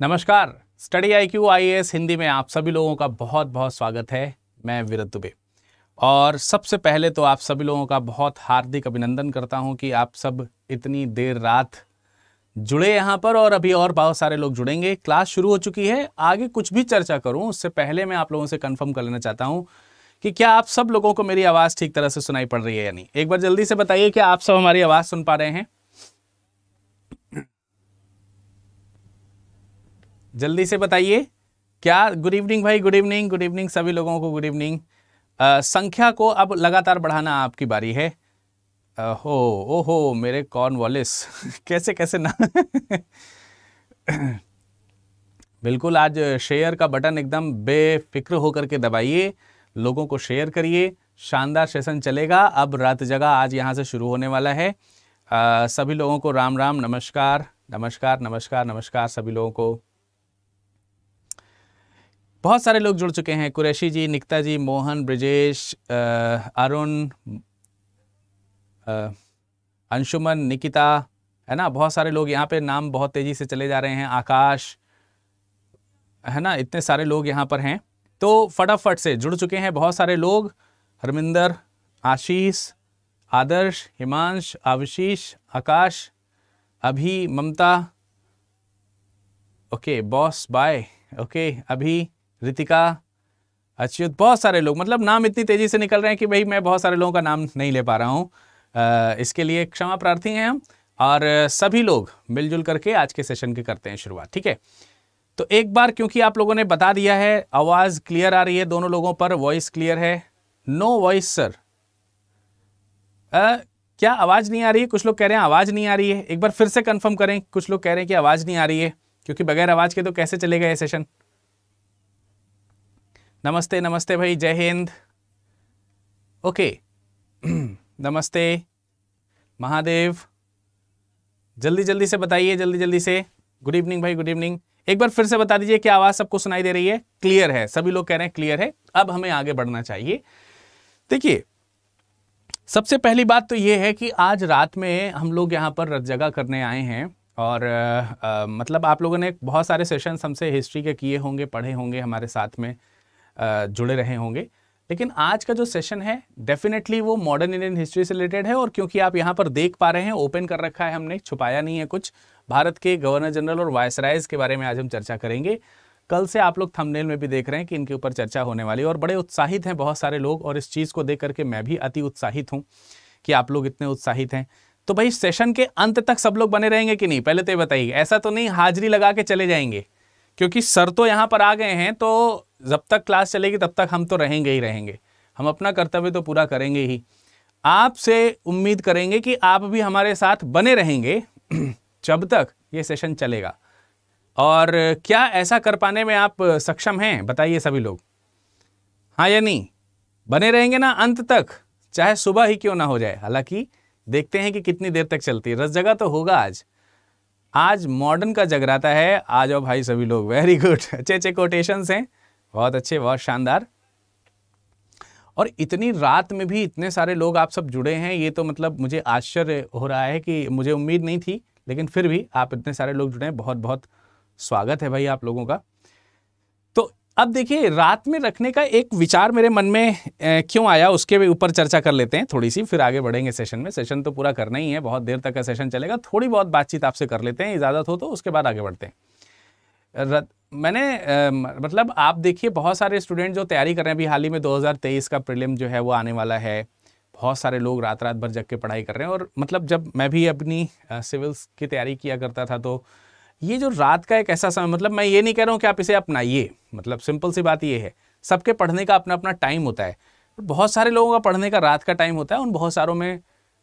नमस्कार study I Q I S Hindi में आप सभी लोगों का बहुत बहुत स्वागत है मैं विरत दुबे और सबसे पहले तो आप सभी लोगों का बहुत हार्दिक अभिनंदन करता हूं कि आप सब इतनी देर रात जुड़े यहाँ पर और अभी और बहुत सारे लोग जुड़ेंगे क्लास शुरू हो चुकी है आगे कुछ भी चर्चा करूँ उससे पहले मैं आप लोगों से कन्फर्म कर लेना चाहता हूँ कि क्या आप सब लोगों को मेरी आवाज़ ठीक तरह से सुनाई पड़ रही है यानी एक बार जल्दी से बताइए कि आप सब हमारी आवाज़ सुन पा रहे हैं जल्दी से बताइए क्या गुड इवनिंग भाई गुड इवनिंग गुड इवनिंग सभी लोगों को गुड इवनिंग संख्या को अब लगातार बढ़ाना आपकी बारी है हो ओहो मेरे कॉर्न वॉलिस कैसे कैसे ना बिल्कुल आज शेयर का बटन एकदम बेफिक्र होकर के दबाइए लोगों को शेयर करिए शानदार सेशन चलेगा अब रात जगह आज यहाँ से शुरू होने वाला है आ, सभी लोगों को राम राम नमस्कार नमस्कार नमस्कार नमस्कार सभी लोगों को बहुत सारे लोग जुड़ चुके हैं कुरैशी जी निकता जी मोहन ब्रजेश अरुण अंशुमन निकिता है ना बहुत सारे लोग यहाँ पे नाम बहुत तेज़ी से चले जा रहे हैं आकाश है ना इतने सारे लोग यहाँ पर हैं तो फटाफट से जुड़ चुके हैं बहुत सारे लोग हरमिंदर आशीष आदर्श Himansh Ashish Akash Abhi Mamta okay boss bye okay Abhi Ritika Achyut बहुत सारे लोग मतलब नाम इतनी तेज़ी से निकल रहे हैं कि भाई मैं बहुत सारे लोगों का नाम नहीं ले पा रहा हूँ इसके लिए क्षमा प्रार्थी हैं हम और सभी लोग मिलजुल करके आज के सेशन की करते हैं शुरुआत ठीक है तो एक बार क्योंकि आप लोगों ने बता दिया है आवाज़ क्लियर आ रही है दोनों लोगों पर वॉइस क्लियर है नो वॉइस सर क्या आवाज़ नहीं आ रही है कुछ लोग कह रहे हैं आवाज़ नहीं आ रही है एक बार फिर से कंफर्म करें कुछ लोग कह रहे हैं कि आवाज़ नहीं आ रही है क्योंकि बगैर आवाज़ के तो कैसे चलेगा ये सेशन नमस्ते नमस्ते भाई जय हिंद ओके नमस्ते महादेव जल्दी जल्दी से बताइए जल्दी जल्दी से गुड इवनिंग भाई गुड इवनिंग एक बार फिर से बता दीजिए कि आवाज़ सबको सुनाई दे रही है क्लियर है सभी लोग कह रहे हैं क्लियर है अब हमें आगे बढ़ना चाहिए देखिए सबसे पहली बात तो ये है कि आज रात में हम लोग यहाँ पर रत जगह करने आए हैं और आ, आ, मतलब आप लोगों ने बहुत सारे सेशन हमसे हिस्ट्री के किए होंगे पढ़े होंगे हमारे साथ में जुड़े रहे होंगे लेकिन आज का जो सेशन है डेफिनेटली वो मॉडर्न इंडियन हिस्ट्री से रिलेटेड है और क्योंकि आप यहाँ पर देख पा रहे हैं ओपन कर रखा है हमने छुपाया नहीं है कुछ भारत के गवर्नर जनरल और वायसराइज के बारे में आज हम चर्चा करेंगे कल से आप लोग थंबनेल में भी देख रहे हैं कि इनके ऊपर चर्चा होने वाली है और बड़े उत्साहित हैं बहुत सारे लोग और इस चीज़ को देख करके मैं भी अति उत्साहित हूँ कि आप लोग इतने उत्साहित हैं तो भाई सेशन के अंत तक सब लोग बने रहेंगे कि नहीं पहले तो ये बताइए ऐसा तो नहीं हाजिरी लगा के चले जाएंगे क्योंकि सर तो यहाँ पर आ गए हैं तो जब तक क्लास चलेगी तब तक हम तो रहेंगे ही रहेंगे हम अपना कर्तव्य तो पूरा करेंगे ही आपसे उम्मीद करेंगे कि आप भी हमारे साथ बने रहेंगे जब तक ये सेशन चलेगा और क्या ऐसा कर पाने में आप सक्षम हैं बताइए सभी लोग हाँ या नहीं बने रहेंगे ना अंत तक चाहे सुबह ही क्यों ना हो जाए हालांकि देखते हैं कि कितनी देर तक चलती है रस जगह तो होगा आज आज मॉडर्न का जगराता है आ जाओ भाई सभी लोग वेरी गुड अच्छे अच्छे कोटेशंस हैं बहुत अच्छे बहुत शानदार और इतनी रात में भी इतने सारे लोग आप सब जुड़े हैं ये तो मतलब मुझे आश्चर्य हो रहा है कि मुझे उम्मीद नहीं थी लेकिन फिर भी आप इतने सारे लोग जुड़े हैं बहुत बहुत स्वागत है भाई आप लोगों का तो अब देखिए रात में रखने का एक विचार मेरे मन में क्यों आया उसके ऊपर चर्चा कर लेते हैं थोड़ी सी फिर आगे बढ़ेंगे सेशन में सेशन तो पूरा करना ही है बहुत देर तक का सेशन चलेगा थोड़ी बहुत बातचीत आपसे कर लेते हैं इजाज़त हो तो उसके बाद आगे बढ़ते हैं मैंने आ, मतलब आप देखिए बहुत सारे स्टूडेंट जो तैयारी कर रहे हैं अभी हाल ही में 2023 का प्रीलिम जो है वो आने वाला है बहुत सारे लोग रात रात भर जग के पढ़ाई कर रहे हैं और मतलब जब मैं भी अपनी सिविल्स की तैयारी किया करता था तो ये जो रात का एक ऐसा समय मतलब मैं ये नहीं कह रहा हूँ कि आप इसे अपनाइए मतलब सिंपल सी बात ये है सबके पढ़ने का अपना अपना टाइम होता है बहुत सारे लोगों का पढ़ने का रात का टाइम होता है उन बहुत सारों में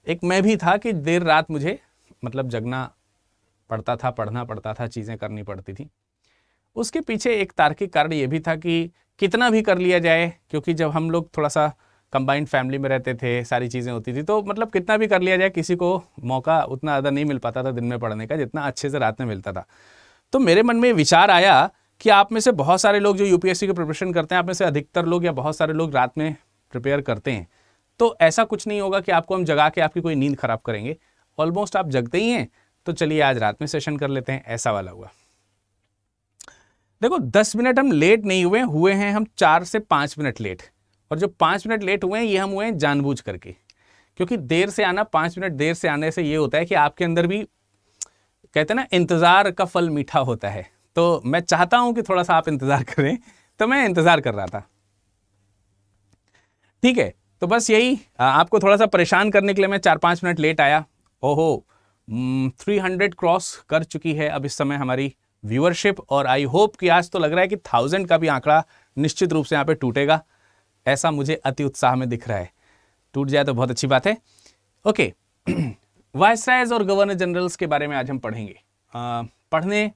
एक मैं भी था कि देर रात मुझे मतलब जगना पड़ता था पढ़ना पड़ता था चीज़ें करनी पड़ती थी उसके पीछे एक तार्किक कारण ये भी था कि कितना भी कर लिया जाए क्योंकि जब हम लोग थोड़ा सा कंबाइंड फैमिली में रहते थे सारी चीज़ें होती थी तो मतलब कितना भी कर लिया जाए किसी को मौका उतना ज़्यादा नहीं मिल पाता था दिन में पढ़ने का जितना अच्छे से रात में मिलता था तो मेरे मन में विचार आया कि आप में से बहुत सारे लोग जो यूपीएससी की प्रिपरेशन करते हैं आप में से अधिकतर लोग या बहुत सारे लोग रात में प्रिपेयर करते हैं तो ऐसा कुछ नहीं होगा कि आपको हम जगा के आपकी कोई नींद खराब करेंगे ऑलमोस्ट आप जगते ही हैं तो चलिए आज रात में सेशन कर लेते हैं ऐसा वाला हुआ देखो दस मिनट हम लेट नहीं हुए हुए हैं हम चार से पाँच मिनट लेट और जो पाँच मिनट लेट हुए हैं ये हम हुए हैं जानबूझ करके क्योंकि देर से आना पाँच मिनट देर से आने से ये होता है कि आपके अंदर भी कहते हैं ना इंतज़ार का फल मीठा होता है तो मैं चाहता हूँ कि थोड़ा सा आप इंतज़ार करें तो मैं इंतज़ार कर रहा था ठीक है तो बस यही आपको थोड़ा सा परेशान करने के लिए मैं चार पाँच मिनट लेट आया ओहो थ्री हंड्रेड क्रॉस कर चुकी है अब इस समय हमारी व्यूअरशिप और आई होप कि आज तो लग रहा है कि थाउजेंड का भी आंकड़ा निश्चित रूप से यहाँ पे टूटेगा ऐसा मुझे अति उत्साह में दिख रहा है टूट जाए तो बहुत अच्छी बात है ओके वायसरायज और गवर्नर जनरल्स के बारे में आज हम पढ़ेंगे आ, पढ़ने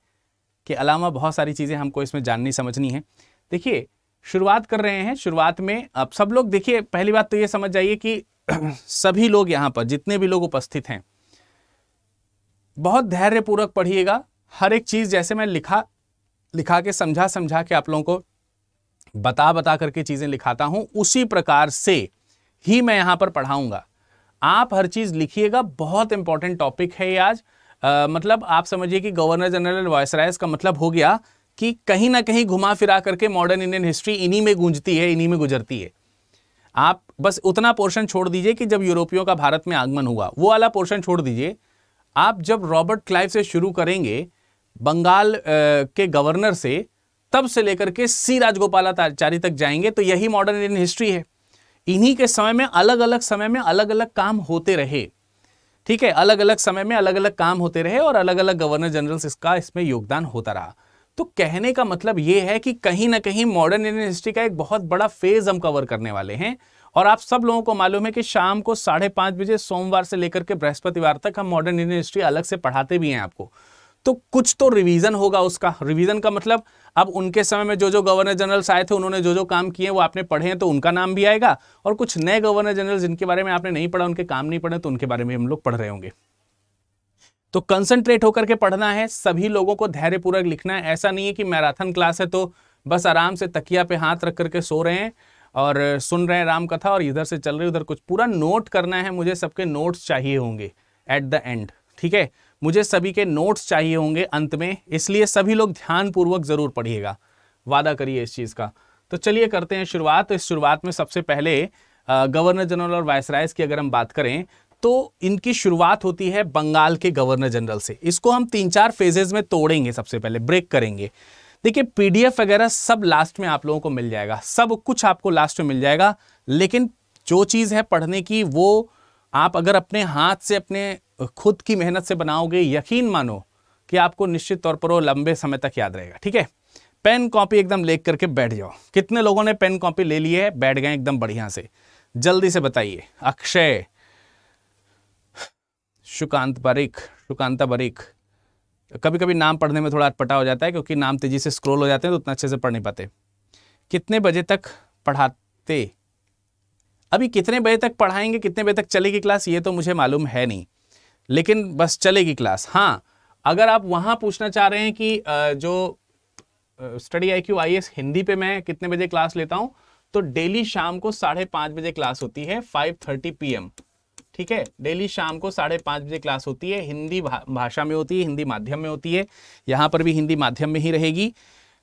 के अलावा बहुत सारी चीज़ें हमको इसमें जाननी समझनी है देखिए शुरुआत कर रहे हैं शुरुआत में आप सब लोग देखिए पहली बात तो ये समझ जाइए कि सभी लोग यहाँ पर जितने भी लोग उपस्थित हैं बहुत धैर्यपूर्वक पढ़िएगा हर एक चीज़ जैसे मैं लिखा लिखा के समझा समझा के आप लोगों को बता बता करके चीज़ें लिखाता हूं उसी प्रकार से ही मैं यहां पर पढ़ाऊंगा आप हर चीज़ लिखिएगा बहुत इंपॉर्टेंट टॉपिक है ये आज आ, मतलब आप समझिए कि गवर्नर जनरल वॉयसरायस का मतलब हो गया कि कहीं ना कहीं घुमा फिरा करके मॉडर्न इंडियन हिस्ट्री इन्हीं में गूंजती है इन्हीं में गुजरती है आप बस उतना पोर्शन छोड़ दीजिए कि जब यूरोपियों का भारत में आगमन हुआ वो वाला पोर्शन छोड़ दीजिए आप जब रॉबर्ट क्लाइव से शुरू करेंगे बंगाल के गवर्नर से तब से लेकर के सी राजगोपालाचारी तक जाएंगे तो यही मॉडर्न इंडियन हिस्ट्री है इन्हीं के समय में अलग अलग समय में अलग अलग काम होते रहे ठीक है अलग अलग समय में अलग अलग काम होते रहे और अलग अलग गवर्नर जनरल्स इसका इसमें योगदान होता रहा तो कहने का मतलब ये है कि कहीं ना कहीं मॉडर्न इंडियन हिस्ट्री का एक बहुत बड़ा फेज हम कवर करने वाले हैं और आप सब लोगों को मालूम है कि शाम को साढ़े पांच बजे सोमवार से लेकर के बृहस्पतिवार तक हम मॉडर्न इंडियन हिस्ट्री अलग से पढ़ाते भी हैं आपको तो कुछ तो रिवीजन होगा उसका रिवीजन का मतलब अब उनके समय में जो जो गवर्नर जनरल आए थे उन्होंने जो जो काम किए वो आपने पढ़े हैं तो उनका नाम भी आएगा और कुछ नए गवर्नर जनरल जिनके बारे में आपने नहीं पढ़ा उनके काम नहीं पढ़े तो उनके बारे में हम लोग पढ़ रहे होंगे तो कंसंट्रेट होकर के पढ़ना है सभी लोगों को धैर्यपूर्वक लिखना है ऐसा नहीं है कि मैराथन क्लास है तो बस आराम से तकिया पे हाथ रख करके सो रहे हैं और सुन रहे हैं राम कथा और इधर से चल रहे उधर कुछ पूरा नोट करना है मुझे सबके नोट्स चाहिए होंगे एट द एंड ठीक है मुझे सभी के नोट्स चाहिए होंगे अंत में इसलिए सभी लोग ध्यानपूर्वक ज़रूर पढ़िएगा वादा करिए इस चीज़ का तो चलिए करते हैं शुरुआत तो इस शुरुआत में सबसे पहले गवर्नर जनरल और वायसरायस की अगर हम बात करें तो इनकी शुरुआत होती है बंगाल के गवर्नर जनरल से इसको हम तीन चार फेजेज में तोड़ेंगे सबसे पहले ब्रेक करेंगे देखिए पीडीएफ वगैरह सब लास्ट में आप लोगों को मिल जाएगा सब कुछ आपको लास्ट में मिल जाएगा लेकिन जो चीज़ है पढ़ने की वो आप अगर अपने हाथ से अपने खुद की मेहनत से बनाओगे यकीन मानो कि आपको निश्चित तौर पर वो लंबे समय तक याद रहेगा ठीक है पेन कॉपी एकदम ले करके बैठ जाओ कितने लोगों ने पेन कॉपी ले ली है बैठ गए एकदम बढ़िया से जल्दी से बताइए अक्षय सुकांत बारिक सुकांता बारिक कभी कभी नाम पढ़ने में थोड़ा अटपटा हो जाता है क्योंकि नाम तेजी से स्क्रोल हो जाते हैं तो उतना अच्छे से पढ़ नहीं पाते कितने बजे तक पढ़ाते अभी कितने बजे तक पढ़ाएंगे कितने बजे तक चलेगी क्लास ये तो मुझे मालूम है नहीं लेकिन बस चलेगी क्लास हाँ अगर आप वहाँ पूछना चाह रहे हैं कि जो study I Q I S Hindi पे मैं कितने बजे क्लास लेता हूँ तो डेली शाम को साढ़े पाँच बजे क्लास होती है फाइव थर्टी पी ठीक है डेली शाम को साढ़े पाँच बजे क्लास होती है हिंदी भाषा में होती है हिंदी माध्यम में होती है यहाँ पर भी हिंदी माध्यम में ही रहेगी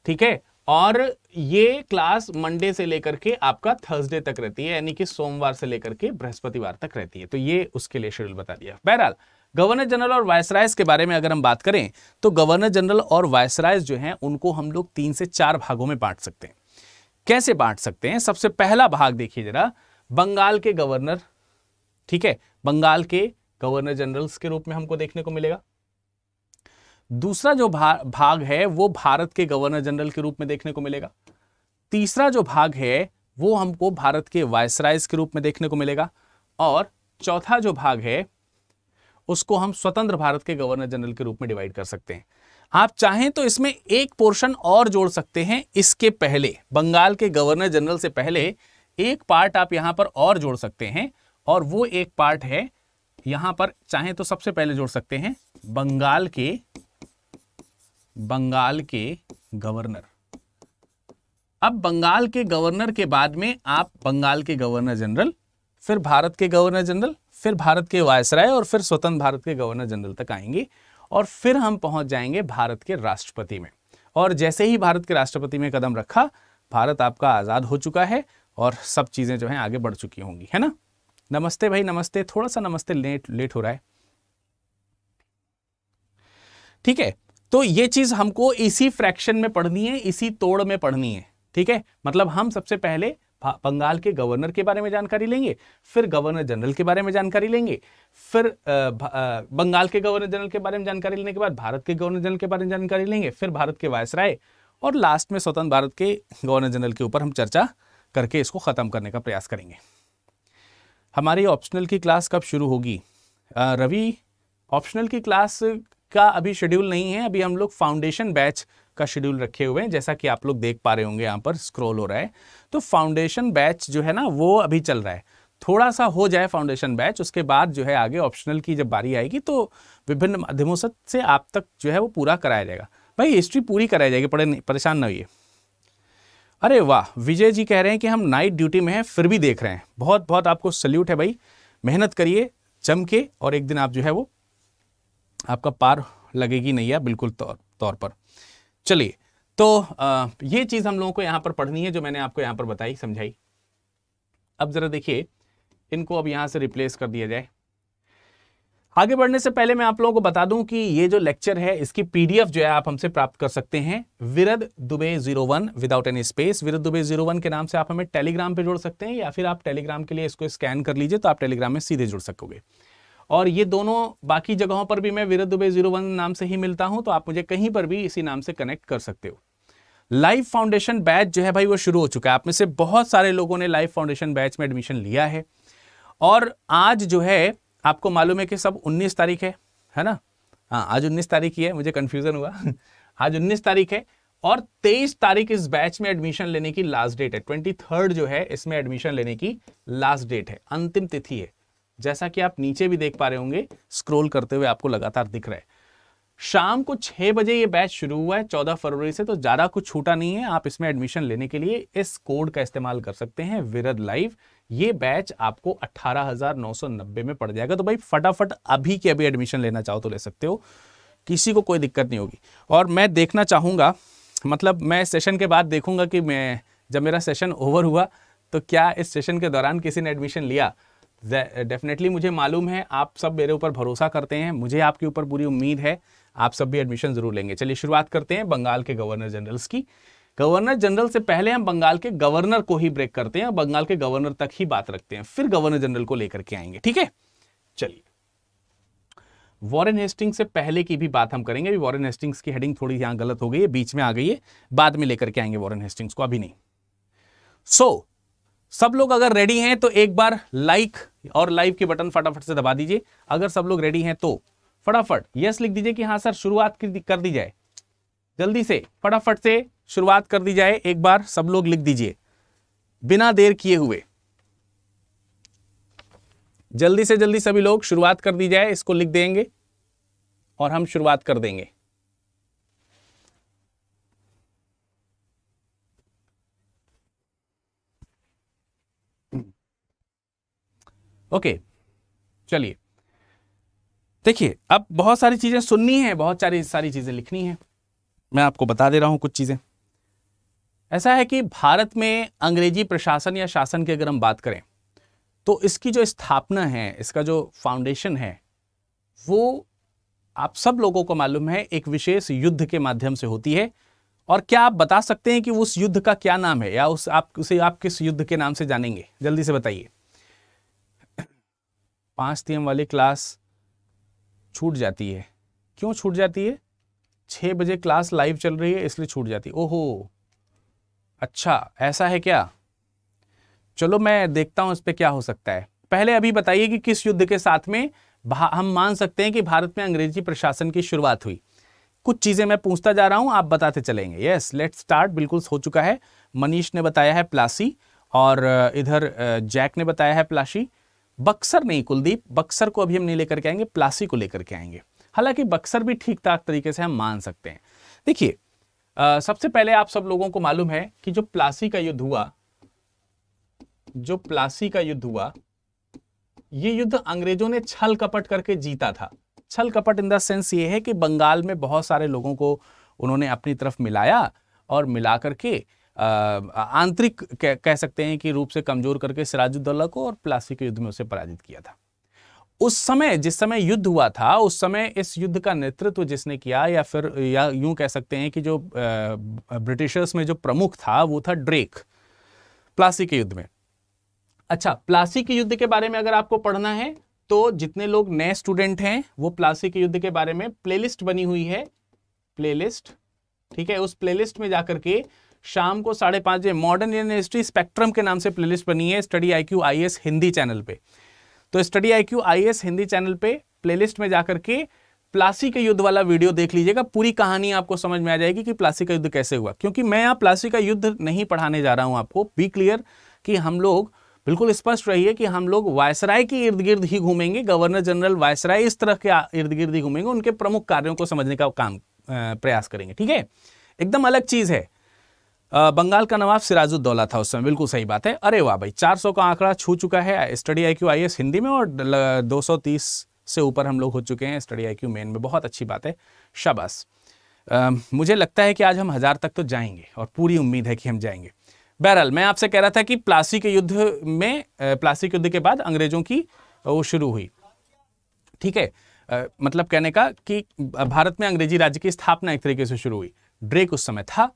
ठीक है और ये क्लास मंडे से लेकर के आपका थर्सडे तक रहती है यानी कि सोमवार से लेकर के बृहस्पतिवार तक रहती है तो ये उसके लिए शेड्यूल बता दिया बहरहाल गवर्नर जनरल और वायसरायस के बारे में अगर हम बात करें तो गवर्नर जनरल और वायसरायस जो हैं उनको हम लोग तीन से चार भागों में बांट सकते हैं कैसे बांट सकते हैं सबसे पहला भाग देखिए जरा बंगाल के गवर्नर ठीक है बंगाल के गवर्नर जनरल्स के रूप में हमको देखने को मिलेगा दूसरा जो भा, भाग है वो भारत के गवर्नर जनरल के रूप में देखने को मिलेगा तीसरा जो भाग है वो हमको भारत के वाइसराइज के रूप में देखने को मिलेगा और चौथा जो भाग है उसको हम स्वतंत्र भारत के गवर्नर जनरल के रूप में डिवाइड कर सकते हैं आप चाहें तो इसमें एक पोर्शन और जोड़ सकते हैं इसके पहले बंगाल के गवर्नर जनरल से पहले एक पार्ट आप यहां पर और जोड़ सकते हैं और वो एक पार्ट है यहां पर चाहें तो सबसे पहले जोड़ सकते हैं बंगाल के बंगाल के गवर्नर अब बंगाल के गवर्नर के बाद में आप बंगाल के गवर्नर जनरल फिर भारत के गवर्नर जनरल फिर भारत के वायसराय और फिर स्वतंत्र भारत के गवर्नर जनरल तक आएंगी और फिर हम पहुंच जाएंगे भारत के राष्ट्रपति में और जैसे ही भारत के राष्ट्रपति में कदम रखा भारत आपका आज़ाद हो चुका है और सब चीज़ें जो हैं आगे बढ़ चुकी होंगी है ना नमस्ते भाई नमस्ते थोड़ा सा नमस्ते लेट लेट हो रहा है ठीक है तो ये चीज़ हमको इसी फ्रैक्शन में पढ़नी है इसी तोड़ में पढ़नी है ठीक है मतलब हम सबसे पहले बंगाल के गवर्नर के बारे में जानकारी लेंगे फिर गवर्नर जनरल के बारे में जानकारी लेंगे फिर बंगाल के गवर्नर जनरल के बारे में जानकारी लेने के बाद भारत के गवर्नर जनरल के बारे में जानकारी लेंगे फिर भारत के वायसराय और लास्ट में स्वतंत्र भारत के गवर्नर जनरल के ऊपर हम चर्चा करके इसको ख़त्म करने का प्रयास करेंगे हमारी ऑप्शनल की क्लास कब शुरू होगी रवि ऑप्शनल की क्लास का अभी शेड्यूल नहीं है अभी हम लोग फाउंडेशन बैच का शेड्यूल रखे हुए हैं जैसा कि आप लोग देख पा रहे होंगे यहाँ पर स्क्रॉल हो रहा है तो फाउंडेशन बैच जो है ना वो अभी चल रहा है थोड़ा सा हो जाए फाउंडेशन बैच उसके बाद जो है आगे ऑप्शनल की जब बारी आएगी तो विभिन्न माध्यमों से आप तक जो है वो पूरा कराया जाएगा भाई हिस्ट्री पूरी कराई जाएगी पड़े नहीं परेशान ना होइए अरे वाह विजय जी कह रहे हैं कि हम नाइट ड्यूटी में हैं फिर भी देख रहे हैं बहुत बहुत आपको सल्यूट है भाई मेहनत करिए जम के और एक दिन आप जो है वो आपका पार लगेगी नहीं है बिल्कुल तौर तौर पर चलिए तो ये चीज़ हम लोगों को यहां पर पढ़नी है जो मैंने आपको यहां पर बताई समझाई अब ज़रा देखिए इनको अब यहां से रिप्लेस कर दिया जाए आगे बढ़ने से पहले मैं आप लोगों को बता दूं कि ये जो लेक्चर है इसकी पीडीएफ जो है आप हमसे प्राप्त कर सकते हैं Virad Dubey zero one without any space Virad Dubey zero one के नाम से आप हमें टेलीग्राम पे जुड़ सकते हैं या फिर आप टेलीग्राम के लिए इसको स्कैन कर लीजिए तो आप टेलीग्राम में सीधे जुड़ सकोगे और ये दोनों बाकी जगहों पर भी मैं विरद दुबे जीरो वन नाम से ही मिलता हूँ तो आप मुझे कहीं पर भी इसी नाम से कनेक्ट कर सकते हो लाइव फाउंडेशन बैच जो है भाई वो शुरू हो चुका है आप में से बहुत सारे लोगों ने लाइव फाउंडेशन बैच में एडमिशन लिया है और आज जो है आपको मालूम है कि सब 19 तारीख है है ना हाँ आज 19 तारीख ही है मुझे कन्फ्यूज़न हुआ आज 19 तारीख है और 23 तारीख इस बैच में एडमिशन लेने की लास्ट डेट है ट्वेंटी थर्ड जो है इसमें एडमिशन लेने की लास्ट डेट है अंतिम तिथि है जैसा कि आप नीचे भी देख पा रहे होंगे स्क्रोल करते हुए आपको लगातार दिख रहा है शाम को छह बजे ये बैच शुरू हुआ है चौदह फरवरी से तो ज़्यादा कुछ छूटा नहीं है आप इसमें एडमिशन लेने के लिए इस कोड का इस्तेमाल कर सकते हैं विरद लाइव ये बैच आपको 18,990 में पड़ जाएगा तो भाई फटाफट अभी के अभी एडमिशन लेना चाहो तो ले सकते हो किसी को कोई दिक्कत नहीं होगी और मैं देखना चाहूंगा मतलब मैं सेशन के बाद देखूंगा कि मैं जब मेरा सेशन ओवर हुआ तो क्या इस सेशन के दौरान किसी ने एडमिशन लिया डेफिनेटली मुझे मालूम है आप सब मेरे ऊपर भरोसा करते हैं मुझे आपके ऊपर पूरी उम्मीद है आप सब भी एडमिशन जरूर लेंगे चलिए शुरुआत करते हैं बंगाल के गवर्नर जनरल्स की गवर्नर जनरल से पहले हम बंगाल के गवर्नर को ही ब्रेक करते हैं बंगाल के गवर्नर तक ही बात रखते हैं फिर गवर्नर जनरल को लेकर के आएंगे ठीक है चलिए वॉरेन हेस्टिंग से पहले की भी बात हम करेंगे अभी वॉरेन हेस्टिंग्स की हेडिंग थोड़ी यहां गलत हो गई है बीच में आ गई है बाद में लेकर के आएंगे वॉरेन हेस्टिंग्स को अभी नहीं सो so, सब लोग अगर रेडी हैं तो एक बार लाइक और लाइव के बटन फटाफट से दबा दीजिए अगर सब लोग रेडी हैं तो फटाफट यस लिख दीजिए कि हाँ सर शुरुआत कर दी जाए जल्दी से फटाफट से शुरुआत कर दी जाए एक बार सब लोग लिख दीजिए बिना देर किए हुए जल्दी से जल्दी सभी लोग शुरुआत कर दी जाए इसको लिख देंगे और हम शुरुआत कर देंगे ओके चलिए देखिए अब बहुत सारी चीज़ें सुननी है बहुत सारी सारी चीज़ें लिखनी है मैं आपको बता दे रहा हूं कुछ चीज़ें ऐसा है कि भारत में अंग्रेजी प्रशासन या शासन की अगर हम बात करें तो इसकी जो स्थापना है इसका जो फाउंडेशन है वो आप सब लोगों को मालूम है एक विशेष युद्ध के माध्यम से होती है और क्या आप बता सकते हैं कि उस युद्ध का क्या नाम है या उस आप उसे आप किस युद्ध के नाम से जानेंगे जल्दी से बताइए पांच नियम वाली क्लास छूट जाती है क्यों छूट जाती है छः बजे क्लास लाइव चल रही है इसलिए छूट जाती है ओहो अच्छा ऐसा है क्या चलो मैं देखता हूँ इस पर क्या हो सकता है पहले अभी बताइए कि किस युद्ध के साथ में हम मान सकते हैं कि भारत में अंग्रेजी प्रशासन की शुरुआत हुई कुछ चीज़ें मैं पूछता जा रहा हूँ आप बताते चलेंगे यस लेट स्टार्ट बिल्कुल हो चुका है मनीष ने बताया है प्लासी और इधर जैक ने बताया है प्लासी बक्सर नहीं कुलदीप बक्सर को अभी हम नहीं लेकर के आएंगे प्लासी को लेकर के आएंगे हालांकि बक्सर भी ठीक ठाक तरीके से हम मान सकते हैं देखिए सबसे पहले आप सब लोगों को मालूम है कि जो प्लासी का युद्ध हुआ जो प्लासी का युद्ध हुआ ये युद्ध अंग्रेजों ने छल कपट करके जीता था छल कपट इन द सेंस ये है कि बंगाल में बहुत सारे लोगों को उन्होंने अपनी तरफ मिलाया और मिला करके आंतरिक कह सकते हैं कि रूप से कमजोर करके सिराजुद्दौला को और प्लासी के युद्ध में उसे पराजित किया था उस समय जिस समय युद्ध हुआ था उस समय इस युद्ध का नेतृत्व जिसने किया या फिर या यूं कह सकते हैं कि जो ब्रिटिशर्स में जो प्रमुख था वो था ड्रेक प्लासी के युद्ध में अच्छा प्लासी के युद्ध के बारे में अगर आपको पढ़ना है तो जितने लोग नए स्टूडेंट हैं वो प्लासी के युद्ध के बारे में प्लेलिस्ट बनी हुई है प्लेलिस्ट ठीक है उस प्लेलिस्ट में जाकर के शाम को साढ़े पाँच बजे मॉडर्न इंडियन हिस्ट्री स्पेक्ट्रम के नाम से प्लेलिस्ट बनी है study I Q I S Hindi channel पे तो study I Q I S Hindi channel पे प्लेलिस्ट में जाकर के प्लासी के युद्ध वाला वीडियो देख लीजिएगा पूरी कहानी आपको समझ में आ जाएगी कि प्लासी का युद्ध कैसे हुआ क्योंकि मैं यहाँ प्लासी का युद्ध नहीं पढ़ाने जा रहा हूँ आपको बी क्लियर कि हम लोग बिल्कुल स्पष्ट रहिए कि हम लोग वायसराय के इर्द गिर्द ही घूमेंगे गवर्नर जनरल वायसराय इस तरह के इर्द गिर्द ही घूमेंगे उनके प्रमुख कार्यों को समझने का काम प्रयास करेंगे ठीक है एकदम अलग चीज़ है बंगाल का नवाब सिराजुद्दौला था उस समय बिल्कुल सही बात है अरे वाह भाई 400 का आंकड़ा छू चुका है स्टडी आई क्यू हिंदी में और 230 से ऊपर हम लोग हो चुके हैं स्टडी आई क्यू मेन में बहुत अच्छी बात है शाबाश मुझे लगता है कि आज हम हज़ार तक तो जाएंगे और पूरी उम्मीद है कि हम जाएंगे बहरहाल मैं आपसे कह रहा था कि प्लासी के युद्ध में प्लासी के युद्ध के बाद अंग्रेज़ों की वो शुरू हुई ठीक है मतलब कहने का कि भारत में अंग्रेजी राज्य की स्थापना एक तरीके से शुरू हुई ड्रेक उस समय था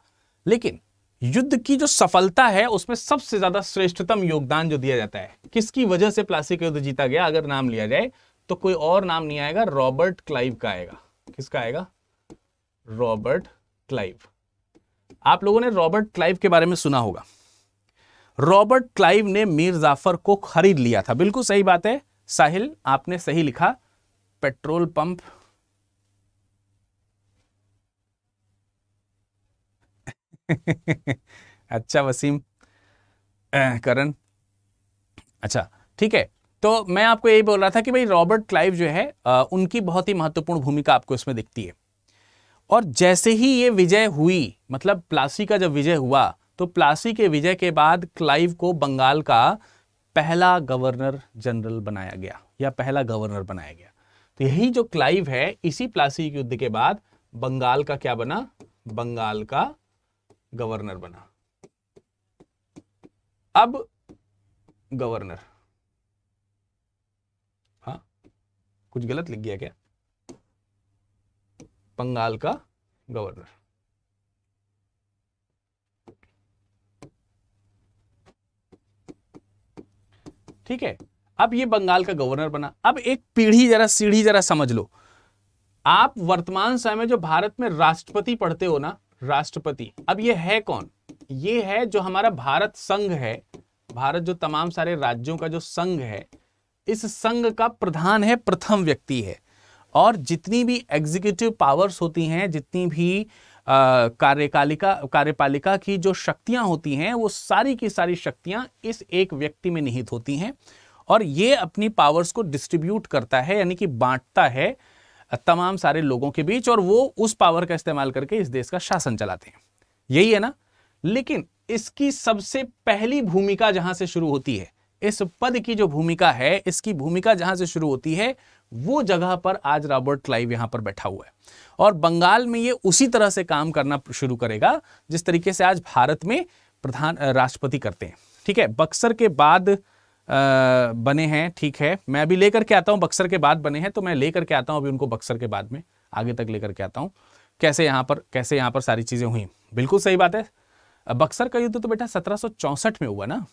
लेकिन युद्ध की जो सफलता है उसमें सबसे ज्यादा श्रेष्ठतम योगदान जो दिया जाता है किसकी वजह से का युद्ध जीता गया अगर नाम लिया जाए तो कोई और नाम नहीं आएगा रॉबर्ट क्लाइव का आएगा किसका आएगा रॉबर्ट क्लाइव आप लोगों ने रॉबर्ट क्लाइव के बारे में सुना होगा रॉबर्ट क्लाइव ने मीर जाफर को खरीद लिया था बिल्कुल सही बात है साहिल आपने सही लिखा पेट्रोल पंप अच्छा वसीम करण अच्छा ठीक है तो मैं आपको यही बोल रहा था कि भाई रॉबर्ट क्लाइव जो है आ, उनकी बहुत ही महत्वपूर्ण भूमिका आपको इसमें दिखती है और जैसे ही ये विजय हुई मतलब प्लासी का जब विजय हुआ तो प्लासी के विजय के बाद क्लाइव को बंगाल का पहला गवर्नर जनरल बनाया गया या पहला गवर्नर बनाया गया तो यही जो क्लाइव है इसी प्लासी युद्ध के बाद बंगाल का क्या बना बंगाल का गवर्नर बना अब गवर्नर हाँ कुछ गलत लिख गया क्या बंगाल का गवर्नर ठीक है अब ये बंगाल का गवर्नर बना अब एक पीढ़ी जरा सीढ़ी जरा समझ लो आप वर्तमान समय में जो भारत में राष्ट्रपति पढ़ते हो ना राष्ट्रपति अब ये है कौन ये है जो हमारा भारत संघ है भारत जो तमाम सारे राज्यों का जो संघ है इस संघ का प्रधान है प्रथम व्यक्ति है और जितनी भी एग्जीक्यूटिव पावर्स होती हैं जितनी भी कार्यकालिका कार्यपालिका की जो शक्तियां होती हैं वो सारी की सारी शक्तियां इस एक व्यक्ति में निहित होती हैं और ये अपनी पावर्स को डिस्ट्रीब्यूट करता है यानी कि बांटता है तमाम सारे लोगों के बीच और वो उस पावर का इस्तेमाल करके इस देश का शासन चलाते हैं यही है ना लेकिन इसकी सबसे पहली भूमिका जहां से शुरू होती है इस पद की जो भूमिका है इसकी भूमिका जहां से शुरू होती है वो जगह पर आज रॉबर्ट क्लाइव यहां पर बैठा हुआ है और बंगाल में ये उसी तरह से काम करना शुरू करेगा जिस तरीके से आज भारत में प्रधान राष्ट्रपति करते हैं ठीक है बक्सर के बाद बने हैं ठीक है मैं अभी लेकर के आता हूँ बक्सर के बाद बने हैं तो मैं लेकर के आता हूँ अभी उनको बक्सर के बाद में आगे तक लेकर के आता हूँ कैसे यहाँ पर कैसे यहाँ पर सारी चीज़ें हुई बिल्कुल सही बात है बक्सर का युद्ध तो बेटा सत्रह में हुआ ना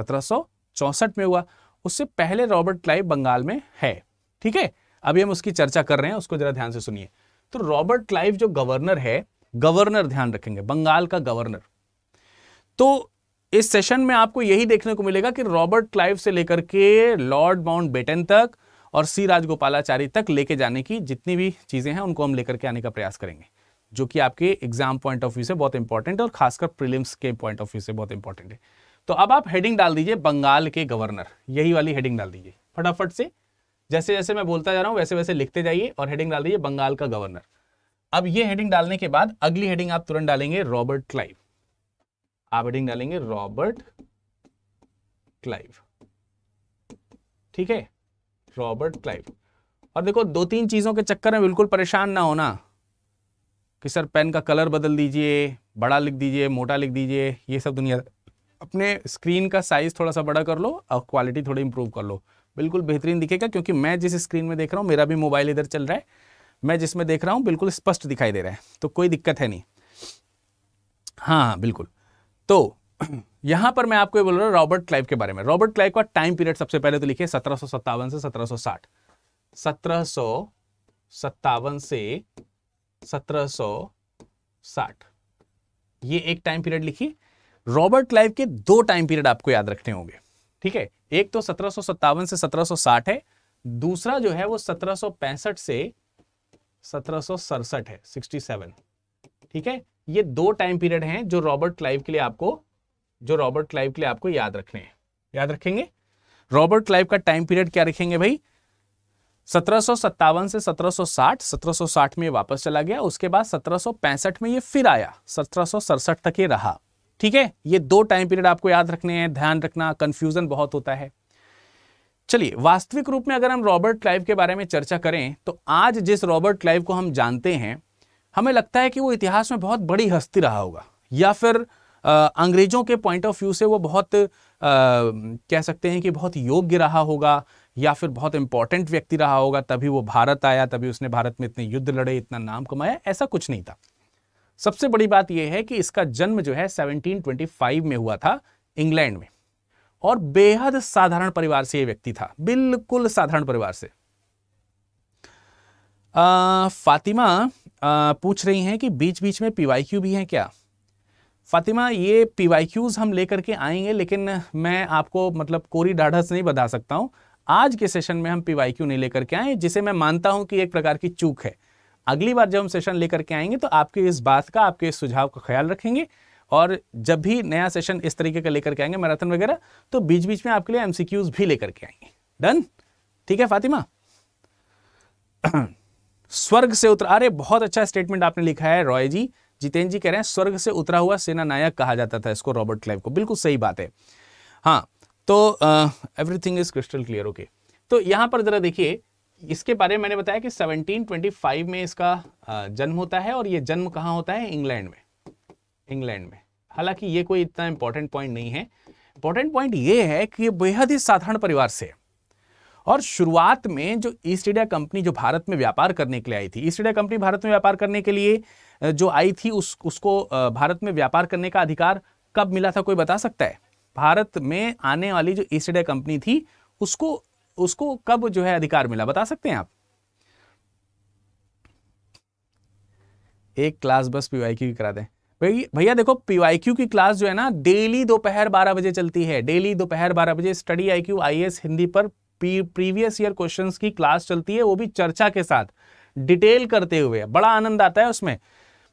सत्रह में हुआ उससे पहले रॉबर्ट क्लाइव बंगाल में है ठीक है अभी हम उसकी चर्चा कर रहे हैं उसको जरा ध्यान से सुनिए तो रॉबर्ट क्लाइव जो गवर्नर है गवर्नर ध्यान रखेंगे बंगाल का गवर्नर तो इस सेशन में आपको यही देखने को मिलेगा कि रॉबर्ट क्लाइव से लेकर के लॉर्ड माउंट बेटन तक और सी राजगोपालाचारी तक लेके जाने की जितनी भी चीज़ें हैं उनको हम लेकर के आने का प्रयास करेंगे जो कि आपके एग्जाम पॉइंट ऑफ व्यू से बहुत इंपॉर्टेंट है और खासकर प्रिलिम्स के पॉइंट ऑफ व्यू से बहुत इंपॉर्टेंट है तो अब आप हेडिंग डाल दीजिए बंगाल के गवर्नर यही वाली हेडिंग डाल दीजिए फटाफट से जैसे जैसे मैं बोलता जा रहा हूँ वैसे वैसे लिखते जाइए और हेडिंग डाल दीजिए बंगाल का गवर्नर अब ये हेडिंग डालने के बाद अगली हेडिंग आप तुरंत डालेंगे रॉबर्ट क्लाइव आप हेडिंग डालेंगे रॉबर्ट क्लाइव ठीक है रॉबर्ट क्लाइव और देखो दो तीन चीज़ों के चक्कर में बिल्कुल परेशान ना होना कि सर पेन का कलर बदल दीजिए बड़ा लिख दीजिए मोटा लिख दीजिए ये सब दुनिया अपने स्क्रीन का साइज़ थोड़ा सा बड़ा कर लो और क्वालिटी थोड़ी इंप्रूव कर लो बिल्कुल बेहतरीन दिखेगा क्योंकि मैं जिस स्क्रीन में देख रहा हूँ मेरा भी मोबाइल इधर चल रहा है मैं जिसमें देख रहा हूँ बिल्कुल स्पष्ट दिखाई दे रहा है तो कोई दिक्कत है नहीं हाँ, हाँ बिल्कुल तो यहां पर मैं आपको बोल रहा हूं रॉबर्ट क्लाइव के बारे में रॉबर्ट क्लाइव का टाइम पीरियड सबसे पहले तो लिखिए सत्रह से सत्रह सत्रह से सत्रह ये एक टाइम पीरियड लिखिए रॉबर्ट क्लाइव के दो टाइम पीरियड आपको याद रखने होंगे ठीक है एक तो सत्रह से सत्रह है दूसरा जो है वो सत्रह से सत्रह है 67 ठीक है ये दो टाइम पीरियड हैं जो रॉबर्ट क्लाइव के लिए आपको जो रॉबर्ट क्लाइव के लिए आपको याद रखने हैं याद रखेंगे रॉबर्ट क्लाइव का टाइम पीरियड क्या रखेंगे भाई सत्रह से 1760 1760 में वापस चला गया उसके बाद 1765 में ये फिर आया सत्रह तक ये रहा ठीक है ये दो टाइम पीरियड आपको याद रखने हैं ध्यान रखना कंफ्यूजन बहुत होता है चलिए वास्तविक रूप में अगर हम रॉबर्ट क्लाइव के बारे में चर्चा करें तो आज जिस रॉबर्ट क्लाइव को हम जानते हैं हमें लगता है कि वो इतिहास में बहुत बड़ी हस्ती रहा होगा या फिर अंग्रेज़ों के पॉइंट ऑफ व्यू से वो बहुत आ, कह सकते हैं कि बहुत योग्य रहा होगा या फिर बहुत इंपॉर्टेंट व्यक्ति रहा होगा तभी वो भारत आया तभी उसने भारत में इतने युद्ध लड़े इतना नाम कमाया ऐसा कुछ नहीं था सबसे बड़ी बात यह है कि इसका जन्म जो है 1725 में हुआ था इंग्लैंड में और बेहद साधारण परिवार से ये व्यक्ति था बिल्कुल साधारण परिवार से आ, फातिमा आ, पूछ रही हैं कि बीच बीच में पी भी हैं क्या फातिमा ये पी हम लेकर के आएंगे लेकिन मैं आपको मतलब कोरी डाढ़स नहीं बता सकता हूँ आज के सेशन में हम पी नहीं लेकर के आए जिसे मैं मानता हूँ कि एक प्रकार की चूक है अगली बार जब हम सेशन लेकर के आएंगे तो आपके इस बात का आपके इस सुझाव का ख्याल रखेंगे और जब भी नया सेशन इस तरीके का लेकर के आएंगे मैराथन वगैरह तो बीच बीच में आपके लिए एमसीक्यूज भी लेकर के आएंगे डन ठीक है फातिमा स्वर्ग से उतरा अरे बहुत अच्छा स्टेटमेंट आपने लिखा है रॉय जी जितेंद्र जी कह रहे हैं स्वर्ग से उतरा हुआ सेना नायक कहा जाता था इसको रॉबर्ट क्लाइव को बिल्कुल सही बात है हाँ तो everything is crystal clear okay तो यहां पर ज़रा देखिए इसके बारे में मैंने बताया कि 1725 में इसका जन्म होता है और ये जन्म कहाँ होता है इंग्लैंड में इंग्लैंड में हालांकि ये कोई इतना इंपॉर्टेंट पॉइंट नहीं है इंपॉर्टेंट पॉइंट ये है कि ये बेहद ही साधारण परिवार से है और शुरुआत में जो ईस्ट इंडिया कंपनी जो भारत में व्यापार करने के लिए आई थी ईस्ट इंडिया कंपनी भारत में व्यापार करने के लिए जो आई थी उस उसको भारत में व्यापार करने का अधिकार कब मिला था कोई बता सकता है भारत में आने वाली जो ईस्ट इंडिया कंपनी थी उसको उसको कब जो है अधिकार मिला बता सकते हैं आप एक क्लास बस पीवाईक्यू की करा दें भाई भैया देखो पीवाईक्यू की क्लास जो है ना डेली दोपहर बारह बजे चलती है डेली दोपहर बारह बजे स्टडी आईक्यू आईएएस हिंदी पर प्रीवियस ईयर क्वेश्चंस की क्लास चलती है वो भी चर्चा के साथ डिटेल करते हुए बड़ा आनंद आता है उसमें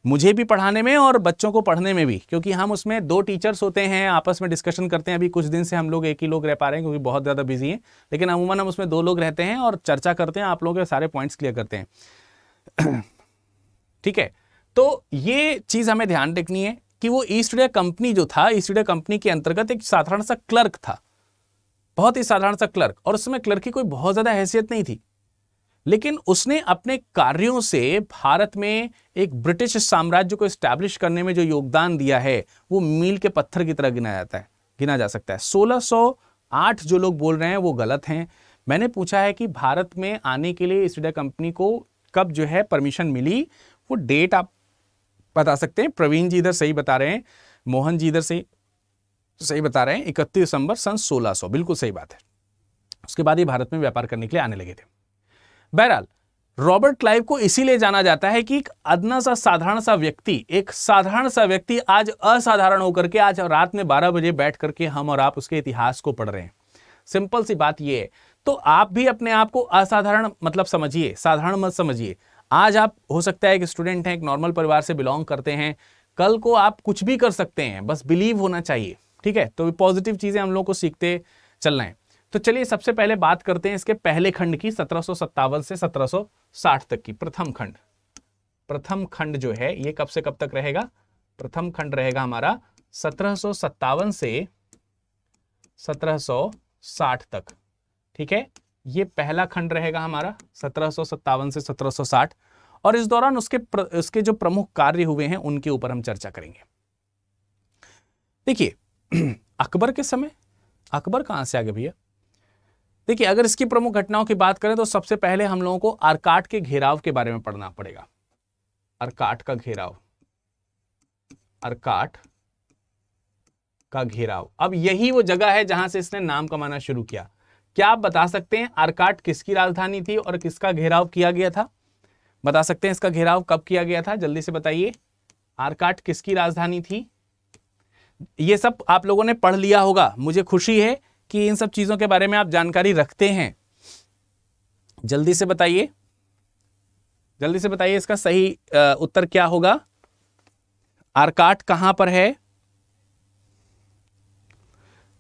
मुझे भी पढ़ाने में और बच्चों को पढ़ने में भी क्योंकि हम उसमें दो टीचर्स होते हैं आपस में डिस्कशन करते हैं अभी कुछ दिन से हम लोग एक ही लोग रह पा रहे हैं क्योंकि बहुत ज़्यादा बिजी हैं लेकिन अमूमन हम उसमें दो लोग रहते हैं और चर्चा करते हैं आप लोगों के सारे पॉइंट्स क्लियर करते हैं ठीक है तो ये चीज़ हमें ध्यान रखनी है कि वो ईस्ट इंडिया कंपनी जो था ईस्ट इंडिया कंपनी के अंतर्गत एक साधारण सा क्लर्क था बहुत ही साधारण सा क्लर्क और उसमें क्लर्क की कोई बहुत ज़्यादा हैसियत नहीं थी लेकिन उसने अपने कार्यों से भारत में एक ब्रिटिश साम्राज्य को स्टैब्लिश करने में जो योगदान दिया है वो मील के पत्थर की तरह गिना जाता है गिना जा सकता है 1608 जो लोग बोल रहे हैं वो गलत हैं मैंने पूछा है कि भारत में आने के लिए इस इंडिया कंपनी को कब जो है परमिशन मिली वो डेट आप बता सकते हैं प्रवीण जी इधर सही बता रहे हैं मोहन जी इधर सही तो सही बता रहे हैं इकतीस दिसंबर सन 1600 बिल्कुल सही बात है उसके बाद ही भारत में व्यापार करने के लिए आने लगे थे बहरहाल रॉबर्ट क्लाइव को इसीलिए जाना जाता है कि एक अदना सा साधारण सा व्यक्ति एक साधारण सा व्यक्ति आज असाधारण होकर के आज रात में 12 बजे बैठ करके हम और आप उसके इतिहास को पढ़ रहे हैं सिंपल सी बात यह है तो आप भी अपने आप को असाधारण मतलब समझिए साधारण मत समझिए आज आप हो सकता है एक स्टूडेंट हैं एक नॉर्मल परिवार से बिलोंग करते हैं कल को आप कुछ भी कर सकते हैं बस बिलीव होना चाहिए ठीक है तो पॉजिटिव चीज़ें हम लोग को सीखते चलना है तो चलिए सबसे पहले बात करते हैं इसके पहले खंड की सत्रह से सत्रह तक की प्रथम खंड प्रथम खंड जो है ये कब से कब तक रहेगा प्रथम खंड रहेगा हमारा सत्रह से सत्रह तक ठीक है ये पहला खंड रहेगा हमारा सत्रह से 1760 और इस दौरान उसके प्र, उसके जो प्रमुख कार्य हुए हैं उनके ऊपर हम चर्चा करेंगे देखिए अकबर के समय अकबर कहां से आगे भैया देखिए अगर इसकी प्रमुख घटनाओं की बात करें तो सबसे पहले हम लोगों को आरकाट के घेराव के बारे में पढ़ना पड़ेगा आरकाट का घेराव अरकाट का घेराव अब यही वो जगह है जहां से इसने नाम कमाना शुरू किया क्या आप बता सकते हैं आरकाट किसकी राजधानी थी और किसका घेराव किया गया था बता सकते हैं इसका घेराव कब किया गया था जल्दी से बताइए आरकाट किसकी राजधानी थी ये सब आप लोगों ने पढ़ लिया होगा मुझे खुशी है कि इन सब चीज़ों के बारे में आप जानकारी रखते हैं जल्दी से बताइए जल्दी से बताइए इसका सही उत्तर क्या होगा आरकाट कहां पर है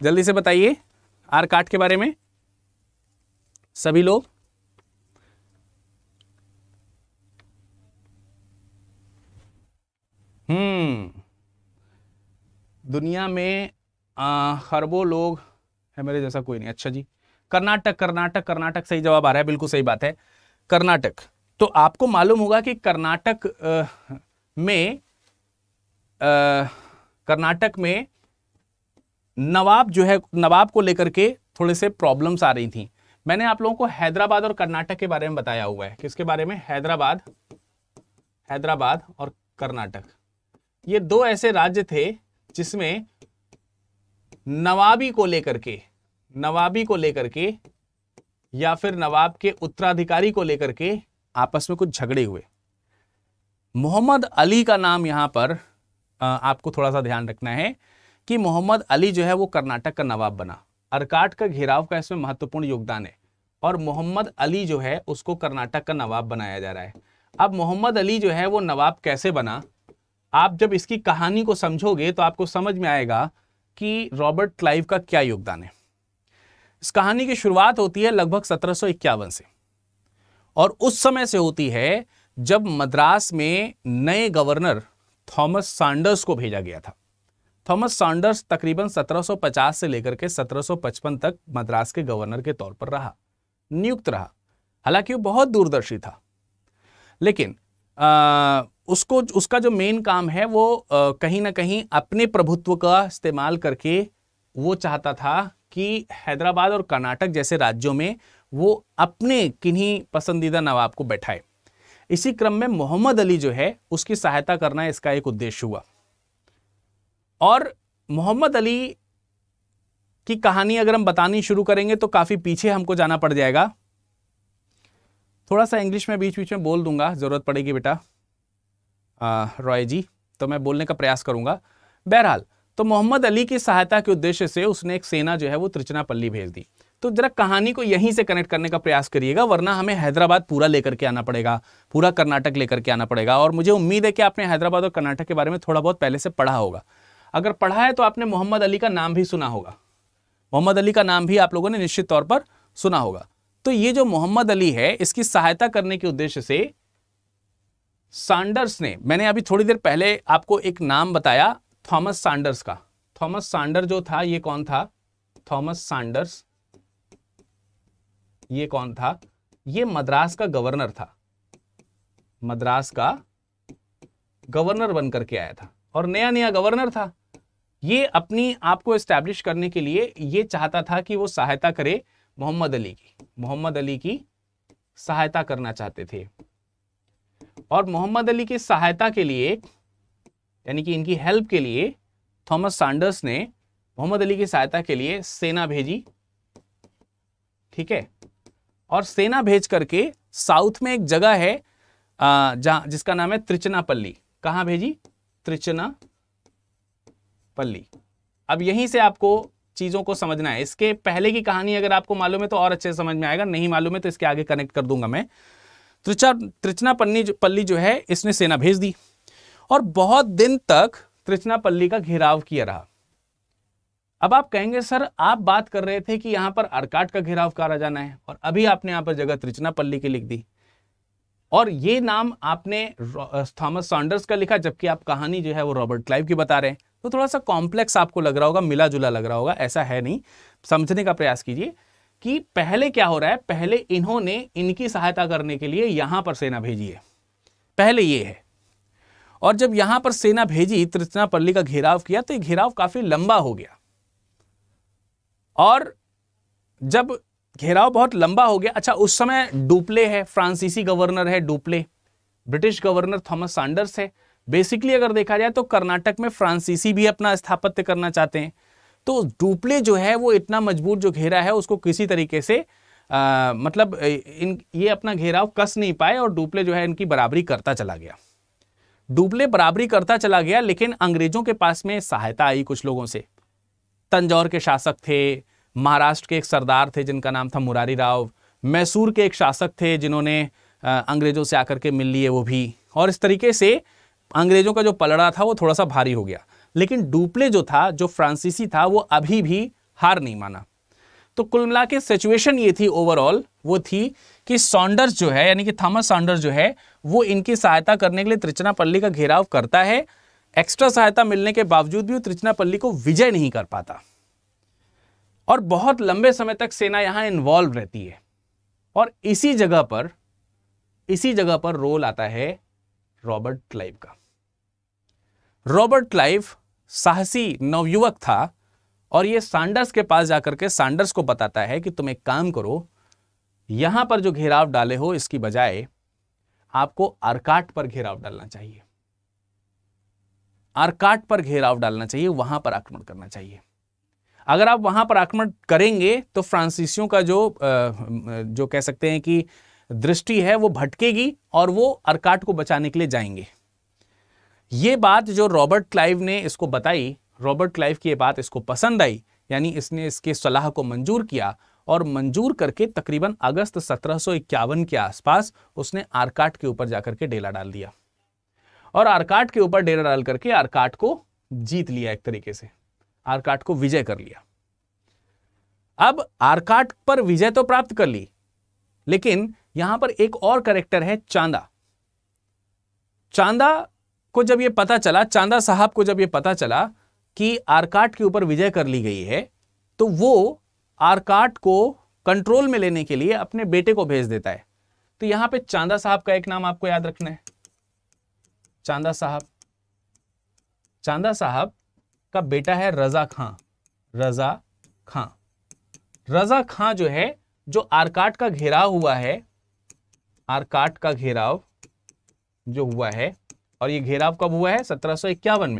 जल्दी से बताइए आरकाट के बारे में सभी लोग हम्म दुनिया में खरबों लोग है मेरे जैसा कोई नहीं अच्छा जी कर्नाटक कर्नाटक कर्नाटक सही जवाब आ रहा है बिल्कुल सही बात है कर्नाटक तो आपको मालूम होगा कि कर्नाटक में कर्नाटक में नवाब जो है नवाब को लेकर के थोड़े से प्रॉब्लम्स आ रही थी मैंने आप लोगों को हैदराबाद और कर्नाटक के बारे में बताया हुआ है किसके बारे में हैदराबाद हैदराबाद और कर्नाटक ये दो ऐसे राज्य थे जिसमें नवाबी को लेकर के नवाबी को लेकर के या फिर नवाब के उत्तराधिकारी को लेकर के आपस में कुछ झगड़े हुए मोहम्मद अली का नाम यहाँ पर आपको थोड़ा सा ध्यान रखना है कि मोहम्मद अली जो है वो कर्नाटक का नवाब बना अरकाट का घेराव का इसमें महत्वपूर्ण योगदान है और मोहम्मद अली जो है उसको कर्नाटक का नवाब बनाया जा रहा है अब मोहम्मद अली जो है वो नवाब कैसे बना आप जब इसकी कहानी को समझोगे तो आपको समझ में आएगा कि रॉबर्ट क्लाइव का क्या योगदान है इस कहानी की शुरुआत होती है लगभग सत्रह से और उस समय से होती है जब मद्रास में नए गवर्नर थॉमस सांडर्स को भेजा गया था थॉमस सांडर्स तकरीबन 1750 से लेकर के 1755 तक मद्रास के गवर्नर के तौर पर रहा नियुक्त रहा हालांकि वो बहुत दूरदर्शी था लेकिन आ, उसको उसका जो मेन काम है वो कहीं ना कहीं अपने प्रभुत्व का इस्तेमाल करके वो चाहता था कि हैदराबाद और कर्नाटक जैसे राज्यों में वो अपने किन्हीं पसंदीदा नवाब को बैठाए इसी क्रम में मोहम्मद अली जो है उसकी सहायता करना इसका एक उद्देश्य हुआ और मोहम्मद अली की कहानी अगर हम बतानी शुरू करेंगे तो काफ़ी पीछे हमको जाना पड़ जाएगा थोड़ा सा इंग्लिश में बीच बीच में बोल दूंगा ज़रूरत पड़ेगी बेटा रॉय जी तो मैं बोलने का प्रयास करूंगा बहरहाल तो मोहम्मद अली की सहायता के उद्देश्य से उसने एक सेना जो है वो त्रिचनापल्ली भेज दी तो जरा कहानी को यहीं से कनेक्ट करने का प्रयास करिएगा वरना हमें हैदराबाद पूरा लेकर के आना पड़ेगा पूरा कर्नाटक लेकर के आना पड़ेगा और मुझे उम्मीद है कि आपने हैदराबाद और कर्नाटक के बारे में थोड़ा बहुत पहले से पढ़ा होगा अगर पढ़ा है तो आपने मोहम्मद अली का नाम भी सुना होगा मोहम्मद अली का नाम भी आप लोगों ने निश्चित तौर पर सुना होगा तो ये जो मोहम्मद अली है इसकी सहायता करने के उद्देश्य से सांडर्स ने मैंने अभी थोड़ी देर पहले आपको एक नाम बताया थॉमस सांडर्स का थॉमस सांडर जो था ये कौन था थॉमस सांडर्स ये कौन था ये मद्रास का गवर्नर था मद्रास का गवर्नर बनकर के आया था और नया नया गवर्नर था ये अपनी आप को करने के लिए ये चाहता था कि वो सहायता करे मोहम्मद अली की मोहम्मद अली की सहायता करना चाहते थे और मोहम्मद अली की सहायता के लिए यानी कि इनकी हेल्प के लिए थॉमस सैंडर्स ने मोहम्मद अली की सहायता के लिए सेना भेजी ठीक है और सेना भेज करके साउथ में एक जगह है जहां जिसका नाम है त्रिचनापल्ली कहां भेजी त्रिचना पल्ली अब यहीं से आपको चीज़ों को समझना है इसके पहले की कहानी अगर आपको मालूम है तो और अच्छे से समझ में आएगा नहीं मालूम है तो इसके आगे कनेक्ट कर दूंगा मैं त्रिचा जो पल्ली जो है इसने सेना भेज दी और बहुत दिन तक त्रिचनापल्ली का घेराव किया रहा अब आप कहेंगे सर आप बात कर रहे थे कि यहाँ पर अरकाट का घेराव करा जाना है और अभी आपने यहाँ पर जगह त्रिचनापल्ली की लिख दी और ये नाम आपने थॉमस सॉन्डर्स का लिखा जबकि आप कहानी जो है वो रॉबर्ट क्लाइव की बता रहे हैं तो थोड़ा सा कॉम्प्लेक्स आपको लग रहा होगा मिला जुला लग रहा होगा ऐसा है नहीं समझने का प्रयास कीजिए कि पहले क्या हो रहा है पहले इन्होंने इनकी सहायता करने के लिए यहां पर सेना भेजी है पहले ये है और जब यहां पर सेना भेजी त्रिचनापल्ली का घेराव किया तो घेराव काफी लंबा हो गया और जब घेराव बहुत लंबा हो गया अच्छा उस समय डुप्ले है फ्रांसीसी गवर्नर है Dupleix British governor Thomas Saunders है बेसिकली अगर देखा जाए तो कर्नाटक में फ्रांसीसी भी अपना स्थापत्य करना चाहते हैं तो डुप्ले जो है वो इतना मजबूत जो घेरा है उसको किसी तरीके से आ, मतलब इन ये अपना घेराव कस नहीं पाए और डुप्ले जो है इनकी बराबरी करता चला गया डुप्ले बराबरी करता चला गया लेकिन अंग्रेजों के पास में सहायता आई कुछ लोगों से तंजौर के शासक थे महाराष्ट्र के एक सरदार थे जिनका नाम था मुरारी राव मैसूर के एक शासक थे जिन्होंने अंग्रेजों से आकर के मिल लिए वो भी और इस तरीके से अंग्रेजों का जो पलड़ा था वो थोड़ा सा भारी हो गया लेकिन डुप्ले जो था जो फ्रांसीसी था वो अभी भी हार नहीं माना तो कुल मिला के सिचुएशन ये थी ओवरऑल वो थी कि सॉन्डर्स जो है यानी कि थॉमस सॉन्डर्स जो है वो इनकी सहायता करने के लिए त्रिचनापल्ली का घेराव करता है एक्स्ट्रा सहायता मिलने के बावजूद भी वो त्रिचनापल्ली को विजय नहीं कर पाता और बहुत लंबे समय तक सेना यहां इन्वॉल्व रहती है और इसी जगह पर इसी जगह पर रोल आता है रॉबर्ट क्लाइव का रॉबर्ट क्लाइव साहसी नवयुवक था और ये सैंडर्स के पास जाकर के सैंडर्स को बताता है कि तुम एक काम करो यहां पर जो घेराव डाले हो इसकी बजाय आपको अर्काट पर घेराव डालना चाहिए अर्काट पर घेराव डालना चाहिए वहां पर आक्रमण करना चाहिए अगर आप वहां पर आक्रमण करेंगे तो फ्रांसीसियों का जो जो कह सकते हैं कि दृष्टि है वो भटकेगी और वो अरकाट को बचाने के लिए जाएंगे ये बात जो रॉबर्ट क्लाइव ने इसको बताई रॉबर्ट क्लाइव की ये बात इसको पसंद आई यानी इसने इसके सलाह को मंजूर किया और मंजूर करके तकरीबन अगस्त सत्रह के आसपास उसने आरकाट के ऊपर जाकर के डेला डाल दिया और आरकाट के ऊपर डेला डाल करके आरकाट को जीत लिया एक तरीके से आरकाट को विजय कर लिया अब आरकाट पर विजय तो प्राप्त कर ली लेकिन यहां पर एक और करेक्टर है चांदा चांदा को जब ये पता चला चांदा साहब को जब ये पता चला कि आरकाट के ऊपर विजय कर ली गई है तो वो आरकाट को कंट्रोल में लेने के लिए अपने बेटे को भेज देता है तो यहां पे चांदा साहब का एक नाम आपको याद रखना है चांदा साहब चांदा साहब का बेटा है रजा खां रजा खां रजा खां जो है जो आरकाट का घेराव हुआ है आरकाट का घेराव जो हुआ है और ये घेराव कब हुआ है सत्रह में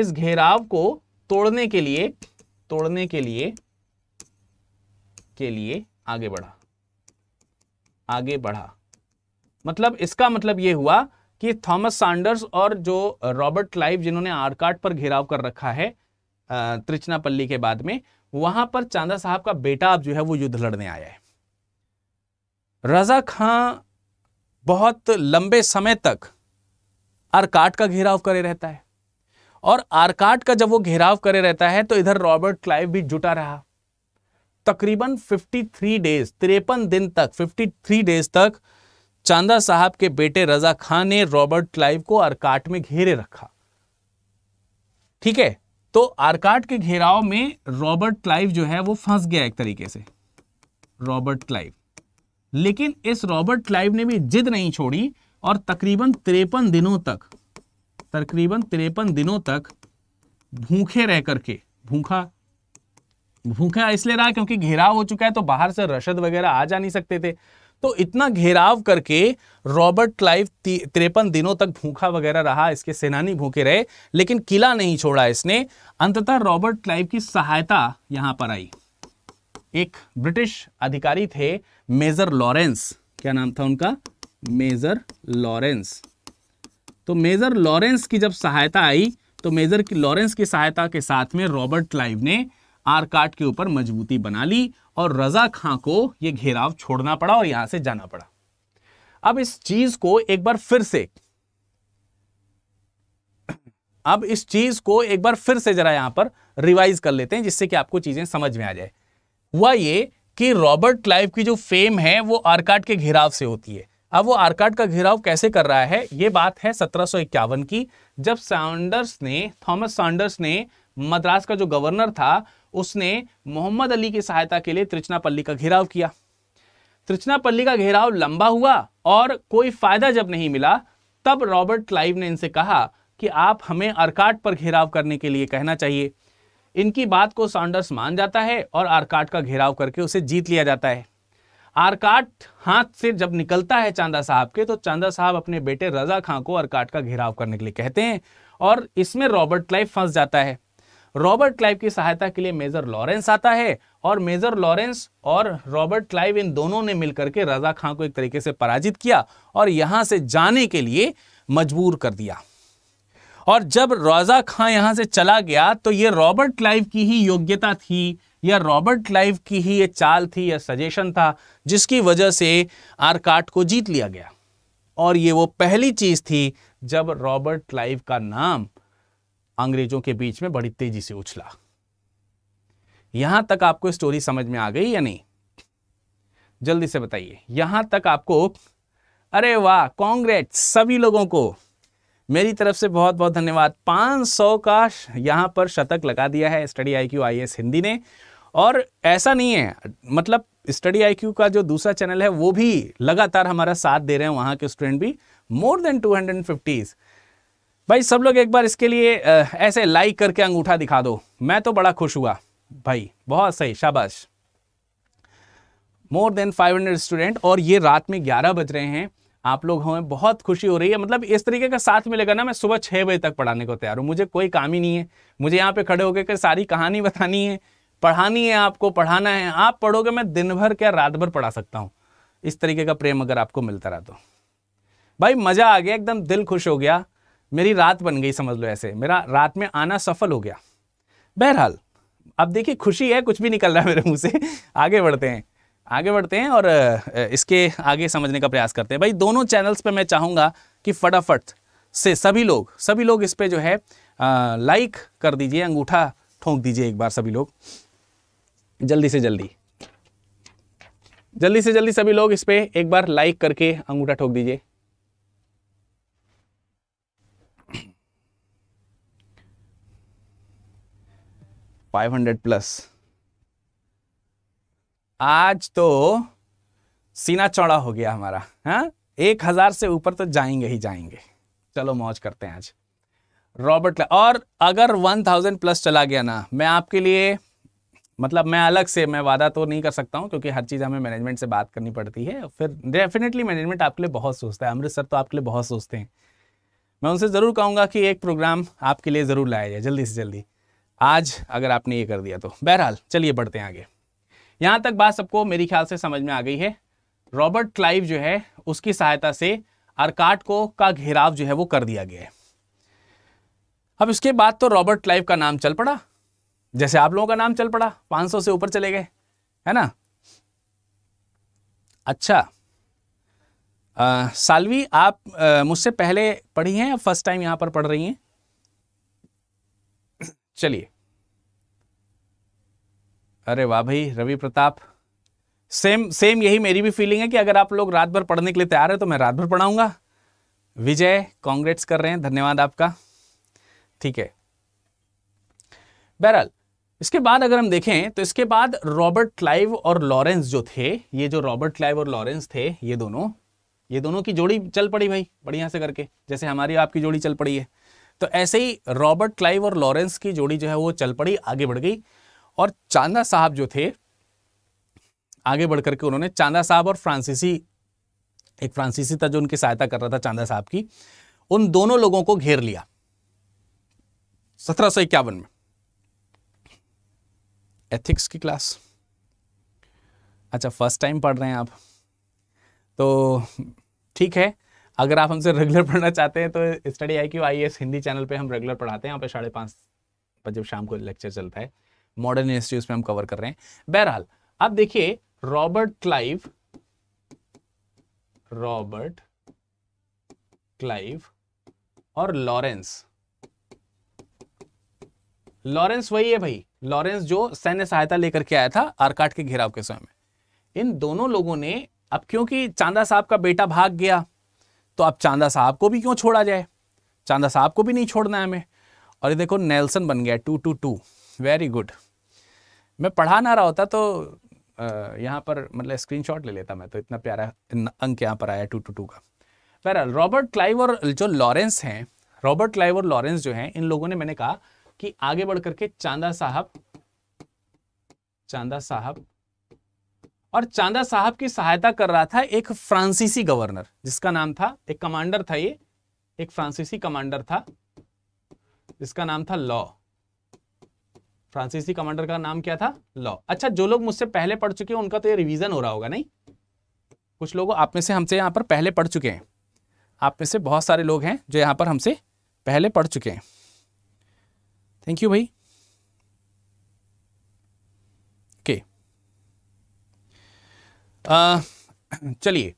इस घेराव को तोड़ने के लिए तोड़ने के लिए के लिए आगे बढ़ा आगे बढ़ा मतलब इसका मतलब ये हुआ कि थॉमस सैंडर्स और जो रॉबर्ट क्लाइव जिन्होंने आरकाट पर घेराव कर रखा है त्रिचनापल्ली के बाद में वहां पर चांदा साहब का बेटा अब जो है वो युद्ध लड़ने आया है रजा खां बहुत लंबे समय तक आरकाट का घेराव करे रहता है और आरकाट का जब वो घेराव करे रहता है तो इधर रॉबर्ट क्लाइव भी जुटा रहा तकरीबन 53 डेज तिरपन दिन तक 53 डेज तक चांदा साहब के बेटे रजा खान ने रॉबर्ट क्लाइव को आरकाट में घेरे रखा ठीक है तो आरकाट के घेराव में रॉबर्ट क्लाइव जो है वो फंस गया एक तरीके से रॉबर्ट क्लाइव लेकिन इस रॉबर्ट क्लाइव ने भी जिद नहीं छोड़ी और तकरीबन तिरपन दिनों तक तकरीबन तिरपन दिनों तक भूखे रह करके भूखा भूखा इसलिए रहा क्योंकि घेराव हो चुका है तो बाहर से रशद वगैरह आ जा नहीं सकते थे तो इतना घेराव करके रॉबर्ट क्लाइव तिरपन दिनों तक भूखा वगैरह रहा इसके सेनानी भूखे रहे लेकिन किला नहीं छोड़ा इसने अंततः रॉबर्ट क्लाइव की सहायता यहां पर आई एक ब्रिटिश अधिकारी थे मेजर लॉरेंस क्या नाम था उनका मेजर लॉरेंस तो मेजर लॉरेंस की जब सहायता आई तो मेजर की लॉरेंस की सहायता के साथ में रॉबर्ट क्लाइव ने आरकाट के ऊपर मजबूती बना ली और रजा खां को यह घेराव छोड़ना पड़ा और यहां से जाना पड़ा अब इस चीज को एक बार फिर से अब इस चीज को एक बार फिर से जरा यहां पर रिवाइज कर लेते हैं जिससे कि आपको चीजें समझ में आ जाए हुआ ये कि रॉबर्ट क्लाइव की जो फेम है वो आरकाट के घेराव से होती है अब वो आर्काट का घेराव कैसे कर रहा है ये बात है सत्रह की जब सैंडर्स ने थॉमस सैंडर्स ने मद्रास का जो गवर्नर था उसने मोहम्मद अली की सहायता के लिए त्रिचनापल्ली का घेराव किया त्रिचनापल्ली का घेराव लंबा हुआ और कोई फायदा जब नहीं मिला तब रॉबर्ट क्लाइव ने इनसे कहा कि आप हमें अर्काट पर घेराव करने के लिए कहना चाहिए इनकी बात को सॉन्डर्स मान जाता है और आर्काट का घेराव करके उसे जीत लिया जाता है आरकाट हाथ से जब निकलता है चांदा साहब के तो चांदा साहब अपने बेटे रजा खां को आरकाट का घेराव करने के लिए कहते हैं और इसमें रॉबर्ट क्लाइव फंस जाता है रॉबर्ट क्लाइव की सहायता के लिए मेजर लॉरेंस आता है और मेजर लॉरेंस और रॉबर्ट क्लाइव इन दोनों ने मिलकर के रजा खां को एक तरीके से पराजित किया और यहां से जाने के लिए मजबूर कर दिया और जब रजा खां यहां से चला गया तो ये रॉबर्ट क्लाइव की ही योग्यता थी या रॉबर्ट क्लाइव की ही ये चाल थी या सजेशन था जिसकी वजह से आरकाट को जीत लिया गया और ये वो पहली चीज़ थी जब रॉबर्ट क्लाइव का नाम अंग्रेजों के बीच में बड़ी तेजी से उछला यहां तक आपको स्टोरी समझ में आ गई या नहीं जल्दी से बताइए यहां तक आपको अरे वाह कांग्रेट सभी लोगों को मेरी तरफ से बहुत बहुत धन्यवाद 500 का यहां पर शतक लगा दिया है study I Q I S Hindi ने और ऐसा नहीं है मतलब स्टडी आई का जो दूसरा चैनल है वो भी लगातार हमारा साथ दे रहे हैं वहाँ के स्टूडेंट भी मोर देन टू हंड्रेड भाई सब लोग एक बार इसके लिए ऐसे लाइक करके अंगूठा दिखा दो मैं तो बड़ा खुश हुआ भाई बहुत सही शाबाश मोर देन 500 स्टूडेंट और ये रात में 11 बज रहे हैं आप लोग हमें बहुत खुशी हो रही है मतलब इस तरीके का साथ मिलेगा ना मैं सुबह छह बजे तक पढ़ाने को तैयार हूँ मुझे कोई काम ही नहीं है मुझे यहाँ पे खड़े होकर सारी कहानी बतानी है पढ़ानी है आपको पढ़ाना है आप पढ़ोगे मैं दिन भर क्या रात भर पढ़ा सकता हूँ इस तरीके का प्रेम अगर आपको मिलता रहा तो भाई मज़ा आ गया एकदम दिल खुश हो गया मेरी रात बन गई समझ लो ऐसे मेरा रात में आना सफल हो गया बहरहाल अब देखिए खुशी है कुछ भी निकल रहा है मेरे मुंह से आगे बढ़ते हैं आगे बढ़ते हैं और इसके आगे समझने का प्रयास करते हैं भाई दोनों चैनल्स पे मैं चाहूँगा कि फटाफट से सभी लोग सभी लोग इस पर जो है लाइक कर दीजिए अंगूठा ठोंक दीजिए एक बार सभी लोग जल्दी से जल्दी जल्दी से जल्दी सभी लोग इस पर एक बार लाइक करके अंगूठा ठोक दीजिए फाइव हंड्रेड प्लस आज तो सीना चौड़ा हो गया हमारा है हाँ? एक हजार से ऊपर तो जाएंगे ही जाएंगे चलो मौज करते हैं आज रॉबर्ट और अगर वन थाउजेंड प्लस चला गया ना मैं आपके लिए मतलब मैं अलग से मैं वादा तो नहीं कर सकता हूँ क्योंकि हर चीज़ हमें मैनेजमेंट से बात करनी पड़ती है फिर डेफिनेटली मैनेजमेंट आपके लिए बहुत सोचता है अमृतसर तो आपके लिए बहुत सोचते हैं मैं उनसे ज़रूर कहूँगा कि एक प्रोग्राम आपके लिए ज़रूर लाया जाए जल्दी से जल्दी आज अगर आपने ये कर दिया तो बहरहाल चलिए बढ़ते हैं आगे यहाँ तक बात सबको मेरी ख्याल से समझ में आ गई है रॉबर्ट क्लाइव जो है उसकी सहायता से अरकाट को का घेराव जो है वो कर दिया गया है अब इसके बाद तो रॉबर्ट क्लाइव का नाम चल पड़ा जैसे आप लोगों का नाम चल पड़ा 500 से ऊपर चले गए है ना अच्छा आ, सालवी आप मुझसे पहले पढ़ी हैं या फर्स्ट टाइम यहां पर पढ़ रही हैं चलिए अरे वाह भाई रवि प्रताप सेम सेम यही मेरी भी फीलिंग है कि अगर आप लोग रात भर पढ़ने के लिए तैयार है तो मैं रात भर पढ़ाऊंगा विजय कांग्रेट्स कर रहे हैं धन्यवाद आपका ठीक है बहरहाल इसके बाद अगर हम देखें तो इसके बाद रॉबर्ट क्लाइव और लॉरेंस जो थे ये जो रॉबर्ट क्लाइव और लॉरेंस थे ये दोनों ये दोनों की जोड़ी चल पड़ी भाई बढ़िया से करके जैसे हमारी आपकी जोड़ी चल पड़ी है तो ऐसे ही रॉबर्ट क्लाइव और लॉरेंस की जोड़ी जो है वो चल पड़ी आगे बढ़ गई और चांदा साहब जो थे आगे बढ़ करके उन्होंने चांदा साहब और फ्रांसीसी एक फ्रांसीसी था जो उनकी सहायता कर रहा था चांदा साहब की उन दोनों लोगों को घेर लिया सत्रह में एथिक्स की क्लास अच्छा फर्स्ट टाइम पढ़ रहे हैं आप तो ठीक है अगर आप हमसे रेगुलर पढ़ना चाहते हैं तो study I Q I S Hindi channel पे हम रेगुलर पढ़ाते हैं यहाँ पे साढ़े पाँच बजे शाम को लेक्चर चलता है मॉडर्न इंस्टीट्यूट में हम कवर कर रहे हैं बहरहाल अब देखिए रॉबर्ट क्लाइव रॉबर्ट क्लाइव और लॉरेंस लॉरेंस वही है भाई लॉरेंस जो सैन्य सहायता लेकर के आया था आरकाट के घेराव के समय में इन दोनों लोगों ने अब क्योंकि चांदा साहब का बेटा भाग गया तो अब चांदा साहब को भी क्यों छोड़ा जाए चांदा साहब को भी नहीं छोड़ना है हमें और ये देखो नेल्सन बन गया two two two very good मैं पढ़ा ना रहा होता तो यहाँ पर मतलब स्क्रीन ले लेता मैं तो इतना प्यारा अंक यहाँ पर आया टू टू टू का बहरहाल रॉबर्ट क्लाइव और जो लॉरेंस हैं रॉबर्ट क्लाइव और लॉरेंस जो हैं इन लोगों ने मैंने कहा कि आगे बढ़ करके चांदा साहब चांदा साहब और चांदा साहब की सहायता कर रहा था एक फ्रांसीसी गवर्नर जिसका नाम था एक कमांडर था ये एक फ्रांसीसी कमांडर था जिसका नाम था लॉ फ्रांसीसी कमांडर का नाम क्या था लॉ अच्छा जो लोग मुझसे पहले पढ़ चुके हैं उनका तो ये रिवीजन हो रहा होगा नहीं कुछ लोग आप में से हमसे यहाँ पर पहले पढ़ चुके हैं आप में से बहुत सारे लोग हैं जो यहाँ पर हमसे पहले पढ़ चुके हैं थैंक यू भाई ओके चलिए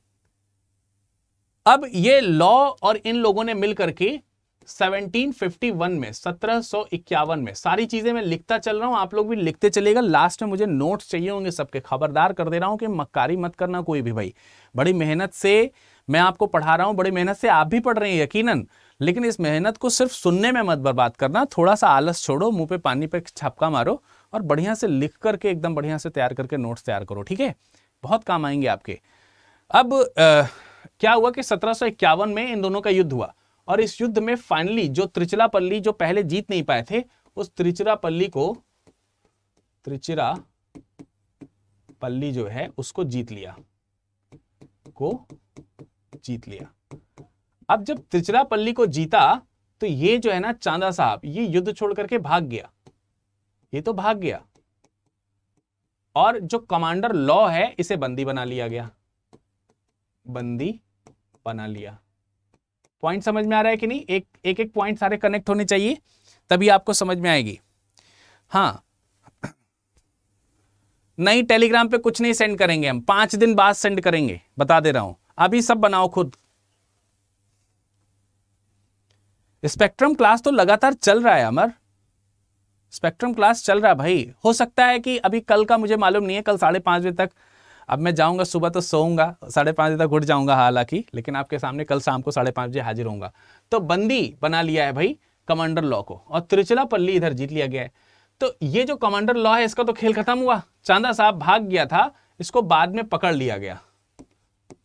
अब ये लॉ और इन लोगों ने मिलकर के 1751 में सत्रह में सारी चीजें मैं लिखता चल रहा हूं आप लोग भी लिखते चलेगा लास्ट में मुझे नोट्स चाहिए होंगे सबके खबरदार कर दे रहा हूं कि मक्कारी मत करना कोई भी भाई बड़ी मेहनत से मैं आपको पढ़ा रहा हूं बड़ी मेहनत से आप भी पढ़ रहे हैं यकीनन लेकिन इस मेहनत को सिर्फ सुनने में मत बर्बाद करना थोड़ा सा आलस छोड़ो मुंह पे पानी पे छपका मारो और बढ़िया से लिख करके एकदम बढ़िया से तैयार करके नोट्स तैयार करो ठीक है बहुत काम आएंगे आपके अब आ, क्या हुआ कि सत्रह में इन दोनों का युद्ध हुआ और इस युद्ध में फाइनली जो त्रिचिरापल्ली जो पहले जीत नहीं पाए थे उस त्रिचिरापल्ली को त्रिचिरा पल्ली जो है उसको जीत लिया को जीत लिया अब जब त्रिचरापल्ली को जीता तो ये जो है ना चांदा साहब ये युद्ध छोड़ करके भाग गया ये तो भाग गया और जो कमांडर लॉ है इसे बंदी बना लिया गया बंदी बना लिया पॉइंट समझ में आ रहा है कि नहीं एक एक, एक पॉइंट सारे कनेक्ट होने चाहिए तभी आपको समझ में आएगी हाँ नहीं टेलीग्राम पे कुछ नहीं सेंड करेंगे हम पांच दिन बाद सेंड करेंगे बता दे रहा हूं अभी सब बनाओ खुद स्पेक्ट्रम क्लास तो लगातार चल रहा है अमर स्पेक्ट्रम क्लास चल रहा है भाई हो सकता है कि अभी कल का मुझे मालूम नहीं है कल साढ़े पाँच बजे तक अब मैं जाऊंगा सुबह तो सोऊंगा साढ़े पाँच बजे तक उठ जाऊंगा हालांकि लेकिन आपके सामने कल शाम को साढ़े पाँच बजे हाजिर होऊंगा तो बंदी बना लिया है भाई कमांडर लॉ को और पल्ली इधर जीत लिया गया है तो ये जो कमांडर लॉ है इसका तो खेल खत्म हुआ चांदा साहब भाग गया था इसको बाद में पकड़ लिया गया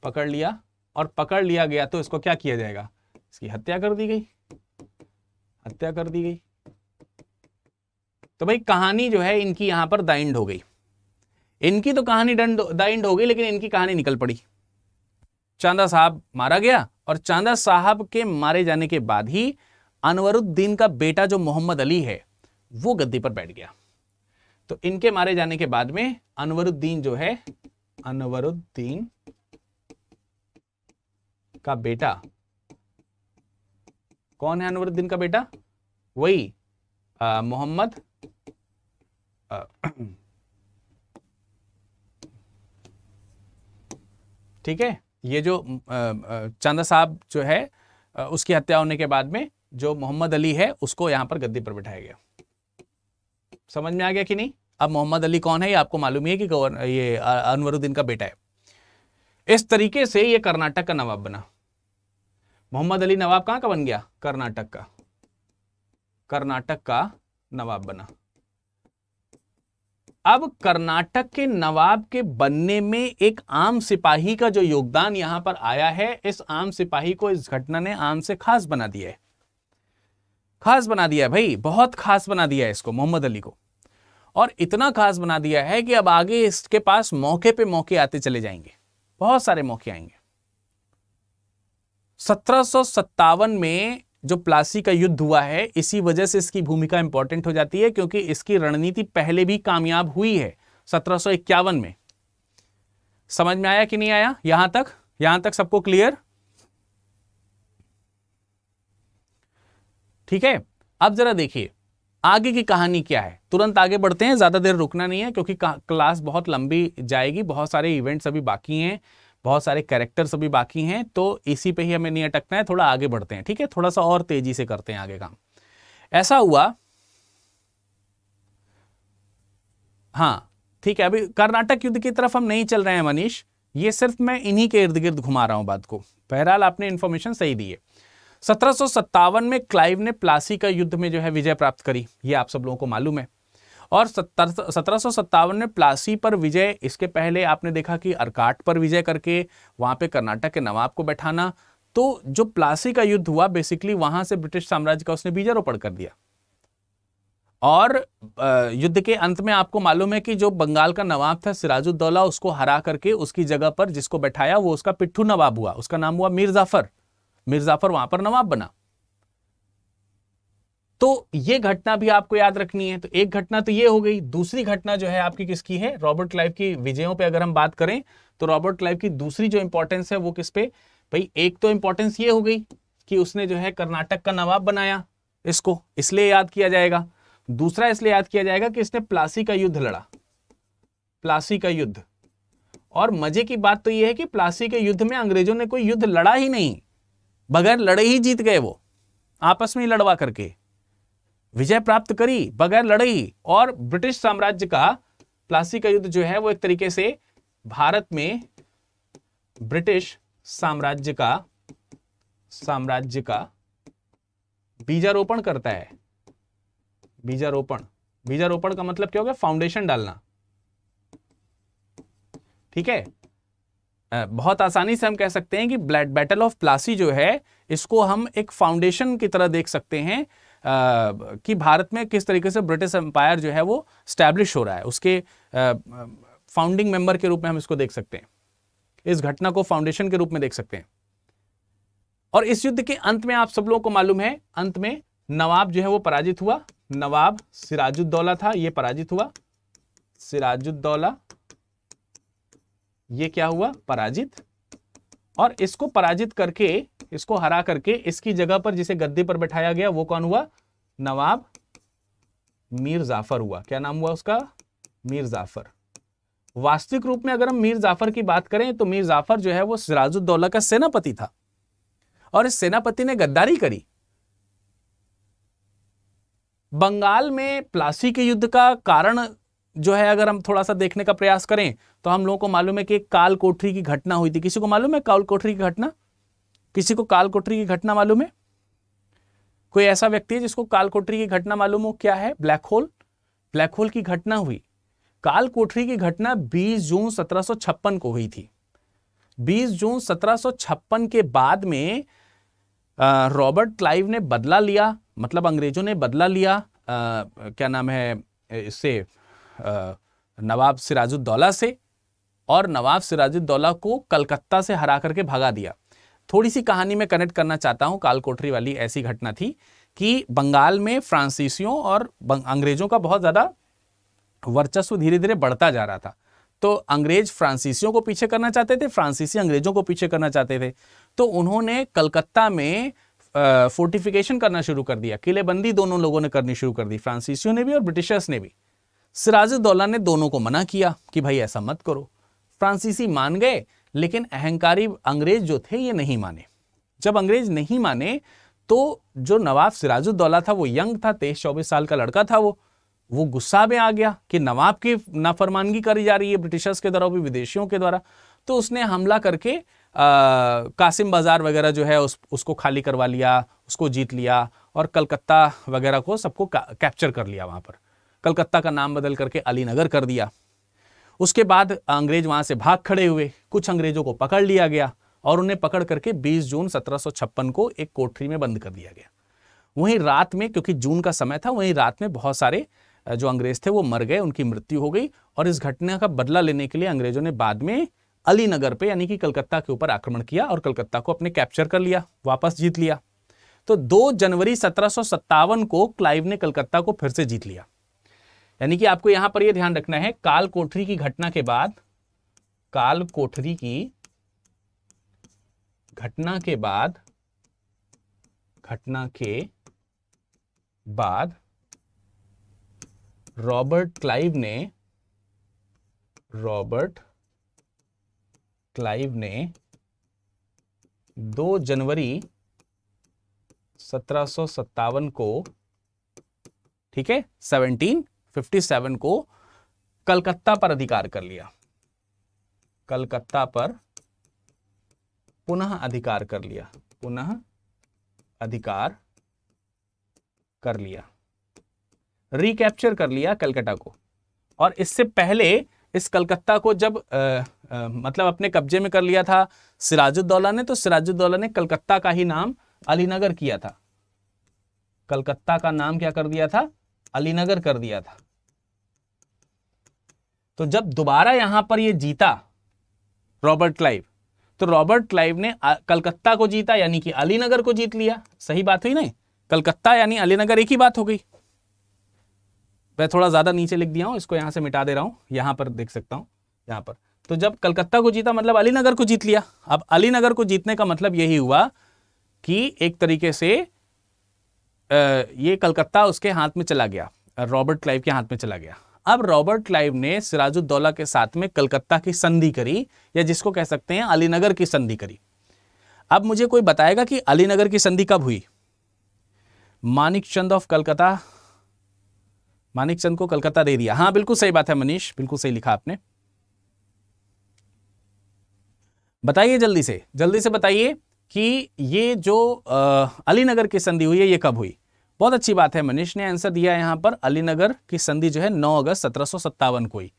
पकड़ लिया और पकड़ लिया गया तो इसको क्या किया जाएगा इसकी हत्या कर दी गई हत्या कर दी गई तो भाई कहानी जो है इनकी यहां पर दाइंड हो गई इनकी तो कहानी दाइंड हो गई लेकिन इनकी कहानी निकल पड़ी चांदा साहब मारा गया और चांदा साहब के मारे जाने के बाद ही अनवरुद्दीन का बेटा जो मोहम्मद अली है वो गद्दी पर बैठ गया तो इनके मारे जाने के बाद में अनवरुद्दीन जो है अनवरुद्दीन का बेटा कौन है अनवरुद्दीन का बेटा वही मोहम्मद ठीक है ये जो चंदा साहब जो है उसकी हत्या होने के बाद में जो मोहम्मद अली है उसको यहां पर गद्दी पर बिठाया गया समझ में आ गया कि नहीं अब मोहम्मद अली कौन है ये आपको मालूम ही है कि गवर्नर ये अनवरुद्दीन का बेटा है इस तरीके से ये कर्नाटक का नवाब बना मोहम्मद अली नवाब कहां का बन गया कर्नाटक का कर्नाटक का नवाब बना अब कर्नाटक के नवाब के बनने में एक आम सिपाही का जो योगदान यहां पर आया है इस आम सिपाही को इस घटना ने आम से खास बना दिया है खास बना दिया है भाई बहुत खास बना दिया है इसको मोहम्मद अली को और इतना खास बना दिया है कि अब आगे इसके पास मौके पे मौके आते चले जाएंगे बहुत सारे मौके आएंगे सत्रह में जो प्लासी का युद्ध हुआ है इसी वजह से इसकी भूमिका इंपॉर्टेंट हो जाती है क्योंकि इसकी रणनीति पहले भी कामयाब हुई है सत्रह में समझ में आया कि नहीं आया यहां तक यहां तक सबको क्लियर ठीक है अब जरा देखिए आगे की कहानी क्या है तुरंत आगे बढ़ते हैं ज्यादा देर रुकना नहीं है क्योंकि क्लास बहुत लंबी जाएगी बहुत सारे इवेंट्स अभी बाकी हैं बहुत सारे कैरेक्टर्स अभी बाकी हैं तो इसी पे ही हमें नहीं अटकना है थोड़ा आगे बढ़ते हैं ठीक है थोड़ा सा और तेजी से करते हैं आगे काम ऐसा हुआ हाँ ठीक है अभी कर्नाटक युद्ध की तरफ हम नहीं चल रहे हैं मनीष ये सिर्फ मैं इन्हीं के इर्द गिर्द घुमा रहा हूं बात को बहरहाल आपने इन्फॉर्मेशन सही दी है सत्रह में क्लाइव ने प्लासी का युद्ध में जो है विजय प्राप्त करी ये आप सब लोगों को मालूम है और सत्रह सौ में प्लासी पर विजय इसके पहले आपने देखा कि अरकाट पर विजय करके वहाँ पे कर्नाटक के नवाब को बैठाना तो जो प्लासी का युद्ध हुआ बेसिकली वहाँ से ब्रिटिश साम्राज्य का उसने बीजारोपण कर दिया और युद्ध के अंत में आपको मालूम है कि जो बंगाल का नवाब था सिराजुद्दौला उसको हरा करके उसकी जगह पर जिसको बैठाया वो उसका पिट्ठू नवाब हुआ उसका नाम हुआ मीर जाफर मीर जाफर वहां पर नवाब बना तो ये घटना भी आपको याद रखनी है तो एक घटना तो ये हो गई दूसरी घटना जो है आपकी किसकी है रॉबर्ट क्लाइव की विजयों पे अगर हम बात करें तो रॉबर्ट क्लाइव की दूसरी जो इंपॉर्टेंस है वो किस पे भाई एक तो इंपॉर्टेंस ये हो गई कि उसने जो है कर्नाटक का नवाब बनाया इसको इसलिए याद किया जाएगा दूसरा इसलिए याद किया जाएगा कि इसने प्लासी का युद्ध लड़ा प्लासी का युद्ध और मजे की बात तो यह है कि प्लासी के युद्ध में अंग्रेजों ने कोई युद्ध लड़ा ही नहीं बगैर लड़े ही जीत गए वो आपस में ही लड़वा करके विजय प्राप्त करी बगैर लड़ी और ब्रिटिश साम्राज्य का प्लासी का युद्ध जो है वो एक तरीके से भारत में ब्रिटिश साम्राज्य का साम्राज्य का बीजारोपण करता है बीजारोपण बीजारोपण का मतलब क्या हो गया फाउंडेशन डालना ठीक है बहुत आसानी से हम कह सकते हैं कि बैटल ऑफ प्लासी जो है इसको हम एक फाउंडेशन की तरह देख सकते हैं कि भारत में किस तरीके से ब्रिटिश एम्पायर जो है वो स्टैब्लिश हो रहा है उसके फाउंडिंग मेंबर के रूप में हम इसको देख सकते हैं इस घटना को फाउंडेशन के रूप में देख सकते हैं और इस युद्ध के अंत में आप सब लोगों को मालूम है अंत में नवाब जो है वो पराजित हुआ नवाब सिराजुद्दौला था ये पराजित हुआ सिराजुद्दौला ये क्या हुआ पराजित और इसको पराजित करके इसको हरा करके इसकी जगह पर जिसे गद्दी पर बैठाया गया वो कौन हुआ नवाब मीर जाफर हुआ क्या नाम हुआ उसका मीर जाफर वास्तविक रूप में अगर हम मीर जाफर की बात करें तो मीर जाफर जो है वो सिराजुद्दौला का सेनापति था और इस सेनापति ने गद्दारी करी बंगाल में प्लासी के युद्ध का कारण जो है अगर हम थोड़ा सा देखने का प्रयास करें तो हम लोगों को मालूम है कि काल कोठरी की घटना हुई थी किसी को मालूम है काल कोठरी की घटना किसी को काल कोठरी की घटना मालूम है कोई ऐसा व्यक्ति है जिसको काल कोठरी की घटना मालूम हो क्या है ब्लैक होल ब्लैक होल की घटना हुई काल कोठरी की घटना 20 जून 1756 को हुई थी 20 जून 1756 के बाद में रॉबर्ट क्लाइव ने बदला लिया मतलब अंग्रेजों ने बदला लिया आ, क्या नाम है इससे नवाब सिराजुद्दौला से और नवाब सिराजुद्दौला को कलकत्ता से हरा करके भगा दिया थोड़ी सी कहानी में कनेक्ट करना चाहता हूँ काल कोठरी वाली ऐसी घटना थी कि बंगाल में फ्रांसीसियों और अंग्रेजों का बहुत ज़्यादा वर्चस्व धीरे धीरे बढ़ता जा रहा था तो अंग्रेज फ्रांसीसियों को पीछे करना चाहते थे फ्रांसीसी अंग्रेजों को पीछे करना चाहते थे तो उन्होंने कलकत्ता में फोर्टिफिकेशन करना शुरू कर दिया किलेबंदी दोनों लोगों ने करनी शुरू कर दी फ्रांसीसियों ने भी और ब्रिटिशर्स ने भी सिराजुद्दौला ने दोनों को मना किया कि भाई ऐसा मत करो फ्रांसीसी मान गए लेकिन अहंकारी अंग्रेज जो थे ये नहीं माने जब अंग्रेज नहीं माने तो जो नवाब सिराजुद्दौला था वो यंग था तेईस चौबीस साल का लड़का था वो वो गुस्सा में आ गया कि नवाब की नाफरमानगी करी जा रही है ब्रिटिशर्स के द्वारा भी विदेशियों के द्वारा तो उसने हमला करके आ, कासिम बाज़ार वगैरह जो है उस उसको खाली करवा लिया उसको जीत लिया और कलकत्ता वगैरह को सबको कैप्चर कर लिया वहाँ पर कलकत्ता का नाम बदल करके अली नगर कर दिया उसके बाद अंग्रेज वहां से भाग खड़े हुए कुछ अंग्रेजों को पकड़ लिया गया और उन्हें पकड़ करके 20 जून सत्रह को एक कोठरी में बंद कर दिया गया वहीं रात में क्योंकि जून का समय था वहीं रात में बहुत सारे जो अंग्रेज थे वो मर गए उनकी मृत्यु हो गई और इस घटना का बदला लेने के लिए अंग्रेजों ने बाद में अली नगर पे यानी कि कलकत्ता के ऊपर आक्रमण किया और कलकत्ता को अपने कैप्चर कर लिया वापस जीत लिया तो 2 जनवरी सत्रह को क्लाइव ने कलकत्ता को फिर से जीत लिया यानी कि आपको यहां पर यह ध्यान रखना है काल कोठरी की घटना के बाद काल कोठरी की घटना के बाद घटना के बाद रॉबर्ट क्लाइव ने रॉबर्ट क्लाइव ने 2 जनवरी सत्रह को ठीक है सेवनटीन 57 को कलकत्ता पर अधिकार कर लिया कलकत्ता पर पुनः अधिकार कर लिया पुनः अधिकार कर लिया रिकैप्चर कर लिया कलकत्ता को और इससे पहले इस कलकत्ता को जब आ, आ, मतलब अपने कब्जे में कर लिया था सिराजुद्दौला ने तो सिराजुद्दौला ने कलकत्ता का ही नाम अलीनगर किया था कलकत्ता का नाम क्या कर दिया था अलीनगर कर दिया था तो जब दोबारा यहां पर ये जीता रॉबर्ट क्लाइव तो रॉबर्ट क्लाइव ने कलकत्ता को जीता यानी कि अलीनगर को जीत लिया सही बात हुई नहीं कलकत्ता यानी अलीनगर एक ही बात हो गई मैं थोड़ा ज़्यादा नीचे लिख दिया हूं इसको यहां से मिटा दे रहा हूं यहां पर देख सकता हूं यहां पर तो जब कलकत्ता को जीता मतलब अलीनगर को जीत लिया अब अलीनगर को जीतने का मतलब यही हुआ कि एक तरीके से ये कलकत्ता उसके हाथ में चला गया रॉबर्ट क्लाइव के हाथ में चला गया अब रॉबर्ट क्लाइव ने सिराजुद्दौला के साथ में कलकत्ता की संधि करी या जिसको कह सकते हैं अलीनगर की संधि करी अब मुझे कोई बताएगा कि अलीनगर की संधि कब हुई मानिक चंद ऑफ कलकत्ता मानिक चंद को कलकत्ता दे दिया हाँ बिल्कुल सही बात है मनीष बिल्कुल सही लिखा आपने बताइए जल्दी से जल्दी से बताइए कि ये जो अलीनगर की संधि हुई है ये कब हुई बहुत अच्छी बात है मनीष ने आंसर दिया है यहाँ पर अलीनगर की संधि जो है 9 अगस्त सत्रह को हुई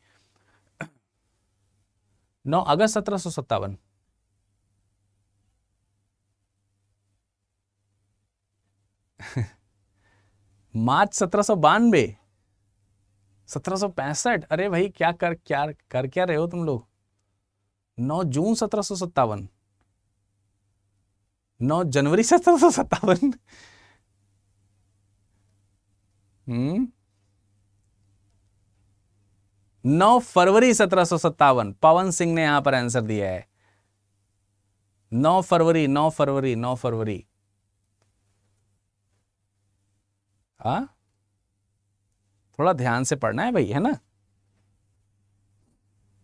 9 अगस्त सत्रह मार्च सत्रह सौ बानवे सत्रह सौ पैंसठ अरे भाई क्या कर क्या कर क्या रहे हो तुम लोग 9 जून सत्रह सौ सत्तावन नौ जनवरी सत्रह सौ सत्तावन हम्म। नौ फरवरी सत्रह सौ सत्तावन पवन सिंह ने यहां पर आंसर दिया है नौ फरवरी नौ फरवरी नौ फरवरी हा थोड़ा ध्यान से पढ़ना है भाई है ना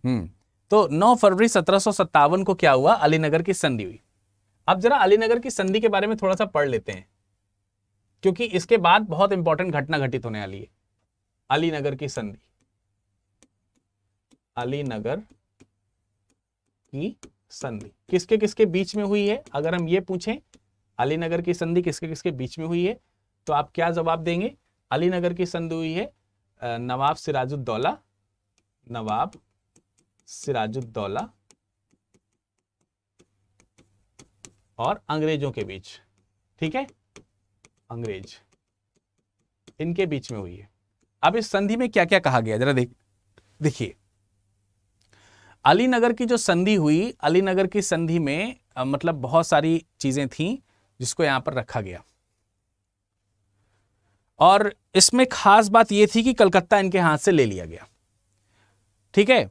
हम्म तो 9 फरवरी सत्रह को क्या हुआ अलीनगर की संधि हुई अब जरा अलीनगर की संधि के बारे में थोड़ा सा पढ़ लेते हैं क्योंकि इसके बाद बहुत इंपॉर्टेंट घटना घटित होने वाली है अलीनगर की संधि अलीनगर की संधि किसके किसके बीच में हुई है अगर हम ये पूछें अलीनगर की संधि किसके किसके बीच में हुई है तो आप क्या जवाब देंगे अलीनगर की संधि हुई है नवाब सिराजुद्दौला नवाब सिराजुद्दौला और अंग्रेजों के बीच ठीक है अंग्रेज इनके बीच में हुई है अब इस संधि में क्या क्या कहा गया जरा देख देखिए अलीनगर की जो संधि हुई अलीनगर की संधि में आ, मतलब बहुत सारी चीजें थी जिसको यहां पर रखा गया और इसमें खास बात यह थी कि कलकत्ता इनके हाथ से ले लिया गया ठीक है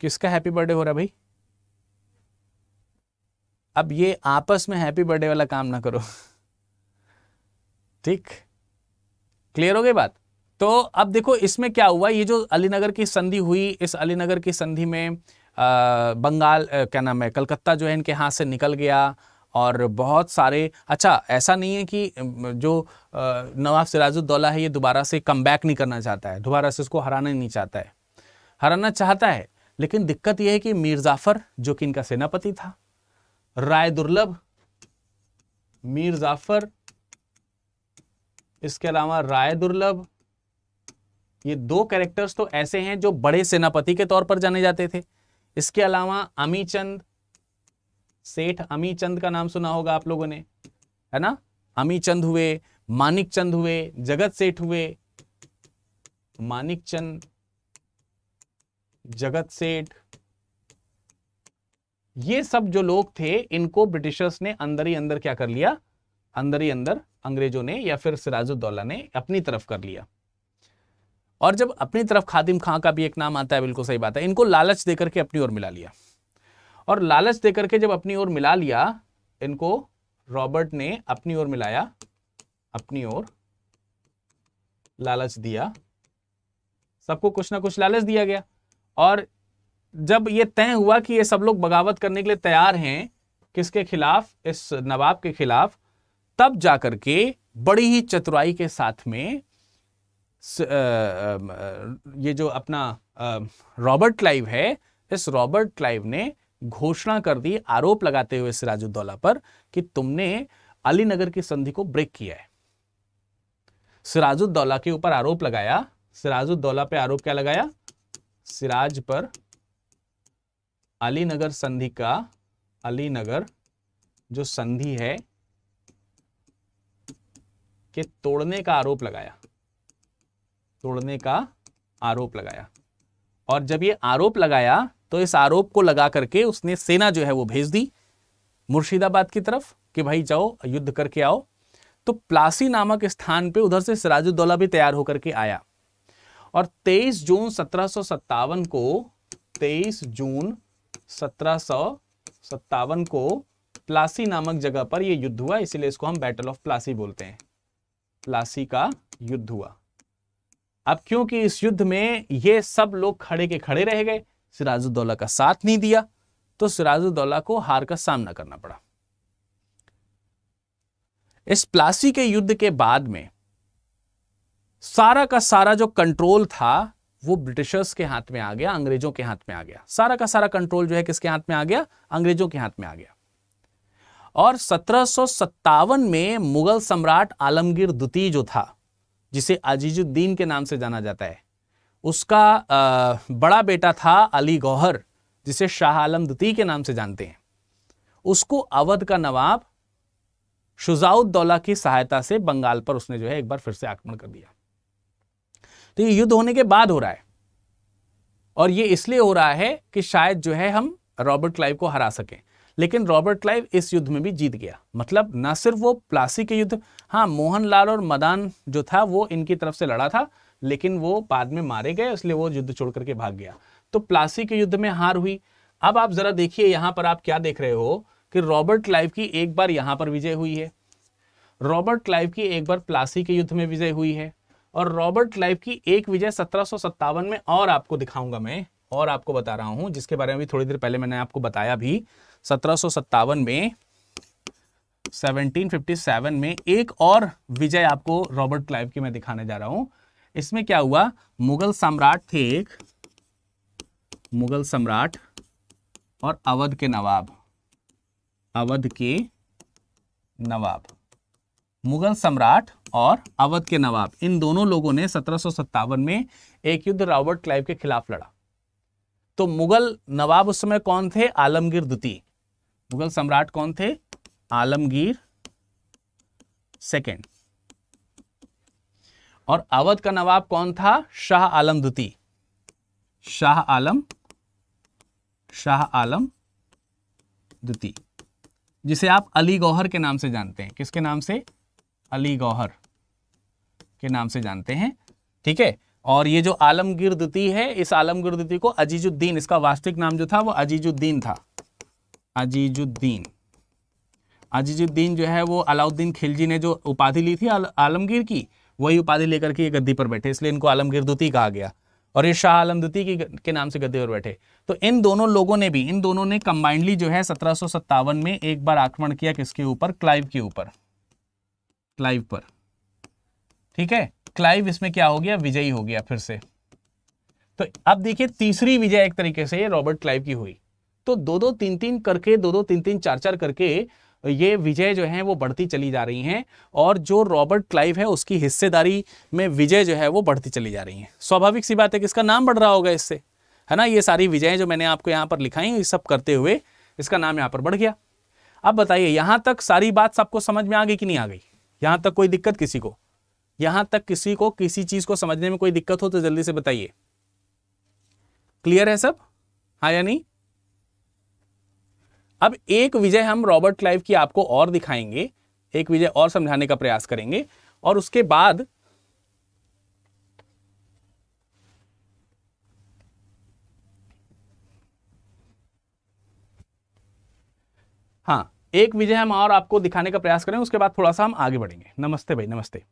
किसका हैप्पी बर्थडे हो रहा भाई अब ये आपस में हैप्पी बर्थडे वाला काम ना करो ठीक क्लियर हो गई बात तो अब देखो इसमें क्या हुआ ये जो अलीनगर की संधि हुई इस अलीनगर की संधि में आ, बंगाल आ, क्या नाम है कलकत्ता जो है इनके हाथ से निकल गया और बहुत सारे अच्छा ऐसा नहीं है कि जो नवाब सिराजुद्दौला है ये दोबारा से कम बैक नहीं करना चाहता है दोबारा से इसको हराना नहीं चाहता है हराना चाहता है लेकिन दिक्कत यह है कि मीर जाफ़र जो कि इनका सेनापति था राय दुर्लभ मीर जाफर इसके अलावा राय दुर्लभ ये दो कैरेक्टर्स तो ऐसे हैं जो बड़े सेनापति के तौर पर जाने जाते थे इसके अलावा अमी चंद सेठ अमी चंद का नाम सुना होगा आप लोगों ने है ना अमी चंद हुए मानिक चंद हुए जगत सेठ हुए मानिक चंद जगत सेठ ये सब जो लोग थे इनको ब्रिटिशर्स ने अंदर ही अंदर क्या कर लिया अंदर ही अंदर अंग्रेजों ने या फिर सिराजुद्दौला ने अपनी तरफ कर लिया और जब अपनी तरफ खादिम खां का भी एक नाम आता है बिल्कुल सही बात है इनको लालच देकर के अपनी ओर मिला लिया और लालच देकर के जब अपनी ओर मिला लिया इनको रॉबर्ट ने अपनी ओर मिलाया अपनी ओर लालच दिया सबको कुछ ना कुछ लालच दिया गया और जब ये तय हुआ कि ये सब लोग बगावत करने के लिए तैयार हैं किसके खिलाफ इस नवाब के खिलाफ तब जाकर के बड़ी ही चतुराई के साथ में स, आ, आ, ये जो अपना रॉबर्ट क्लाइव है इस रॉबर्ट क्लाइव ने घोषणा कर दी आरोप लगाते हुए सिराजुद्दौला पर कि तुमने अली नगर की संधि को ब्रेक किया है सिराजुद्दौला के ऊपर आरोप लगाया सिराजुद्दौला पे आरोप क्या लगाया सिराज पर अलीनगर संधि का अलीनगर जो संधि है के तोड़ने का आरोप लगाया तोड़ने का आरोप लगाया और जब ये आरोप लगाया तो इस आरोप को लगा करके उसने सेना जो है वो भेज दी मुर्शिदाबाद की तरफ कि भाई जाओ युद्ध करके आओ तो प्लासी नामक स्थान पे उधर से सिराजुद्दौला भी तैयार होकर के आया और 23 जून सत्रह को 23 जून सत्रह को प्लासी नामक जगह पर यह युद्ध हुआ इसीलिए इसको हम बैटल ऑफ प्लासी बोलते हैं प्लासी का युद्ध हुआ अब क्योंकि इस युद्ध में ये सब लोग खड़े के खड़े रह गए सिराजुद्दौला का साथ नहीं दिया तो सिराजुद्दौला को हार का सामना करना पड़ा इस प्लासी के युद्ध के बाद में सारा का सारा जो कंट्रोल था वो ब्रिटिशर्स के हाथ में आ गया अंग्रेजों के हाथ में आ गया सारा का सारा कंट्रोल जो है किसके हाथ में आ गया अंग्रेजों के हाथ में आ गया और सत्रह में मुगल सम्राट आलमगीर द्वितीय जो था जिसे अजीजुद्दीन के नाम से जाना जाता है उसका बड़ा बेटा था अली गौहर जिसे शाह आलम द्वितीय के नाम से जानते हैं उसको अवध का नवाब शुजाउद्दौला की सहायता से बंगाल पर उसने जो है एक बार फिर से आक्रमण कर दिया तो ये युद्ध होने के बाद हो रहा है और ये इसलिए हो रहा है कि शायद जो है हम रॉबर्ट क्लाइव को हरा सकें लेकिन रॉबर्ट क्लाइव इस युद्ध में भी जीत गया मतलब ना सिर्फ वो प्लासी के युद्ध हाँ मोहनलाल और मदान जो था वो इनकी तरफ से लड़ा था लेकिन वो बाद में मारे गए इसलिए वो युद्ध छोड़ करके भाग गया तो प्लासी के युद्ध में हार हुई अब आप ज़रा देखिए यहां पर आप क्या देख रहे हो कि रॉबर्ट क्लाइव की एक बार यहां पर विजय हुई है रॉबर्ट क्लाइव की एक बार प्लासी के युद्ध में विजय हुई है और रॉबर्ट क्लाइव की एक विजय सत्रह में और आपको दिखाऊंगा मैं और आपको बता रहा हूं जिसके बारे में भी थोड़ी देर पहले मैंने आपको बताया भी सत्रह में 1757 में एक और विजय आपको रॉबर्ट क्लाइव की मैं दिखाने जा रहा हूं इसमें क्या हुआ मुगल सम्राट थे एक मुगल सम्राट और अवध के नवाब अवध के नवाब मुगल सम्राट और अवध के नवाब इन दोनों लोगों ने सत्रह में एक युद्ध रॉबर्ट क्लाइव के खिलाफ लड़ा तो मुगल नवाब उस समय कौन थे आलमगीर द्वितीय मुगल सम्राट कौन थे आलमगीर सेकेंड और अवध का नवाब कौन था शाह आलम द्वितीय शाह आलम शाह आलम द्वितीय जिसे आप अली गौहर के नाम से जानते हैं किसके नाम से अली गौहर के नाम से जानते हैं ठीक है और ये जो आलमगीर द्वितीय है इस आलमगीर द्वितीय को अजीजुद्दीन इसका वास्तविक नाम जो था वो अजीजुद्दीन था अजीजुद्दीन अजीजुद्दीन जो है वो अलाउद्दीन खिलजी ने जो उपाधि ली थी आलमगीर की वही उपाधि लेकर के गद्दी पर बैठे इसलिए इनको आलमगीर द्वितीय कहा गया और ये शाह आलम द्वितीय के नाम से गद्दी पर बैठे तो इन दोनों लोगों ने भी इन दोनों ने कंबाइंडली जो है सत्रह में एक बार आक्रमण किया किसके ऊपर क्लाइव के ऊपर क्लाइव पर ठीक है क्लाइव इसमें क्या हो गया विजयी हो गया फिर से तो अब देखिए तीसरी विजय एक तरीके से रॉबर्ट क्लाइव की हुई तो दो दो तीन तीन करके दो दो तीन तीन चार चार करके ये विजय जो है वो बढ़ती चली जा रही हैं और जो रॉबर्ट क्लाइव है उसकी हिस्सेदारी में विजय जो है वो बढ़ती चली जा रही है स्वाभाविक सी बात है कि इसका नाम बढ़ रहा होगा इससे है ना ये सारी विजय जो मैंने आपको यहाँ पर लिखाई ये सब करते हुए इसका नाम यहाँ पर बढ़ गया अब बताइए यहाँ तक सारी बात सबको समझ में आ गई कि नहीं आ गई यहाँ तक कोई दिक्कत किसी को यहां तक किसी को किसी चीज को समझने में कोई दिक्कत हो तो जल्दी से बताइए क्लियर है सब हाँ या नहीं अब एक विजय हम रॉबर्ट क्लाइव की आपको और दिखाएंगे एक विजय और समझाने का प्रयास करेंगे और उसके बाद हाँ एक विजय हम और आपको दिखाने का प्रयास करें उसके बाद थोड़ा सा हम आगे बढ़ेंगे नमस्ते भाई नमस्ते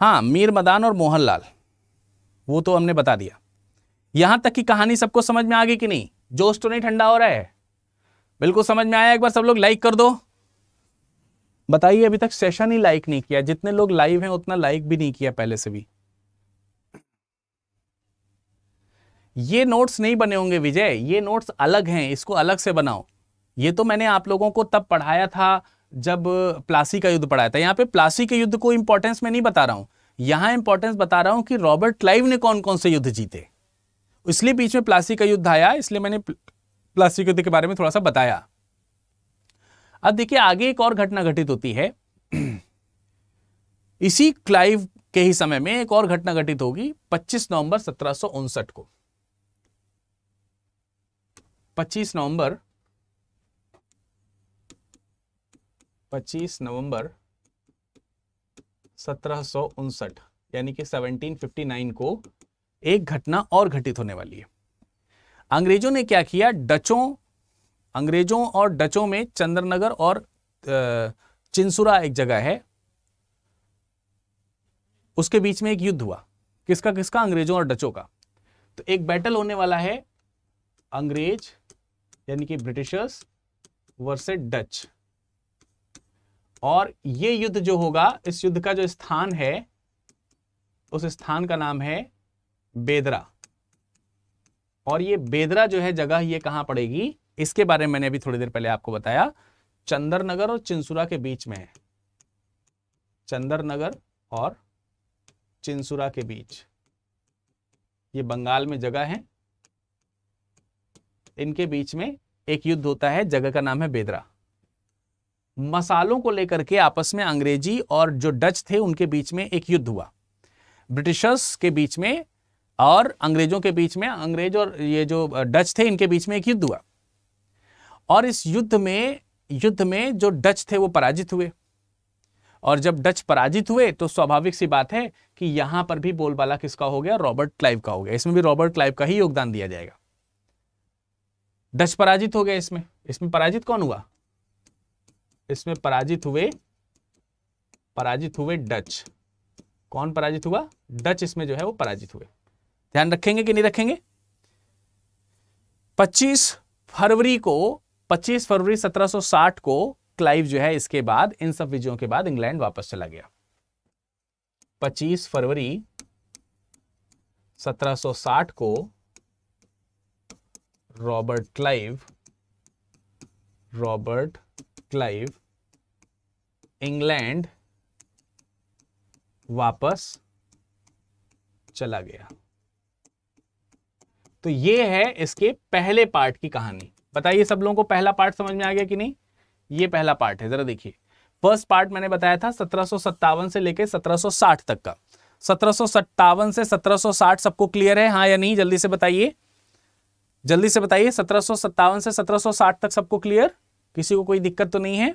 हाँ मीर मदान और मोहनलाल वो तो हमने बता दिया यहां तक की कहानी सबको समझ में आ गई कि नहीं जोश तो नहीं ठंडा हो रहा है बिल्कुल समझ में आया एक बार सब लोग लाइक कर दो बताइए अभी तक सेशन ही लाइक नहीं किया जितने लोग लाइव हैं उतना लाइक भी नहीं किया पहले से भी ये नोट्स नहीं बने होंगे विजय ये नोट्स अलग हैं इसको अलग से बनाओ ये तो मैंने आप लोगों को तब पढ़ाया था जब प्लासी का युद्ध पढ़ाया था यहाँ पे प्लासी के युद्ध को इंपॉर्टेंस में नहीं बता रहा हूं यहां इंपॉर्टेंस बता रहा हूं कि रॉबर्ट क्लाइव ने कौन कौन से युद्ध जीते इसलिए बीच में प्लासी का युद्ध आया इसलिए मैंने प्लासी के युद्ध के बारे में थोड़ा सा बताया अब देखिए आगे एक और घटना घटित होती है इसी क्लाइव के ही समय में एक और घटना घटित होगी 25 नवंबर सत्रह को 25 नवंबर 25 नवंबर सत्रह यानी कि 1759 को एक घटना और घटित होने वाली है अंग्रेजों ने क्या किया डचों अंग्रेजों और डचों में चंद्रनगर और चिंसुरा एक जगह है उसके बीच में एक युद्ध हुआ किसका किसका अंग्रेजों और डचों का तो एक बैटल होने वाला है अंग्रेज यानी कि ब्रिटिशर्स वर्सेस डच और ये युद्ध जो होगा इस युद्ध का जो स्थान है उस स्थान का नाम है बेदरा और ये बेदरा जो है जगह ये कहां पड़ेगी इसके बारे में मैंने अभी थोड़ी देर पहले आपको बताया चंद्रनगर और चिंसुरा के बीच में है चंद्रनगर और चिंसुरा के बीच ये बंगाल में जगह है इनके बीच में एक युद्ध होता है जगह का नाम है बेदरा मसालों को लेकर के आपस में अंग्रेजी और जो डच थे उनके बीच में एक युद्ध हुआ ब्रिटिशर्स के बीच में और अंग्रेजों के बीच में अंग्रेज और ये जो डच थे इनके बीच में एक युद्ध हुआ और इस युद्ध में युद्ध में जो डच थे वो पराजित हुए और जब डच पराजित हुए तो स्वाभाविक सी बात है कि यहां पर भी बोलबाला किसका हो गया रॉबर्ट क्लाइव का हो गया इसमें भी रॉबर्ट क्लाइव का ही योगदान दिया जाएगा डच पराजित हो गया इसमें इसमें पराजित कौन हुआ इसमें पराजित हुए पराजित हुए डच कौन पराजित हुआ डच इसमें जो है वो पराजित हुए ध्यान रखेंगे कि नहीं रखेंगे 25 फरवरी को 25 फरवरी 1760 को क्लाइव जो है इसके बाद इन सब विजयों के बाद इंग्लैंड वापस चला गया 25 फरवरी 1760 को Robert Clive Robert Clive England वापस चला गया तो ये है इसके पहले पार्ट की कहानी बताइए सब लोगों को पहला पार्ट समझ में आ गया कि नहीं ये पहला पार्ट है जरा देखिए फर्स्ट पार्ट मैंने बताया था सत्रह से लेकर 1760 तक का सत्रह से 1760 सबको क्लियर है हाँ या नहीं जल्दी से बताइए जल्दी से बताइए सत्रह से 1760 तक सबको क्लियर किसी को कोई दिक्कत तो नहीं है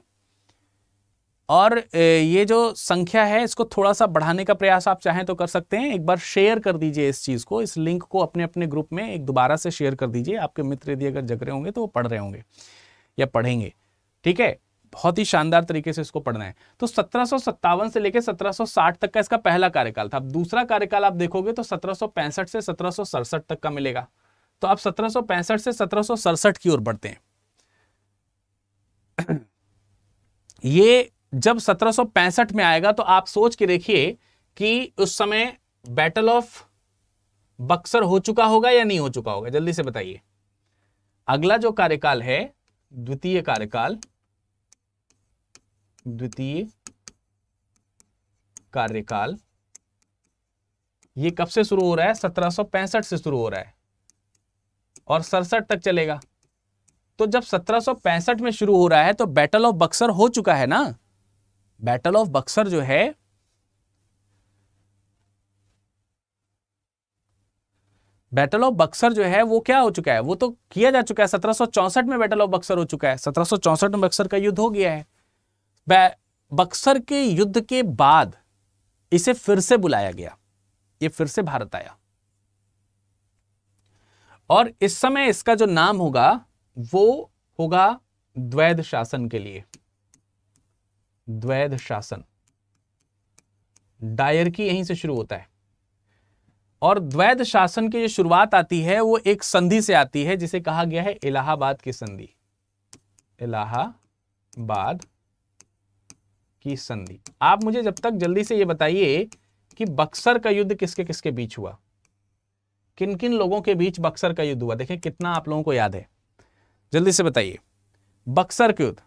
और ये जो संख्या है इसको थोड़ा सा बढ़ाने का प्रयास आप चाहें तो कर सकते हैं एक बार शेयर कर दीजिए इस चीज़ को इस लिंक को अपने अपने ग्रुप में एक दोबारा से शेयर कर दीजिए आपके मित्र यदि अगर जग रहे होंगे तो वो पढ़ रहे होंगे या पढ़ेंगे ठीक है बहुत ही शानदार तरीके से इसको पढ़ना है तो सत्रह से लेकर सत्रह तक का इसका पहला कार्यकाल था अब दूसरा कार्यकाल आप देखोगे तो सत्रह से सत्रह तक का मिलेगा तो आप सत्रह से सत्रह की ओर बढ़ते हैं ये जब 1765 में आएगा तो आप सोच के देखिए कि उस समय बैटल ऑफ बक्सर हो चुका होगा या नहीं हो चुका होगा जल्दी से बताइए अगला जो कार्यकाल है द्वितीय कार्यकाल द्वितीय कार्यकाल ये कब से शुरू हो रहा है 1765 से शुरू हो रहा है और सड़सठ तक चलेगा तो जब 1765 में शुरू हो रहा है तो बैटल ऑफ बक्सर हो चुका है ना बैटल ऑफ बक्सर जो है बैटल ऑफ बक्सर जो है वो क्या हो चुका है वो तो किया जा चुका है 1764 में बैटल ऑफ बक्सर हो चुका है 1764 में बक्सर का युद्ध हो गया है बक्सर के युद्ध के बाद इसे फिर से बुलाया गया ये फिर से भारत आया और इस समय इसका जो नाम होगा वो होगा द्वैध शासन के लिए द्वैध शासन डायर की यहीं से शुरू होता है और द्वैध शासन की जो शुरुआत आती है वो एक संधि से आती है जिसे कहा गया है इलाहाबाद की संधि इलाहाबाद की संधि आप मुझे जब तक जल्दी से ये बताइए कि बक्सर का युद्ध किसके किसके बीच हुआ किन किन लोगों के बीच बक्सर का युद्ध हुआ देखें कितना आप लोगों को याद है जल्दी से बताइए बक्सर के युद्ध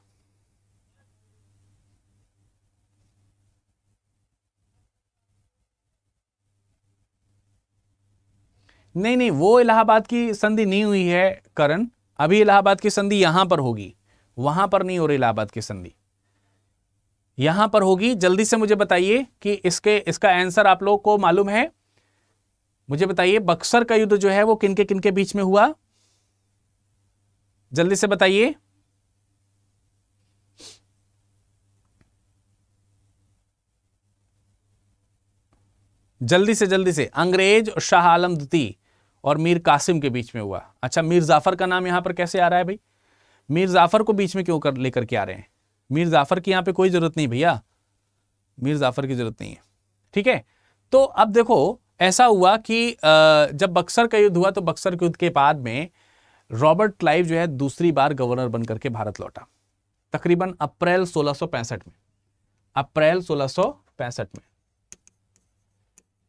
नहीं नहीं वो इलाहाबाद की संधि नहीं हुई है करण अभी इलाहाबाद की संधि यहां पर होगी वहां पर नहीं हो रही इलाहाबाद की संधि यहां पर होगी जल्दी से मुझे बताइए कि इसके इसका आंसर आप लोगों को मालूम है मुझे बताइए बक्सर का युद्ध जो है वो किनके किनके बीच में हुआ जल्दी से बताइए जल्दी से जल्दी से अंग्रेज और शाह आलम द्वितीय और मीर कासिम के बीच में हुआ अच्छा मीर जाफर का नाम यहां पर कैसे आ रहा है भाई मीर जाफर को बीच में क्यों कर लेकर के आ रहे हैं मीर जाफर की यहां पे कोई ज़रूरत नहीं भैया मीर जाफर की ज़रूरत नहीं है ठीक है तो अब देखो ऐसा हुआ कि जब बक्सर का युद्ध हुआ तो बक्सर के युद्ध के बाद में रॉबर्ट क्लाइव जो है दूसरी बार गवर्नर बनकर के भारत लौटा तकरीबन अप्रैल 1665 में अप्रैल 1665 में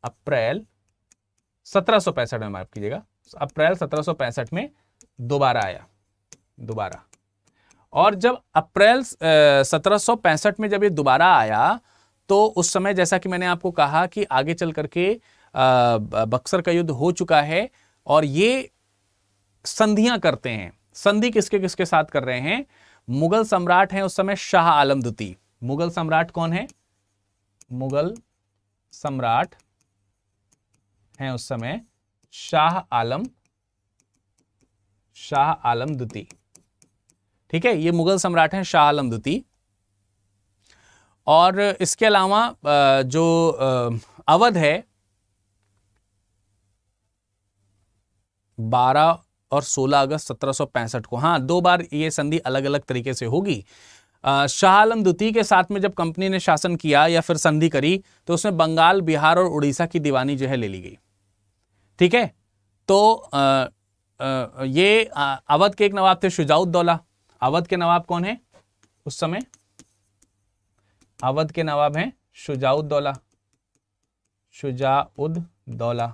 अप्रैल 1765 में माफ कीजिएगा अप्रैल 1765 में दोबारा आया दोबारा और जब अप्रैल सत्रह में जब ये दोबारा आया तो उस समय जैसा कि मैंने आपको कहा कि आगे चल करके बक्सर का युद्ध हो चुका है और ये संधियां करते हैं संधि किसके किसके साथ कर रहे हैं मुगल सम्राट हैं उस समय शाह आलम द्वितीय मुगल सम्राट कौन है मुगल सम्राट हैं उस समय शाह आलम शाह आलम द्वितीय ठीक है ये मुगल सम्राट हैं शाह आलम द्वितीय और इसके अलावा जो अवध है बारह और 16 अगस्त सत्रह को हाँ दो बार ये संधि अलग अलग तरीके से होगी शाह आलम द्वितीय के साथ में जब कंपनी ने शासन किया या फिर संधि करी तो उसमें बंगाल बिहार और उड़ीसा की दीवानी जो है ले ली गई ठीक है तो आ, आ, ये अवध के एक नवाब थे शुजाउद्दौला अवध के नवाब कौन है उस समय अवध के नवाब हैं शुजाउद्दौला शुजाउद्दौला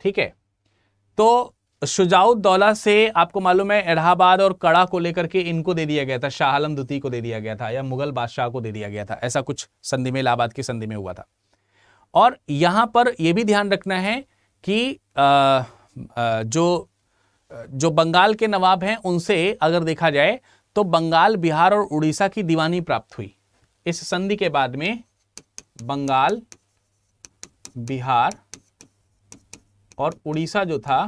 ठीक है तो शुजाउदौला से आपको मालूम है इलाहाबाद और कड़ा को लेकर के इनको दे दिया गया था शाह आलम द्वितीय को दे दिया गया था या मुगल बादशाह को दे दिया गया था ऐसा कुछ संधि में इलाहाबाद की संधि में हुआ था और यहाँ पर यह भी ध्यान रखना है कि आ, आ, जो जो बंगाल के नवाब हैं उनसे अगर देखा जाए तो बंगाल बिहार और उड़ीसा की दीवानी प्राप्त हुई इस संधि के बाद में बंगाल बिहार और उड़ीसा जो था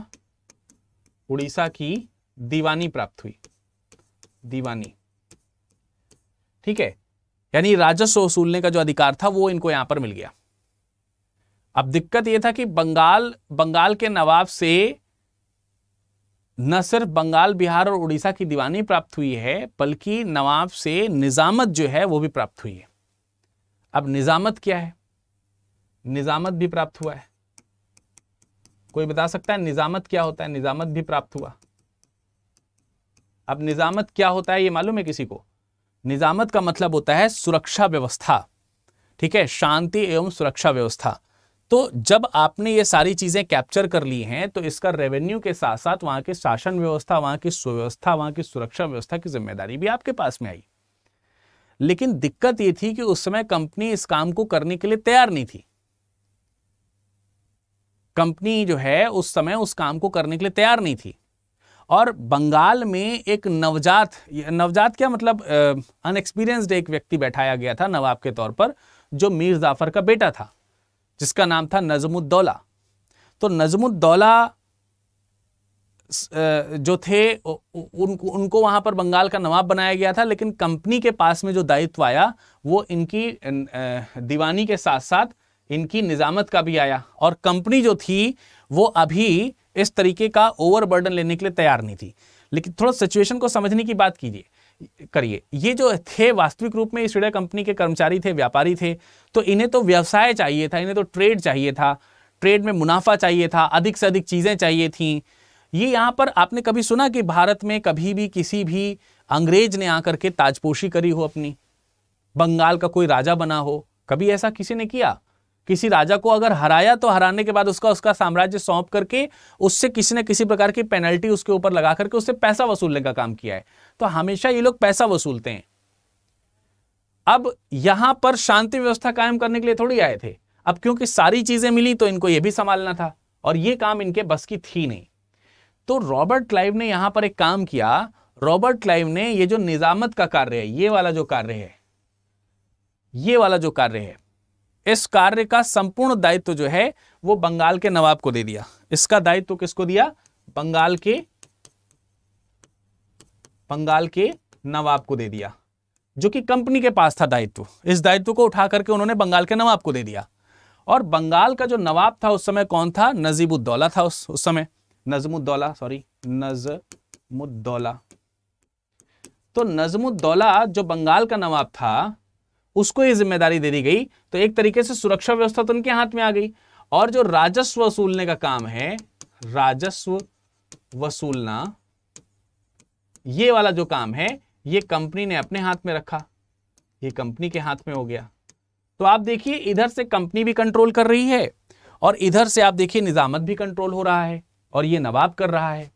उड़ीसा की दीवानी प्राप्त हुई दीवानी ठीक है यानी राजस्व वसूलने का जो अधिकार था वो इनको यहां पर मिल गया अब दिक्कत यह था कि बंगाल बंगाल के नवाब से न सिर्फ बंगाल बिहार और उड़ीसा की दीवानी प्राप्त हुई है बल्कि नवाब से निजामत जो है वो भी प्राप्त हुई है अब निजामत क्या है निजामत भी प्राप्त हुआ है कोई बता सकता है निज़ामत क्या होता है निज़ामत भी प्राप्त हुआ अब निज़ामत क्या होता है ये मालूम है किसी को निज़ामत का मतलब होता है सुरक्षा व्यवस्था ठीक है शांति एवं सुरक्षा व्यवस्था तो जब आपने ये सारी चीज़ें कैप्चर कर ली हैं तो इसका रेवेन्यू के साथ साथ वहां की शासन व्यवस्था वहां की सुव्यवस्था वहां की सुरक्षा व्यवस्था की जिम्मेदारी भी आपके पास में आई लेकिन दिक्कत ये थी कि उस समय कंपनी इस काम को करने के लिए तैयार नहीं थी कंपनी जो है उस समय उस काम को करने के लिए तैयार नहीं थी और बंगाल में एक नवजात नवजात क्या मतलब अनएक्सपीरियंस्ड एक व्यक्ति बैठाया गया था नवाब के तौर पर जो मीर जाफर का बेटा था जिसका नाम था नजमुद्दौला तो नजमुद्दौला जो थे उनको उनको वहाँ पर बंगाल का नवाब बनाया गया था लेकिन कंपनी के पास में जो दायित्व आया वो इनकी दीवानी के साथ साथ इनकी निज़ामत का भी आया और कंपनी जो थी वो अभी इस तरीके का ओवरबर्डन लेने के लिए तैयार नहीं थी लेकिन थोड़ा सिचुएशन को समझने की बात कीजिए करिए ये जो थे वास्तविक रूप में इस वीडियो कंपनी के कर्मचारी थे व्यापारी थे तो इन्हें तो व्यवसाय चाहिए था इन्हें तो ट्रेड चाहिए था ट्रेड में मुनाफा चाहिए था अधिक से अधिक चीज़ें चाहिए थी ये यहाँ पर आपने कभी सुना कि भारत में कभी भी किसी भी अंग्रेज ने आकर के ताजपोशी करी हो अपनी बंगाल का कोई राजा बना हो कभी ऐसा किसी ने किया किसी राजा को अगर हराया तो हराने के बाद उसका उसका साम्राज्य सौंप करके उससे किसी न किसी प्रकार की पेनल्टी उसके ऊपर लगा करके उससे पैसा वसूलने का काम किया है तो हमेशा ये लोग पैसा वसूलते हैं अब यहां पर शांति व्यवस्था कायम करने के लिए थोड़ी आए थे अब क्योंकि सारी चीजें मिली तो इनको यह भी संभालना था और ये काम इनके बस की थी नहीं तो रॉबर्ट क्लाइव ने यहां पर एक काम किया रॉबर्ट क्लाइव ने ये जो निजामत का कार्य है ये वाला जो कार्य है ये वाला जो कार्य है इस कार्य का संपूर्ण दायित्व जो है वो बंगाल के नवाब को दे दिया इसका दायित्व किसको दिया बंगाल के बंगाल के नवाब को दे दिया जो कि कंपनी के पास था दायित्व इस दायित्व को उठा करके उन्होंने बंगाल के नवाब को दे दिया और बंगाल का जो नवाब था उस समय कौन था नजीबुद्दौला था उस उस समय नजमुद्दौला सॉरी नजमुद्दौला तो नजमुद्दौला जो बंगाल का नवाब था उसको ये जिम्मेदारी दे दी गई तो एक तरीके से सुरक्षा व्यवस्था तो उनके हाथ में आ गई और जो राजस्व वसूलने का काम है राजस्व वसूलना ये वाला जो काम है ये कंपनी ने अपने हाथ में रखा ये कंपनी के हाथ में हो गया तो आप देखिए इधर से कंपनी भी कंट्रोल कर रही है और इधर से आप देखिए निजामत भी कंट्रोल हो रहा है और ये नवाब कर रहा है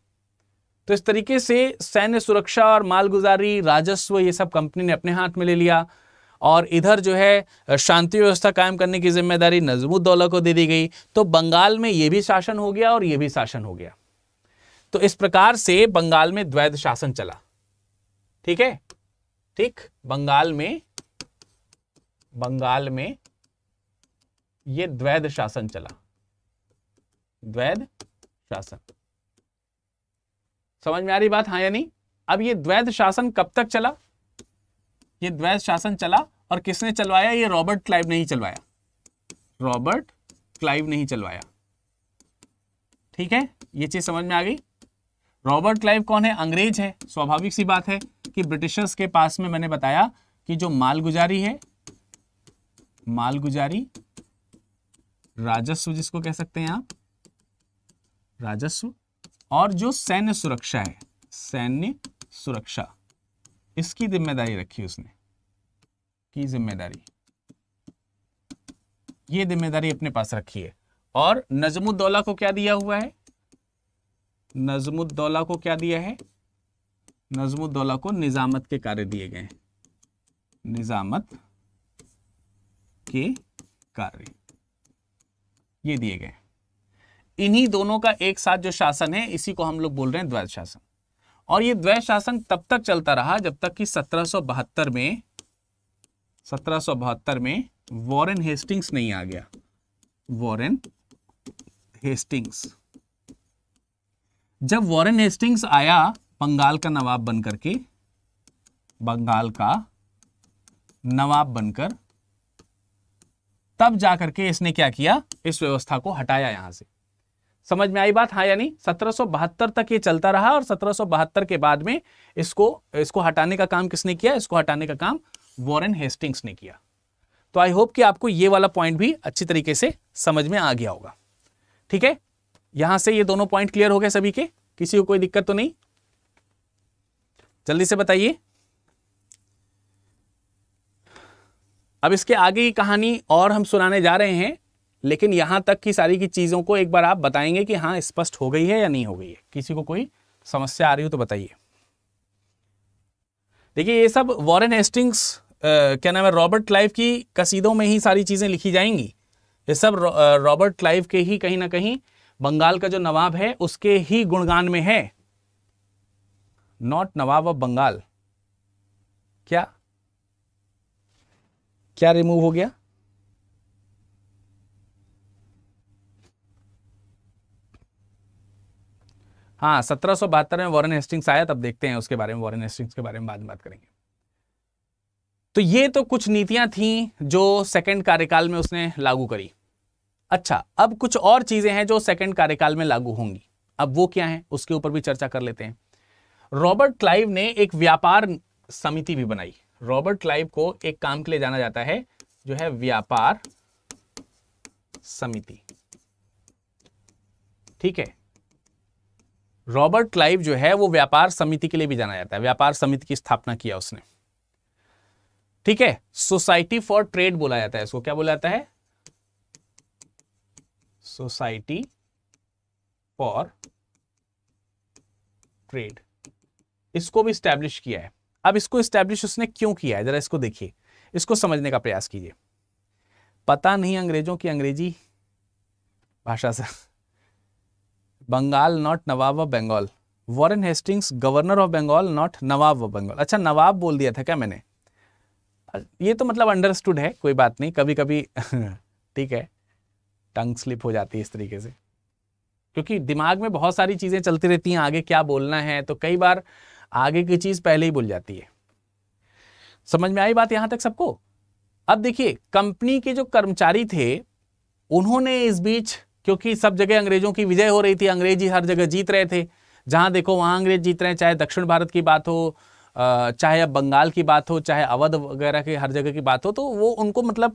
तो इस तरीके से सैन्य सुरक्षा और मालगुजारी राजस्व ये सब कंपनी ने अपने हाथ में ले लिया और इधर जो है शांति व्यवस्था कायम करने की जिम्मेदारी नजमुद्दौला को दे दी गई तो बंगाल में ये भी शासन हो गया और ये भी शासन हो गया तो इस प्रकार से बंगाल में द्वैध शासन चला ठीक है ठीक बंगाल में बंगाल में ये द्वैध शासन चला द्वैध शासन समझ में आ रही बात हाँ या नहीं अब ये द्वैध शासन कब तक चला ये द्वैध शासन चला और किसने चलवाया ये रॉबर्ट क्लाइव ने ही चलवाया रॉबर्ट क्लाइव ने ही चलवाया ठीक है ये चीज समझ में आ गई रॉबर्ट क्लाइव कौन है अंग्रेज है स्वाभाविक सी बात है कि ब्रिटिशर्स के पास में मैंने बताया कि जो मालगुजारी है मालगुजारी राजस्व जिसको कह सकते हैं आप राजस्व और जो सैन्य सुरक्षा है सैन्य सुरक्षा इसकी जिम्मेदारी रखी उसने की जिम्मेदारी ये जिम्मेदारी अपने पास रखी है और नजमुद्दौला को क्या दिया हुआ है नजमुद्दौला को क्या दिया है नजमुद्दौला को निजामत के कार्य दिए गए हैं निजामत के कार्य ये दिए गए इन्हीं दोनों का एक साथ जो शासन है इसी को हम लोग बोल रहे हैं द्वैत शासन और ये द्वैत शासन तब तक चलता रहा जब तक कि 1772 में 1772 में वॉरेन हेस्टिंग्स नहीं आ गया वॉरेन हेस्टिंग्स जब वॉरेन हेस्टिंग्स आया बंगाल का नवाब बनकर के बंगाल का नवाब बनकर तब जाकर के इसने क्या किया इस व्यवस्था को हटाया यहां से समझ में आई बात हाँ यानी सत्रह तक ये चलता रहा और सत्रह के बाद में इसको इसको हटाने का काम किसने किया इसको हटाने का काम वॉरेन हेस्टिंग्स ने किया तो आई होप कि आपको ये वाला पॉइंट भी अच्छी तरीके से समझ में आ गया होगा ठीक है यहां से ये दोनों पॉइंट क्लियर हो गए सभी के किसी को कोई दिक्कत तो नहीं जल्दी से बताइए अब इसके आगे की कहानी और हम सुनाने जा रहे हैं लेकिन यहाँ तक की सारी की चीज़ों को एक बार आप बताएंगे कि हाँ स्पष्ट हो गई है या नहीं हो गई है किसी को कोई समस्या आ रही हो तो बताइए देखिए ये सब वॉरेन हेस्टिंग्स क्या नाम है रॉबर्ट क्लाइव की कसीदों में ही सारी चीज़ें लिखी जाएंगी ये सब रॉबर्ट क्लाइव के ही कहीं ना कहीं बंगाल का जो नवाब है उसके ही गुणगान में है नॉट नवाब ऑफ बंगाल क्या क्या रिमूव हो गया हाँ सत्रह में वॉरेन हेस्टिंग्स आया तब देखते हैं उसके बारे में वॉरेन हेस्टिंग्स के बारे में बाद में बात करेंगे तो ये तो कुछ नीतियां थी जो सेकेंड कार्यकाल में उसने लागू करी अच्छा अब कुछ और चीजें हैं जो सेकेंड कार्यकाल में लागू होंगी अब वो क्या है उसके ऊपर भी चर्चा कर लेते हैं रॉबर्ट क्लाइव ने एक व्यापार समिति भी बनाई रॉबर्ट क्लाइव को एक काम के लिए जाना जाता है जो है व्यापार समिति ठीक है रॉबर्ट क्लाइव जो है वो व्यापार समिति के लिए भी जाना जाता है व्यापार समिति की स्थापना किया उसने ठीक है सोसाइटी फॉर ट्रेड बोला जाता है इसको क्या बोला जाता है सोसाइटी फॉर ट्रेड इसको भी स्टैब्लिश किया है अब इसको स्टैब्लिश उसने क्यों किया है जरा इसको देखिए इसको समझने का प्रयास कीजिए पता नहीं अंग्रेजों की अंग्रेजी भाषा से Bengal not nawab of Bengal Warren Hastings governor of Bengal not nawab of Bengal अच्छा नवाब बोल दिया था क्या मैंने ये तो मतलब अंडरस्टूड है कोई बात नहीं कभी कभी ठीक है टंग स्लिप हो जाती है इस तरीके से क्योंकि दिमाग में बहुत सारी चीज़ें चलती रहती हैं आगे क्या बोलना है तो कई बार आगे की चीज़ पहले ही भूल जाती है समझ में आई बात यहां तक सबको अब देखिए कंपनी के जो कर्मचारी थे उन्होंने इस बीच क्योंकि सब जगह अंग्रेजों की विजय हो रही थी अंग्रेजी हर जगह जीत रहे थे जहाँ देखो वहाँ अंग्रेज जीत रहे हैं चाहे दक्षिण भारत की बात हो चाहे अब बंगाल की बात हो चाहे अवध वगैरह की हर जगह की बात हो तो वो उनको मतलब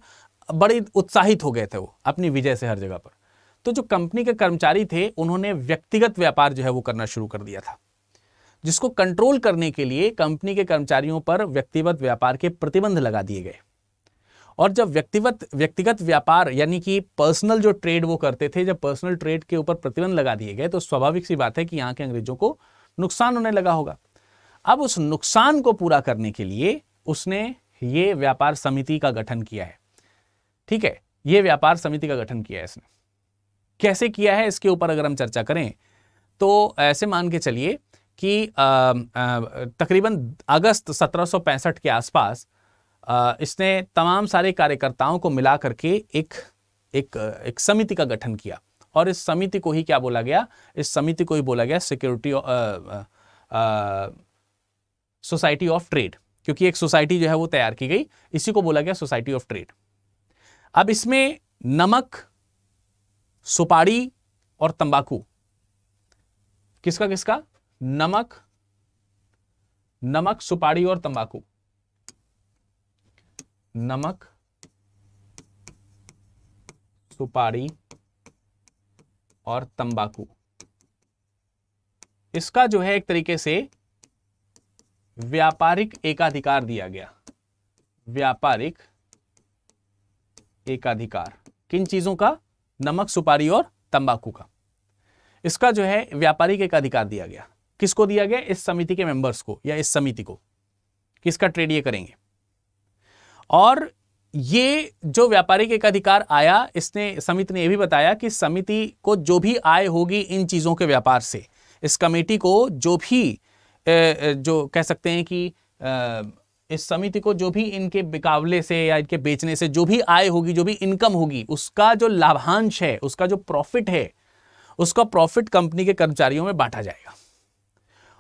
बड़े उत्साहित हो गए थे वो अपनी विजय से हर जगह पर तो जो कंपनी के कर्मचारी थे उन्होंने व्यक्तिगत व्यापार जो है वो करना शुरू कर दिया था जिसको कंट्रोल करने के लिए कंपनी के कर्मचारियों पर व्यक्तिगत व्यापार के प्रतिबंध लगा दिए गए और जब व्यक्तिगत व्यक्तिगत व्यापार यानी कि पर्सनल जो ट्रेड वो करते थे जब पर्सनल ट्रेड के ऊपर प्रतिबंध लगा दिए गए तो स्वाभाविक सी बात है कि यहाँ के अंग्रेजों को नुकसान होने लगा होगा अब उस नुकसान को पूरा करने के लिए उसने ये व्यापार समिति का गठन किया है ठीक है ये व्यापार समिति का गठन किया है इसने कैसे किया है इसके ऊपर अगर हम चर्चा करें तो ऐसे मान के चलिए कि तकरीबन अगस्त 1765 के आसपास इसने तमाम सारे कार्यकर्ताओं को मिला करके एक एक एक समिति का गठन किया और इस समिति को ही क्या बोला गया इस समिति को ही बोला गया सिक्योरिटी सोसाइटी ऑफ ट्रेड क्योंकि एक सोसाइटी जो है वो तैयार की गई इसी को बोला गया सोसाइटी ऑफ ट्रेड अब इसमें नमक सुपारी और तंबाकू किसका किसका नमक नमक सुपारी और तंबाकू नमक सुपारी और तंबाकू इसका जो है एक तरीके से व्यापारिक एकाधिकार दिया गया व्यापारिक एकाधिकार किन चीजों का नमक सुपारी और तंबाकू का इसका जो है व्यापारिक एकाधिकार दिया गया किसको दिया गया इस समिति के मेंबर्स को या इस समिति को किसका ट्रेड ये करेंगे और ये जो व्यापारिक एक अधिकार आया इसने समिति ने यह भी बताया कि समिति को जो भी आय होगी इन चीज़ों के व्यापार से इस कमेटी को जो भी जो कह सकते हैं कि इस समिति को जो भी इनके बिकावले से या इनके बेचने से जो भी आय होगी जो भी इनकम होगी उसका जो लाभांश है उसका जो प्रॉफिट है उसका प्रॉफिट कंपनी के कर्मचारियों में बांटा जाएगा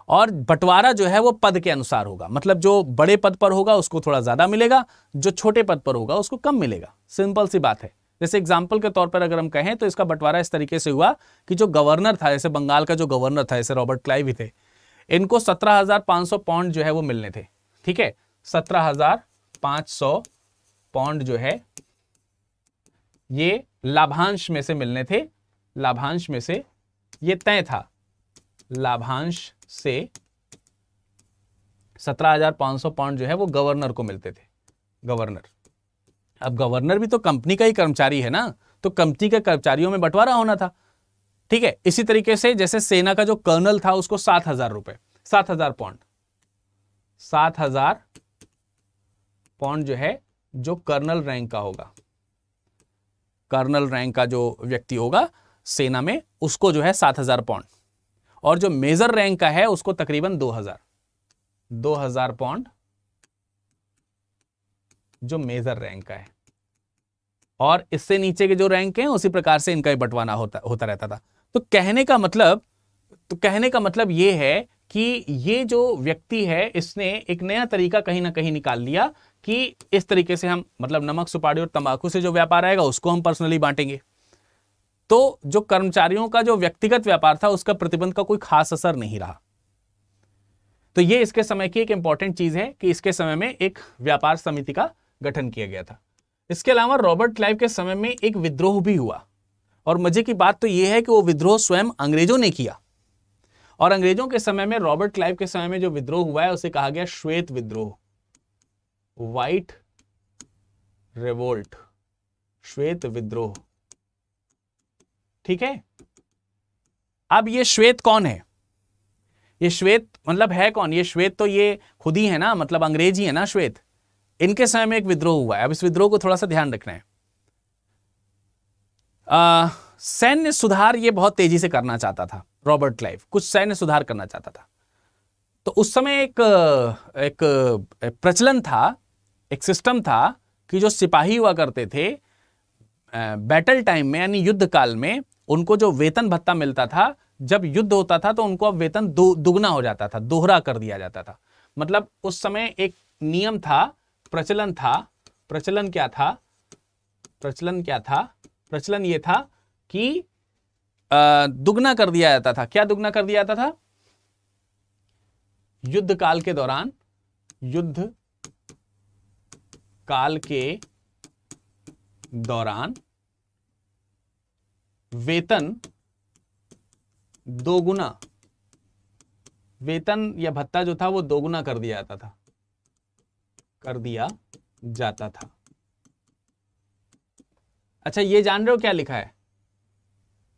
और बंटवारा जो है वो पद के अनुसार होगा मतलब जो बड़े पद पर होगा उसको थोड़ा ज़्यादा मिलेगा जो छोटे पद पर होगा उसको कम मिलेगा सिंपल सी बात है जैसे एग्जाम्पल के तौर पर अगर हम कहें तो इसका बंटवारा इस तरीके से हुआ कि जो गवर्नर था जैसे बंगाल का जो गवर्नर था जैसे रॉबर्ट क्लाइव थे इनको सत्रह हजार पांच सौ पाउंड जो है वो मिलने थे ठीक है सत्रह हजार पांच सौ पाउंड जो है ये लाभांश में से मिलने थे लाभांश में से ये तय था लाभांश से 17,500 पाउंड जो है वो गवर्नर को मिलते थे गवर्नर अब गवर्नर भी तो कंपनी का ही कर्मचारी है ना तो कंपनी के कर्मचारियों में बंटवारा होना था ठीक है इसी तरीके से जैसे सेना का जो कर्नल था उसको सात हजार रुपए सात हजार पौंड सात हजार पौंड जो है जो कर्नल रैंक का होगा कर्नल रैंक का जो व्यक्ति होगा सेना में उसको जो है सात हजार पौंड और जो मेजर रैंक का है उसको तकरीबन 2000 2000 पौंड जो मेजर रैंक का है और इससे नीचे के जो रैंक हैं उसी प्रकार से इनका बंटवाना होता होता रहता था तो कहने का मतलब तो कहने का मतलब यह है कि ये जो व्यक्ति है इसने एक नया तरीका कहीं ना कहीं निकाल लिया कि इस तरीके से हम मतलब नमक सुपाड़ी और तंबाकू से जो व्यापार आएगा उसको हम पर्सनली बांटेंगे तो जो कर्मचारियों का जो व्यक्तिगत व्यापार था उसका प्रतिबंध का कोई खास असर नहीं रहा तो ये इसके समय की एक इंपॉर्टेंट चीज है कि इसके समय में एक व्यापार समिति का गठन किया गया था इसके अलावा रॉबर्ट क्लाइव के समय में एक विद्रोह भी हुआ और मजे की बात तो यह है कि वो विद्रोह स्वयं अंग्रेजों ने किया और अंग्रेजों के समय में रॉबर्ट क्लाइव के समय में जो विद्रोह हुआ है उसे कहा गया श्वेत विद्रोह व्हाइट रेवोल्ट श्वेत विद्रोह ठीक है अब ये श्वेत कौन है ये श्वेत मतलब है कौन ये श्वेत तो ये खुद ही है ना मतलब अंग्रेजी है ना श्वेत इनके समय में एक विद्रोह हुआ है अब इस विद्रोह को थोड़ा सा ध्यान रखना है सैन्य सुधार ये बहुत तेजी से करना चाहता था रॉबर्ट क्लाइव कुछ सैन्य सुधार करना चाहता था तो उस समय एक, एक प्रचलन था एक सिस्टम था कि जो सिपाही हुआ करते थे बैटल टाइम में यानी युद्ध काल में उनको जो वेतन भत्ता मिलता था जब युद्ध होता था तो उनको अब वेतन दो दुगना हो जाता था दोहरा कर दिया जाता था मतलब उस समय एक नियम था प्रचलन था प्रचलन क्या था प्रचलन क्या था प्रचलन ये था कि दुगना कर दिया जाता था क्या दुगना कर दिया जाता था युद्ध काल के दौरान युद्ध काल के दौरान वेतन दोगुना वेतन या भत्ता जो था वो दोगुना कर दिया जाता था कर दिया जाता था अच्छा ये जान रहे हो क्या लिखा है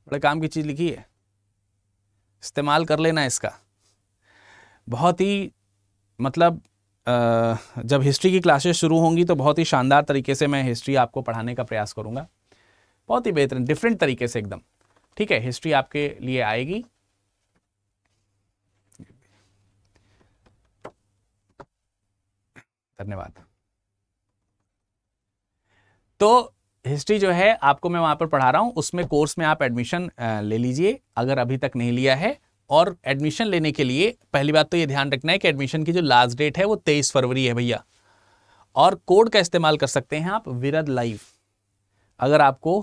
बड़े काम की चीज लिखी है इस्तेमाल कर लेना इसका बहुत ही मतलब जब हिस्ट्री की क्लासेस शुरू होंगी तो बहुत ही शानदार तरीके से मैं हिस्ट्री आपको पढ़ाने का प्रयास करूंगा बहुत ही बेहतरीन डिफरेंट तरीके से एकदम ठीक है हिस्ट्री आपके लिए आएगी धन्यवाद तो हिस्ट्री जो है आपको मैं वहां पर पढ़ा रहा हूं उसमें कोर्स में आप एडमिशन ले लीजिए अगर अभी तक नहीं लिया है और एडमिशन लेने के लिए पहली बात तो ये ध्यान रखना है कि एडमिशन की जो लास्ट डेट है वो तेईस फरवरी है भैया और कोड का इस्तेमाल कर सकते हैं आप विरद लाइव अगर आपको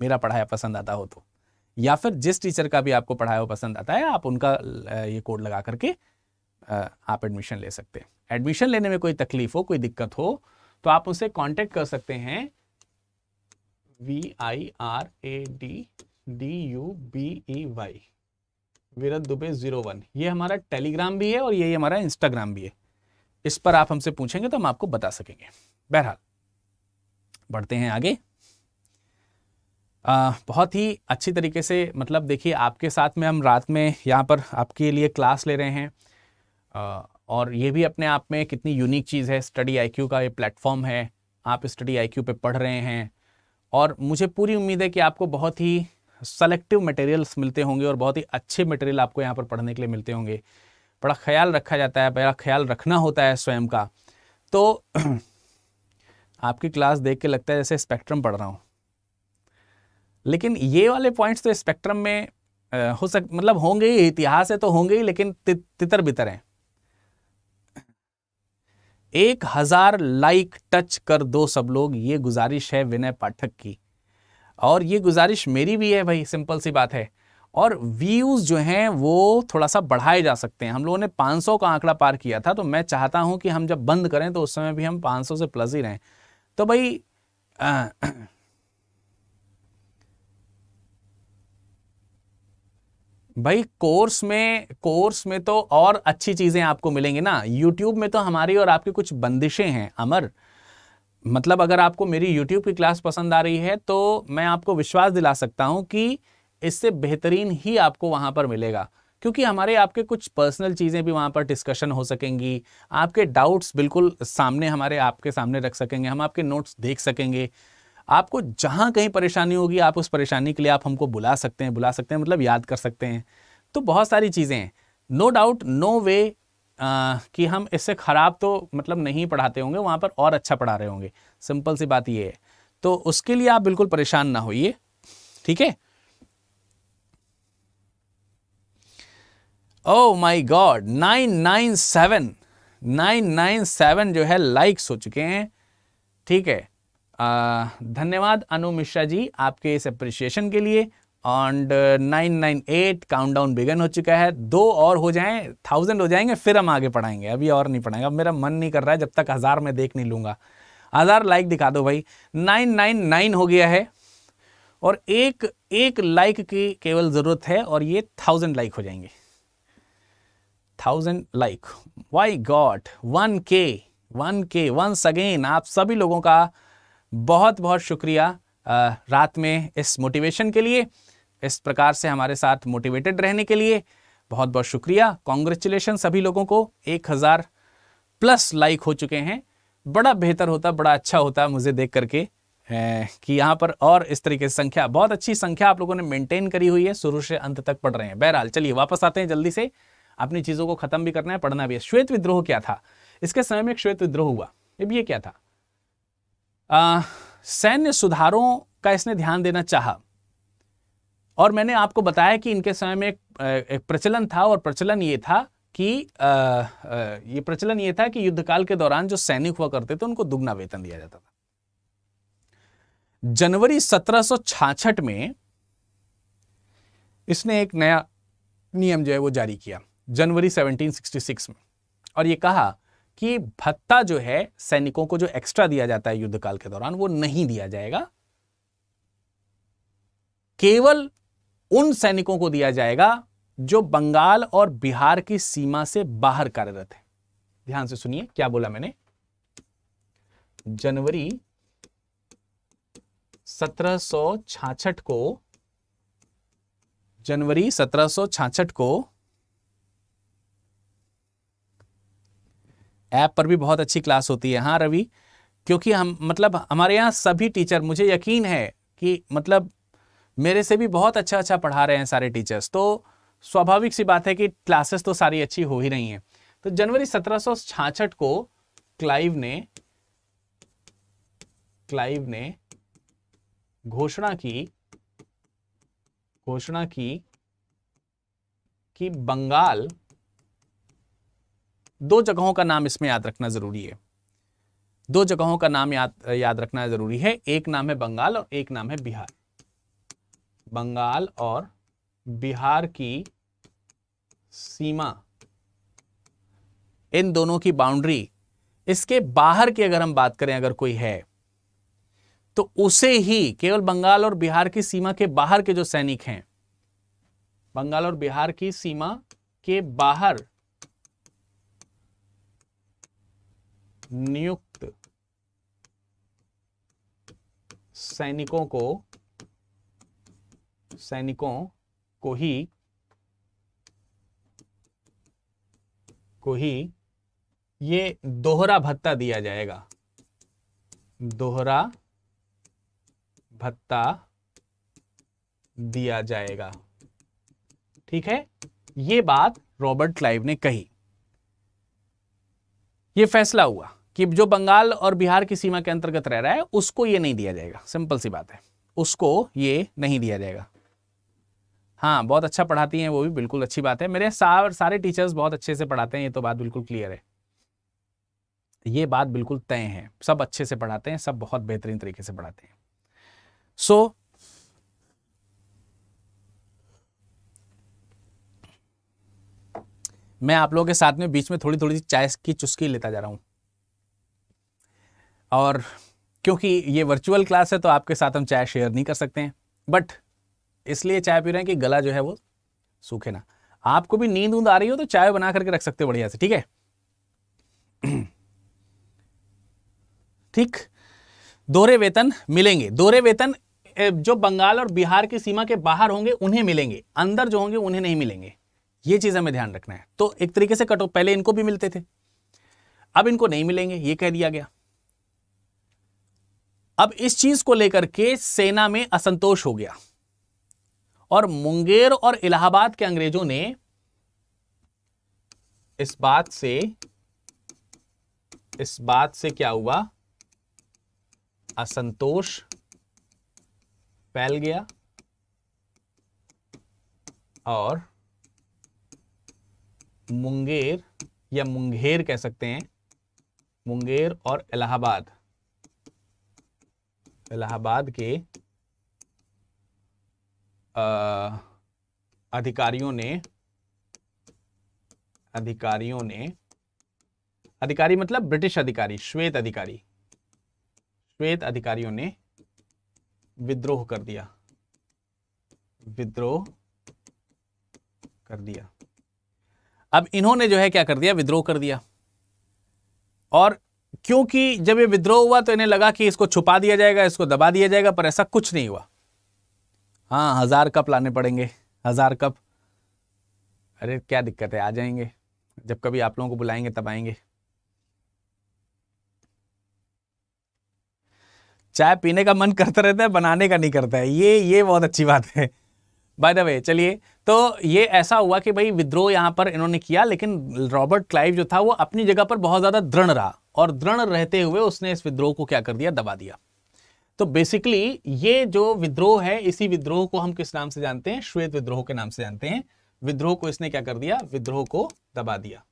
मेरा पढ़ाया पसंद आता हो तो या फिर जिस टीचर का भी आपको पढ़ाया हो पसंद आता है आप उनका ये कोड लगा करके आप एडमिशन ले सकते हैं एडमिशन लेने में कोई तकलीफ हो कोई दिक्कत हो तो आप उनसे कांटेक्ट कर सकते हैं V I R A D D U B E Y Virat Dubey zero one ये हमारा टेलीग्राम भी है और ये हमारा इंस्टाग्राम भी है इस पर आप हमसे पूछेंगे तो हम आपको बता सकेंगे बहरहाल बढ़ते हैं आगे आ, बहुत ही अच्छी तरीके से मतलब देखिए आपके साथ में हम रात में यहाँ पर आपके लिए क्लास ले रहे हैं आ, और ये भी अपने आप में कितनी यूनिक चीज़ है स्टडी आईक्यू का ये प्लेटफॉर्म है आप स्टडी आईक्यू पे पढ़ रहे हैं और मुझे पूरी उम्मीद है कि आपको बहुत ही सेलेक्टिव मटेरियल्स मिलते होंगे और बहुत ही अच्छे मटेरियल आपको यहाँ पर पढ़ने के लिए मिलते होंगे बड़ा ख्याल रखा जाता है बड़ा ख्याल रखना होता है स्वयं का तो आपकी क्लास देख के लगता है जैसे स्पेक्ट्रम पढ़ रहा हूँ लेकिन ये वाले पॉइंट्स तो स्पेक्ट्रम में हो सक मतलब होंगे ही इतिहास है तो होंगे ही लेकिन ति, तितर बितर हैं एक हजार लाइक टच कर दो सब लोग ये गुजारिश है विनय पाठक की और ये गुजारिश मेरी भी है भाई सिंपल सी बात है और व्यूज़ जो हैं वो थोड़ा सा बढ़ाए जा सकते हैं हम लोगों ने 500 का आंकड़ा पार किया था तो मैं चाहता हूं कि हम जब बंद करें तो उस समय भी हम 500 से प्लस ही रहें तो भाई भाई कोर्स में कोर्स में तो और अच्छी चीज़ें आपको मिलेंगी ना यूट्यूब में तो हमारी और आपकी कुछ बंदिशें हैं अमर मतलब अगर आपको मेरी यूट्यूब की क्लास पसंद आ रही है तो मैं आपको विश्वास दिला सकता हूँ कि इससे बेहतरीन ही आपको वहाँ पर मिलेगा क्योंकि हमारे आपके कुछ पर्सनल चीज़ें भी वहाँ पर डिस्कशन हो सकेंगी आपके डाउट्स बिल्कुल सामने हमारे आपके सामने रख सकेंगे हम आपके नोट्स देख सकेंगे आपको जहाँ कहीं परेशानी होगी आप उस परेशानी के लिए आप हमको बुला सकते हैं बुला सकते हैं मतलब याद कर सकते हैं तो बहुत सारी चीज़ें हैं नो डाउट नो वे कि हम इससे ख़राब तो मतलब नहीं पढ़ाते होंगे वहाँ पर और अच्छा पढ़ा रहे होंगे सिंपल सी बात ये है तो उसके लिए आप बिल्कुल परेशान ना होइए ठीक है oh my god nine nine seven nine nine seven जो है लाइक्स हो चुके हैं ठीक है धन्यवाद अनु मिश्रा जी आपके इस अप्रिशिएशन के लिए एंड 998 काउंटडाउन बिगन हो चुका है दो और हो जाएं थाउजेंड हो जाएंगे फिर हम आगे पढ़ाएंगे अभी और नहीं पढ़ाएंगे अब मेरा मन नहीं कर रहा है जब तक हज़ार में देख नहीं लूँगा हज़ार लाइक दिखा दो भाई नाइन हो गया है और एक एक लाइक की केवल ज़रूरत है और ये थाउजेंड लाइक हो जाएंगे thousand like why got one K one K once again आप सभी लोगों का बहुत बहुत शुक्रिया रात में इस मोटिवेशन के लिए इस प्रकार से हमारे साथ मोटिवेटेड रहने के लिए बहुत बहुत शुक्रिया कॉन्ग्रेचुलेशन सभी लोगों को एक हज़ार प्लस लाइक हो चुके हैं बड़ा बेहतर होता बड़ा अच्छा होता मुझे देख करके कि यहाँ पर और इस तरीके से संख्या बहुत अच्छी संख्या आप लोगों ने मेंटेन करी हुई है शुरू से अंत तक पढ़ रहे हैं बहरहाल चलिए वापस आते हैं जल्दी से अपनी चीज़ों को खत्म भी करना है पढ़ना भी है श्वेत विद्रोह क्या था इसके समय में एक श्वेत विद्रोह हुआ अब ये क्या था सैन्य सुधारों का इसने ध्यान देना चाहा और मैंने आपको बताया कि इनके समय में एक, एक प्रचलन था और प्रचलन ये था कि आ, आ, ये प्रचलन ये था कि युद्धकाल के दौरान जो सैनिक हुआ करते थे उनको दुगना वेतन दिया जाता था जनवरी 1766 में इसने एक नया नियम जो है वो जारी किया जनवरी 1766 में और ये कहा कि भत्ता जो है सैनिकों को जो एक्स्ट्रा दिया जाता है युद्धकाल के दौरान वो नहीं दिया जाएगा केवल उन सैनिकों को दिया जाएगा जो बंगाल और बिहार की सीमा से बाहर कार्यरत है ध्यान से सुनिए क्या बोला मैंने जनवरी 1766 को जनवरी 1766 को ऐप पर भी बहुत अच्छी क्लास होती है हाँ रवि क्योंकि हम मतलब हमारे यहाँ सभी टीचर मुझे यकीन है कि मतलब मेरे से भी बहुत अच्छा अच्छा पढ़ा रहे हैं सारे टीचर्स तो स्वाभाविक सी बात है कि क्लासेस तो सारी अच्छी हो ही रही हैं तो जनवरी सत्रह को क्लाइव ने क्लाइव ने घोषणा की घोषणा की कि बंगाल दो जगहों का नाम इसमें याद रखना ज़रूरी है दो जगहों का नाम याद याद रखना ज़रूरी है एक नाम है बंगाल और एक नाम है बिहार बंगाल और बिहार की सीमा इन दोनों की बाउंड्री इसके बाहर की अगर हम बात करें अगर कोई है तो उसे ही केवल बंगाल और बिहार की सीमा के बाहर के जो सैनिक हैं बंगाल और बिहार की सीमा के बाहर नियुक्त सैनिकों को सैनिकों को ही को ही ये दोहरा भत्ता दिया जाएगा दोहरा भत्ता दिया जाएगा ठीक है ये बात रॉबर्ट क्लाइव ने कही ये फैसला हुआ कि जो बंगाल और बिहार की सीमा के अंतर्गत रह रहा है उसको ये नहीं दिया जाएगा सिंपल सी बात है उसको ये नहीं दिया जाएगा हाँ बहुत अच्छा पढ़ाती हैं वो भी बिल्कुल अच्छी बात है मेरे सार, सारे टीचर्स बहुत अच्छे से पढ़ाते हैं ये तो बात बिल्कुल क्लियर है ये बात बिल्कुल तय है सब अच्छे से पढ़ाते हैं सब बहुत बेहतरीन तरीके से पढ़ाते हैं सो so, मैं आप लोगों के साथ में बीच में थोड़ी थोड़ी चाय की चुस्की लेता जा रहा हूं और क्योंकि ये वर्चुअल क्लास है तो आपके साथ हम चाय शेयर नहीं कर सकते हैं बट इसलिए चाय पी रहे हैं कि गला जो है वो सूखे ना आपको भी नींद ऊंद आ रही हो तो चाय बना करके रख सकते हो बढ़िया से ठीक है ठीक दोहरे वेतन मिलेंगे दोहरे वेतन जो बंगाल और बिहार की सीमा के बाहर होंगे उन्हें मिलेंगे अंदर जो होंगे उन्हें नहीं मिलेंगे ये चीज़ हमें ध्यान रखना है तो एक तरीके से कटो पहले इनको भी मिलते थे अब इनको नहीं मिलेंगे ये कह दिया गया अब इस चीज को लेकर के सेना में असंतोष हो गया और मुंगेर और इलाहाबाद के अंग्रेजों ने इस बात से इस बात से क्या हुआ असंतोष फैल गया और मुंगेर या मुंगेर कह सकते हैं मुंगेर और इलाहाबाद इलाहाबाद के आ, अधिकारियों ने अधिकारियों ने अधिकारी मतलब ब्रिटिश अधिकारी श्वेत अधिकारी श्वेत अधिकारियों ने विद्रोह कर दिया विद्रोह कर दिया अब इन्होंने जो है क्या कर दिया विद्रोह कर दिया और क्योंकि जब ये विद्रोह हुआ तो इन्हें लगा कि इसको छुपा दिया जाएगा इसको दबा दिया जाएगा पर ऐसा कुछ नहीं हुआ हाँ हज़ार कप लाने पड़ेंगे हज़ार कप अरे क्या दिक्कत है आ जाएंगे जब कभी आप लोगों को बुलाएंगे तब आएंगे चाय पीने का मन करता रहता है बनाने का नहीं करता है ये ये बहुत अच्छी बात है बाय द वे चलिए तो ये ऐसा हुआ कि भाई विद्रोह यहाँ पर इन्होंने किया लेकिन रॉबर्ट क्लाइव जो था वो अपनी जगह पर बहुत ज़्यादा दृढ़ रहा और दृढ़ रहते हुए उसने इस विद्रोह को क्या कर दिया दबा दिया तो बेसिकली ये जो विद्रोह है इसी विद्रोह को हम किस नाम से जानते हैं श्वेत विद्रोह के नाम से जानते हैं विद्रोह को इसने क्या कर दिया विद्रोह को दबा दिया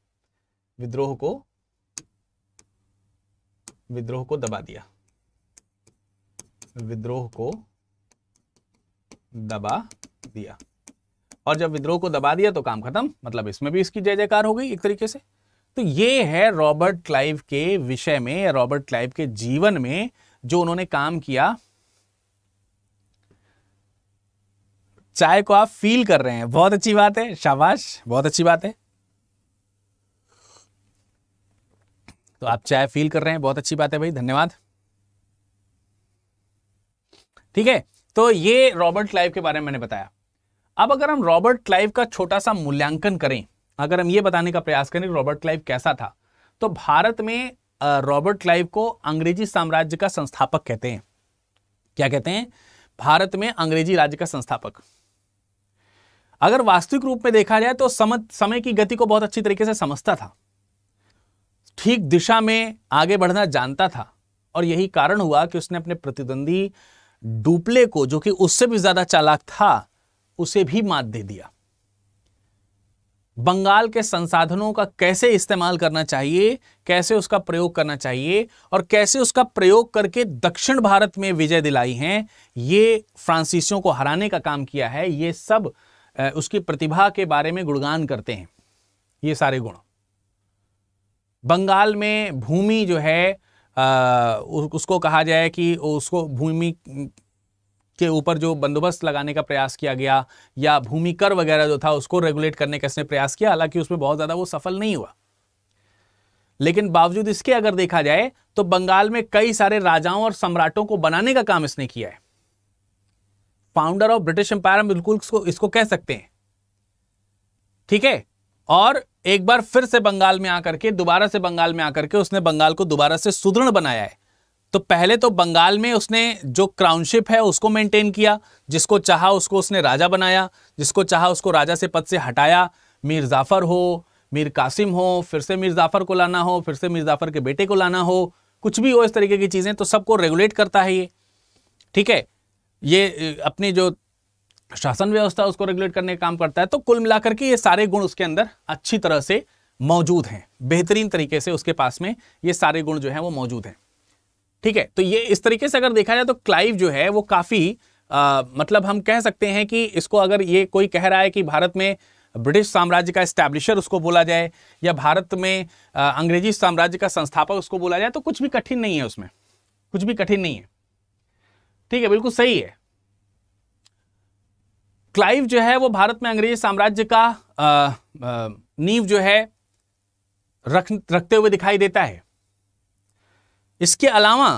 विद्रोह को विद्रोह को दबा दिया विद्रोह को दबा दिया और जब विद्रोह को दबा दिया तो काम खत्म मतलब इसमें भी इसकी जय जयकार हो गई एक तरीके से तो ये है रॉबर्ट क्लाइव के विषय में या रॉबर्ट क्लाइव के जीवन में जो उन्होंने काम किया चाय को आप फील कर रहे हैं बहुत अच्छी बात है शाबाश बहुत अच्छी बात है तो आप चाय फील कर रहे हैं बहुत अच्छी बात है भाई धन्यवाद ठीक है तो ये रॉबर्ट क्लाइव के बारे में मैंने बताया अब अगर हम रॉबर्ट क्लाइव का छोटा सा मूल्यांकन करें अगर हम ये बताने का प्रयास करें रॉबर्ट क्लाइव कैसा था तो भारत में रॉबर्ट क्लाइव को अंग्रेजी साम्राज्य का संस्थापक कहते हैं क्या कहते हैं भारत में अंग्रेजी राज्य का संस्थापक अगर वास्तविक रूप में देखा जाए तो समय समय की गति को बहुत अच्छी तरीके से समझता था ठीक दिशा में आगे बढ़ना जानता था और यही कारण हुआ कि उसने अपने प्रतिद्वंदी डुपले को जो कि उससे भी ज्यादा चालाक था उसे भी मात दे दिया बंगाल के संसाधनों का कैसे इस्तेमाल करना चाहिए कैसे उसका प्रयोग करना चाहिए और कैसे उसका प्रयोग करके दक्षिण भारत में विजय दिलाई है ये फ्रांसीसियों को हराने का काम किया है ये सब उसकी प्रतिभा के बारे में गुणगान करते हैं ये सारे गुण बंगाल में भूमि जो है आ, उसको कहा जाए कि उसको भूमि के ऊपर जो बंदोबस्त लगाने का प्रयास किया गया या भूमि कर वगैरह जो था उसको रेगुलेट करने का इसने प्रयास किया हालांकि उसमें बहुत ज़्यादा वो सफल नहीं हुआ लेकिन बावजूद इसके अगर देखा जाए तो बंगाल में कई सारे राजाओं और सम्राटों को बनाने का काम इसने किया है फाउंडर ऑफ ब्रिटिश एम्पायर हम बिल्कुल इसको, इसको कह सकते हैं ठीक है और एक बार फिर से बंगाल में आकर के दोबारा से बंगाल में आकर के उसने बंगाल को दोबारा से सुदृढ़ बनाया है तो पहले तो बंगाल में उसने जो क्राउनशिप है उसको मेंटेन किया जिसको चाहा उसको उसने राजा बनाया जिसको चाहा उसको राजा से पद से हटाया मीर जाफ़र हो मीर कासिम हो फिर से मीर जाफ़र को लाना हो फिर से मीर जाफ़र के बेटे को लाना हो कुछ भी हो इस तरीके की चीज़ें तो सबको रेगुलेट करता है ये ठीक है ये अपनी जो शासन व्यवस्था उसको रेगुलेट करने का काम करता है तो कुल मिलाकर के ये सारे गुण उसके अंदर अच्छी तरह से मौजूद हैं बेहतरीन तरीके से उसके पास में ये सारे गुण जो हैं वो मौजूद हैं ठीक है तो ये इस तरीके से अगर देखा जाए तो क्लाइव जो है वो काफ़ी मतलब हम कह सकते हैं कि इसको अगर ये कोई कह रहा है कि भारत में ब्रिटिश साम्राज्य का स्टैब्लिशर उसको बोला जाए या भारत में अंग्रेजी साम्राज्य का संस्थापक उसको बोला जाए तो कुछ भी कठिन नहीं है उसमें कुछ भी कठिन नहीं है ठीक है बिल्कुल सही है क्लाइव जो है वो भारत में अंग्रेजी साम्राज्य का आ, आ, नींव जो है रख रखते हुए दिखाई देता है इसके अलावा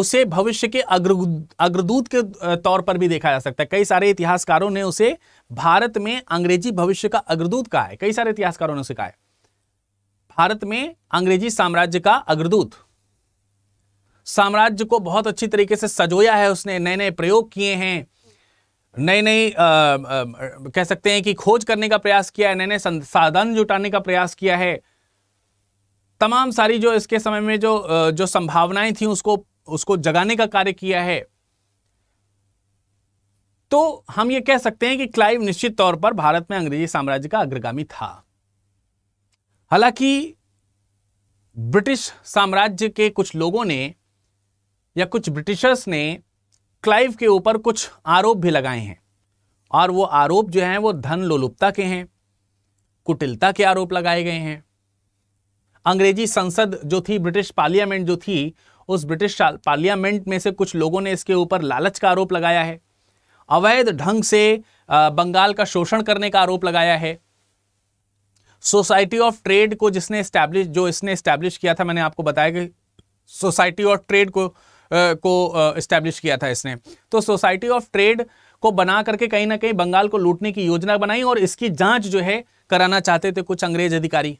उसे भविष्य के अग्र अग्रदूत के तौर पर भी देखा जा सकता है कई सारे इतिहासकारों ने उसे भारत में अंग्रेजी भविष्य का अग्रदूत कहा है कई सारे इतिहासकारों ने उसे कहा है भारत में अंग्रेजी साम्राज्य का अग्रदूत साम्राज्य को बहुत अच्छी तरीके से सजोया है उसने नए नए प्रयोग किए हैं नई नई कह सकते हैं कि खोज करने का प्रयास किया है नए नए साधन जुटाने का प्रयास किया है तमाम सारी जो इसके समय में जो जो संभावनाएं थी उसको उसको जगाने का कार्य किया है तो हम ये कह सकते हैं कि क्लाइव निश्चित तौर पर भारत में अंग्रेजी साम्राज्य का अग्रगामी था हालांकि ब्रिटिश साम्राज्य के कुछ लोगों ने या कुछ ब्रिटिशर्स ने क्लाइव के ऊपर कुछ आरोप भी लगाए हैं और वो आरोप जो हैं वो धन लोलुपता के हैं कुटिलता के आरोप लगाए गए हैं अंग्रेजी संसद जो थी ब्रिटिश पार्लियामेंट जो थी उस ब्रिटिश पार्लियामेंट में से कुछ लोगों ने इसके ऊपर लालच का आरोप लगाया है अवैध ढंग से बंगाल का शोषण करने का आरोप लगाया है सोसाइटी ऑफ ट्रेड को जिसने स्टैब्लिश जो इसने स्टैब्लिश किया था मैंने आपको बताया कि सोसाइटी ऑफ ट्रेड को आ, को इस्टैब्लिश किया था इसने तो सोसाइटी ऑफ ट्रेड को बना करके कहीं ना कहीं बंगाल को लूटने की योजना बनाई और इसकी जांच जो है कराना चाहते थे कुछ अंग्रेज अधिकारी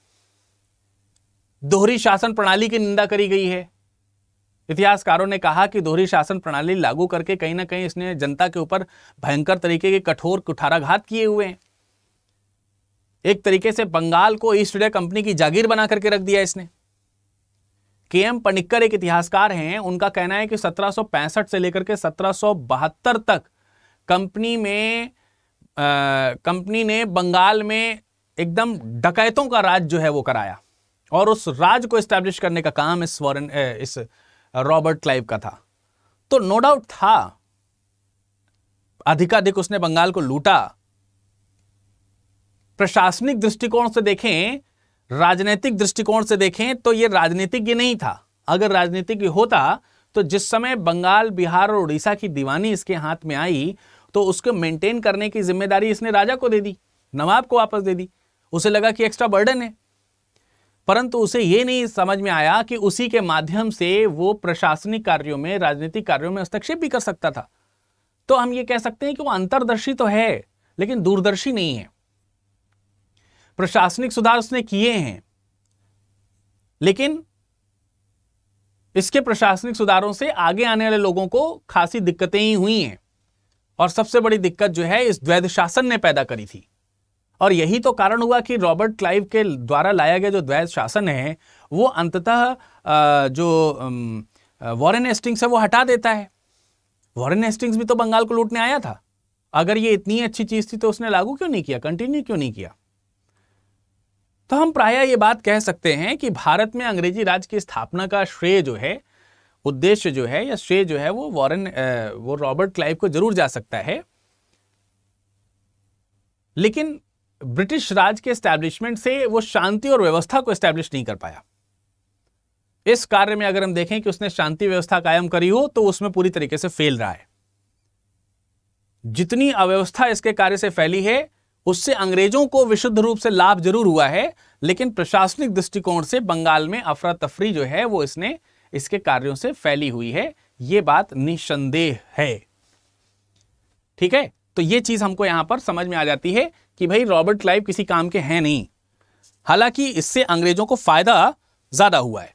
दोहरी शासन प्रणाली की निंदा करी गई है इतिहासकारों ने कहा कि दोहरी शासन प्रणाली लागू करके कहीं ना कहीं इसने जनता के ऊपर भयंकर तरीके के कठोर कुठाराघात किए हुए हैं एक तरीके से बंगाल को ईस्ट इंडिया कंपनी की जागीर बना करके रख दिया इसने के एम पणिक्कर एक इतिहासकार हैं उनका कहना है कि 1765 से लेकर के 1772 तक कंपनी में कंपनी ने बंगाल में एकदम डकैतों का राज जो है वो कराया और उस राज को स्टैब्लिश करने का काम इस वॉरन इस रॉबर्ट क्लाइव का था तो नो डाउट था अधिकाधिक उसने बंगाल को लूटा प्रशासनिक दृष्टिकोण से देखें राजनीतिक दृष्टिकोण से देखें तो यह राजनीतिज्ञ नहीं था अगर राजनीतिज्ञ होता तो जिस समय बंगाल बिहार और उड़ीसा की दीवानी इसके हाथ में आई तो उसको मेंटेन करने की जिम्मेदारी इसने राजा को दे दी नवाब को वापस दे दी उसे लगा कि एक्स्ट्रा बर्डन है परंतु उसे ये नहीं समझ में आया कि उसी के माध्यम से वो प्रशासनिक कार्यों में राजनीतिक कार्यों में हस्तक्षेप भी कर सकता था तो हम ये कह सकते हैं कि वो अंतरदर्शी तो है लेकिन दूरदर्शी नहीं है प्रशासनिक सुधार उसने किए हैं लेकिन इसके प्रशासनिक सुधारों से आगे आने वाले लोगों को खासी दिक्कतें ही हुई हैं और सबसे बड़ी दिक्कत जो है इस द्वैध शासन ने पैदा करी थी और यही तो कारण हुआ कि रॉबर्ट क्लाइव के द्वारा लाया गया जो द्वैत शासन है वो अंततः जो वॉरेन एस्टिंग्स है वो हटा देता है वॉरेन एस्टिंग्स भी तो बंगाल को लूटने आया था अगर ये इतनी अच्छी चीज़ थी तो उसने लागू क्यों नहीं किया कंटिन्यू क्यों नहीं किया तो हम प्राय ये बात कह सकते हैं कि भारत में अंग्रेजी राज की स्थापना का श्रेय जो है उद्देश्य जो है या श्रेय जो है वो वॉरेन वो रॉबर्ट क्लाइव को जरूर जा सकता है लेकिन ब्रिटिश राज के एस्टैब्लिशमेंट से वो शांति और व्यवस्था को एस्टैब्लिश नहीं कर पाया इस कार्य में अगर हम देखें कि उसने शांति व्यवस्था कायम करी हो तो उसमें पूरी तरीके से फेल रहा है जितनी अव्यवस्था इसके कार्य से फैली है उससे अंग्रेजों को विशुद्ध रूप से लाभ जरूर हुआ है लेकिन प्रशासनिक दृष्टिकोण से बंगाल में अफरा तफरी जो है वो इसने इसके कार्यों से फैली हुई है ये बात निसंदेह है ठीक है तो ये चीज हमको यहां पर समझ में आ जाती है कि भाई रॉबर्ट क्लाइव किसी काम के हैं नहीं हालांकि इससे अंग्रेजों को फायदा ज्यादा हुआ है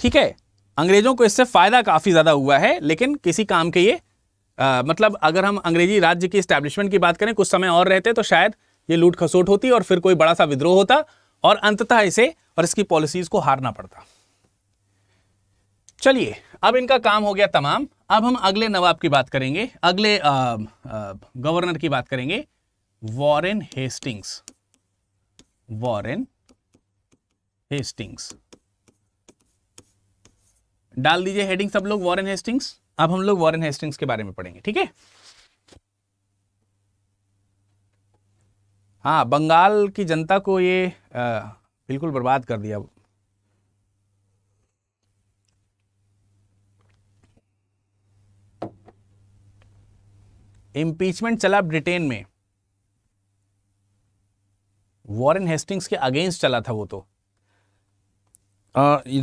ठीक है अंग्रेजों को इससे फायदा काफ़ी ज़्यादा हुआ है लेकिन किसी काम के ये आ, मतलब अगर हम अंग्रेजी राज्य की स्टैब्लिशमेंट की बात करें कुछ समय और रहते तो शायद ये लूट खसोट होती और फिर कोई बड़ा सा विद्रोह होता और अंततः इसे और इसकी पॉलिसीज़ को हारना पड़ता चलिए अब इनका काम हो गया तमाम अब हम अगले नवाब की बात करेंगे अगले गवर्नर की बात करेंगे वॉरेन हेस्टिंग्स वॉरेन हेस्टिंग्स डाल दीजिए हेडिंग सब लोग वॉरेन हेस्टिंग्स अब हम लोग वॉरेन हेस्टिंग्स के बारे में पढ़ेंगे ठीक है हाँ बंगाल की जनता को ये आ, बिल्कुल बर्बाद कर दिया इम्पीचमेंट चला ब्रिटेन में वॉरेन हेस्टिंग्स के अगेंस्ट चला था वो तो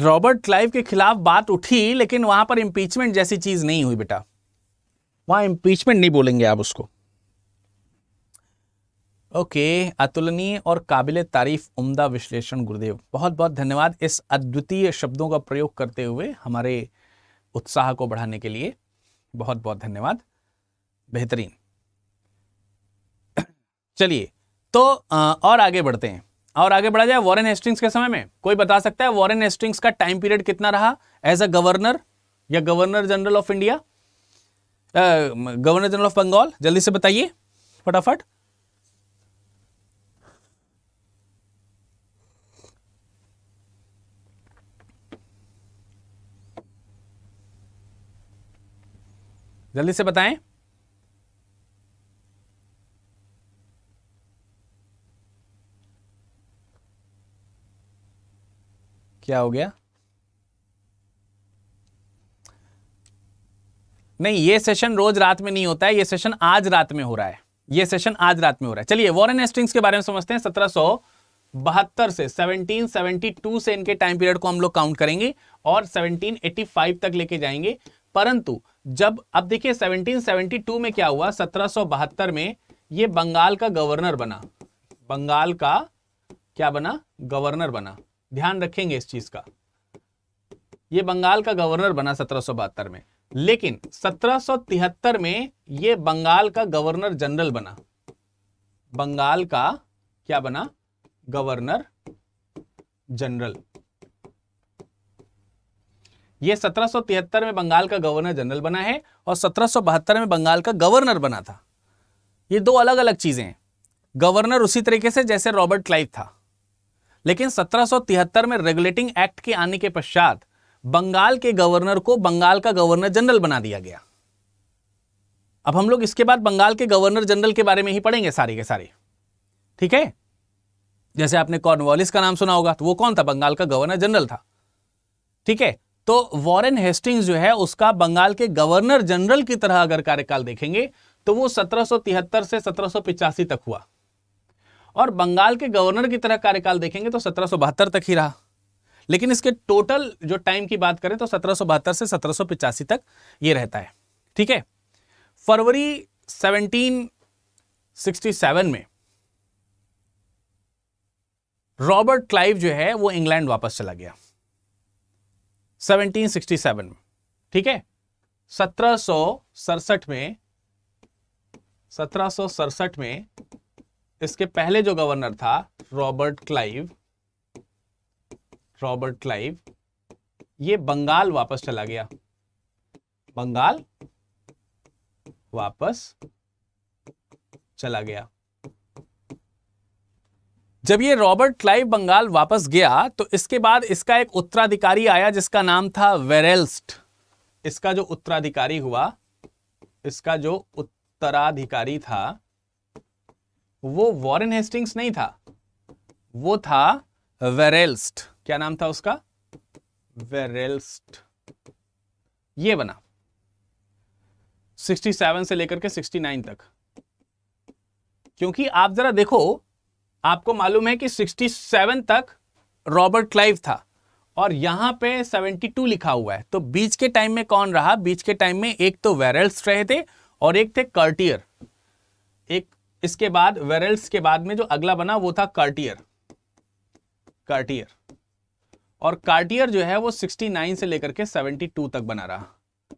रॉबर्ट क्लाइव के खिलाफ बात उठी लेकिन वहां पर इम्पीचमेंट जैसी चीज नहीं हुई बेटा वहां इम्पीचमेंट नहीं बोलेंगे आप उसको ओके okay, अतुलनीय और काबिल तारीफ उम्दा विश्लेषण गुरुदेव बहुत बहुत धन्यवाद इस अद्वितीय शब्दों का प्रयोग करते हुए हमारे उत्साह को बढ़ाने के लिए बहुत बहुत धन्यवाद बेहतरीन चलिए तो और आगे बढ़ते हैं और आगे बढ़ा जाए वॉरेन हेस्टिंग्स के समय में कोई बता सकता है वॉरेन हेस्टिंग्स का टाइम पीरियड कितना रहा एज अ गवर्नर या governor general of India governor general of Bengal जल्दी से बताइए फटाफट जल्दी से बताएं क्या हो गया नहीं ये सेशन रोज रात में नहीं होता है ये सेशन आज रात में हो रहा है ये सेशन आज रात में हो रहा है चलिए वॉरेन एस्टिंग्स के बारे में समझते हैं सत्रह बहत्तर से 1772 से इनके टाइम पीरियड को हम लोग काउंट करेंगे और 1785 तक लेके जाएंगे परंतु जब अब देखिए 1772 में क्या हुआ सत्रह में ये बंगाल का गवर्नर बना बंगाल का क्या बना गवर्नर बना ध्यान रखेंगे इस चीज का ये बंगाल का गवर्नर बना सत्रह में लेकिन सत्रह में ये बंगाल का गवर्नर जनरल बना बंगाल का क्या बना गवर्नर जनरल ये 1773 में बंगाल का गवर्नर जनरल बना है और सत्रह में बंगाल का गवर्नर बना था ये दो अलग अलग चीजें हैं गवर्नर उसी तरीके से जैसे रॉबर्ट क्लाइव था लेकिन 1773 में रेगुलेटिंग एक्ट के आने के पश्चात बंगाल के गवर्नर को बंगाल का गवर्नर जनरल बना दिया गया अब हम लोग इसके बाद बंगाल के गवर्नर जनरल के बारे में ही पढ़ेंगे सारे के सारे ठीक है जैसे आपने कॉर्नवालिस का नाम सुना होगा तो वो कौन था बंगाल का गवर्नर जनरल था ठीक है तो वॉरेन हेस्टिंग्स जो है उसका बंगाल के गवर्नर जनरल की तरह अगर कार्यकाल देखेंगे तो वो 1773 से 1785 तक हुआ और बंगाल के गवर्नर की तरह कार्यकाल देखेंगे तो सत्रह तक ही रहा लेकिन इसके टोटल जो टाइम की बात करें तो सत्रह से सत्रह तक ये रहता है ठीक है फरवरी 1767 में रॉबर्ट क्लाइव जो है वो इंग्लैंड वापस चला गया 1767 में ठीक है सत्रह में सत्रह में इसके पहले जो गवर्नर था रॉबर्ट क्लाइव रॉबर्ट क्लाइव ये बंगाल वापस चला गया बंगाल वापस चला गया जब ये रॉबर्ट क्लाइव बंगाल वापस गया तो इसके बाद इसका एक उत्तराधिकारी आया जिसका नाम था वेरेल्स्ट इसका जो उत्तराधिकारी हुआ इसका जो उत्तराधिकारी था वो वॉरेन हेस्टिंग्स नहीं था वो था वेरेल्स्ट क्या नाम था उसका वेरेल्स्ट ये बना 67 से लेकर के 69 तक क्योंकि आप जरा देखो आपको मालूम है कि 67 तक रॉबर्ट क्लाइव था और यहां पे 72 लिखा हुआ है तो बीच के टाइम में कौन रहा बीच के टाइम में एक तो वेरेल्स रहे थे और एक थे कर्टियर एक इसके बाद वेरल्स के बाद में जो अगला बना वो था कार्टियर कार्टियर और कार्टियर जो है वो 69 से लेकर के 72 तक बना रहा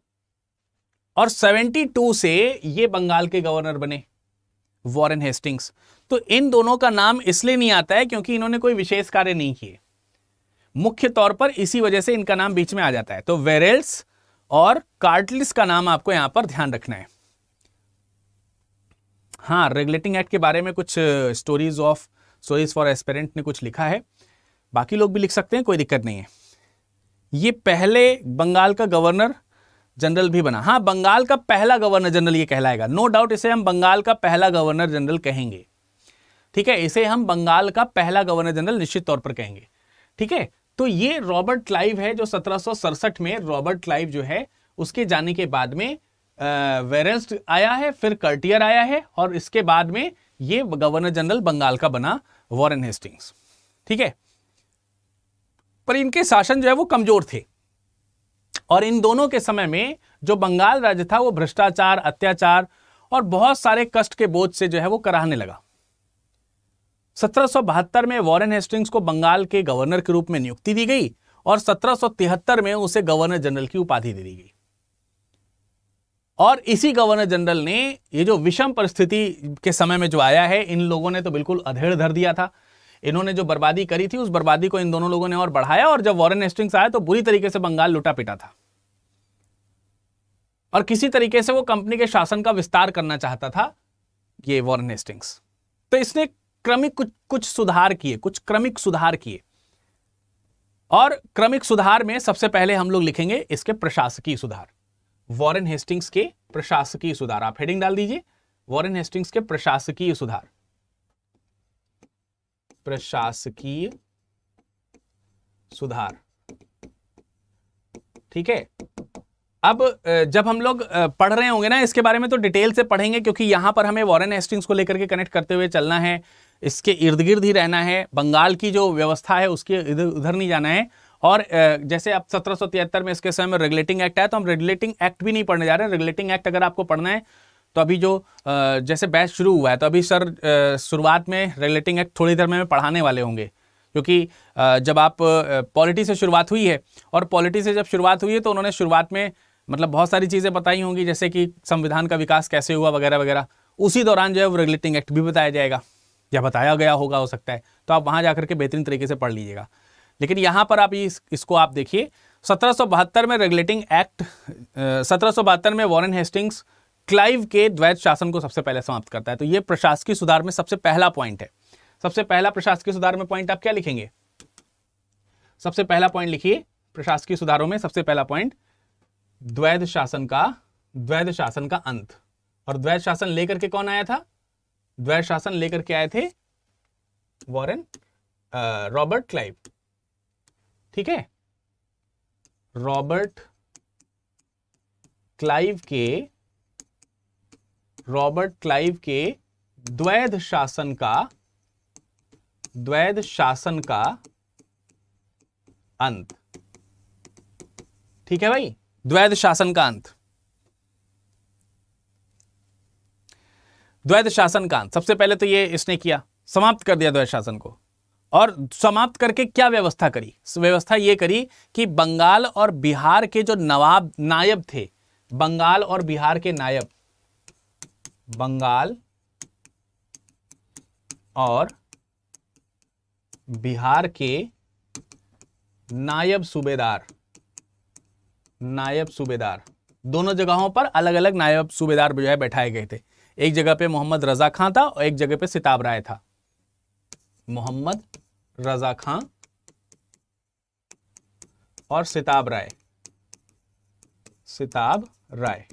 और 72 से ये बंगाल के गवर्नर बने वॉरेन हेस्टिंग्स तो इन दोनों का नाम इसलिए नहीं आता है क्योंकि इन्होंने कोई विशेष कार्य नहीं किए मुख्य तौर पर इसी वजह से इनका नाम बीच में आ जाता है तो वेरेल्स और कार्टलिस का नाम आपको यहां पर ध्यान रखना है हाँ रेगुलेटिंग एक्ट के बारे में कुछ stories of stories for aspirant ने कुछ लिखा है बाकी लोग भी लिख सकते हैं कोई दिक्कत नहीं है ये पहले बंगाल का गवर्नर जनरल भी बना हाँ बंगाल का पहला गवर्नर जनरल ये कहलाएगा नो डाउट इसे हम बंगाल का पहला गवर्नर जनरल कहेंगे ठीक है इसे हम बंगाल का पहला गवर्नर जनरल निश्चित तौर पर कहेंगे ठीक है तो ये रॉबर्ट क्लाइव है जो सत्रह में रॉबर्ट क्लाइव जो है उसके जाने के बाद में वेरेस्ट आया है फिर कर्टियर आया है और इसके बाद में ये गवर्नर जनरल बंगाल का बना वॉरेन हेस्टिंग्स ठीक है पर इनके शासन जो है वो कमजोर थे और इन दोनों के समय में जो बंगाल राज्य था वो भ्रष्टाचार अत्याचार और बहुत सारे कष्ट के बोझ से जो है वो कराहने लगा सत्रह में वॉरेन हेस्टिंग्स को बंगाल के गवर्नर के रूप में नियुक्ति दी गई और सत्रह में उसे गवर्नर जनरल की उपाधि दे दी गई और इसी गवर्नर जनरल ने ये जो विषम परिस्थिति के समय में जो आया है इन लोगों ने तो बिल्कुल अधेड़ धर दिया था इन्होंने जो बर्बादी करी थी उस बर्बादी को इन दोनों लोगों ने और बढ़ाया और जब वॉरेन एस्टिंग्स आया तो बुरी तरीके से बंगाल लुटा पिटा था और किसी तरीके से वो कंपनी के शासन का विस्तार करना चाहता था ये वॉरेन एस्टिंग्स तो इसने क्रमिक कुछ कुछ सुधार किए कुछ क्रमिक सुधार किए और क्रमिक सुधार में सबसे पहले हम लोग लिखेंगे इसके प्रशासकीय सुधार वॉरेन हेस्टिंग्स के प्रशासकीय सुधार आप हेडिंग डाल दीजिए वॉरेन हेस्टिंग्स के प्रशासकीय सुधार प्रशासकीय सुधार ठीक है अब जब हम लोग पढ़ रहे होंगे ना इसके बारे में तो डिटेल से पढ़ेंगे क्योंकि यहां पर हमें वॉरेन हेस्टिंग्स को लेकर के कनेक्ट करते हुए चलना है इसके इर्द गिर्द ही रहना है बंगाल की जो व्यवस्था है उसके इधर उधर नहीं जाना है और जैसे आप सत्रह में इसके समय में रेगुलेटिंग एक्ट आया तो हम रेगुलेटिंग एक्ट भी नहीं पढ़ने जा रहे हैं रेगुलेटिंग एक्ट अगर आपको पढ़ना है तो अभी जो जैसे बैच शुरू हुआ है तो अभी सर शुरुआत में रेगुलेटिंग एक्ट थोड़ी देर में पढ़ाने वाले होंगे क्योंकि जब आप पॉलिटी से शुरुआत हुई है और पॉलिटी से जब शुरुआत हुई है तो उन्होंने शुरुआत में मतलब बहुत सारी चीज़ें बताई होंगी जैसे कि संविधान का विकास कैसे हुआ वगैरह वगैरह उसी दौरान जो है वो रेगुलेटिंग एक्ट भी बताया जाएगा या बताया गया होगा हो सकता है तो आप वहाँ जा करके बेहतरीन तरीके से पढ़ लीजिएगा लेकिन यहाँ पर आप इस, इसको आप देखिए सत्रह में रेगुलेटिंग एक्ट सत्रह में वॉरन हेस्टिंग्स क्लाइव के द्वैत शासन को सबसे पहले समाप्त करता है तो ये प्रशासकीय सुधार में सबसे पहला पॉइंट है सबसे पहला प्रशासकीय सुधार में पॉइंट आप क्या लिखेंगे सबसे पहला पॉइंट लिखिए प्रशासकीय सुधारों में सबसे पहला पॉइंट द्वैध शासन का द्वैध शासन का अंत और द्वैध शासन लेकर के कौन आया था द्वैध शासन लेकर के आए थे वॉरेन रॉबर्ट क्लाइव ठीक है रॉबर्ट क्लाइव के रॉबर्ट क्लाइव के द्वैध शासन का द्वैध शासन का अंत ठीक है भाई द्वैध शासन का अंत द्वैध शासन का अंत सबसे पहले तो ये इसने किया समाप्त कर दिया द्वैध शासन को और समाप्त करके क्या व्यवस्था करी व्यवस्था ये करी कि बंगाल और बिहार के जो नवाब नायब थे बंगाल और बिहार के नायब बंगाल और बिहार के नायब सूबेदार नायब सूबेदार दोनों जगहों पर अलग अलग नायब सूबेदार जो है बैठाए गए थे एक जगह पे मोहम्मद रजा खां था और एक जगह पे सिताब राय था मोहम्मद रजा खां और सिताब राय सिताब राय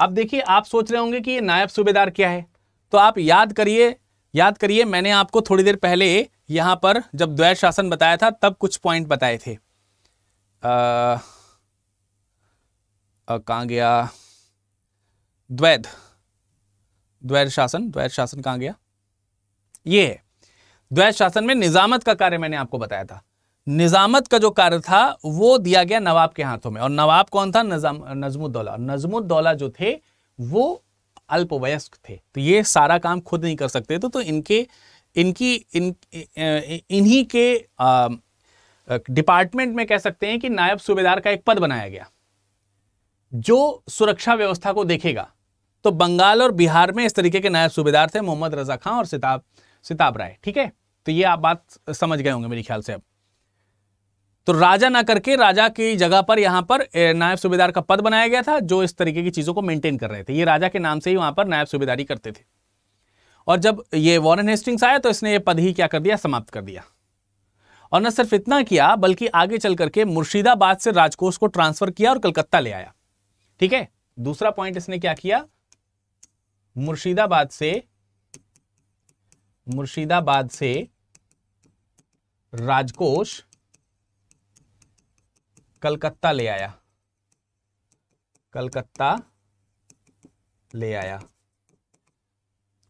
अब देखिए आप सोच रहे होंगे कि ये नायब सूबेदार क्या है तो आप याद करिए याद करिए मैंने आपको थोड़ी देर पहले यहां पर जब द्वैत शासन बताया था तब कुछ पॉइंट बताए थे कहा गया द्वैध द्वैत शासन द्वैत शासन कहा गया ये है द्वैत शासन में निजामत का कार्य मैंने आपको बताया था निजामत का जो कार्य था वो दिया गया नवाब के हाथों में और नवाब कौन था नजाम नजमुद्दौला नजमुद्दौला जो थे वो अल्पवयस्क थे तो ये सारा काम खुद नहीं कर सकते थे तो इनके इनकी इन इन्हीं के डिपार्टमेंट में कह सकते हैं कि नायब सूबेदार का एक पद बनाया गया जो सुरक्षा व्यवस्था को देखेगा तो बंगाल और बिहार में इस तरीके के नायब सूबेदार थे मोहम्मद रजा खां और सिताब सिताब राय ठीक है तो ये आप बात समझ गए होंगे मेरे ख्याल से अब तो राजा ना करके राजा की जगह पर यहां पर नायब सूबेदार का पद बनाया गया था जो इस तरीके की चीज़ों को मेंटेन कर रहे थे ये राजा के नाम से ही वहां पर नायब सूबेदारी करते थे और जब ये वॉरन हेस्टिंग्स आया तो इसने ये पद ही क्या कर दिया समाप्त कर दिया और न सिर्फ इतना किया बल्कि आगे चल करके मुर्शिदाबाद से राजकोष को ट्रांसफर किया और कलकत्ता ले आया ठीक है दूसरा पॉइंट इसने क्या किया मुर्शिदाबाद से मुर्शिदाबाद से राजकोष कलकत्ता ले आया कलकत्ता ले आया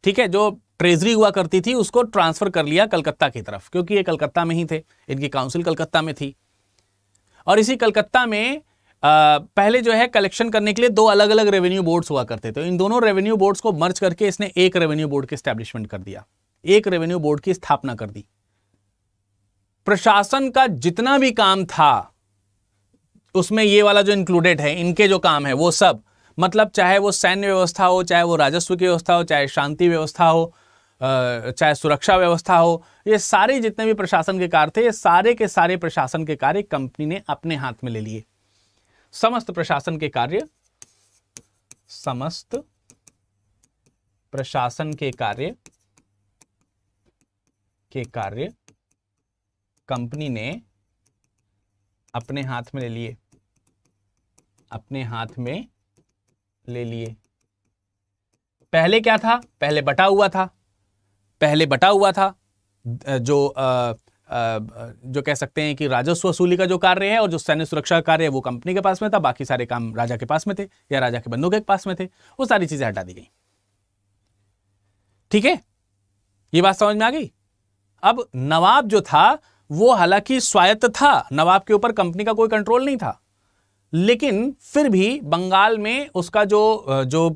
ठीक है जो ट्रेजरी हुआ करती थी उसको ट्रांसफर कर लिया कलकत्ता की तरफ क्योंकि ये कलकत्ता में ही थे इनकी काउंसिल कलकत्ता में थी और इसी कलकत्ता में आ, पहले जो है कलेक्शन करने के लिए दो अलग अलग रेवेन्यू बोर्ड्स हुआ करते थे तो इन दोनों रेवेन्यू बोर्ड्स को मर्ज करके इसने एक रेवेन्यू बोर्ड के स्टैब्लिशमेंट कर दिया एक रेवेन्यू बोर्ड की स्थापना कर दी प्रशासन का जितना भी काम था उसमें ये वाला जो इंक्लूडेड है इनके जो काम है वो सब मतलब चाहे वो सैन्य व्यवस्था हो चाहे वो राजस्व की व्यवस्था हो चाहे शांति व्यवस्था हो चाहे सुरक्षा व्यवस्था हो ये सारे जितने भी प्रशासन के कार्य थे ये सारे के सारे प्रशासन के कार्य कंपनी ने अपने हाथ में ले लिए समस्त प्रशासन के कार्य समस्त प्रशासन के कार्य के कार्य कंपनी ने अपने हाथ में ले लिए अपने हाथ में ले लिए पहले क्या था पहले बटा हुआ था पहले बटा हुआ था जो आ, आ, जो कह सकते हैं कि राजस्व वसूली का जो कार्य है और जो सैन्य सुरक्षा कार्य है वो कंपनी के पास में था बाकी सारे काम राजा के पास में थे या राजा के बंदों के पास में थे वो सारी चीजें हटा दी गई ठीक है ये बात समझ में आ गई अब नवाब जो था वो हालांकि स्वायत्त था नवाब के ऊपर कंपनी का कोई कंट्रोल नहीं था लेकिन फिर भी बंगाल में उसका जो जो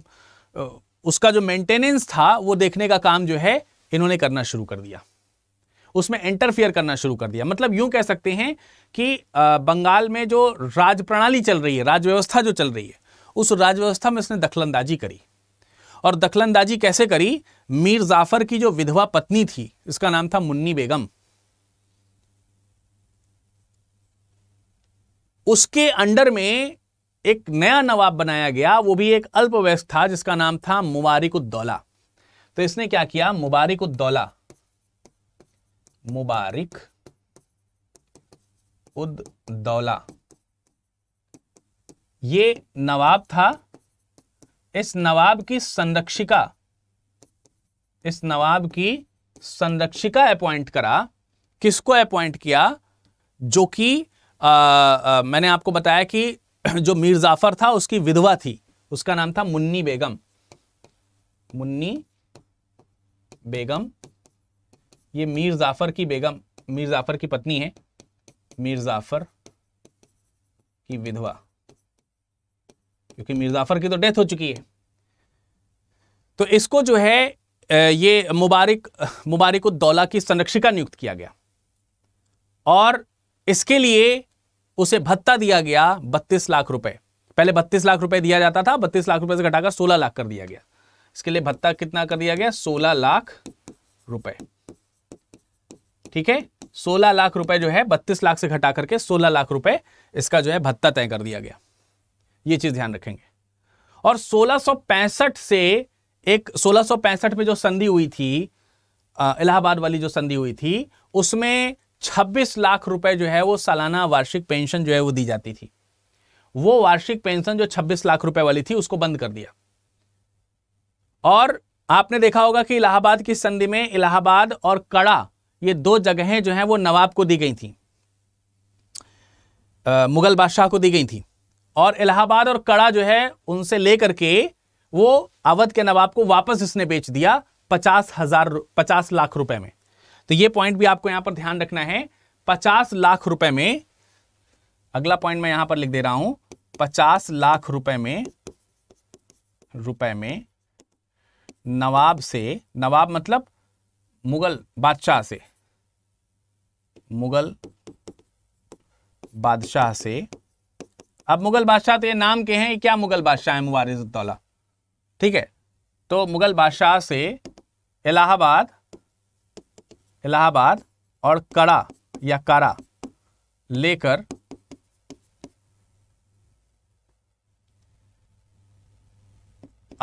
उसका जो मेंटेनेंस था वो देखने का काम जो है इन्होंने करना शुरू कर दिया उसमें इंटरफियर करना शुरू कर दिया मतलब यूं कह सकते हैं कि बंगाल में जो राज प्रणाली चल रही है राज व्यवस्था जो चल रही है उस राज व्यवस्था में उसने दखलंदाजी करी और दखलंदाजी कैसे करी मीर जाफर की जो विधवा पत्नी थी इसका नाम था मुन्नी बेगम उसके अंडर में एक नया नवाब बनाया गया वो भी एक अल्पवयस्क था जिसका नाम था उद्दौला तो इसने क्या किया उद्दौला मुबारिक उद दौला ये नवाब था इस नवाब की संरक्षिका इस नवाब की संरक्षिका अपॉइंट करा किसको अपॉइंट किया जो कि मैंने आपको बताया कि जो मीर जाफर था उसकी विधवा थी उसका नाम था मुन्नी बेगम मुन्नी बेगम ये मीर जाफर की बेगम मीर जाफर की पत्नी है मीर जाफर की विधवा क्योंकि मिर्जाफर की तो डेथ हो चुकी है तो इसको जो है ये मुबारक उद्दौला की संरक्षिका नियुक्त किया गया और इसके लिए उसे भत्ता दिया गया बत्तीस लाख रुपए पहले बत्तीस लाख रुपए दिया जाता था बत्तीस लाख रुपए से घटाकर सोलह लाख कर दिया गया इसके लिए भत्ता कितना कर दिया गया सोलह लाख रुपए ठीक है सोलह लाख रुपए जो है बत्तीस लाख से घटा करके सोलह लाख रुपए इसका जो है भत्ता तय कर दिया गया ये चीज ध्यान रखेंगे और सोलह से एक सोलह में जो संधि हुई थी इलाहाबाद वाली जो संधि हुई थी उसमें 26 लाख रुपए जो है वो सालाना वार्षिक पेंशन जो है वो दी जाती थी वो वार्षिक पेंशन जो 26 लाख रुपए वाली थी उसको बंद कर दिया और आपने देखा होगा कि इलाहाबाद की संधि में इलाहाबाद और कड़ा ये दो जगहें जो हैं वो नवाब को दी गई थी आ, मुगल बादशाह को दी गई थी और इलाहाबाद और कड़ा जो है उनसे लेकर के वो अवध के नवाब को वापस इसने बेच दिया पचास हजार पचास लाख रुपए में तो ये पॉइंट भी आपको यहां पर ध्यान रखना है पचास लाख रुपए में अगला पॉइंट मैं यहां पर लिख दे रहा हूं पचास लाख रुपए में रुपए में नवाब से नवाब मतलब मुगल बादशाह से मुगल बादशाह से अब मुगल बादशाह तो ये नाम के हैं क्या मुगल बादशाह है मुबारिजुद्दौला ठीक है तो मुगल बादशाह से इलाहाबाद इलाहाबाद और कड़ा या कारा लेकर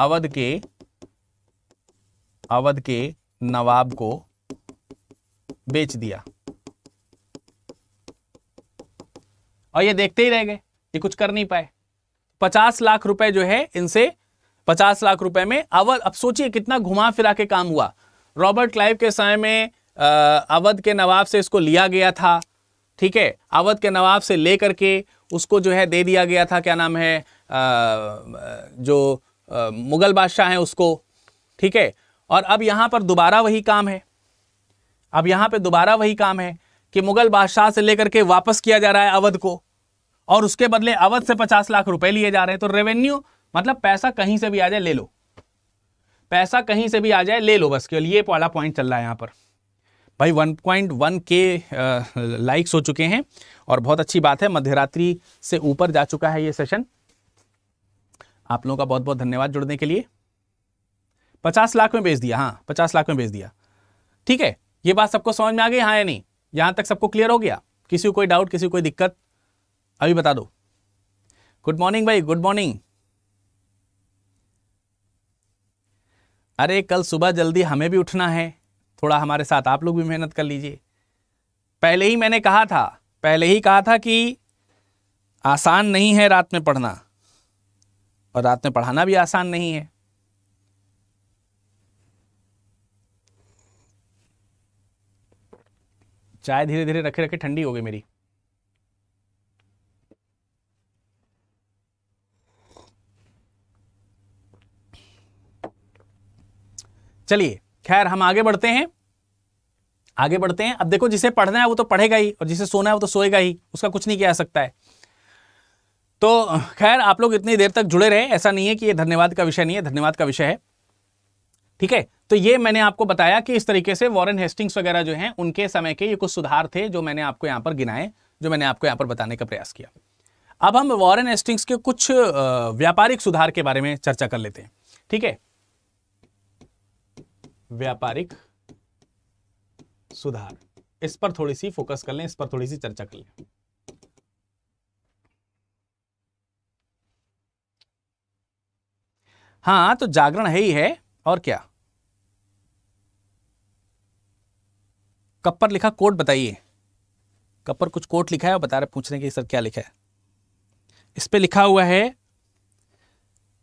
अवध के अवध के नवाब को बेच दिया और ये देखते ही रह गए ये कुछ कर नहीं पाए पचास लाख रुपए जो है इनसे पचास लाख रुपए में अवध अब सोचिए कितना घुमा फिरा के काम हुआ रॉबर्ट क्लाइव के समय में अवध के नवाब से इसको लिया गया था ठीक है अवध के नवाब से ले करके उसको जो है दे दिया गया था क्या नाम है आ, जो आ, मुगल बादशाह हैं उसको ठीक है और अब यहाँ पर दोबारा वही काम है अब यहाँ पे दोबारा वही काम है कि मुगल बादशाह से लेकर के वापस किया जा रहा है अवध को और उसके बदले अवध से पचास लाख रुपए लिए जा रहे हैं तो रेवेन्यू मतलब पैसा कहीं से भी आ जाए ले लो पैसा कहीं से भी आ जाए ले लो बस केवल ये पहला पॉइंट चल रहा है यहाँ पर भाई 1.1 के लाइक्स हो चुके हैं और बहुत अच्छी बात है मध्यरात्रि से ऊपर जा चुका है ये सेशन आप लोगों का बहुत बहुत धन्यवाद जुड़ने के लिए पचास लाख में बेच दिया हाँ पचास लाख में बेच दिया ठीक है ये बात सबको समझ में आ गई हाँ या नहीं यहाँ तक सबको क्लियर हो गया किसी को कोई डाउट किसी को कोई दिक्कत अभी बता दो गुड मॉर्निंग भाई गुड मॉर्निंग अरे कल सुबह जल्दी हमें भी उठना है थोड़ा हमारे साथ आप लोग भी मेहनत कर लीजिए पहले ही मैंने कहा था पहले ही कहा था कि आसान नहीं है रात में पढ़ना और रात में पढ़ाना भी आसान नहीं है चाय धीरे धीरे रखे रखे ठंडी हो गई मेरी चलिए खैर हम आगे बढ़ते हैं आगे बढ़ते हैं अब देखो जिसे पढ़ना है वो तो पढ़ेगा ही और जिसे सोना है वो तो सोएगा ही उसका कुछ नहीं किया जा सकता है तो खैर आप लोग इतनी देर तक जुड़े रहे ऐसा नहीं है कि ये धन्यवाद का विषय नहीं है धन्यवाद का विषय है ठीक है तो ये मैंने आपको बताया कि इस तरीके से वॉरेन हेस्टिंग्स वगैरह जो हैं उनके समय के ये कुछ सुधार थे जो मैंने आपको यहाँ पर गिनाए जो मैंने आपको यहाँ पर बताने का प्रयास किया अब हम वॉरेन हेस्टिंग्स के कुछ व्यापारिक सुधार के बारे में चर्चा कर लेते हैं ठीक है व्यापारिक सुधार इस पर थोड़ी सी फोकस कर लें इस पर थोड़ी सी चर्चा कर लें हाँ तो जागरण है ही है और क्या कपर पर लिखा कोट बताइए कपर पर कुछ कोट लिखा है और बता रहे पूछ रहे सर क्या लिखा है इस पे लिखा हुआ है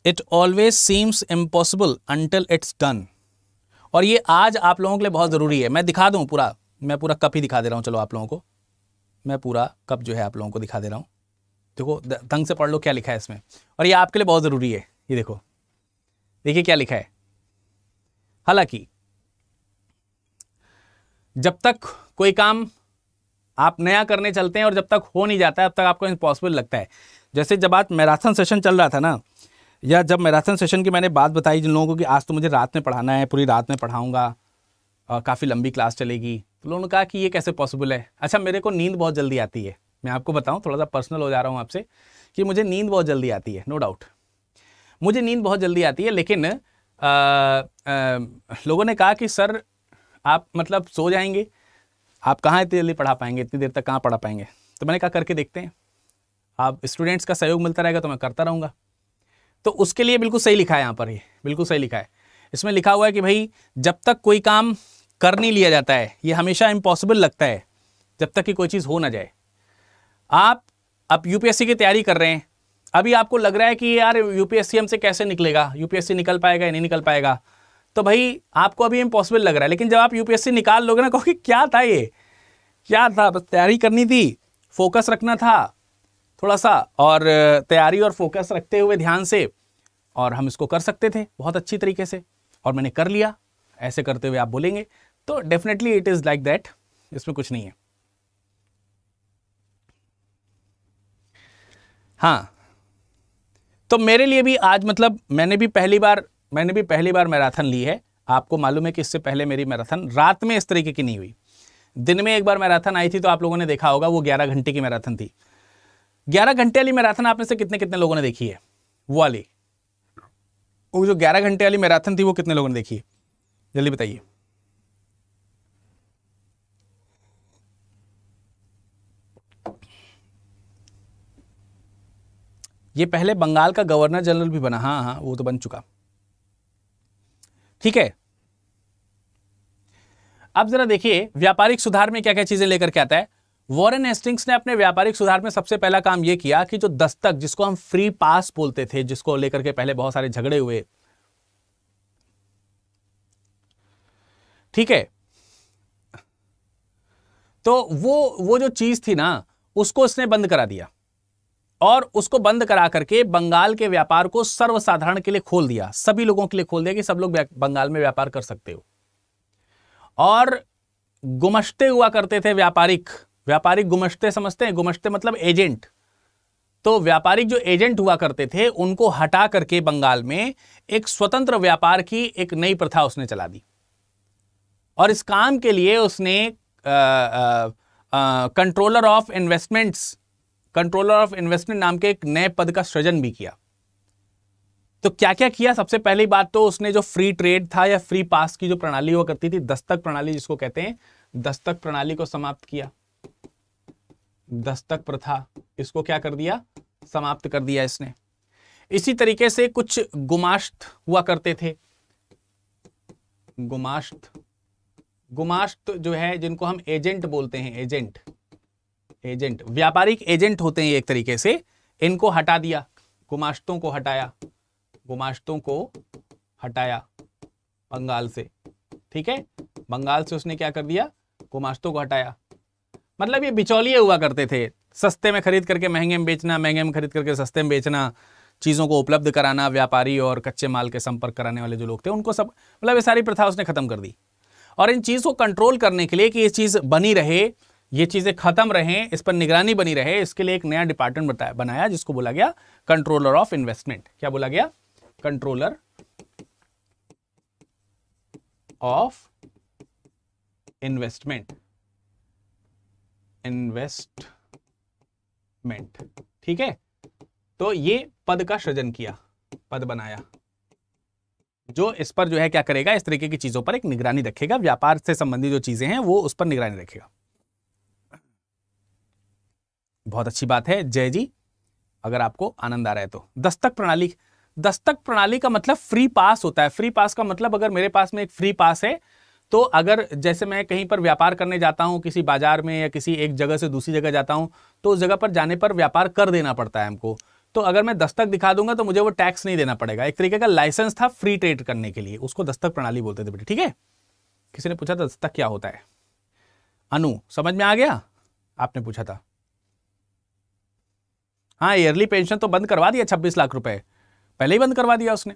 it always seems impossible until it's done और ये आज आप लोगों के लिए बहुत ज़रूरी है मैं दिखा दूँ पूरा मैं पूरा कप ही दिखा दे रहा हूँ चलो आप लोगों को मैं पूरा कप जो है आप लोगों को दिखा दे रहा हूँ देखो ढंग से पढ़ लो क्या लिखा है इसमें और ये आपके लिए बहुत ज़रूरी है ये देखो देखिए क्या लिखा है हालांकि जब तक कोई काम आप नया करने चलते हैं और जब तक हो नहीं जाता है तब तक आपको इम्पॉसिबल लगता है जैसे जब आज मैराथन सेशन चल रहा था ना या जब मैराथन सेशन की मैंने बात बताई जिन लोगों को कि आज तो मुझे रात में पढ़ाना है पूरी रात में पढ़ाऊँगा काफ़ी लंबी क्लास चलेगी तो लोगों ने कहा कि ये कैसे पॉसिबल है अच्छा मेरे को नींद बहुत जल्दी आती है मैं आपको बताऊँ थोड़ा सा पर्सनल हो जा रहा हूँ आपसे कि मुझे नींद बहुत जल्दी आती है नो डाउट मुझे नींद बहुत जल्दी आती है लेकिन आ, आ, लोगों ने कहा कि सर आप मतलब सो जाएंगे आप कहाँ इतनी जल्दी पढ़ा पाएंगे इतनी देर तक कहाँ पढ़ा पाएंगे तो मैंने कहा करके देखते हैं आप स्टूडेंट्स का सहयोग मिलता रहेगा तो मैं करता रहूँगा तो उसके लिए बिल्कुल सही लिखा है यहाँ पर ये बिल्कुल सही लिखा है इसमें लिखा हुआ है कि भाई जब तक कोई काम कर नहीं लिया जाता है ये हमेशा इम्पॉसिबल लगता है जब तक कि कोई चीज़ हो ना जाए आप अब यूपीएससी की तैयारी कर रहे हैं अभी आपको लग रहा है कि यार यूपीएससी हमसे कैसे निकलेगा यूपीएससी निकल पाएगा या नहीं निकल पाएगा तो भाई आपको अभी इम्पॉसिबल लग रहा है लेकिन जब आप यूपीएससी निकाल लोगे ना कहोगे क्या था ये क्या था बस तैयारी करनी थी फोकस रखना था थोड़ा सा और तैयारी और फोकस रखते हुए ध्यान से और हम इसको कर सकते थे बहुत अच्छी तरीके से और मैंने कर लिया ऐसे करते हुए आप बोलेंगे तो definitely it is like that इसमें कुछ नहीं है हाँ तो मेरे लिए भी आज मतलब मैंने भी पहली बार मैंने भी पहली बार मैराथन ली है आपको मालूम है कि इससे पहले मेरी मैराथन रात में इस तरीके की नहीं हुई दिन में एक बार मैराथन आई थी तो आप लोगों ने देखा होगा वो ग्यारह घंटे की मैराथन थी ग्यारह घंटे वाली मैराथन आप में से कितने कितने लोगों ने देखी है वो वाली वो जो ग्यारह घंटे वाली मैराथन थी वो कितने लोगों ने देखी है जल्दी बताइए ये पहले बंगाल का गवर्नर जनरल भी बना हाँ हाँ वो तो बन चुका ठीक है अब जरा देखिए व्यापारिक सुधार में क्या क्या चीजें लेकर के आता है वॉरेन हेस्टिंग्स ने अपने व्यापारिक सुधार में सबसे पहला काम यह किया कि जो दस्तक जिसको हम फ्री पास बोलते थे जिसको लेकर के पहले बहुत सारे झगड़े हुए ठीक है तो वो वो जो चीज थी ना उसको उसने बंद करा दिया और उसको बंद करा करके बंगाल के व्यापार को सर्वसाधारण के लिए खोल दिया सभी लोगों के लिए खोल दिया कि सब लोग बंगाल में व्यापार कर सकते हो और गुमशते हुआ करते थे व्यापारिक व्यापारिक गुमश्ते समझते हैं गुमश्ते मतलब एजेंट तो व्यापारिक जो एजेंट हुआ करते थे उनको हटा करके बंगाल में एक स्वतंत्र व्यापार की एक नई प्रथा उसने चला दी और इस काम के लिए उसने controller of investments controller of investment नाम के एक नए पद का सृजन भी किया तो क्या क्या किया सबसे पहली बात तो उसने जो फ्री ट्रेड था या फ्री पास की जो प्रणाली हुआ करती थी दस्तक प्रणाली जिसको कहते हैं दस्तक प्रणाली को समाप्त किया दस्तक प्रथा इसको क्या कर दिया समाप्त कर दिया इसने इसी तरीके से कुछ गुमाश्त हुआ करते थे गुमाश्त गुमाश्त जो है जिनको हम एजेंट बोलते हैं एजेंट एजेंट व्यापारिक एजेंट होते हैं एक तरीके से इनको हटा दिया गुमाश्तों को हटाया गुमाश्तों को हटाया बंगाल से ठीक है बंगाल से उसने क्या कर दिया गुमाश्तों को हटाया मतलब ये बिचौलिए हुआ करते थे सस्ते में खरीद करके महंगे में बेचना महंगे में खरीद करके सस्ते में बेचना चीज़ों को उपलब्ध कराना व्यापारी और कच्चे माल के संपर्क कराने वाले जो लोग थे उनको सब मतलब ये सारी प्रथा उसने ख़त्म कर दी और इन चीज़ को कंट्रोल करने के लिए कि ये चीज़ बनी रहे ये चीज़ें ख़त्म रहें इस पर निगरानी बनी रहे इसके लिए एक नया डिपार्टमेंट बताया बनाया जिसको बोला गया कंट्रोलर ऑफ इन्वेस्टमेंट क्या बोला गया कंट्रोलर ऑफ इन्वेस्टमेंट इन्वेस्टमेंट ठीक है तो ये पद का सृजन किया पद बनाया जो इस पर जो है क्या करेगा इस तरीके की चीजों पर एक निगरानी रखेगा व्यापार से संबंधित जो चीजें हैं वो उस पर निगरानी रखेगा बहुत अच्छी बात है जय जी अगर आपको आनंद आ रहा है तो दस्तक प्रणाली दस्तक प्रणाली का मतलब फ्री पास होता है फ्री पास का मतलब अगर मेरे पास में एक फ्री पास है तो अगर जैसे मैं कहीं पर व्यापार करने जाता हूँ किसी बाजार में या किसी एक जगह से दूसरी जगह जाता हूँ तो उस जगह पर जाने पर व्यापार कर देना पड़ता है हमको तो अगर मैं दस्तक दिखा दूंगा तो मुझे वो टैक्स नहीं देना पड़ेगा एक तरीके का लाइसेंस था फ्री ट्रेड करने के लिए उसको दस्तक प्रणाली बोलते थे बेटे ठीक है किसी ने पूछा था दस्तक क्या होता है अनु समझ में आ गया आपने पूछा था हाँ ईयरली पेंशन तो बंद करवा दिया छब्बीस लाख रुपए पहले ही बंद करवा दिया उसने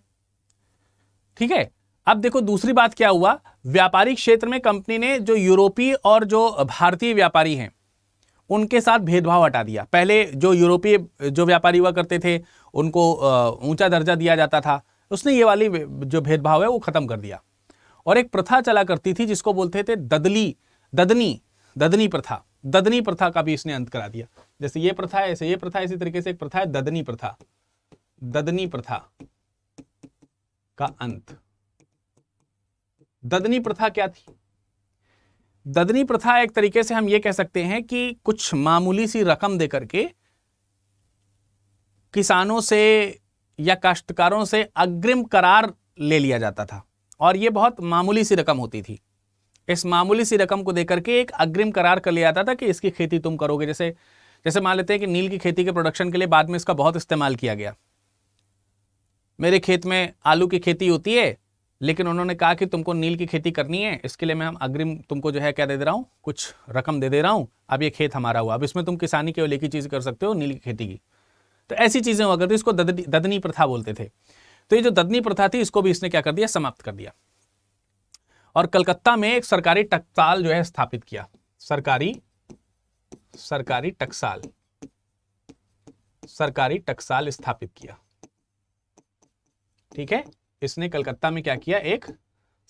ठीक है अब देखो दूसरी बात क्या हुआ व्यापारिक क्षेत्र में कंपनी ने जो यूरोपीय और जो भारतीय व्यापारी हैं उनके साथ भेदभाव हटा दिया पहले जो यूरोपीय जो व्यापारी हुआ करते थे उनको ऊंचा दर्जा दिया जाता था उसने ये वाली जो भेदभाव है वो ख़त्म कर दिया और एक प्रथा चला करती थी जिसको बोलते थे ददली ददनी ददनी प्रथा ददनी प्रथा का भी इसने अंत करा दिया जैसे ये प्रथा है ऐसे ये प्रथा इसी तरीके से एक प्रथा है ददनी प्रथा ददनी प्रथा का अंत ददनी प्रथा क्या थी ददनी प्रथा एक तरीके से हम ये कह सकते हैं कि कुछ मामूली सी रकम दे करके किसानों से या काश्तकारों से अग्रिम करार ले लिया जाता था और ये बहुत मामूली सी रकम होती थी इस मामूली सी रकम को देकर के एक अग्रिम करार कर लिया जाता था कि इसकी खेती तुम करोगे जैसे जैसे मान लेते हैं कि नील की खेती के प्रोडक्शन के लिए बाद में इसका बहुत इस्तेमाल किया गया मेरे खेत में आलू की खेती होती है लेकिन उन्होंने कहा कि तुमको नील की खेती करनी है इसके लिए मैं हम अग्रिम तुमको जो है क्या दे दे रहा हूँ कुछ रकम दे दे रहा हूँ अब ये खेत हमारा हुआ अब इसमें तुम किसानी केवल एक ही चीज़ कर सकते हो नील की खेती की तो ऐसी चीज़ें हुआ करती इसको ददनी ददनी प्रथा बोलते थे तो ये जो ददनी प्रथा थी इसको भी इसने क्या कर दिया समाप्त कर दिया और कलकत्ता में एक सरकारी टकसाल जो है स्थापित किया सरकारी सरकारी टकसाल सरकारी टकसाल स्थापित किया ठीक है इसने कलकत्ता में क्या किया एक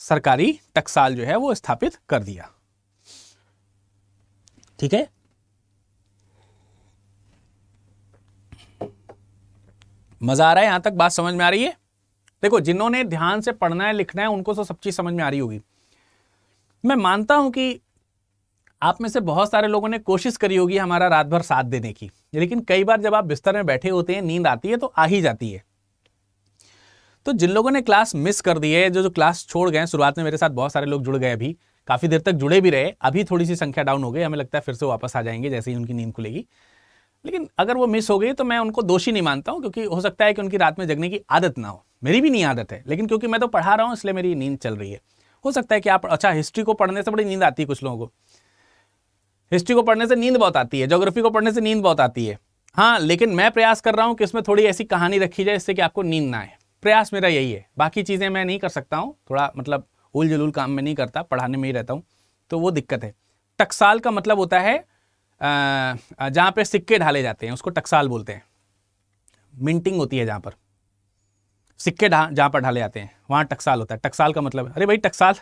सरकारी टकसाल जो है वो स्थापित कर दिया ठीक है मजा आ रहा है यहां तक बात समझ में आ रही है देखो जिन्होंने ध्यान से पढ़ना है लिखना है उनको तो सब चीज समझ में आ रही होगी मैं मानता हूं कि आप में से बहुत सारे लोगों ने कोशिश करी होगी हमारा रात भर साथ देने की लेकिन कई बार जब आप बिस्तर में बैठे होते हैं नींद आती है तो आ ही जाती है तो जिन लोगों ने क्लास मिस कर दी है जो जो क्लास छोड़ गए शुरुआत में मेरे साथ बहुत सारे लोग जुड़ गए अभी काफ़ी देर तक जुड़े भी रहे अभी थोड़ी सी संख्या डाउन हो गई हमें लगता है फिर से वापस आ जाएंगे जैसे ही उनकी नींद खुलेगी लेकिन अगर वो मिस हो गई तो मैं उनको दोषी नहीं मानता हूँ क्योंकि हो सकता है कि उनकी रात में जगने की आदत ना हो मेरी भी नहीं आदत है लेकिन क्योंकि मैं तो पढ़ा रहा हूँ इसलिए मेरी नींद चल रही है हो सकता है कि आप अच्छा हिस्ट्री को पढ़ने से बड़ी नींद आती है कुछ लोगों को हिस्ट्री को पढ़ने से नींद बहुत आती है जोग्राफी को पढ़ने से नींद बहुत आती है हाँ लेकिन मैं प्रयास कर रहा हूँ कि इसमें थोड़ी ऐसी कहानी रखी जाए जिससे कि आपको नींद ना आए प्रयास मेरा यही है बाकी चीज़ें मैं नहीं कर सकता हूँ थोड़ा मतलब उल जुलूल काम में नहीं करता पढ़ाने में ही रहता हूँ तो वो दिक्कत है टकसाल का मतलब होता है जहाँ पे सिक्के ढाले जाते हैं उसको टकसाल बोलते हैं मिंटिंग होती है जहाँ पर सिक्के जहाँ पर ढाले जाते हैं वहाँ टकसाल होता है टकसाल का मतलब अरे भाई टकसाल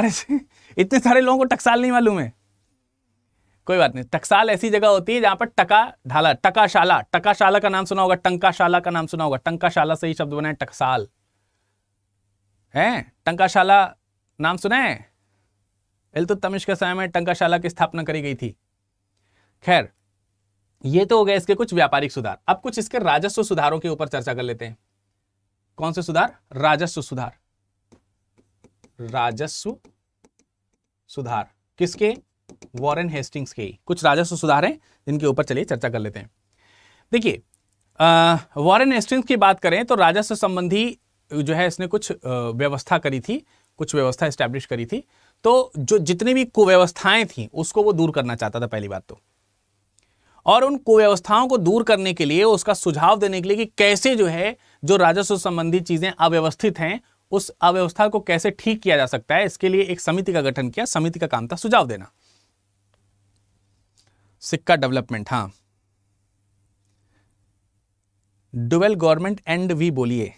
अरे इतने सारे लोगों को टकसाल नहीं मालूम है कोई बात नहीं टकसाल ऐसी जगह होती है जहां पर टका ढाला टकाशाला टकाशाला का नाम सुना होगा टंकाशाला का नाम सुना होगा टंकाशाला से ही शब्द बना है टकसाल हैं टंकाशाला नाम सुना है तमिश के समय में टंकाशाला की स्थापना करी गई थी खैर ये तो हो गया इसके कुछ व्यापारिक सुधार अब कुछ इसके राजस्व सुधारों के ऊपर चर्चा कर लेते हैं कौन से सुधार राजस्व सुधार राजस्व सुधार किसके वॉरेन हेस्टिंग्स के कुछ राजस्व सुधार हैं जिनके ऊपर चलिए चर्चा कर लेते हैं देखिए वॉरेन हेस्टिंग्स की बात करें तो राजस्व संबंधी जो है इसने कुछ व्यवस्था करी थी कुछ व्यवस्था इस्टेब्लिश करी थी तो जो जितनी भी कुव्यवस्थाएं थी उसको वो दूर करना चाहता था पहली बात तो और उन कुव्यवस्थाओं को दूर करने के लिए उसका सुझाव देने के लिए कि कैसे जो है जो राजस्व संबंधी चीज़ें अव्यवस्थित हैं उस अव्यवस्था को कैसे ठीक किया जा सकता है इसके लिए एक समिति का गठन किया समिति का काम था सुझाव देना सिक्का डेवलपमेंट हाँ डुवेल गवर्नमेंट एंड भी बोलिए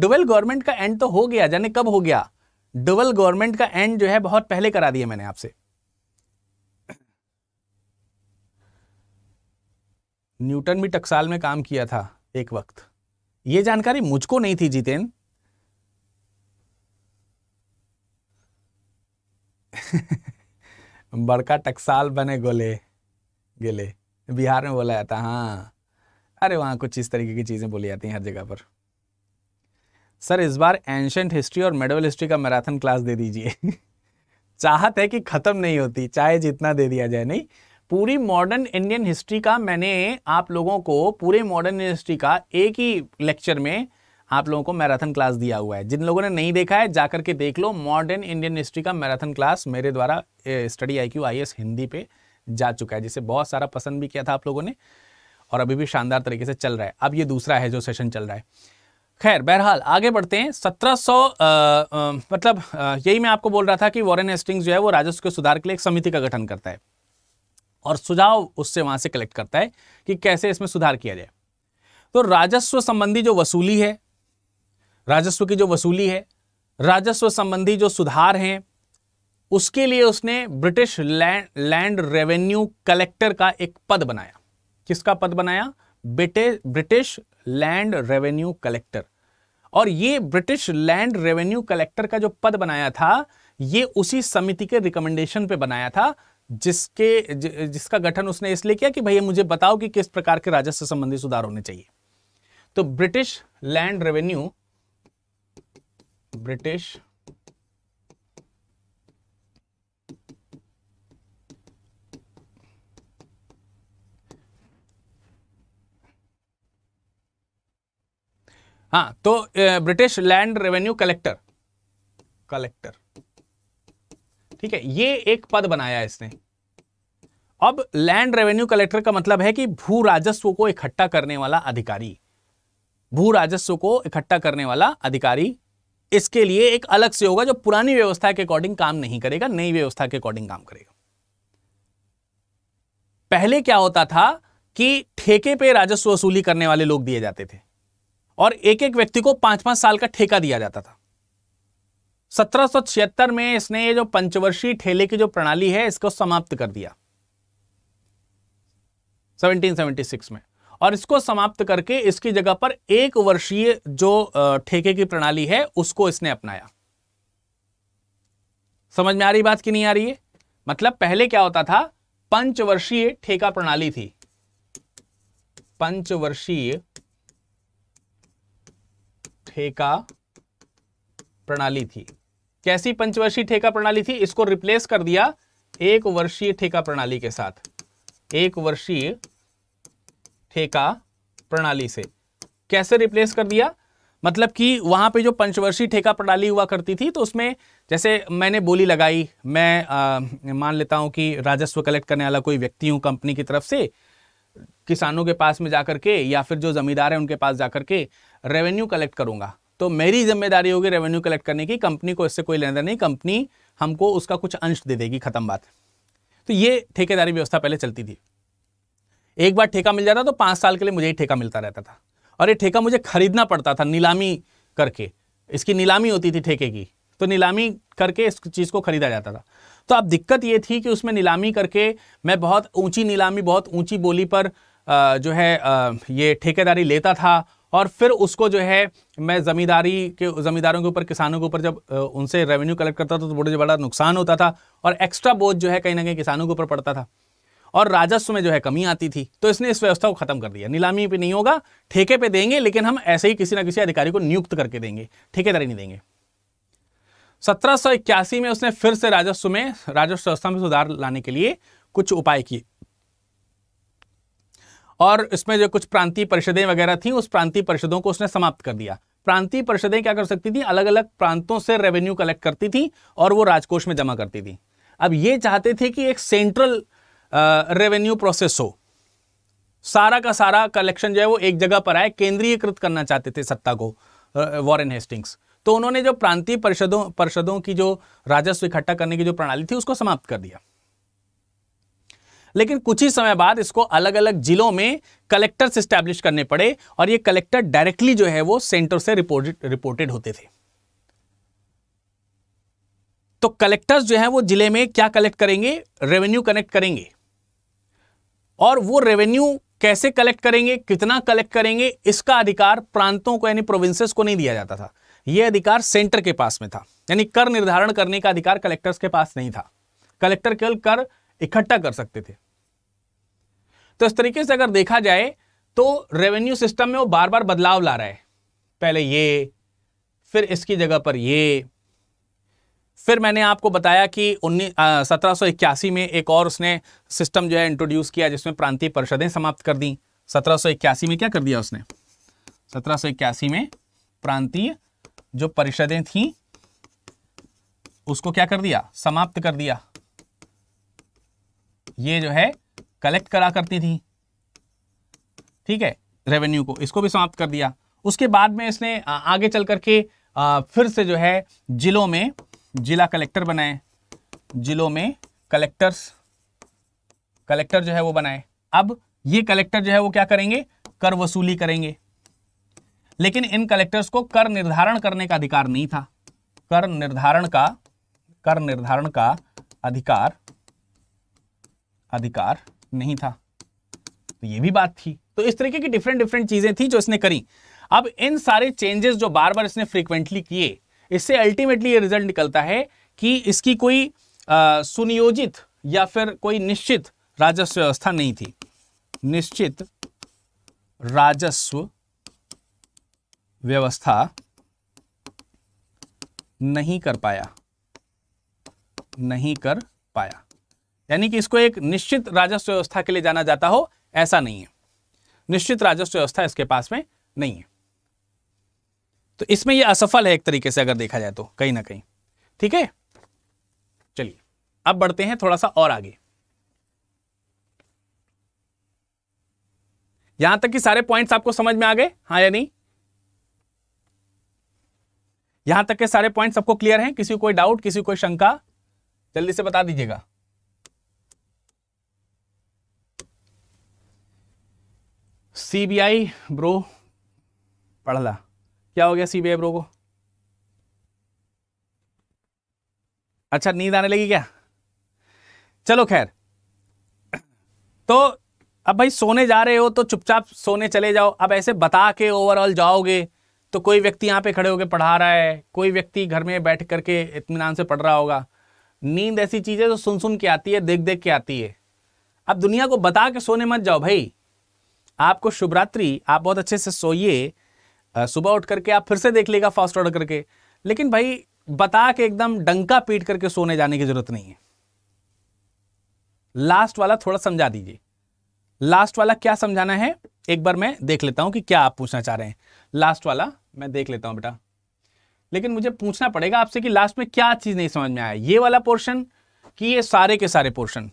डुवेल गवर्नमेंट का एंड तो हो गया जाने कब हो गया डुवेल गवर्नमेंट का एंड जो है बहुत पहले करा दिया मैंने आपसे न्यूटन भी टक्साल में काम किया था एक वक्त यह जानकारी मुझको नहीं थी जितेन बड़का टक्साल बने गोले गेले बिहार में बोला जाता हाँ अरे वहाँ कुछ इस तरीके की चीज़ें बोली जाती हैं हर जगह पर सर इस बार एंशंट हिस्ट्री और मेडल हिस्ट्री का मैराथन क्लास दे दीजिए चाहत है कि ख़त्म नहीं होती चाहे जितना दे दिया जाए नहीं पूरी मॉडर्न इंडियन हिस्ट्री का मैंने आप लोगों को पूरे मॉडर्न हिस्ट्री का एक ही लेक्चर में आप लोगों को मैराथन क्लास दिया हुआ है जिन लोगों ने नहीं देखा है जाकर के देख लो मॉडर्न इंडियन हिस्ट्री का मैराथन क्लास मेरे द्वारा study I Q I S Hindi पे जा चुका है जिसे बहुत सारा पसंद भी किया था आप लोगों ने और अभी भी शानदार तरीके से चल रहा है अब ये दूसरा है जो सेशन चल रहा है खैर बहरहाल आगे बढ़ते हैं 1700 मतलब यही मैं आपको बोल रहा था कि वॉरेन एस्टिंग जो है वो राजस्व के सुधार के लिए एक समिति का गठन करता है और सुझाव उससे वहां से कलेक्ट करता है कि कैसे इसमें सुधार किया जाए तो राजस्व संबंधी जो वसूली है राजस्व की जो वसूली है राजस्व संबंधी जो सुधार हैं उसके लिए उसने British land land revenue collector का एक पद बनाया किसका पद बनाया ब्रिटिश लैंड रेवेन्यू कलेक्टर और ये ब्रिटिश लैंड रेवेन्यू कलेक्टर का जो पद बनाया था ये उसी समिति के रिकमेंडेशन पे बनाया था जिसके ज, जिसका गठन उसने इसलिए किया कि भैया मुझे बताओ कि किस प्रकार के राजस्व संबंधी सुधार होने चाहिए तो ब्रिटिश लैंड रेवेन्यू ब्रिटिश हाँ तो British land revenue collector collector ठीक है ये एक पद बनाया इसने अब लैंड रेवेन्यू कलेक्टर का मतलब है कि भू राजस्व को इकट्ठा करने वाला अधिकारी भू राजस्व को इकट्ठा करने वाला अधिकारी इसके लिए एक अलग से होगा जो पुरानी व्यवस्था के अकॉर्डिंग काम नहीं करेगा नई व्यवस्था के अकॉर्डिंग काम करेगा पहले क्या होता था कि ठेके पे राजस्व वसूली करने वाले लोग दिए जाते थे और एक एक व्यक्ति को पांच पांच साल का ठेका दिया जाता था सत्रह में इसने ये जो पंचवर्षीय ठेले की जो प्रणाली है इसको समाप्त कर दिया 1776 में और इसको समाप्त करके इसकी जगह पर एक वर्षीय जो ठेके की प्रणाली है उसको इसने अपनाया समझ में आ रही बात की नहीं आ रही है मतलब पहले क्या होता था पंचवर्षीय ठेका प्रणाली थी पंचवर्षीय ठेका प्रणाली थी कैसी पंचवर्षीय ठेका प्रणाली थी इसको रिप्लेस कर दिया एक वर्षीय ठेका प्रणाली के साथ एक वर्षीय ठेका प्रणाली से कैसे रिप्लेस कर दिया मतलब कि वहां पे जो पंचवर्षीय ठेका प्रणाली हुआ करती थी तो उसमें जैसे मैंने बोली लगाई मैं आ, मान लेता हूं कि राजस्व कलेक्ट करने वाला कोई व्यक्ति हूं कंपनी की तरफ से किसानों के पास में जाकर के या फिर जो ज़मींदार है उनके पास जाकर के रेवेन्यू कलेक्ट करूंगा तो मेरी जिम्मेदारी होगी रेवेन्यू कलेक्ट करने की कंपनी को इससे कोई लेना नहीं कंपनी हमको उसका कुछ अंश दे देगी खत्म बात तो ये ठेकेदारी व्यवस्था पहले चलती थी एक बार ठेका मिल जाता तो पाँच साल के लिए मुझे ही ठेका मिलता रहता था और ये ठेका मुझे खरीदना पड़ता था नीलामी करके इसकी नीलामी होती थी ठेके की तो नीलामी करके इस चीज़ को खरीदा जाता था तो अब दिक्कत ये थी कि उसमें नीलामी करके मैं बहुत ऊंची नीलामी बहुत ऊंची बोली पर जो है ये ठेकेदारी लेता था और फिर उसको जो है मैं ज़मींदारी के ज़मींदारों के ऊपर किसानों के ऊपर जब उनसे रेवेन्यू कलेक्ट करता था तो बड़े बड़ा नुकसान होता था और एक्स्ट्रा बोझ जो है कहीं ना कहीं किसानों के ऊपर पड़ता था और राजस्व में जो है कमी आती थी तो इसने इस व्यवस्था को खत्म कर दिया नीलामी पे नहीं होगा ठेके पे देंगे लेकिन हम ऐसे ही किसी ना किसी अधिकारी को नियुक्त करके देंगे ठेकेदारी नहीं देंगे 1781 में उसने फिर से राजस्व में राजस्व व्यवस्था में सुधार लाने के लिए कुछ उपाय किए और इसमें जो कुछ प्रांतीय परिषदें वगैरह थी उस प्रांतीय परिषदों को उसने समाप्त कर दिया प्रांतीय परिषदें क्या कर सकती थी अलग अलग प्रांतों से रेवेन्यू कलेक्ट करती थी और वो राजकोष में जमा करती थी अब ये चाहते थे कि एक सेंट्रल रेवेन्यू प्रोसेस हो सारा का सारा कलेक्शन जो है वो एक जगह पर आए केंद्रीयकृत करना चाहते थे सत्ता को वॉरेन हेस्टिंग्स तो उन्होंने जो प्रांतीय परिषदों परिषदों की जो राजस्व इकट्ठा करने की जो प्रणाली थी उसको समाप्त कर दिया लेकिन कुछ ही समय बाद इसको अलग अलग जिलों में कलेक्टर्स स्टैब्लिश करने पड़े और ये कलेक्टर डायरेक्टली जो है वो सेंटर से रिपोर्टेड रिपोर्टेड होते थे तो कलेक्टर्स जो है वो जिले में क्या कलेक्ट करेंगे रेवेन्यू कनेक्ट करेंगे और वो रेवेन्यू कैसे कलेक्ट करेंगे कितना कलेक्ट करेंगे इसका अधिकार प्रांतों को यानी प्रोविंसेस को नहीं दिया जाता था यह अधिकार सेंटर के पास में था यानी कर निर्धारण करने का अधिकार कलेक्टर्स के पास नहीं था कलेक्टर केवल कर इकट्ठा कर सकते थे तो इस तरीके से अगर देखा जाए तो रेवेन्यू सिस्टम में वो बार बार बदलाव ला रहा है पहले ये फिर इसकी जगह पर ये फिर मैंने आपको बताया कि उन्नीस सत्रह में एक और उसने सिस्टम जो है इंट्रोड्यूस किया जिसमें प्रांतीय परिषदें समाप्त कर दी सत्रह में क्या कर दिया उसने सत्रह में प्रांतीय जो परिषदें थीं उसको क्या कर दिया समाप्त कर दिया ये जो है कलेक्ट करा करती थी ठीक है रेवेन्यू को इसको भी समाप्त कर दिया उसके बाद में इसने आगे चल करके फिर से जो है जिलों में जिला कलेक्टर बनाए जिलों में कलेक्टर्स कलेक्टर जो है वो बनाए अब ये कलेक्टर जो है वो क्या करेंगे कर वसूली करेंगे लेकिन इन कलेक्टर्स को कर निर्धारण करने का अधिकार नहीं था कर निर्धारण का कर निर्धारण का अधिकार अधिकार नहीं था तो ये भी बात थी तो इस तरीके की डिफरेंट डिफरेंट चीजें थी जो इसने करी अब इन सारे चेंजेस जो बार बार इसने फ्रीक्वेंटली किए इससे अल्टीमेटली ये रिजल्ट निकलता है कि इसकी कोई आ, सुनियोजित या फिर कोई निश्चित राजस्व व्यवस्था नहीं थी निश्चित राजस्व व्यवस्था नहीं कर पाया नहीं कर पाया यानी कि इसको एक निश्चित राजस्व व्यवस्था के लिए जाना जाता हो ऐसा नहीं है निश्चित राजस्व व्यवस्था इसके पास में नहीं है तो इसमें यह असफल है एक तरीके से अगर देखा जाए तो कहीं ना कहीं ठीक है चलिए अब बढ़ते हैं थोड़ा सा और आगे यहां तक कि सारे पॉइंट्स आपको समझ में आ गए हाँ या नहीं यहां तक के सारे पॉइंट्स आपको क्लियर हैं किसी कोई डाउट किसी कोई शंका जल्दी से बता दीजिएगा सीबीआई ब्रो पढ़ला क्या हो गया सीबीआई ब्रो को अच्छा नींद आने लगी क्या चलो खैर तो अब भाई सोने जा रहे हो तो चुपचाप सोने चले जाओ अब ऐसे बता के ओवरऑल जाओगे तो कोई व्यक्ति यहाँ पे खड़े होकर पढ़ा रहा है कोई व्यक्ति घर में बैठ करके इतमान से पढ़ रहा होगा नींद ऐसी चीज़ है जो सुन सुन के आती है देख देख के आती है अब दुनिया को बता के सोने मत जाओ भाई आपको शुभ रात्रि आप बहुत अच्छे से सोइए सुबह उठ करके आप फिर से देख लेगा फास्ट ऑर्डर करके लेकिन भाई बता के एकदम डंका पीट करके सोने जाने की जरूरत नहीं है लास्ट वाला थोड़ा समझा दीजिए लास्ट वाला क्या समझाना है एक बार मैं देख लेता हूं कि क्या आप पूछना चाह रहे हैं लास्ट वाला मैं देख लेता हूं बेटा लेकिन मुझे पूछना पड़ेगा आपसे कि लास्ट में क्या चीज़ नहीं समझ में आया ये वाला पोर्शन कि ये सारे के सारे पोर्शन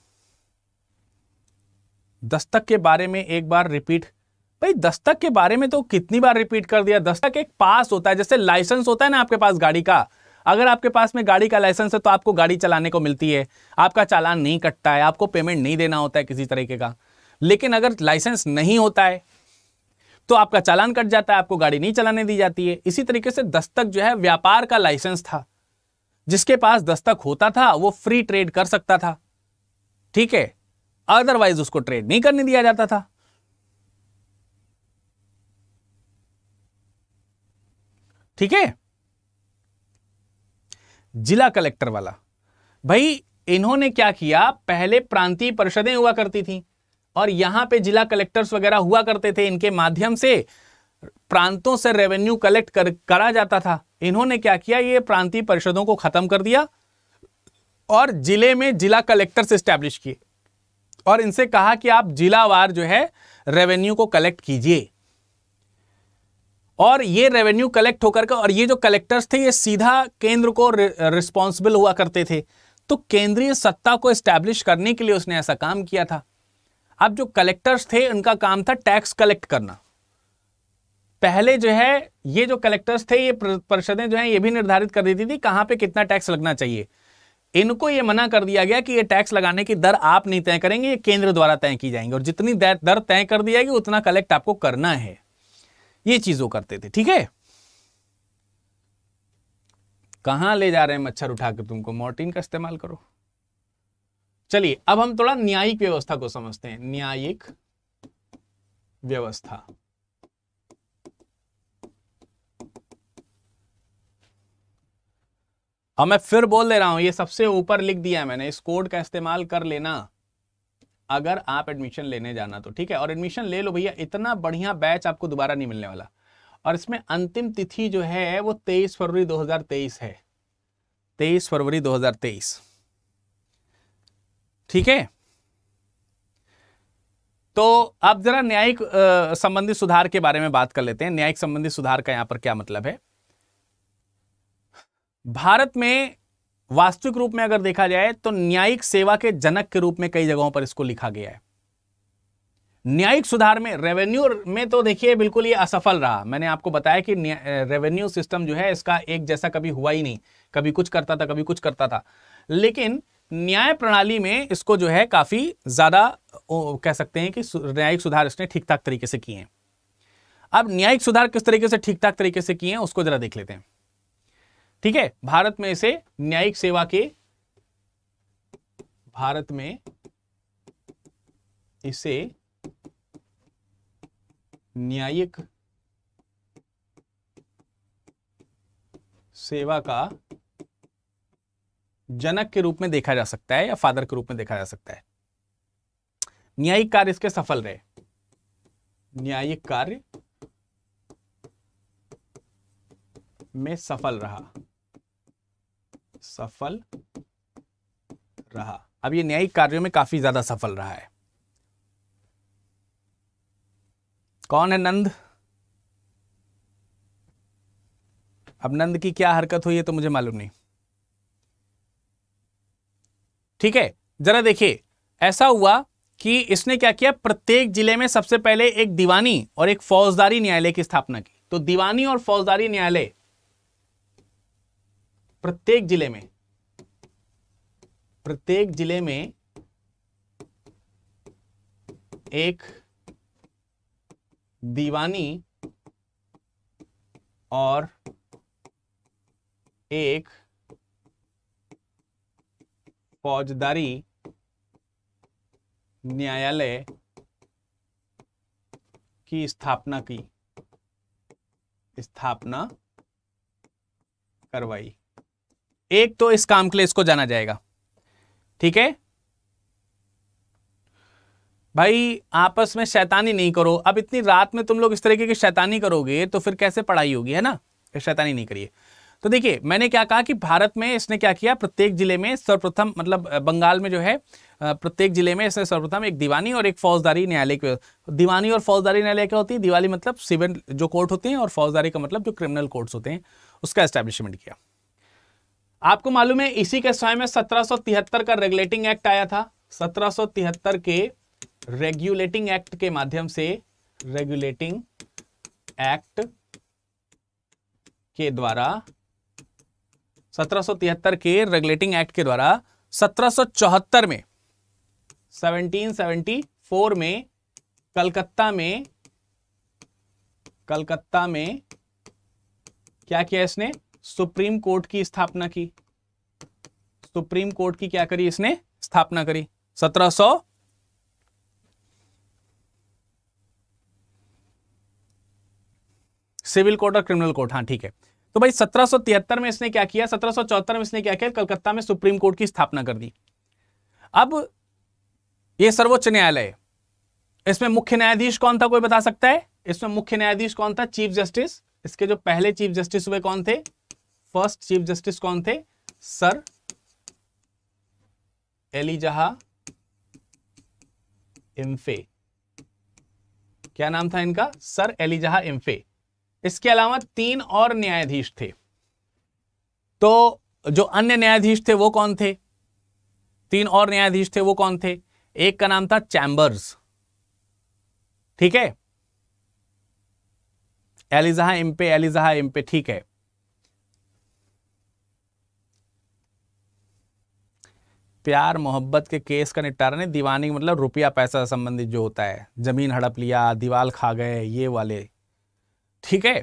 दस्तक के बारे में एक बार रिपीट भाई दस्तक के बारे में तो कितनी बार रिपीट कर दिया दस्तक एक पास होता है जैसे लाइसेंस होता है ना आपके पास गाड़ी का अगर आपके पास में गाड़ी का लाइसेंस है तो आपको गाड़ी चलाने को मिलती है आपका चालान नहीं कटता है आपको पेमेंट नहीं देना होता है किसी तरीके का लेकिन अगर लाइसेंस नहीं होता है तो आपका चालान कट जाता है आपको गाड़ी नहीं चलाने दी जाती है इसी तरीके से दस्तक जो है व्यापार का लाइसेंस था जिसके पास दस्तक होता था वो फ्री ट्रेड कर सकता था ठीक है अदरवाइज उसको ट्रेड नहीं करने दिया जाता था ठीक है जिला कलेक्टर वाला भाई इन्होंने क्या किया पहले प्रांतीय परिषदें हुआ करती थी और यहां पे जिला कलेक्टर्स वगैरह हुआ करते थे इनके माध्यम से प्रांतों से रेवेन्यू कलेक्ट कर, करा जाता था इन्होंने क्या किया ये प्रांतीय परिषदों को खत्म कर दिया और जिले में जिला कलेक्टर्स स्टैब्लिश किए और इनसे कहा कि आप जिलावार जो है रेवेन्यू को कलेक्ट कीजिए और ये रेवेन्यू कलेक्ट होकर के और ये जो कलेक्टर्स थे ये सीधा केंद्र को रिस्पॉन्सिबल हुआ करते थे तो केंद्रीय सत्ता को स्टैब्लिश करने के लिए उसने ऐसा काम किया था अब जो कलेक्टर्स थे उनका काम था टैक्स कलेक्ट करना पहले जो है ये जो कलेक्टर्स थे ये परिषदें जो है ये भी निर्धारित कर देती थी, थी कहाँ पे कितना टैक्स लगना चाहिए इनको ये मना कर दिया गया कि ये टैक्स लगाने की दर आप नहीं तय करेंगे ये केंद्र द्वारा तय की जाएंगे और जितनी दर तय कर दी जाएगी उतना कलेक्ट आपको करना है ये चीजों करते थे ठीक है कहां ले जा रहे हैं मच्छर उठाकर तुमको मोर्टिन का इस्तेमाल करो चलिए अब हम थोड़ा न्यायिक व्यवस्था को समझते हैं न्यायिक व्यवस्था अब मैं फिर बोल दे रहा हूं ये सबसे ऊपर लिख दिया है मैंने इस कोड का इस्तेमाल कर लेना अगर आप एडमिशन लेने जाना तो ठीक है और एडमिशन ले लो भैया इतना बढ़िया बैच आपको दोबारा नहीं मिलने वाला और इसमें अंतिम तिथि जो है वो 23 फरवरी 2023 है 23 फरवरी 2023 ठीक है तो आप जरा न्यायिक संबंधी सुधार के बारे में बात कर लेते हैं न्यायिक संबंधी सुधार का यहां पर क्या मतलब है भारत में वास्तविक रूप में अगर देखा जाए तो न्यायिक सेवा के जनक के रूप में कई जगहों पर इसको लिखा गया है न्यायिक सुधार में रेवेन्यू में तो देखिए बिल्कुल ये असफल रहा मैंने आपको बताया कि रेवेन्यू सिस्टम जो है इसका एक जैसा कभी हुआ ही नहीं कभी कुछ करता था कभी कुछ करता था लेकिन न्याय प्रणाली में इसको जो है काफ़ी ज़्यादा कह सकते हैं कि न्यायिक सुधार इसने ठीक ठाक तरीके से किए हैं अब न्यायिक सुधार किस तरीके से ठीक ठाक तरीके से किए हैं उसको ज़रा देख लेते हैं ठीक है भारत में इसे न्यायिक सेवा के भारत में इसे न्यायिक सेवा का जनक के रूप में देखा जा सकता है या फादर के रूप में देखा जा सकता है न्यायिक कार्य इसके सफल रहे न्यायिक कार्य में सफल रहा सफल रहा अब ये न्यायिक कार्यों में काफी ज्यादा सफल रहा है कौन है नंद अब नंद की क्या हरकत हुई है तो मुझे मालूम नहीं ठीक है जरा देखिए ऐसा हुआ कि इसने क्या किया प्रत्येक जिले में सबसे पहले एक दीवानी और एक फौजदारी न्यायालय की स्थापना की तो दीवानी और फौजदारी न्यायालय प्रत्येक जिले में प्रत्येक जिले में एक दीवानी और एक फौजदारी न्यायालय की स्थापना की स्थापना करवाई एक तो इस काम के लिए इसको जाना जाएगा ठीक है भाई आपस में शैतानी नहीं करो अब इतनी रात में तुम लोग इस तरीके की शैतानी करोगे तो फिर कैसे पढ़ाई होगी है ना शैतानी नहीं करिए तो देखिए मैंने क्या कहा कि भारत में इसने क्या किया प्रत्येक जिले में सर्वप्रथम मतलब बंगाल में जो है प्रत्येक जिले में इसने सर्वप्रथम एक दीवानी और एक फौजदारी न्यायालय की दीवानी और फौजदारी न्यायालय क्या होती है दिवाली मतलब सिविल जो कोर्ट होते हैं और फौजदारी का मतलब जो क्रिमिनल कोर्ट्स होते हैं उसका एस्टेब्लिशमेंट किया आपको मालूम है इसी के समय में 1773 का रेगुलेटिंग एक्ट आया था 1773 के रेगुलेटिंग एक्ट के माध्यम से रेगुलेटिंग एक्ट के द्वारा 1773 के रेगुलेटिंग एक्ट के द्वारा 1774 में 1774 में कलकत्ता में कलकत्ता में क्या किया इसने सुप्रीम कोर्ट की स्थापना की सुप्रीम कोर्ट की क्या करी इसने स्थापना करी सत्रह सौ सिविल कोर्ट और क्रिमिनल कोर्ट हाँ ठीक है तो भाई 1773 में इसने क्या किया 1774 में इसने क्या किया कलकत्ता में सुप्रीम कोर्ट की स्थापना कर दी अब ये सर्वोच्च न्यायालय इसमें मुख्य न्यायाधीश कौन था कोई बता सकता है इसमें मुख्य न्यायाधीश कौन था चीफ जस्टिस इसके जो पहले चीफ जस्टिस हुए कौन थे फर्स्ट चीफ जस्टिस कौन थे सर एलिजहा इम्फे क्या नाम था इनका सर एलिजहा इम्फे इसके अलावा तीन और न्यायाधीश थे तो जो अन्य न्यायाधीश थे वो कौन थे तीन और न्यायाधीश थे वो कौन थे एक का नाम था चैम्बर्स ठीक है एलिजहा इम्पे एलिजहा इम्पे ठीक है प्यार मोहब्बत के केस का निपटारा नहीं दीवानी मतलब रुपया पैसा संबंधित जो होता है ज़मीन हड़प लिया दीवाल खा गए ये वाले ठीक है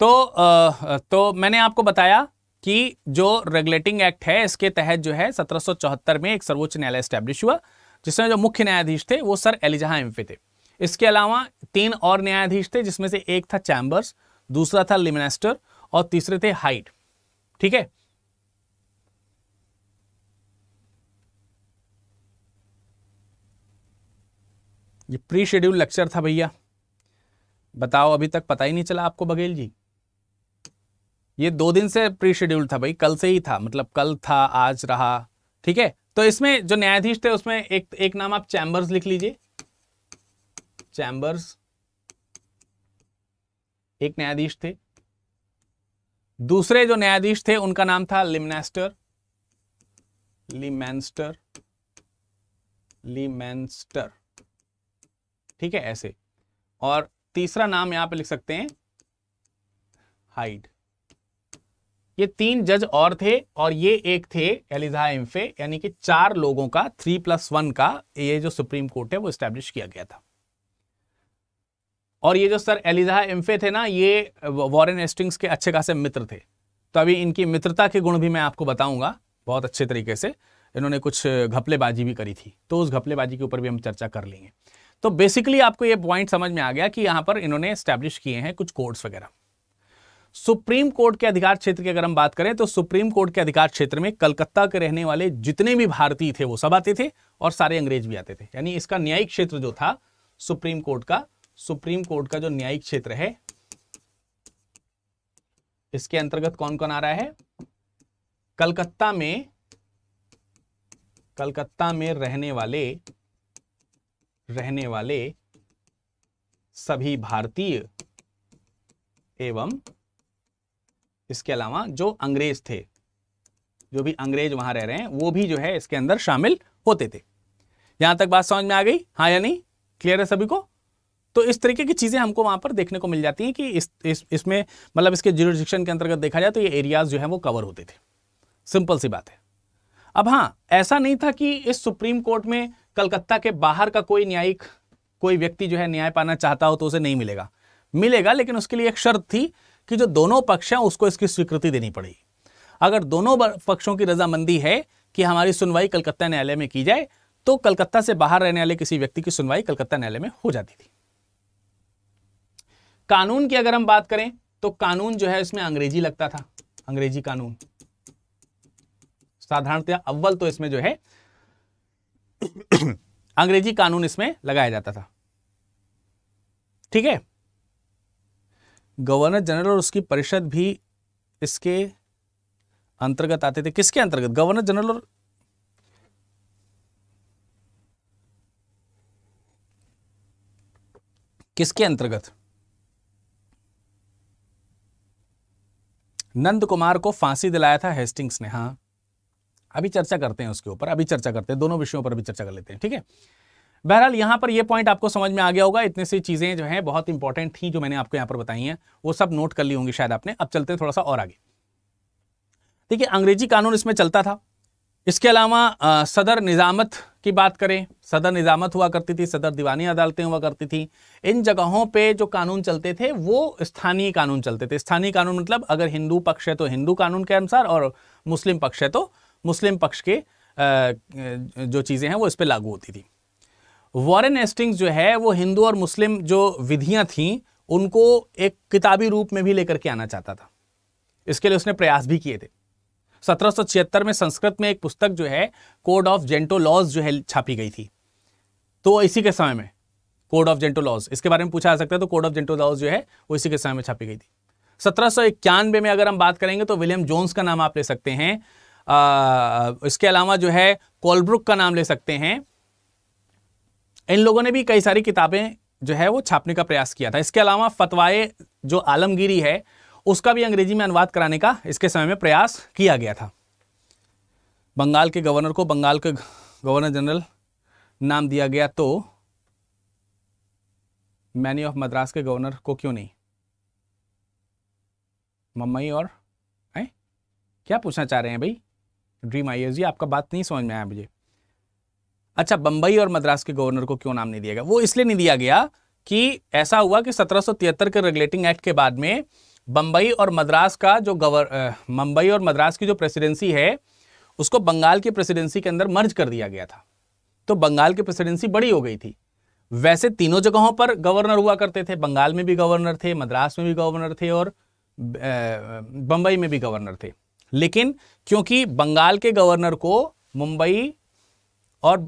तो आ, तो मैंने आपको बताया कि जो रेगुलेटिंग एक्ट है इसके तहत जो है 1774 में एक सर्वोच्च न्यायालय स्टैब्लिश हुआ जिसमें जो मुख्य न्यायाधीश थे वो सर एलिजहा एम्फे थे इसके अलावा तीन और न्यायाधीश थे जिसमें से एक था चैम्बर्स दूसरा था लिमिनेस्टर और तीसरे थे हाइट ठीक है ये प्री शेड्यूल लेक्चर था भैया बताओ अभी तक पता ही नहीं चला आपको बघेल जी ये दो दिन से प्री शेड्यूल था भाई कल से ही था मतलब कल था आज रहा ठीक है तो इसमें जो न्यायाधीश थे उसमें एक एक नाम आप चैम्बर्स लिख लीजिए चैम्बर्स एक न्यायाधीश थे दूसरे जो न्यायाधीश थे उनका नाम था लिमनेस्टर लिमैनस्टर लिमैनस्टर ठीक है ऐसे और तीसरा नाम यहां पे लिख सकते हैं हाइड ये तीन जज और थे और ये एक थे एलिजा इम्फे यानी कि चार लोगों का थ्री प्लस वन का ये जो सुप्रीम कोर्ट है वो स्टैब्लिश किया गया था और ये जो सर एलिजा इम्फे थे ना ये वॉरेन एस्टिंग्स के अच्छे खासे मित्र थे तो अभी इनकी मित्रता के गुण भी मैं आपको बताऊंगा बहुत अच्छे तरीके से इन्होंने कुछ घपलेबाजी भी करी थी तो उस घपलेबाजी के ऊपर भी हम चर्चा कर लेंगे तो बेसिकली आपको ये पॉइंट समझ में आ गया कि यहां पर इन्होंने स्टैब्लिश किए हैं कुछ कोर्ट्स वगैरह सुप्रीम कोर्ट के अधिकार क्षेत्र की अगर हम बात करें तो सुप्रीम कोर्ट के अधिकार क्षेत्र में कलकत्ता के रहने वाले जितने भी भारतीय थे वो सब आते थे और सारे अंग्रेज भी आते थे यानी इसका न्यायिक क्षेत्र जो था सुप्रीम कोर्ट का सुप्रीम कोर्ट का जो न्यायिक क्षेत्र है इसके अंतर्गत कौन कौन आ रहा है कलकत्ता में कलकत्ता में रहने वाले रहने वाले सभी भारतीय एवं इसके अलावा जो अंग्रेज थे जो भी अंग्रेज वहां रह रहे हैं वो भी जो है इसके अंदर शामिल होते थे यहां तक बात समझ में आ गई हाँ या नहीं क्लियर है सभी को तो इस तरीके की चीज़ें हमको वहां पर देखने को मिल जाती हैं कि इस इस इसमें मतलब इसके जुरिडिक्शन के अंतर्गत देखा जाए तो ये एरियाज जो है वो कवर होते थे सिंपल सी बात है अब हाँ ऐसा नहीं था कि इस सुप्रीम कोर्ट में कलकत्ता के बाहर का कोई न्यायिक कोई व्यक्ति जो है न्याय पाना चाहता हो तो उसे नहीं मिलेगा मिलेगा लेकिन उसके लिए एक शर्त थी कि जो दोनों पक्ष हैं उसको इसकी स्वीकृति देनी पड़ेगी अगर दोनों पक्षों की रजामंदी है कि हमारी सुनवाई कलकत्ता न्यायालय में की जाए तो कलकत्ता से बाहर रहने वाले किसी व्यक्ति की सुनवाई कलकत्ता न्यायालय में हो जाती थी कानून की अगर हम बात करें तो कानून जो है इसमें अंग्रेजी लगता था अंग्रेजी कानून साधारणतया अव्वल तो इसमें जो है अंग्रेजी कानून इसमें लगाया जाता था ठीक है गवर्नर जनरल और उसकी परिषद भी इसके अंतर्गत आते थे किसके अंतर्गत गवर्नर जनरल और किसके अंतर्गत नंद कुमार को फांसी दिलाया था हेस्टिंग्स ने हाँ अभी चर्चा करते हैं उसके ऊपर अभी चर्चा करते हैं दोनों विषयों पर भी चर्चा कर लेते हैं ठीक है बहरहाल यहाँ पर यह पॉइंट आपको समझ में आ गया होगा इतनी सी चीज़ें जो है बहुत इंपॉर्टेंट थी जो मैंने आपको यहाँ पर बताई हैं वो सब नोट कर ली होंगी शायद आपने अब चलते हैं थोड़ा सा और आगे है अंग्रेजी कानून इसमें चलता था इसके अलावा सदर निज़ामत की बात करें सदर निज़ामत हुआ करती थी सदर दीवानी अदालतें हुआ करती थी इन जगहों पे जो कानून चलते थे वो स्थानीय कानून चलते थे स्थानीय कानून मतलब अगर हिंदू पक्ष है तो हिंदू कानून के अनुसार और मुस्लिम पक्ष है तो मुस्लिम पक्ष के जो चीज़ें हैं वो इस पर लागू होती थी वॉरेन एस्टिंग्स जो है वो हिंदू और मुस्लिम जो विधियाँ थीं उनको एक किताबी रूप में भी लेकर के आना चाहता था इसके लिए उसने प्रयास भी किए थे सत्रह में संस्कृत में एक पुस्तक जो है कोड ऑफ जेंटो लॉज जो है छापी गई थी तो इसी के समय में कोड ऑफ जेंटो लॉज इसके बारे में पूछा जा सकता है तो कोड ऑफ जेंटो लॉज जो है वो इसी के समय में छापी गई थी सत्रह में अगर हम बात करेंगे तो विलियम जोन्स का नाम आप ले सकते हैं इसके अलावा जो है कॉलब्रुक का नाम ले सकते हैं इन लोगों ने भी कई सारी किताबें जो है वो छापने का प्रयास किया था इसके अलावा फतवाए जो आलमगिरी है उसका भी अंग्रेजी में अनुवाद कराने का इसके समय में प्रयास किया गया था बंगाल के गवर्नर को बंगाल के गवर्नर जनरल नाम दिया गया तो मैनी ऑफ मद्रास के गवर्नर को क्यों नहीं मम्मई और है? क्या पूछना चाह रहे हैं भाई ड्रीम आई जी आपका बात नहीं समझ में आया मुझे अच्छा बंबई और मद्रास के गवर्नर को क्यों नाम नहीं दिया गया वो इसलिए नहीं दिया गया कि ऐसा हुआ कि सत्रह के रेगुलेटिंग एक्ट के बाद में बंबई और मद्रास का जो गवर मुंबई और मद्रास की जो प्रेसिडेंसी है उसको बंगाल की प्रेसिडेंसी के अंदर मर्ज कर दिया गया था तो बंगाल की प्रेसिडेंसी बड़ी हो गई थी वैसे तीनों जगहों पर गवर्नर हुआ करते थे बंगाल में भी गवर्नर थे मद्रास में भी गवर्नर थे और बंबई में भी गवर्नर थे लेकिन क्योंकि बंगाल के गवर्नर को मुंबई और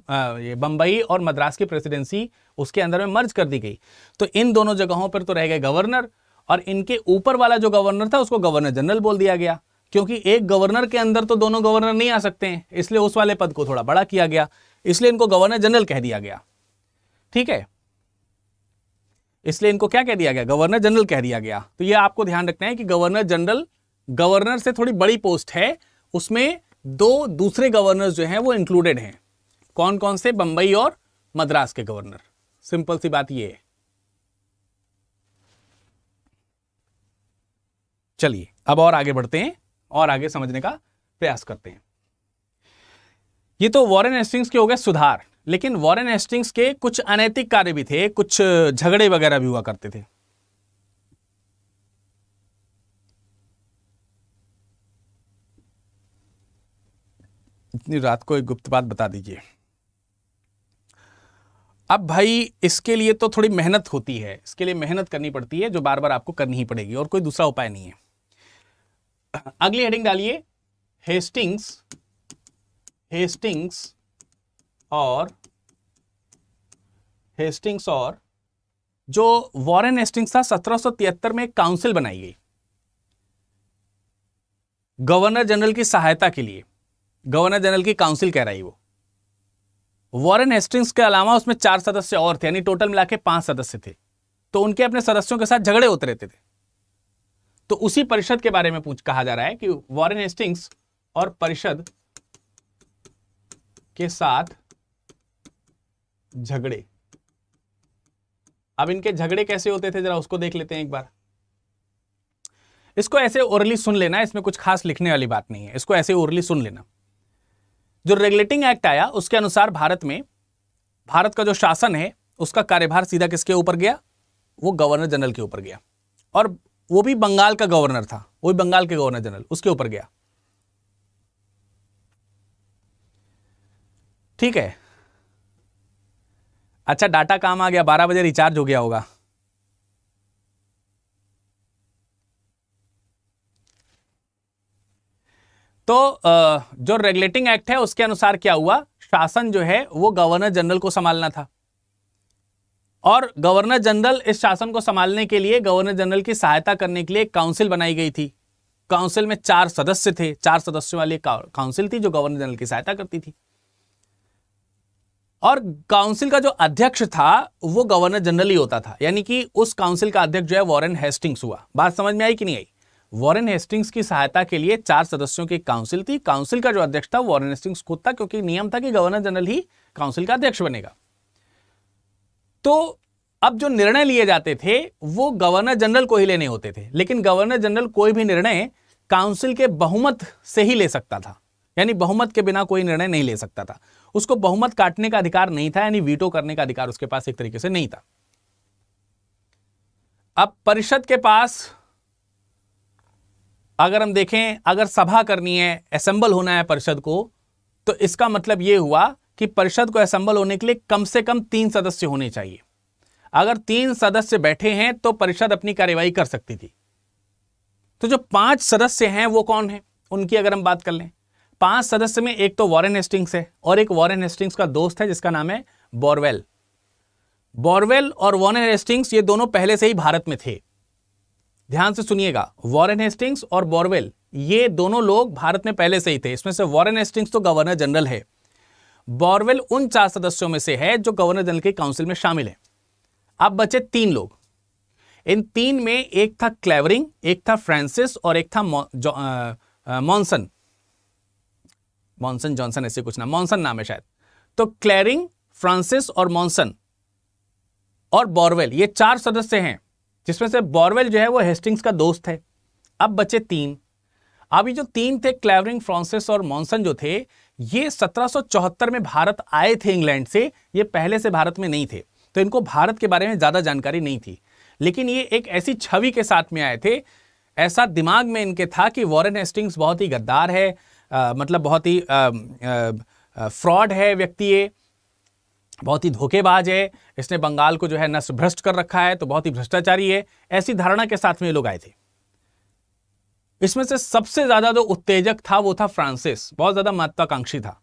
ये बंबई और मद्रास की प्रेसिडेंसी उसके अंदर में मर्ज कर दी गई तो इन दोनों जगहों पर तो रह गए गवर्नर और इनके ऊपर वाला जो गवर्नर था उसको गवर्नर जनरल बोल दिया गया क्योंकि एक गवर्नर के अंदर तो दोनों गवर्नर नहीं आ सकते हैं इसलिए उस वाले पद को थोड़ा बड़ा किया गया इसलिए इनको गवर्नर जनरल कह दिया गया ठीक है इसलिए इनको क्या कह दिया गया गवर्नर जनरल कह दिया गया तो ये आपको ध्यान रखना है कि गवर्नर जनरल गवर्नर से थोड़ी बड़ी पोस्ट है उसमें दो दूसरे गवर्नर जो हैं वो इंक्लूडेड हैं कौन कौन से बंबई और मद्रास के गवर्नर सिंपल सी बात ये है चलिए अब और आगे बढ़ते हैं और आगे समझने का प्रयास करते हैं ये तो वॉरेन एस्टिंग्स के हो गए सुधार लेकिन वॉरेन एस्टिंग्स के कुछ अनैतिक कार्य भी थे कुछ झगड़े वगैरह भी हुआ करते थे इतनी रात को एक गुप्त बात बता दीजिए अब भाई इसके लिए तो थोड़ी मेहनत होती है इसके लिए मेहनत करनी पड़ती है जो बार बार आपको करनी ही पड़ेगी और कोई दूसरा उपाय नहीं है अगली हेडिंग डालिए हेस्टिंग्स हेस्टिंग्स और हेस्टिंग्स और जो वॉरेन हेस्टिंग्स था 1773 में काउंसिल बनाई गई गवर्नर जनरल की सहायता के लिए गवर्नर जनरल की काउंसिल कह रही वो वॉरेन हेस्टिंग्स के अलावा उसमें चार सदस्य और थे यानी टोटल मिला के पांच सदस्य थे तो उनके अपने सदस्यों के साथ झगड़े होते रहते थे तो उसी परिषद के बारे में पूछ कहा जा रहा है कि वॉरेन हेस्टिंग्स और परिषद के साथ झगड़े अब इनके झगड़े कैसे होते थे जरा उसको देख लेते हैं एक बार इसको ऐसे ओरली सुन लेना इसमें कुछ खास लिखने वाली बात नहीं है इसको ऐसे ओरली सुन लेना जो रेगुलेटिंग एक्ट आया उसके अनुसार भारत में भारत का जो शासन है उसका कार्यभार सीधा किसके ऊपर गया वो गवर्नर जनरल के ऊपर गया और वो भी बंगाल का गवर्नर था वो भी बंगाल के गवर्नर जनरल उसके ऊपर गया ठीक है अच्छा डाटा काम आ गया बारह बजे रिचार्ज हो गया होगा तो जो रेगुलेटिंग एक्ट है उसके अनुसार क्या हुआ शासन जो है वो गवर्नर जनरल को संभालना था और गवर्नर जनरल इस शासन को संभालने के लिए गवर्नर जनरल की सहायता करने के लिए एक काउंसिल बनाई गई थी काउंसिल में चार सदस्य थे चार सदस्यों वाली काउंसिल थी जो गवर्नर जनरल की सहायता करती थी और काउंसिल का जो अध्यक्ष था वो गवर्नर जनरल ही होता था यानी कि उस काउंसिल का अध्यक्ष जो है वॉरेन हेस्टिंग्स हुआ बात समझ में आई कि नहीं आई वॉरेन हेस्टिंग्स की सहायता के लिए चार सदस्यों की काउंसिल थी काउंसिल का जो अध्यक्ष था वॉरेन हेस्टिंग्स खुद था क्योंकि नियम था कि गवर्नर जनरल ही काउंसिल का अध्यक्ष बनेगा तो अब जो निर्णय लिए जाते थे वो गवर्नर जनरल को ही लेने होते थे लेकिन गवर्नर जनरल कोई भी निर्णय काउंसिल के बहुमत से ही ले सकता था यानी बहुमत के बिना कोई निर्णय नहीं ले सकता था उसको बहुमत काटने का अधिकार नहीं था यानी वीटो करने का अधिकार उसके पास एक तरीके से नहीं था अब परिषद के पास अगर हम देखें अगर सभा करनी है असेंबल होना है परिषद को तो इसका मतलब ये हुआ कि परिषद को असेंबल होने के लिए कम से कम तीन सदस्य होने चाहिए अगर तीन सदस्य बैठे हैं तो परिषद अपनी कार्यवाही कर सकती थी तो जो पांच सदस्य हैं वो कौन है उनकी अगर हम बात कर लें पांच सदस्य में एक तो वॉरेन हेस्टिंग्स है और एक वॉरेन हेस्टिंग्स का दोस्त है जिसका नाम है बोरवेल बोरवेल और वॉरेन हेस्टिंग्स ये दोनों पहले से ही भारत में थे ध्यान से सुनिएगा वॉरेन हेस्टिंग्स और बोरवेल ये दोनों लोग भारत में पहले से ही थे इसमें से वॉरेन हेस्टिंग्स तो गवर्नर जनरल है बोरवेल उन चार सदस्यों में से है जो गवर्नर जनरल के काउंसिल में शामिल है अब बचे तीन लोग इन तीन में एक था क्लेवरिंग एक था फ्रांसिस और एक था मॉनसन मॉनसन जॉनसन ऐसे कुछ नाम मॉनसन नाम है शायद तो क्लेरिंग फ्रांसिस और मॉनसन और बोरवेल ये चार सदस्य हैं जिसमें से बॉरवेल जो है वो हेस्टिंग्स का दोस्त है अब बचे तीन अब ये जो तीन थे क्लेवरिंग फ्रांसिस और मॉनसन जो थे ये 1774 में भारत आए थे इंग्लैंड से ये पहले से भारत में नहीं थे तो इनको भारत के बारे में ज़्यादा जानकारी नहीं थी लेकिन ये एक ऐसी छवि के साथ में आए थे ऐसा दिमाग में इनके था कि वॉरेन हेस्टिंग्स बहुत ही गद्दार है आ, मतलब बहुत ही फ्रॉड है व्यक्ति ये बहुत ही धोखेबाज है इसने बंगाल को जो है नष्ट भ्रष्ट कर रखा है तो बहुत ही भ्रष्टाचारी है ऐसी धारणा के साथ में ये लोग आए थे इसमें से सबसे ज़्यादा जो उत्तेजक था वो था फ्रांसिस बहुत ज़्यादा महत्वाकांक्षी था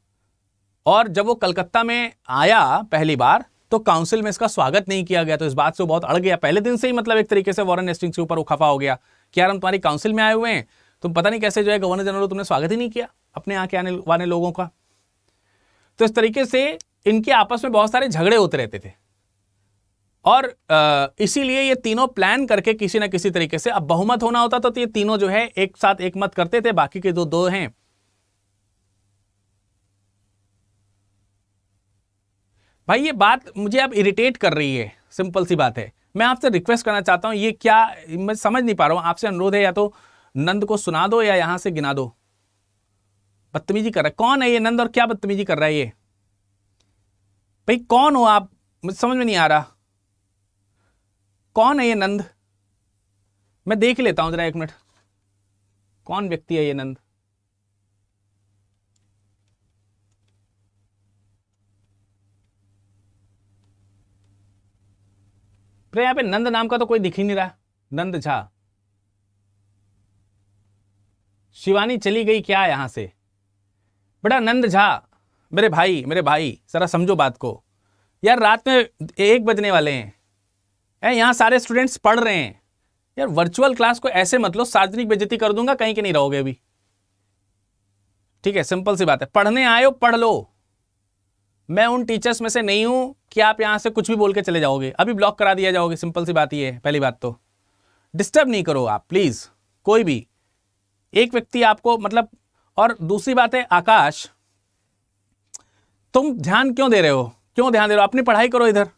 और जब वो कलकत्ता में आया पहली बार तो काउंसिल में इसका स्वागत नहीं किया गया तो इस बात से वो बहुत अड़ गया पहले दिन से ही मतलब एक तरीके से वॉरन एस्टिंग के ऊपर वो खफा हो गया कि यार हम तुम्हारी काउंसिल में आए हुए हैं तुम पता नहीं कैसे जो है गवर्नर जनरल तुमने स्वागत ही नहीं किया अपने यहाँ के आने वाले लोगों का तो इस तरीके से इनके आपस में बहुत सारे झगड़े होते रहते थे और इसीलिए ये तीनों प्लान करके किसी ना किसी तरीके से अब बहुमत होना होता तो ये तीनों जो है एक साथ एक मत करते थे बाकी के जो दो, दो हैं भाई ये बात मुझे अब इरिटेट कर रही है सिंपल सी बात है मैं आपसे रिक्वेस्ट करना चाहता हूं ये क्या मैं समझ नहीं पा रहा हूं आपसे अनुरोध है या तो नंद को सुना दो या यहां से गिना दो बदतमीजी कर रहा है कौन है ये नंद और क्या बदतमीजी कर रहा है ये भाई कौन हो आप मुझे समझ में नहीं आ रहा कौन है ये नंद मैं देख लेता हूं जरा एक मिनट कौन व्यक्ति है ये नंद पर यहां पे नंद नाम का तो कोई दिख ही नहीं रहा नंद झा शिवानी चली गई क्या यहां से बेटा नंद झा मेरे भाई मेरे भाई ज़रा समझो बात को यार रात में एक बजने वाले हैं ए यहाँ सारे स्टूडेंट्स पढ़ रहे हैं यार वर्चुअल क्लास को ऐसे मतलब सार्वजनिक बेजती कर दूंगा कहीं के नहीं रहोगे अभी ठीक है सिंपल सी बात है पढ़ने आए हो पढ़ लो मैं उन टीचर्स में से नहीं हूं कि आप यहां से कुछ भी बोल के चले जाओगे अभी ब्लॉक करा दिया जाओगे सिंपल सी बात ये है पहली बात तो डिस्टर्ब नहीं करो आप प्लीज़ कोई भी एक व्यक्ति आपको मतलब और दूसरी बात है आकाश तुम ध्यान क्यों दे रहे हो क्यों ध्यान दे रहे हो अपनी पढ़ाई करो इधर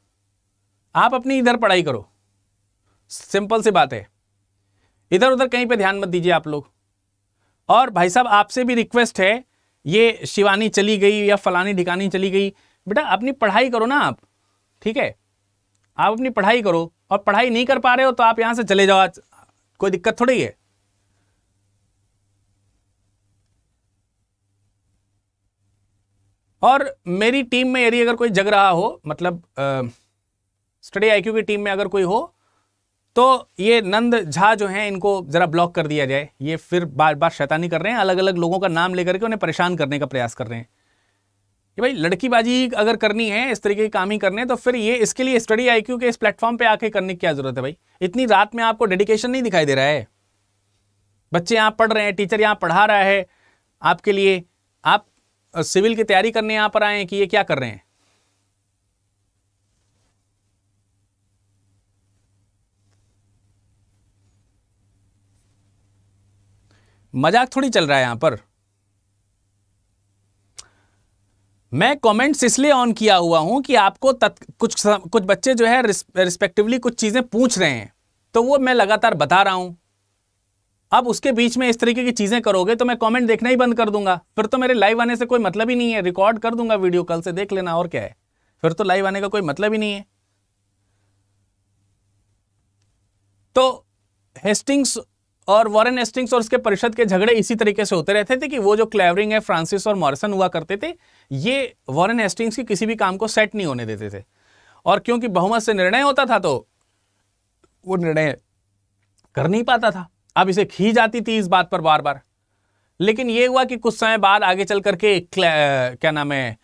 आप अपनी इधर पढ़ाई करो सिंपल सी बात है इधर उधर कहीं पे ध्यान मत दीजिए आप लोग और भाई साहब आपसे भी रिक्वेस्ट है ये शिवानी चली गई या फलानी ढिकानी चली गई बेटा अपनी पढ़ाई करो ना आप ठीक है आप अपनी पढ़ाई करो और पढ़ाई नहीं कर पा रहे हो तो आप यहाँ से चले जाओ आज कोई दिक्कत थोड़ी है और मेरी टीम में यदि अगर कोई जग रहा हो मतलब स्टडी आईक्यू की टीम में अगर कोई हो तो ये नंद झा जो हैं इनको ज़रा ब्लॉक कर दिया जाए ये फिर बार बार शैतानी कर रहे हैं अलग अलग लोगों का नाम लेकर के उन्हें परेशान करने का प्रयास कर रहे हैं कि भाई लड़कीबाजी अगर करनी है इस तरीके के काम ही करने हैं तो फिर ये इसके लिए स्टडी आई के इस प्लेटफॉर्म पर आके करने की क्या ज़रूरत है भाई इतनी रात में आपको डेडिकेशन नहीं दिखाई दे रहा है बच्चे यहाँ पढ़ रहे हैं टीचर यहाँ पढ़ा रहा है आपके लिए आप सिविल की तैयारी करने यहां पर आए हैं कि ये क्या कर रहे हैं मजाक थोड़ी चल रहा है यहां पर मैं कमेंट्स इसलिए ऑन किया हुआ हूं कि आपको तत, कुछ कुछ बच्चे जो है रिस्पेक्टिवली कुछ चीजें पूछ रहे हैं तो वो मैं लगातार बता रहा हूं अब उसके बीच में इस तरीके की चीज़ें करोगे तो मैं कमेंट देखना ही बंद कर दूंगा फिर तो मेरे लाइव आने से कोई मतलब ही नहीं है रिकॉर्ड कर दूंगा वीडियो कल से देख लेना और क्या है फिर तो लाइव आने का कोई मतलब ही नहीं है तो हेस्टिंग्स और वॉरेन हेस्टिंग्स और उसके परिषद के झगड़े इसी तरीके से होते रहते थे कि वो जो क्लेवरिंग है फ्रांसिस और मॉरिसन हुआ करते थे ये वॉरेन हेस्टिंग्स के किसी भी काम को सेट नहीं होने देते थे और क्योंकि बहुमत से निर्णय होता था तो वो निर्णय कर नहीं पाता था अब इसे खींच जाती थी इस बात पर बार बार लेकिन ये हुआ कि कुछ समय बाद आगे चल करके क्या नाम है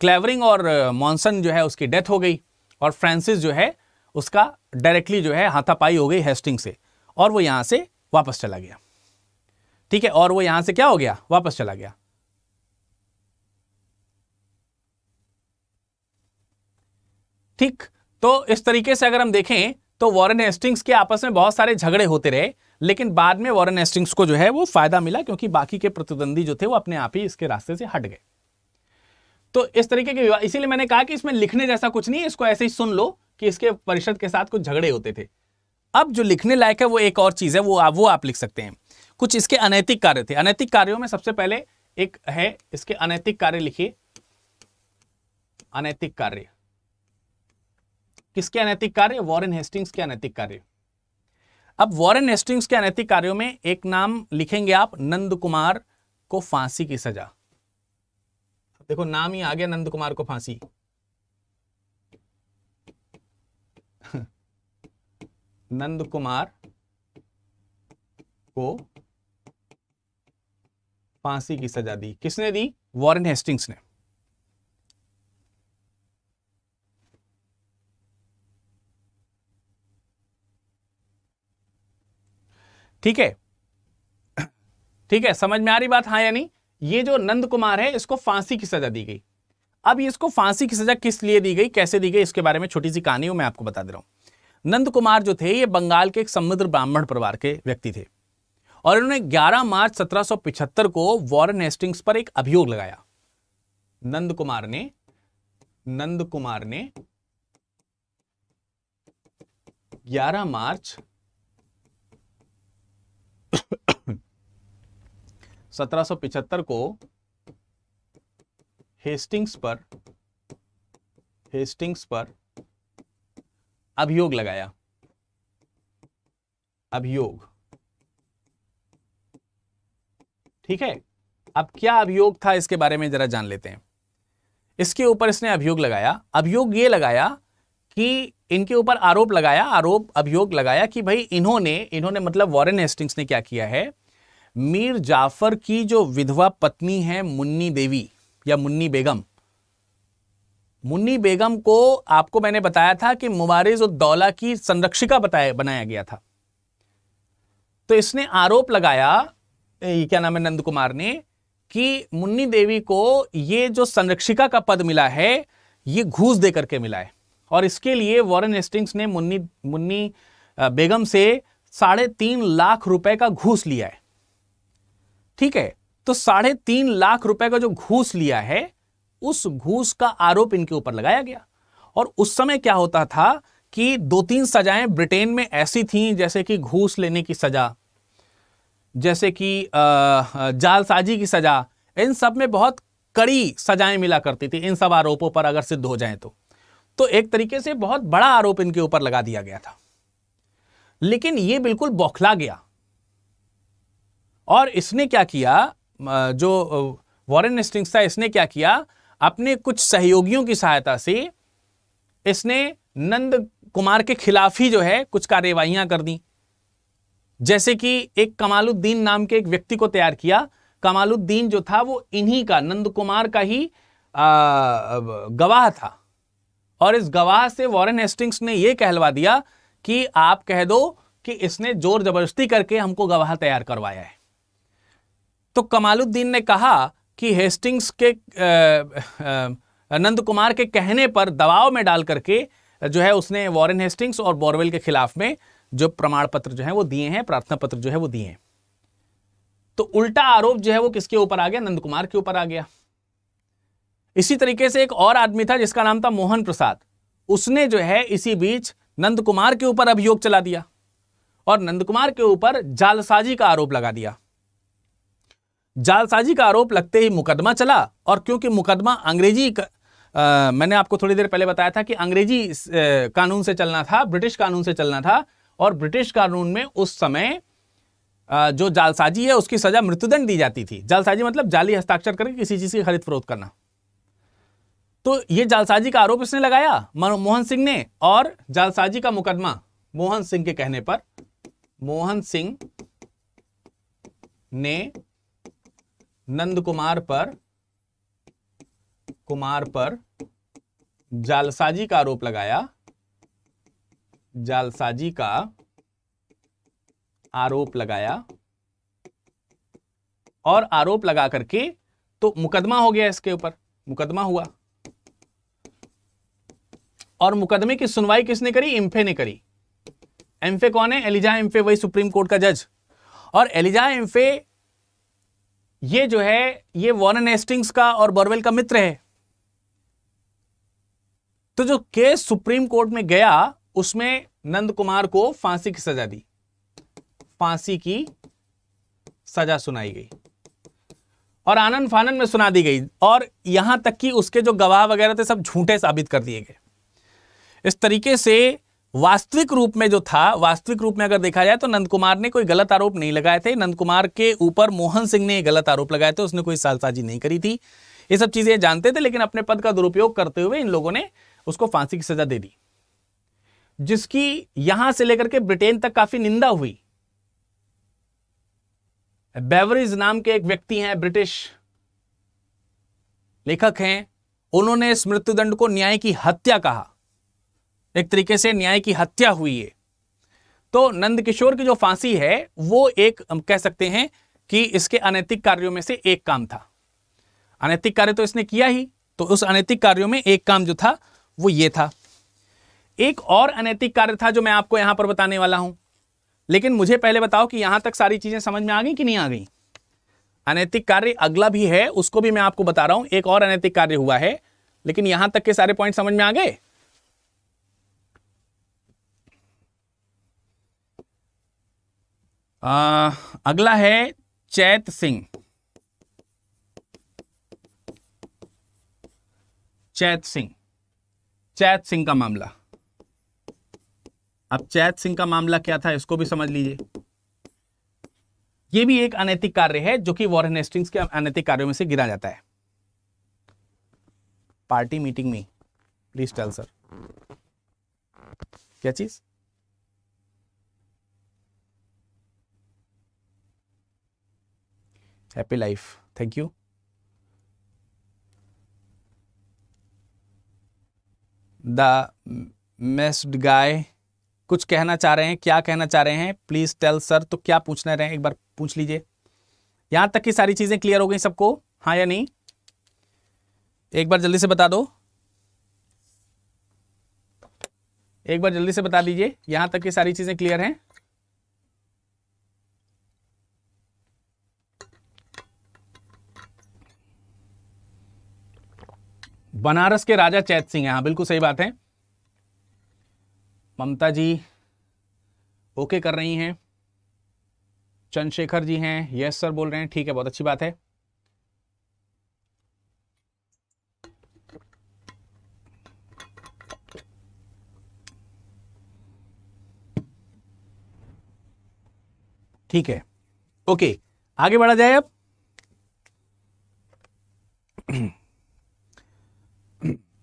क्लेवरिंग और मॉनसन जो है उसकी डेथ हो गई और फ्रांसिस जो है उसका डायरेक्टली जो है हाथापाई हो गई हेस्टिंग से और वो यहाँ से वापस चला गया ठीक है और वो यहाँ से क्या हो गया वापस चला गया ठीक तो इस तरीके से अगर हम देखें तो वॉरेन हेस्टिंग्स के आपस में बहुत सारे झगड़े होते रहे लेकिन बाद में वॉरेन हेस्टिंग्स को जो है वो फायदा मिला क्योंकि बाकी के प्रतिद्वंदी जो थे वो अपने आप ही इसके रास्ते से हट गए तो इस तरीके के इसीलिए मैंने कहा कि इसमें लिखने जैसा कुछ नहीं है इसको ऐसे ही सुन लो कि इसके परिषद के साथ कुछ झगड़े होते थे अब जो लिखने लायक है वो एक और चीज़ है वो आप वो आप लिख सकते हैं कुछ इसके अनैतिक कार्य थे अनैतिक कार्यों में सबसे पहले एक है इसके अनैतिक कार्य लिखिए अनैतिक कार्य किसके अनैतिक कार्य वॉरेन हेस्टिंग्स के अनैतिक कार्य अब वॉरेन हेस्टिंग्स के अनैतिक कार्यों में एक नाम लिखेंगे आप नंद कुमार को फांसी की सजा देखो नाम ही आ गया नंद कुमार को फांसी नंद कुमार को फांसी की सजा दी किसने दी वॉरेन हेस्टिंग्स ने ठीक है ठीक है समझ में आ रही बात हाँ यानी ये जो नंद कुमार है इसको फांसी की सजा दी गई अब इसको फांसी की सजा किस लिए दी गई कैसे दी गई इसके बारे में छोटी सी कहानी मैं आपको बता दे रहा हूं नंद कुमार जो थे ये बंगाल के एक समुद्र ब्राह्मण परिवार के व्यक्ति थे और इन्होंने 11 मार्च 1775 को वॉरन हेस्टिंग्स पर एक अभियोग लगाया नंद कुमार ने नंद कुमार ने ग्यारह मार्च 1775 को हेस्टिंग्स पर हेस्टिंग्स पर अभियोग लगाया अभियोग ठीक है अब क्या अभियोग था इसके बारे में जरा जान लेते हैं इसके ऊपर इसने अभियोग लगाया अभियोग ये लगाया कि इनके ऊपर आरोप लगाया आरोप अभियोग लगाया कि भाई इन्होंने इन्होंने मतलब वॉरेन हेस्टिंग्स ने क्या किया है मीर जाफर की जो विधवा पत्नी है मुन्नी देवी या मुन्नी बेगम मुन्नी बेगम को आपको मैंने बताया था कि मुबारिज उद्दौला की संरक्षिका बताया बनाया गया था तो इसने आरोप लगाया ये क्या नाम है नंद कुमार ने कि मुन्नी देवी को ये जो संरक्षिका का पद मिला है ये घूस दे करके मिला है और इसके लिए वॉरेन एस्टिंग्स ने मुन्नी मुन्नी बेगम से साढ़े तीन लाख रुपए का घूस लिया है ठीक है तो साढ़े तीन लाख रुपए का जो घूस लिया है उस घूस का आरोप इनके ऊपर लगाया गया और उस समय क्या होता था कि दो तीन सजाएं ब्रिटेन में ऐसी थीं जैसे कि घूस लेने की सजा जैसे कि जालसाजी की सजा इन सब में बहुत कड़ी सजाएं मिला करती थी इन सब आरोपों पर अगर सिद्ध हो जाए तो तो एक तरीके से बहुत बड़ा आरोप इनके ऊपर लगा दिया गया था लेकिन ये बिल्कुल बौखला गया और इसने क्या किया जो वॉरेन स्टिंग्स था इसने क्या किया अपने कुछ सहयोगियों की सहायता से इसने नंद कुमार के खिलाफ ही जो है कुछ कार्यवाहियां कर दी जैसे कि एक कमालुद्दीन नाम के एक व्यक्ति को तैयार किया कमालुद्दीन जो था वो इन्हीं का नंद कुमार का ही गवाह था और इस गवाह से वॉरेन हेस्टिंग्स ने यह कहलवा दिया कि आप कह दो कि इसने जोर जबरदस्ती करके हमको गवाह तैयार करवाया है तो कमालुद्दीन ने कहा कि हेस्टिंग्स के नंद कुमार के कहने पर दबाव में डाल करके जो है उसने वॉरेन हेस्टिंग्स और बोरवेल के खिलाफ में जो प्रमाण पत्र जो है वो दिए हैं प्रार्थना पत्र जो है वो दिए हैं तो उल्टा आरोप जो है वो किसके ऊपर आ गया नंद कुमार के ऊपर आ गया इसी तरीके से एक और आदमी था जिसका नाम था मोहन प्रसाद उसने जो है इसी बीच नंद कुमार के ऊपर अभियोग चला दिया और नंद कुमार के ऊपर जालसाजी का आरोप लगा दिया जालसाजी का आरोप लगते ही मुकदमा चला और क्योंकि मुकदमा अंग्रेजी क, आ, मैंने आपको थोड़ी देर पहले बताया था कि अंग्रेजी कानून से चलना था ब्रिटिश कानून से चलना था और ब्रिटिश कानून में उस समय जो जालसाजी है उसकी सजा मृत्युदंड दी जाती थी जालसाजी मतलब जाली हस्ताक्षर करके किसी चीज़ की खरीद फरोख करना तो ये जालसाजी का आरोप इसने लगाया मनमोहन सिंह ने और जालसाजी का मुकदमा मोहन सिंह के कहने पर मोहन सिंह ने नंद कुमार पर कुमार पर जालसाजी का आरोप लगाया जालसाजी का आरोप लगाया और आरोप लगा करके तो मुकदमा हो गया इसके ऊपर मुकदमा हुआ और मुकदमे की सुनवाई किसने करी इम्फे ने करी एम्फे कौन है एलिजा एम्फे वही सुप्रीम कोर्ट का जज और एलिजा एम्फे ये जो है ये वॉरन एस्टिंग्स का और बोरवेल का मित्र है तो जो केस सुप्रीम कोर्ट में गया उसमें नंद कुमार को फांसी की सजा दी फांसी की सजा सुनाई गई और आनंद फानंद में सुना दी गई और यहां तक कि उसके जो गवाह वगैरह थे सब झूठे साबित कर दिए गए इस तरीके से वास्तविक रूप में जो था वास्तविक रूप में अगर देखा जाए तो नंद कुमार ने कोई गलत आरोप नहीं लगाए थे नंद कुमार के ऊपर मोहन सिंह ने गलत आरोप लगाए थे उसने कोई सालसाजी नहीं करी थी ये सब चीज़ें जानते थे लेकिन अपने पद का दुरुपयोग करते हुए इन लोगों ने उसको फांसी की सजा दे दी जिसकी यहां से लेकर के ब्रिटेन तक काफी निंदा हुई बेवरिज नाम के एक व्यक्ति हैं ब्रिटिश लेखक हैं उन्होंने इस मृत्युदंड को न्याय की हत्या कहा एक तरीके से न्याय की हत्या हुई है तो नंदकिशोर की जो फांसी है वो एक हम कह सकते हैं कि इसके अनैतिक कार्यों में से एक काम था अनैतिक कार्य तो इसने किया ही तो उस अनैतिक कार्यों में एक काम जो था वो ये था एक और अनैतिक कार्य था जो मैं आपको यहां पर बताने वाला हूं लेकिन मुझे पहले बताओ कि यहां तक सारी चीजें समझ में आ गई कि नहीं आ गई अनैतिक कार्य अगला भी है उसको भी मैं आपको बता रहा हूं एक और अनैतिक कार्य हुआ है लेकिन यहां तक के सारे पॉइंट समझ में आ गए आ, अगला है चैत सिंह चैत सिंह चैत सिंह का मामला अब चैत सिंह का मामला क्या था इसको भी समझ लीजिए यह भी एक अनैतिक कार्य है जो कि वॉरन हेस्टिंग्स के अनैतिक कार्यों में से गिरा जाता है पार्टी मीटिंग में प्लीज टेल सर क्या चीज happy life thank you the messed guy कुछ कहना चाह रहे हैं क्या कहना चाह रहे हैं प्लीज़ टेल सर तो क्या पूछना रहे हैं एक बार पूछ लीजिए यहां तक की सारी चीज़ें क्लियर हो गई सबको हाँ या नहीं एक बार जल्दी से बता दो एक बार जल्दी से बता दीजिए यहां तक की सारी चीज़ें क्लियर हैं बनारस के राजा चैत सिंह है हाँ बिल्कुल सही बात है ममता जी ओके कर रही हैं चंद्रशेखर जी हैं यस सर बोल रहे हैं ठीक है बहुत अच्छी बात है ठीक है ओके आगे बढ़ा जाए अब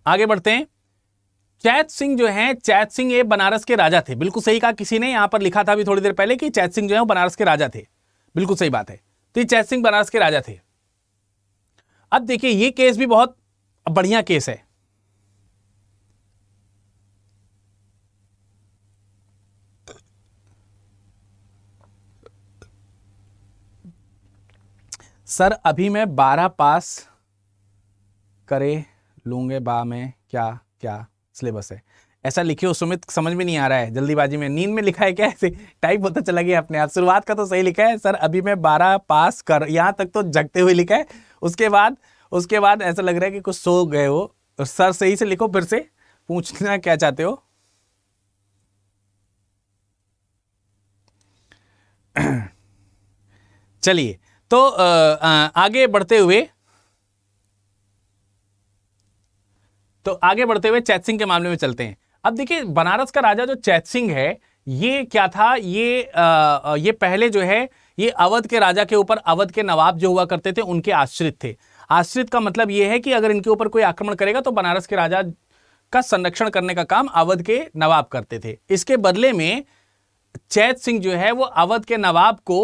आगे बढ़ते हैं चैत सिंह जो है चैत सिंह ये बनारस के राजा थे बिल्कुल सही कहा किसी ने यहां पर लिखा था भी थोड़ी देर पहले कि चैत सिंह जो है वो बनारस के राजा थे बिल्कुल सही बात है तो ये चैत सिंह बनारस के राजा थे अब देखिए ये केस भी बहुत बढ़िया केस है सर अभी मैं बारह पास करे लूँगे बा में क्या क्या सिलेबस है ऐसा लिखियो सुमित समझ में नहीं आ रहा है जल्दीबाजी में नींद में लिखा है क्या ऐसे टाइप होता चला गया अपने आप शुरुआत का तो सही लिखा है सर अभी मैं बारह पास कर यहाँ तक तो जगते हुए लिखा है उसके बाद उसके बाद ऐसा लग रहा है कि कुछ सो गए हो सर सही से लिखो फिर से पूछना क्या चाहते हो चलिए तो आगे बढ़ते हुए तो आगे बढ़ते हुए चैत सिंह के मामले में चलते हैं अब देखिए बनारस का राजा जो चैत सिंह है ये क्या था ये आ, ये पहले जो है ये अवध के राजा के ऊपर अवध के नवाब जो हुआ करते थे उनके आश्रित थे आश्रित का मतलब ये है कि अगर इनके ऊपर कोई आक्रमण करेगा तो बनारस के राजा का संरक्षण करने का काम अवध के नवाब करते थे इसके बदले में चैत सिंह जो है वो अवध के नवाब को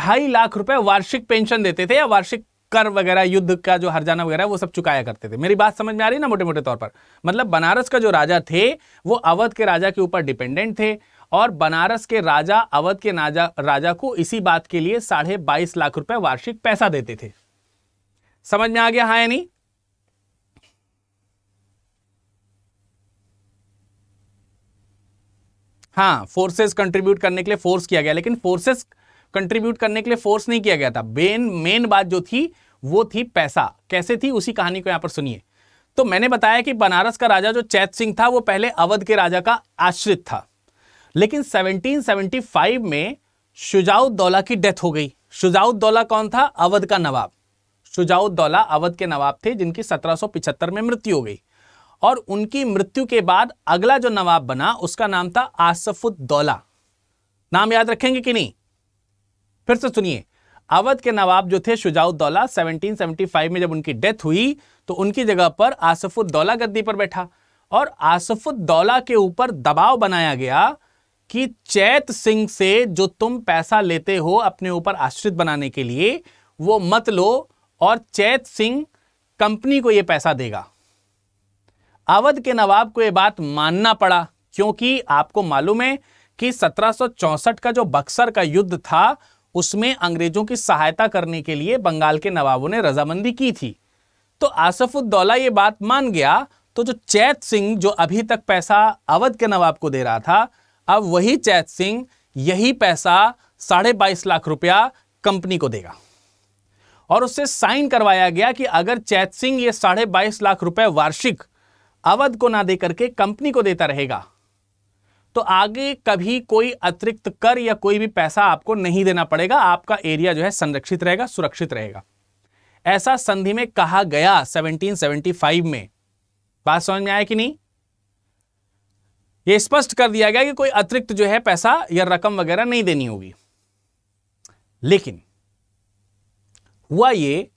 ढाई लाख रुपए वार्षिक पेंशन देते थे या वार्षिक कर वगैरह युद्ध का जो हरजाना वगैरह वो सब चुकाया करते थे मेरी बात समझ में आ रही ना मोटे मोटे तौर पर मतलब बनारस का जो राजा थे वो अवध के राजा के ऊपर डिपेंडेंट थे और बनारस के राजा अवध के राजा राजा को इसी बात के लिए साढ़े बाईस लाख रुपए वार्षिक पैसा देते थे समझ में आ गया हाँ यानी हाँ फोर्सेस कंट्रीब्यूट करने के लिए फोर्स किया गया लेकिन फोर्सेस कंट्रीब्यूट करने के लिए फोर्स नहीं किया गया था मेन मेन बात जो थी वो थी पैसा कैसे थी उसी कहानी को यहां पर सुनिए तो मैंने बताया कि बनारस का राजा जो चैत सिंह था वो पहले अवध के राजा का आश्रित था लेकिन 1775 में शुजाउद्दौला की डेथ हो गई शुजाउद्दौला कौन था अवध का नवाब शुजाउद्दौला अवध के नवाब थे जिनकी 1775 में मृत्यु हो गई और उनकी मृत्यु के बाद अगला जो नवाब बना उसका नाम था आसफुद्दौला नाम याद रखेंगे कि नहीं फिर से सुनिए अवध के नवाब जो थे शुजाउद्दौला 1775 में जब उनकी डेथ हुई तो उनकी जगह पर आसफुद्दौला गद्दी पर बैठा और आसफुद्दौला के ऊपर दबाव बनाया गया कि चैत सिंह से जो तुम पैसा लेते हो अपने ऊपर आश्रित बनाने के लिए वो मत लो और चैत सिंह कंपनी को ये पैसा देगा अवध के नवाब को ये बात मानना पड़ा क्योंकि आपको मालूम है कि 1764 का जो बक्सर का युद्ध था उसमें अंग्रेजों की सहायता करने के लिए बंगाल के नवाबों ने रजामंदी की थी तो आसफुद्दौला ये बात मान गया तो जो चैत सिंह जो अभी तक पैसा अवध के नवाब को दे रहा था अब वही चैत सिंह यही पैसा साढ़े बाईस लाख रुपया कंपनी को देगा और उससे साइन करवाया गया कि अगर चैत सिंह ये साढ़े बाईस लाख रुपए वार्षिक अवध को ना दे करके कंपनी को देता रहेगा तो आगे कभी कोई अतिरिक्त कर या कोई भी पैसा आपको नहीं देना पड़ेगा आपका एरिया जो है संरक्षित रहेगा सुरक्षित रहेगा ऐसा संधि में कहा गया 1775 में बात समझ में आया कि नहीं यह स्पष्ट कर दिया गया कि कोई अतिरिक्त जो है पैसा या रकम वगैरह नहीं देनी होगी लेकिन हुआ ये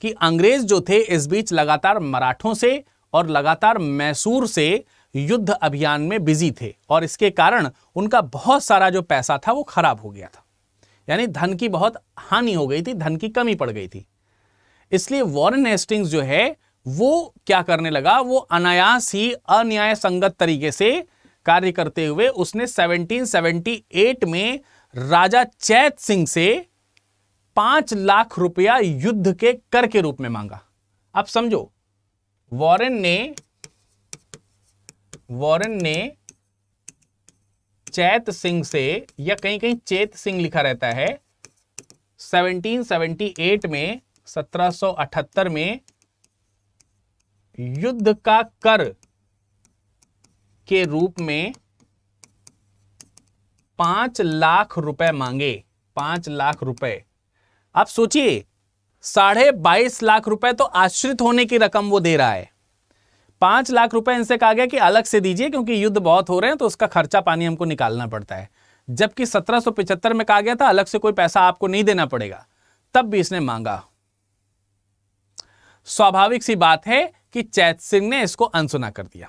कि अंग्रेज जो थे इस बीच लगातार मराठों से और लगातार मैसूर से युद्ध अभियान में बिजी थे और इसके कारण उनका बहुत सारा जो पैसा था वो खराब हो गया था यानी धन की बहुत हानि हो गई थी धन की कमी पड़ गई थी इसलिए वॉरेन हेस्टिंग्स जो है वो क्या करने लगा वो अनायास ही अन्याय संगत तरीके से कार्य करते हुए उसने 1778 में राजा चैत सिंह से पांच लाख रुपया युद्ध के कर के रूप में मांगा आप समझो वॉरेन ने वॉरेन ने चैत सिंह से या कहीं कहीं चेत सिंह लिखा रहता है 1778 में 1778 में युद्ध का कर के रूप में पांच लाख रुपए मांगे पांच लाख रुपए आप सोचिए साढ़े बाईस लाख रुपए तो आश्रित होने की रकम वो दे रहा है पांच लाख रुपए इनसे कहा गया कि अलग से दीजिए क्योंकि युद्ध बहुत हो रहे हैं तो उसका खर्चा पानी हमको निकालना पड़ता है जबकि सत्रह में कहा गया था अलग से कोई पैसा आपको नहीं देना पड़ेगा तब भी इसने मांगा स्वाभाविक सी बात है कि चैत सिंह ने इसको अनसुना कर दिया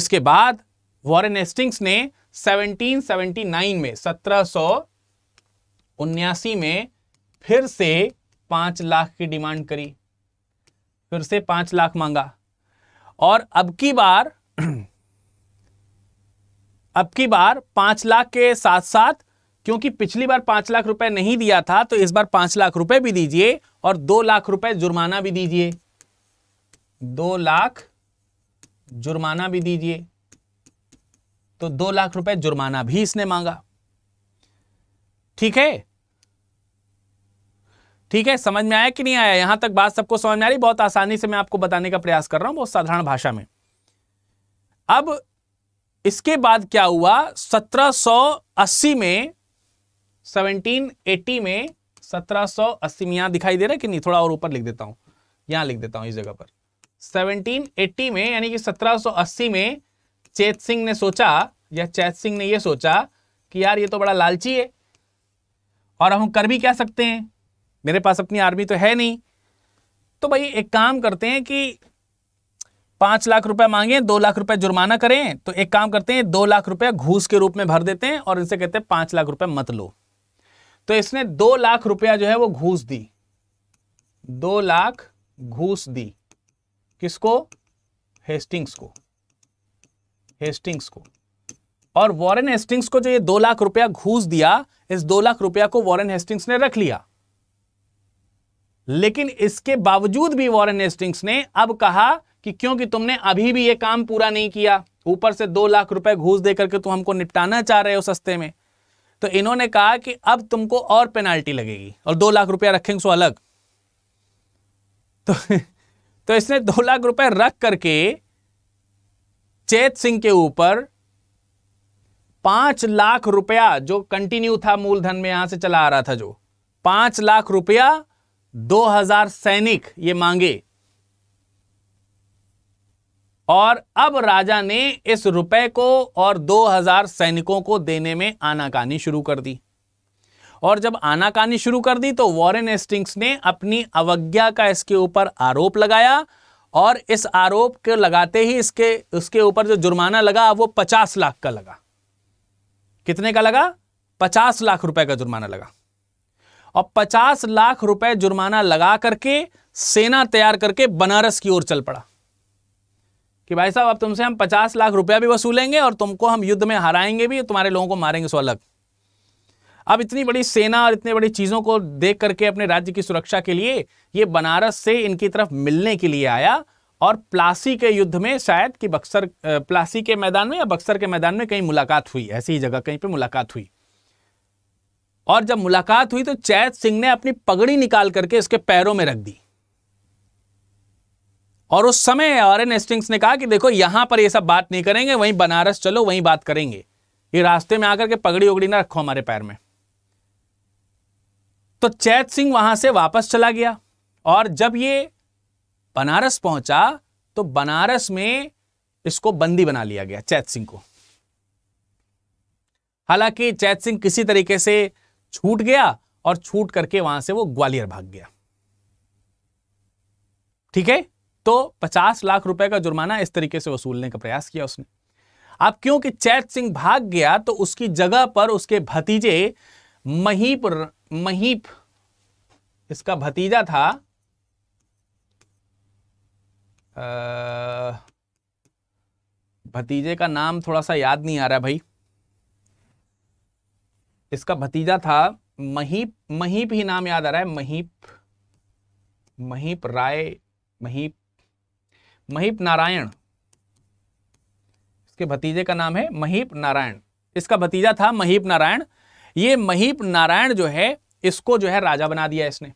इसके बाद वॉरेन एस्टिंग्स ने 1779 में सत्रह में फिर से पांच लाख की डिमांड करी फिर से पांच लाख मांगा और अब की बार अब की बार पांच लाख के साथ साथ क्योंकि पिछली बार पांच लाख रुपए नहीं दिया था तो इस बार पांच लाख रुपए भी दीजिए और दो लाख रुपए जुर्माना भी दीजिए दो लाख जुर्माना भी दीजिए तो दो लाख रुपए जुर्माना भी इसने मांगा ठीक है ठीक है समझ में आया कि नहीं आया यहां तक बात सबको समझ में आ रही बहुत आसानी से मैं आपको बताने का प्रयास कर रहा हूं बहुत साधारण भाषा में अब इसके बाद क्या हुआ 1780 में 1780 में 1780 में यहां दिखाई दे रहा है कि नहीं थोड़ा और ऊपर लिख देता हूं यहां लिख देता हूं इस जगह पर 1780 में यानी कि 1780 में चेत सिंह ने सोचा या चैत सिंह ने यह सोचा कि यार ये तो बड़ा लालची है और हम कर भी क्या सकते हैं मेरे पास अपनी आर्मी तो है नहीं तो भाई एक काम करते हैं कि पांच लाख रुपए मांगे दो लाख रुपए जुर्माना करें तो एक काम करते हैं दो लाख रुपए घूस के रूप में भर देते हैं और इनसे कहते हैं पांच लाख रुपए मत लो तो इसने दो लाख रुपया जो है वो घूस दी दो लाख घूस दी किसको हेस्टिंग्स को हेस्टिंग्स को और वॉरेन हेस्टिंग्स को जो ये दो लाख रुपया घूस दिया इस दो लाख रुपया को वॉरेन हेस्टिंग्स ने रख लिया लेकिन इसके बावजूद भी वॉरेन एस्टिंग्स ने अब कहा कि क्योंकि तुमने अभी भी यह काम पूरा नहीं किया ऊपर से दो लाख रुपए घूस देकर के तुम हमको निपटाना चाह रहे हो सस्ते में तो इन्होंने कहा कि अब तुमको और पेनाल्टी लगेगी और दो लाख रुपया रखेंगे सो अलग तो तो इसने दो लाख रुपए रख करके चेत सिंह के ऊपर पांच लाख रुपया जो कंटिन्यू था मूलधन में यहां से चला आ रहा था जो पांच लाख रुपया 2000 सैनिक ये मांगे और अब राजा ने इस रुपए को और 2000 सैनिकों को देने में आनाकानी शुरू कर दी और जब आनाकानी शुरू कर दी तो वॉरेन एस्टिंग्स ने अपनी अवज्ञा का इसके ऊपर आरोप लगाया और इस आरोप के लगाते ही इसके उसके ऊपर जो जुर्माना लगा वो पचास लाख का लगा कितने का लगा पचास लाख रुपए का जुर्माना लगा और 50 लाख रुपए जुर्माना लगा करके सेना तैयार करके बनारस की ओर चल पड़ा कि भाई साहब अब तुमसे हम 50 लाख रुपया भी वसूलेंगे और तुमको हम युद्ध में हराएंगे भी तुम्हारे लोगों को मारेंगे सो अलग अब इतनी बड़ी सेना और इतनी बड़ी चीज़ों को देख करके अपने राज्य की सुरक्षा के लिए ये बनारस से इनकी तरफ मिलने के लिए आया और प्लासी के युद्ध में शायद कि बक्सर प्लासी के मैदान में या बक्सर के मैदान में कहीं मुलाकात हुई ऐसी ही जगह कहीं पर मुलाकात हुई और जब मुलाकात हुई तो चैत सिंह ने अपनी पगड़ी निकाल करके इसके पैरों में रख दी और उस समय एन एस्टिंग्स ने कहा कि देखो यहां पर ये सब बात नहीं करेंगे वहीं बनारस चलो वहीं बात करेंगे ये रास्ते में आकर के पगड़ी उगड़ी ना रखो हमारे पैर में तो चैत सिंह वहां से वापस चला गया और जब ये बनारस पहुंचा तो बनारस में इसको बंदी बना लिया गया चैत सिंह को हालांकि चैत सिंह किसी तरीके से छूट गया और छूट करके वहां से वो ग्वालियर भाग गया ठीक है तो 50 लाख रुपए का जुर्माना इस तरीके से वसूलने का प्रयास किया उसने अब क्योंकि चैत सिंह भाग गया तो उसकी जगह पर उसके भतीजे महीप महीप इसका भतीजा था भतीजे का नाम थोड़ा सा याद नहीं आ रहा भाई इसका भतीजा था महीप महीप ही नाम याद आ रहा है महीप महीप राय महीप महीप नारायण इसके भतीजे का नाम है महीप नारायण इसका भतीजा था महीप नारायण ये महीप नारायण जो है इसको जो है राजा बना दिया इसने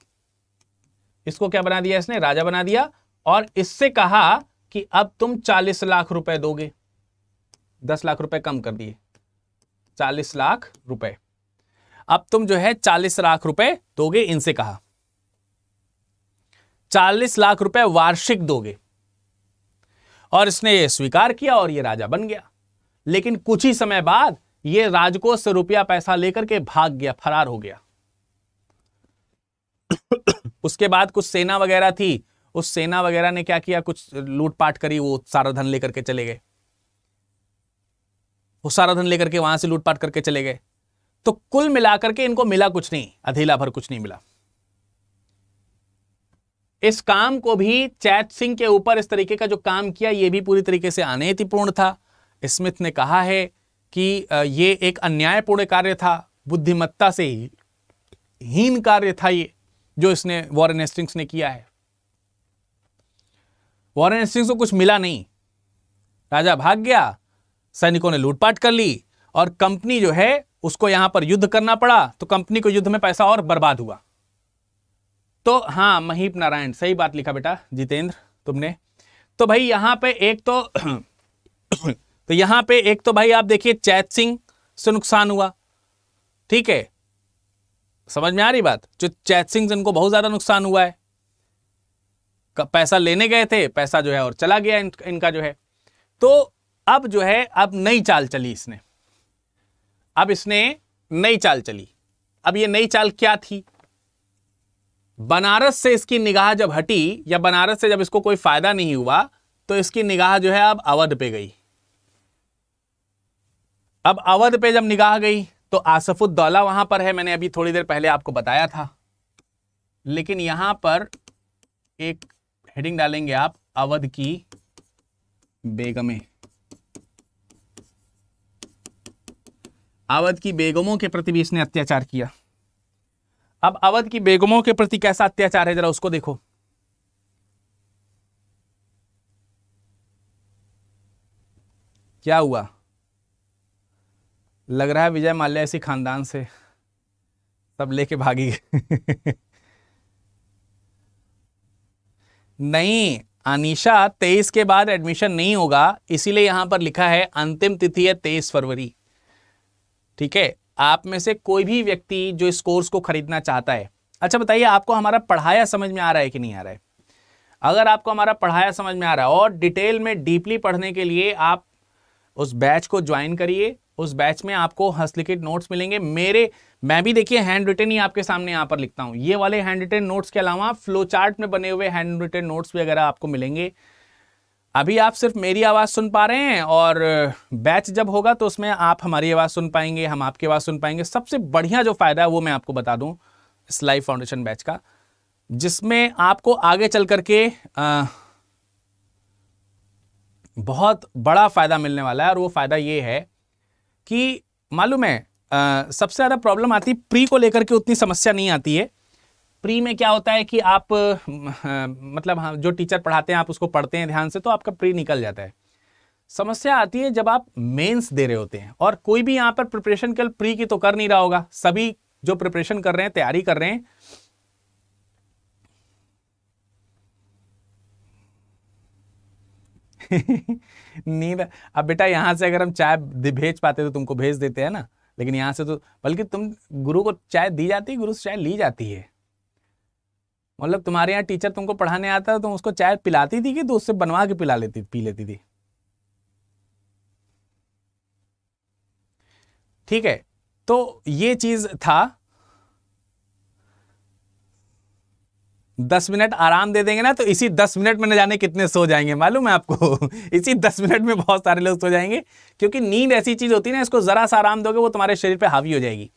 इसको क्या बना दिया इसने राजा बना दिया और इससे कहा कि अब तुम चालीस लाख रुपए दोगे दस लाख रुपए कम कर दिए चालीस लाख रुपए अब तुम जो है चालीस लाख रुपए दोगे इनसे कहा चालीस लाख रुपए वार्षिक दोगे और इसने ये स्वीकार किया और ये राजा बन गया लेकिन कुछ ही समय बाद ये राजकोष से रुपया पैसा लेकर के भाग गया फरार हो गया उसके बाद कुछ सेना वगैरह थी उस सेना वगैरह ने क्या किया कुछ लूटपाट करी वो सारा धन लेकर के चले गए वो सारा धन लेकर के वहां से लूटपाट करके चले गए तो कुल मिलाकर के इनको मिला कुछ नहीं अधेला भर कुछ नहीं मिला इस काम को भी चैत सिंह के ऊपर इस तरीके का जो काम किया यह भी पूरी तरीके से अनैतिपूर्ण था स्मिथ ने कहा है कि ये एक अन्यायपूर्ण कार्य था बुद्धिमत्ता से ही हीन कार्य था ये जो इसने वॉरेन एस्टिंग्स ने किया है वॉरेन एस्टिंग्स को कुछ मिला नहीं राजा भाग गया सैनिकों ने लूटपाट कर ली और कंपनी जो है उसको यहां पर युद्ध करना पड़ा तो कंपनी को युद्ध में पैसा और बर्बाद हुआ तो हाँ महीप नारायण सही बात लिखा बेटा जितेंद्र तुमने तो भाई यहां पे एक तो तो यहां पे एक तो भाई आप देखिए चैत सिंह से नुकसान हुआ ठीक है समझ में आ रही बात जो चैत सिंह से इनको बहुत ज़्यादा नुकसान हुआ है पैसा लेने गए थे पैसा जो है और चला गया इन, इनका जो है तो अब जो है अब नई चाल चली इसने अब इसने नई चाल चली अब ये नई चाल क्या थी बनारस से इसकी निगाह जब हटी या बनारस से जब इसको कोई फायदा नहीं हुआ तो इसकी निगाह जो है अब अवध पे गई अब अवध पे जब निगाह गई तो आसफुद्दौला वहां पर है मैंने अभी थोड़ी देर पहले आपको बताया था लेकिन यहां पर एक हेडिंग डालेंगे आप अवध की बेगमें अवध की बेगमों के प्रति भी इसने अत्याचार किया अब अवध की बेगमों के प्रति कैसा अत्याचार है जरा उसको देखो क्या हुआ लग रहा है विजय माल्या इसी खानदान से सब लेके भागी नहीं अनिशा तेईस के बाद एडमिशन नहीं होगा इसीलिए यहां पर लिखा है अंतिम तिथि है तेईस फरवरी ठीक है आप में से कोई भी व्यक्ति जो इस कोर्स को खरीदना चाहता है अच्छा बताइए आपको हमारा पढ़ाया समझ में आ रहा है कि नहीं आ रहा है अगर आपको हमारा पढ़ाया समझ में आ रहा है और डिटेल में डीपली पढ़ने के लिए आप उस बैच को ज्वाइन करिए उस बैच में आपको हस्तलिखित नोट्स मिलेंगे मेरे मैं भी देखिए हैंड रिटन ही आपके सामने यहाँ पर लिखता हूँ ये वाले हैंड रिटन नोट्स के अलावा फ्लो चार्ट में बने हुए हैंड रिटन नोट्स भी अगर आपको मिलेंगे अभी आप सिर्फ मेरी आवाज़ सुन पा रहे हैं और बैच जब होगा तो उसमें आप हमारी आवाज़ सुन पाएंगे हम आपकी आवाज़ सुन पाएंगे सबसे बढ़िया जो फ़ायदा है वो मैं आपको बता दूं इस लाइव फाउंडेशन बैच का जिसमें आपको आगे चल करके आ, बहुत बड़ा फ़ायदा मिलने वाला है और वो फ़ायदा ये है कि मालूम है आ, सबसे ज़्यादा प्रॉब्लम आती प्री को लेकर के उतनी समस्या नहीं आती है प्री में क्या होता है कि आप मतलब हाँ जो टीचर पढ़ाते हैं आप उसको पढ़ते हैं ध्यान से तो आपका प्री निकल जाता है समस्या आती है जब आप मेंस दे रहे होते हैं और कोई भी यहाँ पर प्रिपरेशन कल प्री की तो कर नहीं रहा होगा सभी जो प्रिपरेशन कर रहे हैं तैयारी कर रहे हैं नींद अब बेटा यहाँ से अगर हम चाय भेज पाते तो तुमको भेज देते हैं ना लेकिन यहाँ से तो बल्कि तुम गुरु को चाय दी जाती है गुरु से चाय ली जाती है मतलब तुम्हारे यहाँ टीचर तुमको पढ़ाने आता था तुम तो उसको चाय पिलाती थी कि दूध से बनवा के पिला लेती पी लेती थी ठीक है तो ये चीज था दस मिनट आराम दे देंगे ना तो इसी दस मिनट में न जाने कितने सो जाएंगे मालूम है आपको इसी दस मिनट में बहुत सारे लोग सो जाएंगे क्योंकि नींद ऐसी चीज़ होती है ना इसको ज़रा सा आराम दोगे वो तुम्हारे शरीर पे हावी हो जाएगी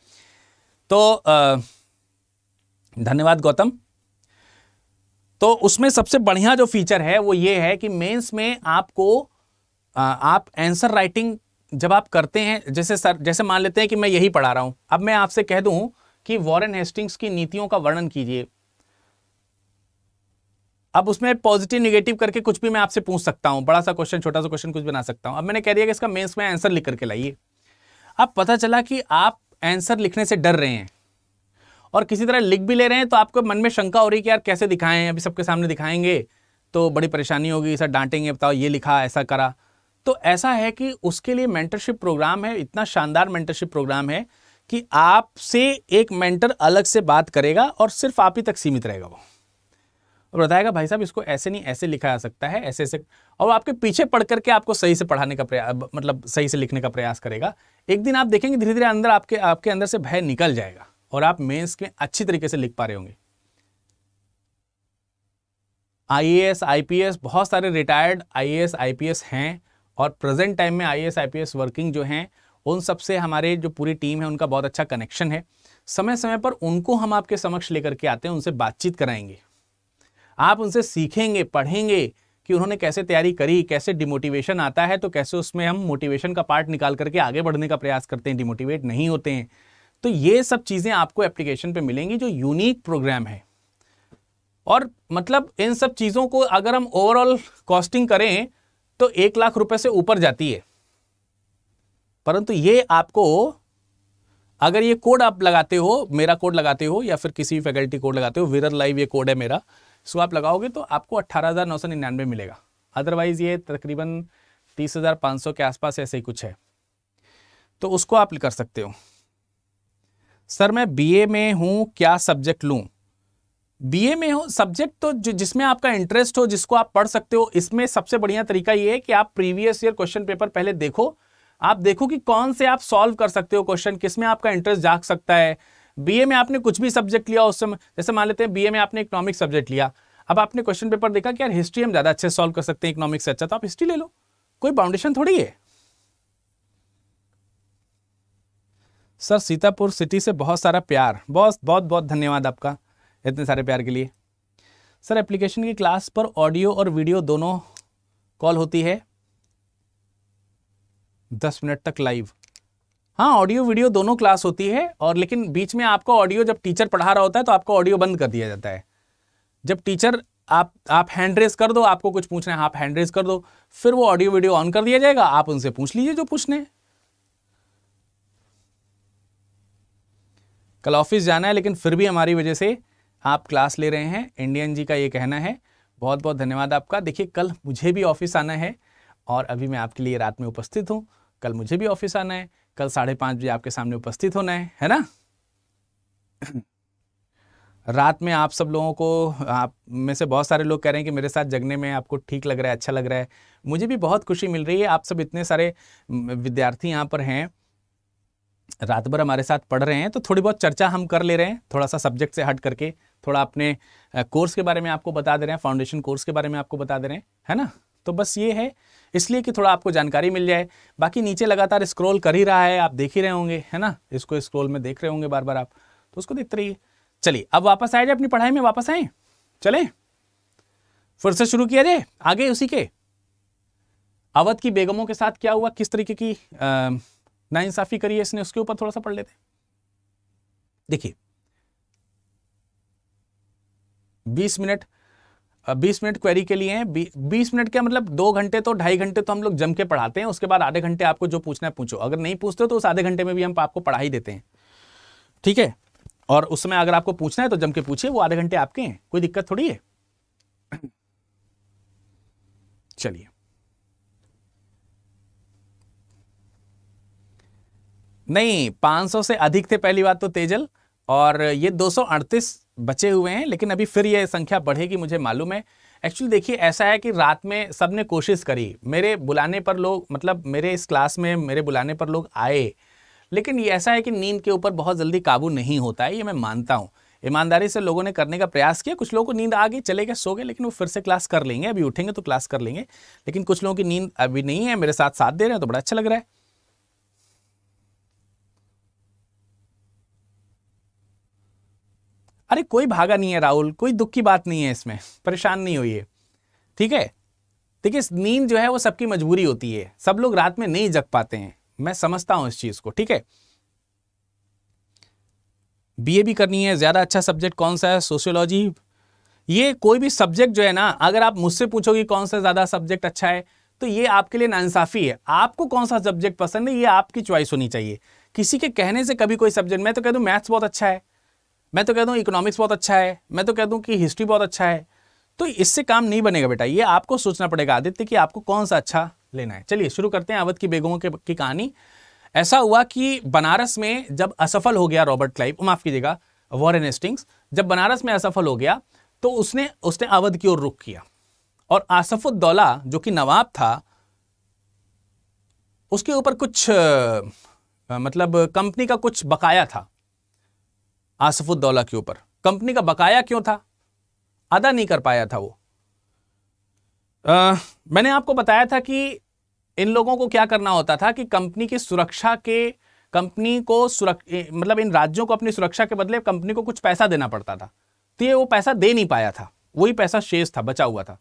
तो धन्यवाद गौतम तो उसमें सबसे बढ़िया जो फीचर है वो ये है कि मेंस में आपको आ, आप आंसर राइटिंग जब आप करते हैं जैसे सर जैसे मान लेते हैं कि मैं यही पढ़ा रहा हूं अब मैं आपसे कह दूं कि वॉरेन हेस्टिंग्स की नीतियों का वर्णन कीजिए अब उसमें पॉजिटिव निगेटिव करके कुछ भी मैं आपसे पूछ सकता हूं बड़ा सा क्वेश्चन छोटा सा क्वेश्चन कुछ बना सकता हूं अब मैंने कह दिया कि इसका मेंस में आंसर लिख करके लाइए अब पता चला कि आप आंसर लिखने से डर रहे हैं और किसी तरह लिख भी ले रहे हैं तो आपको मन में शंका हो रही है कि यार कैसे दिखाएं अभी सबके सामने दिखाएंगे तो बड़ी परेशानी होगी सर डांटेंगे बताओ ये लिखा ऐसा करा तो ऐसा है कि उसके लिए मेंटरशिप प्रोग्राम है इतना शानदार मेंटरशिप प्रोग्राम है कि आपसे एक मेंटर अलग से बात करेगा और सिर्फ आप ही तक सीमित रहेगा वो और बताएगा भाई साहब इसको ऐसे नहीं ऐसे लिखा जा सकता है ऐसे ऐसे और आपके पीछे पढ़ करके आपको सही से पढ़ाने का प्रयास मतलब सही से लिखने का प्रयास करेगा एक दिन आप देखेंगे धीरे धीरे अंदर आपके आपके अंदर से भय निकल जाएगा और आप मेंस में अच्छी तरीके से लिख पा रहे होंगे आईएएस आईपीएस बहुत सारे रिटायर्ड आईएएस आईपीएस हैं और प्रेजेंट टाइम में आईएएस आईपीएस वर्किंग जो हैं उन सबसे हमारे जो पूरी टीम है उनका बहुत अच्छा कनेक्शन है समय समय पर उनको हम आपके समक्ष लेकर के आते हैं उनसे बातचीत कराएंगे आप उनसे सीखेंगे पढ़ेंगे कि उन्होंने कैसे तैयारी करी कैसे डिमोटिवेशन आता है तो कैसे उसमें हम मोटिवेशन का पार्ट निकाल करके आगे बढ़ने का प्रयास करते हैं डिमोटिवेट नहीं होते हैं तो ये सब चीज़ें आपको एप्लीकेशन पे मिलेंगी जो यूनिक प्रोग्राम है और मतलब इन सब चीज़ों को अगर हम ओवरऑल कॉस्टिंग करें तो एक लाख रुपए से ऊपर जाती है परंतु ये आपको अगर ये कोड आप लगाते हो मेरा कोड लगाते हो या फिर किसी भी फैकल्टी कोड लगाते हो विरर लाइव ये कोड है मेरा सो आप लगाओगे तो आपको अट्ठारह हज़ार नौ सौ निन्यानवे मिलेगा अदरवाइज़ ये तकरीबन तीस हज़ार सौ के आसपास ऐसे ही कुछ है तो उसको आप कर सकते हो सर मैं बीए में हूँ क्या सब्जेक्ट लूँ बीए में हो सब्जेक्ट तो जिसमें आपका इंटरेस्ट हो जिसको आप पढ़ सकते हो इसमें सबसे बढ़िया तरीका ये है कि आप प्रीवियस ईयर क्वेश्चन पेपर पहले देखो आप देखो कि कौन से आप सॉल्व कर सकते हो क्वेश्चन किसमें आपका इंटरेस्ट जाग सकता है बीए में आपने कुछ भी सब्जेक्ट लिया उस समय जैसे मान लेते हैं बीए में आपने इकोनॉमिक सब्जेक्ट लिया अब आपने क्वेश्चन पेपर देखा कि यार हिस्ट्री हम ज़्यादा अच्छे सॉल्व कर सकते हैं इकोनॉमिक्स से अच्छा तो आप हिस्ट्री ले लो कोई बाउंडेशन थोड़ी है सर सीतापुर सिटी से बहुत सारा प्यार बहुत बहुत बहुत धन्यवाद आपका इतने सारे प्यार के लिए सर एप्लीकेशन की क्लास पर ऑडियो और वीडियो दोनों कॉल होती है दस मिनट तक लाइव हाँ ऑडियो वीडियो दोनों क्लास होती है और लेकिन बीच में आपको ऑडियो जब टीचर पढ़ा रहा होता है तो आपको ऑडियो बंद कर दिया जाता है जब टीचर आप आप हैंड रेस कर दो आपको कुछ पूछना है आप हैंड रेस कर दो फिर वो ऑडियो वीडियो ऑन कर दिया जाएगा आप उनसे पूछ लीजिए जो पूछने कल ऑफिस जाना है लेकिन फिर भी हमारी वजह से आप क्लास ले रहे हैं इंडियन जी का ये कहना है बहुत बहुत धन्यवाद आपका देखिए कल मुझे भी ऑफिस आना है और अभी मैं आपके लिए रात में उपस्थित हूँ कल मुझे भी ऑफिस आना है कल साढ़े पाँच बजे आपके सामने उपस्थित होना है है ना रात में आप सब लोगों को आप में से बहुत सारे लोग कह रहे हैं कि मेरे साथ जगने में आपको ठीक लग रहा है अच्छा लग रहा है मुझे भी बहुत खुशी मिल रही है आप सब इतने सारे विद्यार्थी यहाँ पर हैं रात भर हमारे साथ पढ़ रहे हैं तो थोड़ी बहुत चर्चा हम कर ले रहे हैं थोड़ा सा सब्जेक्ट से हट करके थोड़ा अपने कोर्स के बारे में आपको बता दे रहे हैं फाउंडेशन कोर्स के बारे में आपको बता दे रहे हैं है ना तो बस ये है इसलिए कि थोड़ा आपको जानकारी मिल जाए बाकी नीचे लगातार स्क्रॉल कर ही रहा है आप देख ही रहे होंगे है ना इसको स्क्रॉल में देख रहे होंगे बार बार आप तो उसको देखते रहिए चलिए अब वापस आए जाए अपनी पढ़ाई में वापस आए चले फिर से शुरू किया जाए आगे उसी के अवध की बेगमों के साथ क्या हुआ किस तरीके की आ, ना करी है इसने उसके ऊपर थोड़ा सा पढ़ लेते देखिए बीस मिनट बीस मिनट क्वेरी के लिए हैं बीस मिनट क्या मतलब दो घंटे तो ढाई घंटे तो हम लोग जम के पढ़ाते हैं उसके बाद आधे घंटे आपको जो पूछना है पूछो अगर नहीं पूछते तो उस आधे घंटे में भी हम आपको पढ़ा ही देते हैं ठीक है और उस समय अगर आपको पूछना है तो जम के पूछिए वो आधे घंटे आपके हैं कोई दिक्कत थोड़ी है चलिए नहीं 500 से अधिक थे पहली बात तो तेजल और ये 238 बचे हुए हैं लेकिन अभी फिर ये संख्या बढ़ेगी मुझे मालूम है एक्चुअली देखिए ऐसा है कि रात में सब ने कोशिश करी मेरे बुलाने पर लोग मतलब मेरे इस क्लास में मेरे बुलाने पर लोग आए लेकिन ये ऐसा है कि नींद के ऊपर बहुत जल्दी काबू नहीं होता है ये मैं मानता हूँ ईमानदारी से लोगों ने करने का प्रयास किया कुछ लोगों को नींद आ गई चले गए सो गए लेकिन वो फिर से क्लास कर लेंगे अभी उठेंगे तो क्लास कर लेंगे लेकिन कुछ लोगों की नींद अभी नहीं है मेरे साथ साथ दे रहे हैं तो बड़ा अच्छा लग रहा है अरे कोई भागा नहीं है राहुल कोई दुख की बात नहीं है इसमें परेशान नहीं होइए ठीक है देखिए नींद जो है वो सबकी मजबूरी होती है सब लोग रात में नहीं जग पाते हैं मैं समझता हूं इस चीज को ठीक है बीए भी करनी है ज्यादा अच्छा सब्जेक्ट कौन सा है सोशियोलॉजी ये कोई भी सब्जेक्ट जो है ना अगर आप मुझसे पूछोगे कौन सा ज्यादा सब्जेक्ट अच्छा है तो ये आपके लिए नाइंसाफी है आपको कौन सा सब्जेक्ट पसंद है ये आपकी च्वाइस होनी चाहिए किसी के कहने से कभी कोई सब्जेक्ट मैं तो कह दू मैथ्स बहुत अच्छा है मैं तो कह दूँ इकोनॉमिक्स बहुत अच्छा है मैं तो कह दूँ कि हिस्ट्री बहुत अच्छा है तो इससे काम नहीं बनेगा बेटा ये आपको सोचना पड़ेगा आदित्य कि आपको कौन सा अच्छा लेना है चलिए शुरू करते हैं अवध की बेगमों के की कहानी ऐसा हुआ कि बनारस में जब असफल हो गया रॉबर्ट क्लाइव माफ कीजिएगा वॉरेन एस्टिंग्स जब बनारस में असफल हो गया तो उसने उसने अवध की ओर रुख किया और आसफुद्दौला जो कि नवाब था उसके ऊपर कुछ मतलब कंपनी का कुछ बकाया था आसफुद्दौला के ऊपर कंपनी का बकाया क्यों था अदा नहीं कर पाया था वो आ, मैंने आपको बताया था कि इन लोगों को क्या करना होता था कि कंपनी की सुरक्षा के कंपनी को सुरक मतलब इन राज्यों को अपनी सुरक्षा के बदले कंपनी को कुछ पैसा देना पड़ता था तो ये वो पैसा दे नहीं पाया था वही पैसा शेष था बचा हुआ था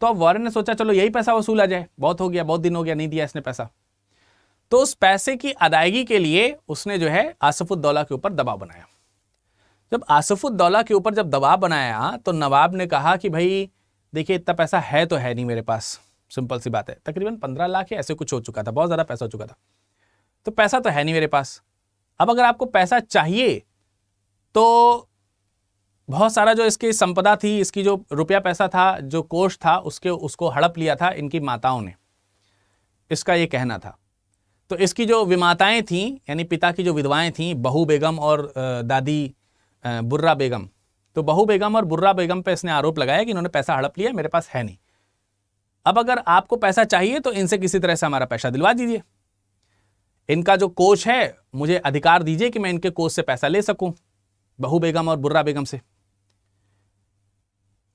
तो अब वॉरन ने सोचा चलो यही पैसा वसूला जाए बहुत हो गया बहुत दिन हो गया नहीं दिया इसने पैसा तो उस पैसे की अदायगी के लिए उसने जो है आसफुद्दौला के ऊपर दबाव बनाया जब आसफ़ुद्दौला के ऊपर जब दबाव बनाया तो नवाब ने कहा कि भाई देखिए इतना पैसा है तो है नहीं मेरे पास सिंपल सी बात है तकरीबन पंद्रह लाख ऐसे कुछ हो चुका था बहुत ज़्यादा पैसा हो चुका था तो पैसा तो है नहीं मेरे पास अब अगर आपको पैसा चाहिए तो बहुत सारा जो इसकी संपदा थी इसकी जो रुपया पैसा था जो कोष था उसके उसको हड़प लिया था इनकी माताओं ने इसका ये कहना था तो इसकी जो विमाताएं थीं यानी पिता की जो विधवाएं थीं बहू बेगम और दादी बुर्रा बेगम तो बहू बेगम और बुर्रा बेगम पे इसने आरोप लगाया कि इन्होंने पैसा हड़प लिया मेरे पास है नहीं अब अगर आपको पैसा चाहिए तो इनसे किसी तरह से हमारा पैसा दिलवा दीजिए इनका जो कोच है मुझे अधिकार दीजिए कि मैं इनके कोच से पैसा ले सकूं बहू बेगम और बुर्रा बेगम से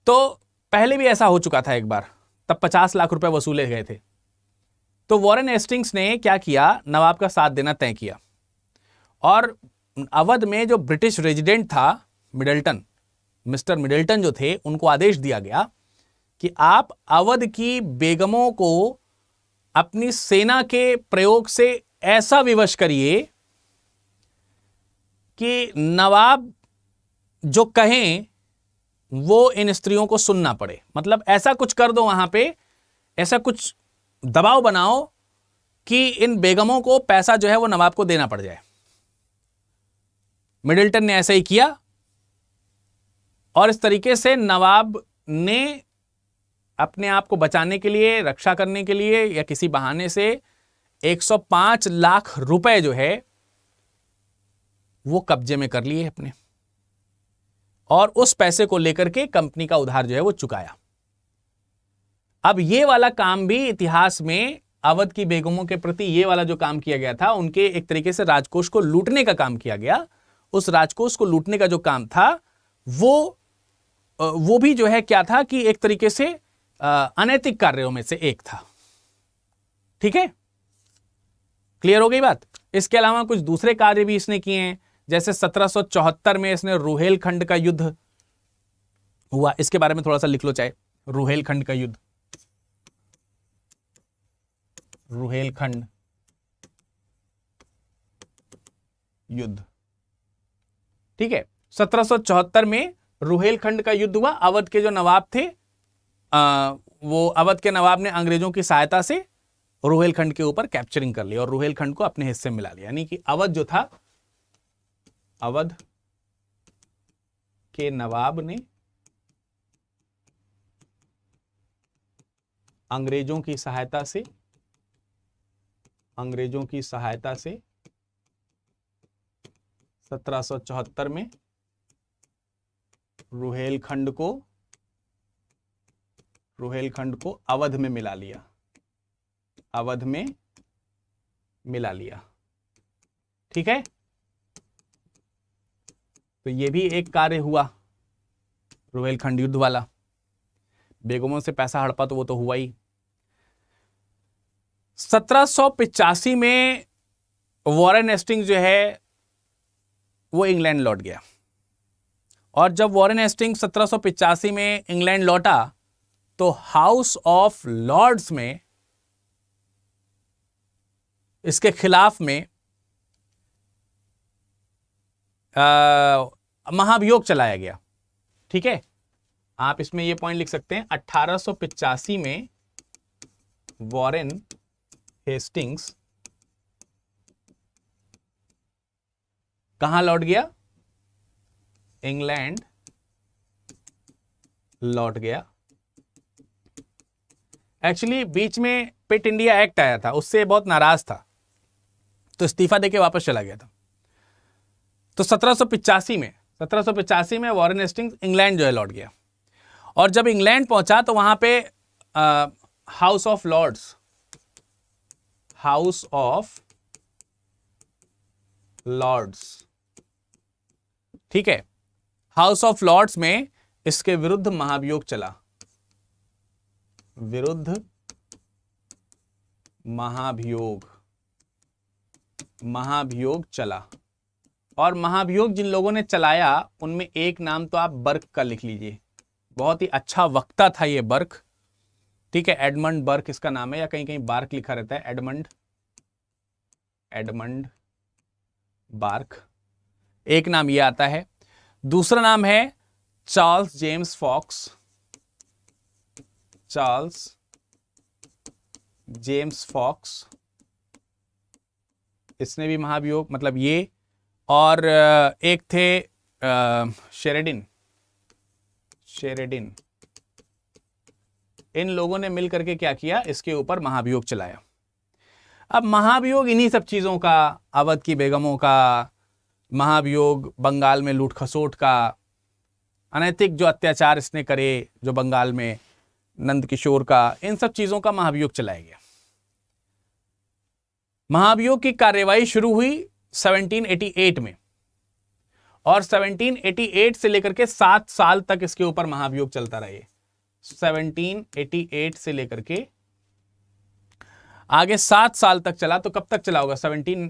तो पहले भी ऐसा हो चुका था एक बार तब पचास लाख रुपए वसूले गए थे तो वॉरेन एस्टिंग्स ने क्या किया नवाब का साथ देना तय किया और अवध में जो ब्रिटिश रेजिडेंट था मिडल्टन मिस्टर मिडल्टन जो थे उनको आदेश दिया गया कि आप अवध की बेगमों को अपनी सेना के प्रयोग से ऐसा विवश करिए कि नवाब जो कहें वो इन स्त्रियों को सुनना पड़े मतलब ऐसा कुछ कर दो वहां पे ऐसा कुछ दबाव बनाओ कि इन बेगमों को पैसा जो है वो नवाब को देना पड़ जाए मिडिल्टन ने ऐसा ही किया और इस तरीके से नवाब ने अपने आप को बचाने के लिए रक्षा करने के लिए या किसी बहाने से 105 लाख रुपए जो है वो कब्जे में कर लिए अपने और उस पैसे को लेकर के कंपनी का उधार जो है वो चुकाया अब ये वाला काम भी इतिहास में अवध की बेगमों के प्रति ये वाला जो काम किया गया था उनके एक तरीके से राजकोष को लूटने का काम किया गया उस राजकोष को लूटने का जो काम था वो वो भी जो है क्या था कि एक तरीके से अनैतिक कार्यों में से एक था ठीक है क्लियर हो गई बात इसके अलावा कुछ दूसरे कार्य भी इसने किए हैं जैसे 1774 में इसने रूहेलखंड का युद्ध हुआ इसके बारे में थोड़ा सा लिख लो चाहे रुहेलखंड का युद्ध रुहेलखंड युद्ध ठीक है 1774 में रुहेलखंड का युद्ध हुआ अवध के जो नवाब थे आ, वो अवध के नवाब ने अंग्रेजों की सहायता से रुहेलखंड के ऊपर कैप्चरिंग कर लिया और रुहेलखंड को अपने हिस्से में मिला लिया यानी कि अवध जो था अवध के नवाब ने अंग्रेजों की सहायता से अंग्रेजों की सहायता से 1774 में रुहेलखंड को रुहेलखंड को अवध में मिला लिया अवध में मिला लिया ठीक है तो यह भी एक कार्य हुआ रुहेलखंड युद्ध वाला बेगमों से पैसा हड़पा तो वो तो हुआ ही 1785 में वॉरेन एस्टिंग जो है वो इंग्लैंड लौट गया और जब वॉरेन एस्टिंग सत्रह में इंग्लैंड लौटा तो हाउस ऑफ लॉर्ड्स में इसके खिलाफ में महाभियोग चलाया गया ठीक है आप इसमें यह पॉइंट लिख सकते हैं अट्ठारह में वॉरेन हेस्टिंग्स कहां लौट गया इंग्लैंड लौट गया एक्चुअली बीच में पिट इंडिया एक्ट आया था उससे बहुत नाराज था तो इस्तीफा देके वापस चला गया था तो सत्रह में सत्रह में वॉरन एस्टिंग इंग्लैंड जो है लौट गया और जब इंग्लैंड पहुंचा तो वहां पे House of Lords House of Lords ठीक है हाउस ऑफ लॉर्ड्स में इसके विरुद्ध महाभियोग चला विरुद्ध महाभियोग महाभियोग चला और महाभियोग जिन लोगों ने चलाया उनमें एक नाम तो आप बर्क का लिख लीजिए बहुत ही अच्छा वक्ता था ये बर्क ठीक है एडमंड बर्क इसका नाम है या कहीं कहीं बार्क लिखा रहता है एडमंड एडमंड बार्क एक नाम ये आता है दूसरा नाम है Charles James Fox Charles James Fox इसने भी महाभियोग मतलब ये और एक थे शेरेडिन शेरेडिन इन लोगों ने मिलकर के क्या किया इसके ऊपर महाभियोग चलाया अब महाभियोग इन्हीं सब चीज़ों का अवध की बेगमों का महाभियोग बंगाल में लूट खसोट का अनैतिक जो अत्याचार इसने करे जो बंगाल में नंद किशोर का इन सब चीज़ों का महाभियोग चलाया गया महाभियोग की कार्यवाही शुरू हुई 1788 में और 1788 से लेकर के सात साल तक इसके ऊपर महाभियोग चलता रहे 1788 से लेकर के आगे सात साल तक चला तो कब तक चला होगा 17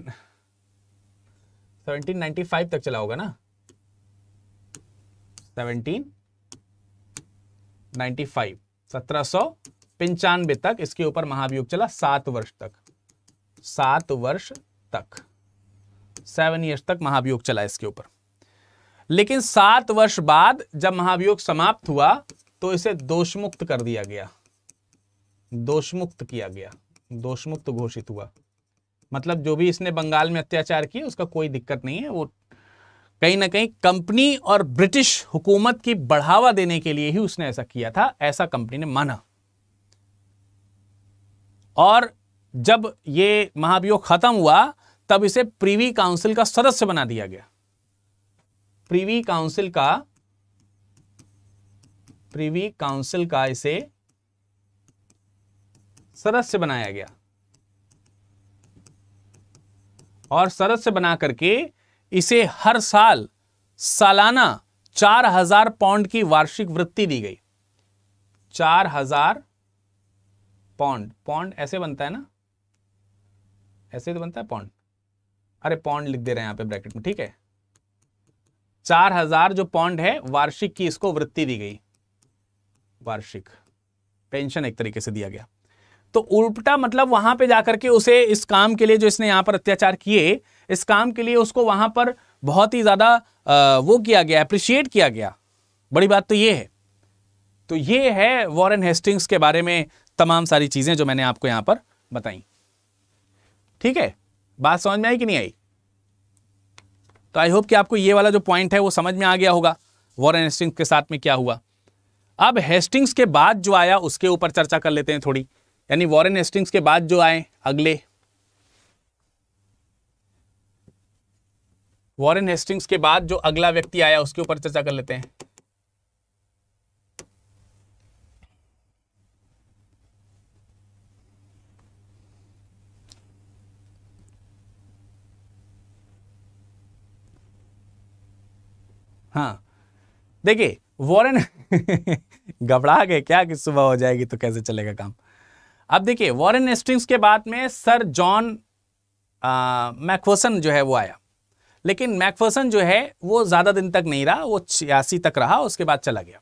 1795 तक चला होगा ना 1795 सत्रह तक इसके ऊपर महाभियोग चला सात वर्ष तक सात वर्ष तक सेवन ईयर्स तक महाभियोग चला इसके ऊपर लेकिन सात वर्ष बाद जब महाभियोग समाप्त हुआ तो इसे दोषमुक्त कर दिया गया दोषमुक्त किया गया दोषमुक्त घोषित हुआ मतलब जो भी इसने बंगाल में अत्याचार किए उसका कोई दिक्कत नहीं है वो कहीं ना कहीं कंपनी और ब्रिटिश हुकूमत की बढ़ावा देने के लिए ही उसने ऐसा किया था ऐसा कंपनी ने माना और जब ये महाभियोग खत्म हुआ तब इसे प्रीवी काउंसिल का सदस्य बना दिया गया प्रीवी काउंसिल का प्रीवी काउंसिल का इसे सदस्य बनाया गया और सरस से बना करके इसे हर साल सालाना चार हजार पाउंड की वार्षिक वृत्ति दी गई चार हजार पौंड पौंड ऐसे बनता है ना ऐसे तो बनता है पौंड अरे पौंड लिख दे रहे हैं यहां पे ब्रैकेट में ठीक है चार हजार जो पौंड है वार्षिक की इसको वृत्ति दी गई वार्षिक पेंशन एक तरीके से दिया गया तो उल्टा मतलब वहां पे जाकर के उसे इस काम के लिए जो इसने यहाँ पर अत्याचार किए इस काम के लिए उसको वहां पर बहुत ही ज़्यादा वो किया गया अप्रिशिएट किया गया बड़ी बात तो ये है तो ये है वॉरेन हेस्टिंग्स के बारे में तमाम सारी चीज़ें जो मैंने आपको यहां पर बताई ठीक है बात समझ में आई कि नहीं आई तो आई होप कि आपको ये वाला जो पॉइंट है वो समझ में आ गया होगा वॉरेन हेस्टिंग्स के साथ में क्या हुआ अब हेस्टिंग्स के बाद जो आया उसके ऊपर चर्चा कर लेते हैं थोड़ी यानी वॉरेन हेस्टिंग्स के बाद जो आए अगले वॉरेन हेस्टिंग्स के बाद जो अगला व्यक्ति आया उसके ऊपर चर्चा कर लेते हैं हाँ देखिए वॉरेन घबरा गए क्या कि सुबह हो जाएगी तो कैसे चलेगा काम अब देखिए वॉरेन एस्टिंग्स के बाद में सर जॉन मैकफर्सन जो है वो आया लेकिन मैकफर्सन जो है वो ज़्यादा दिन तक नहीं रहा वो छियासी तक रहा उसके बाद चला गया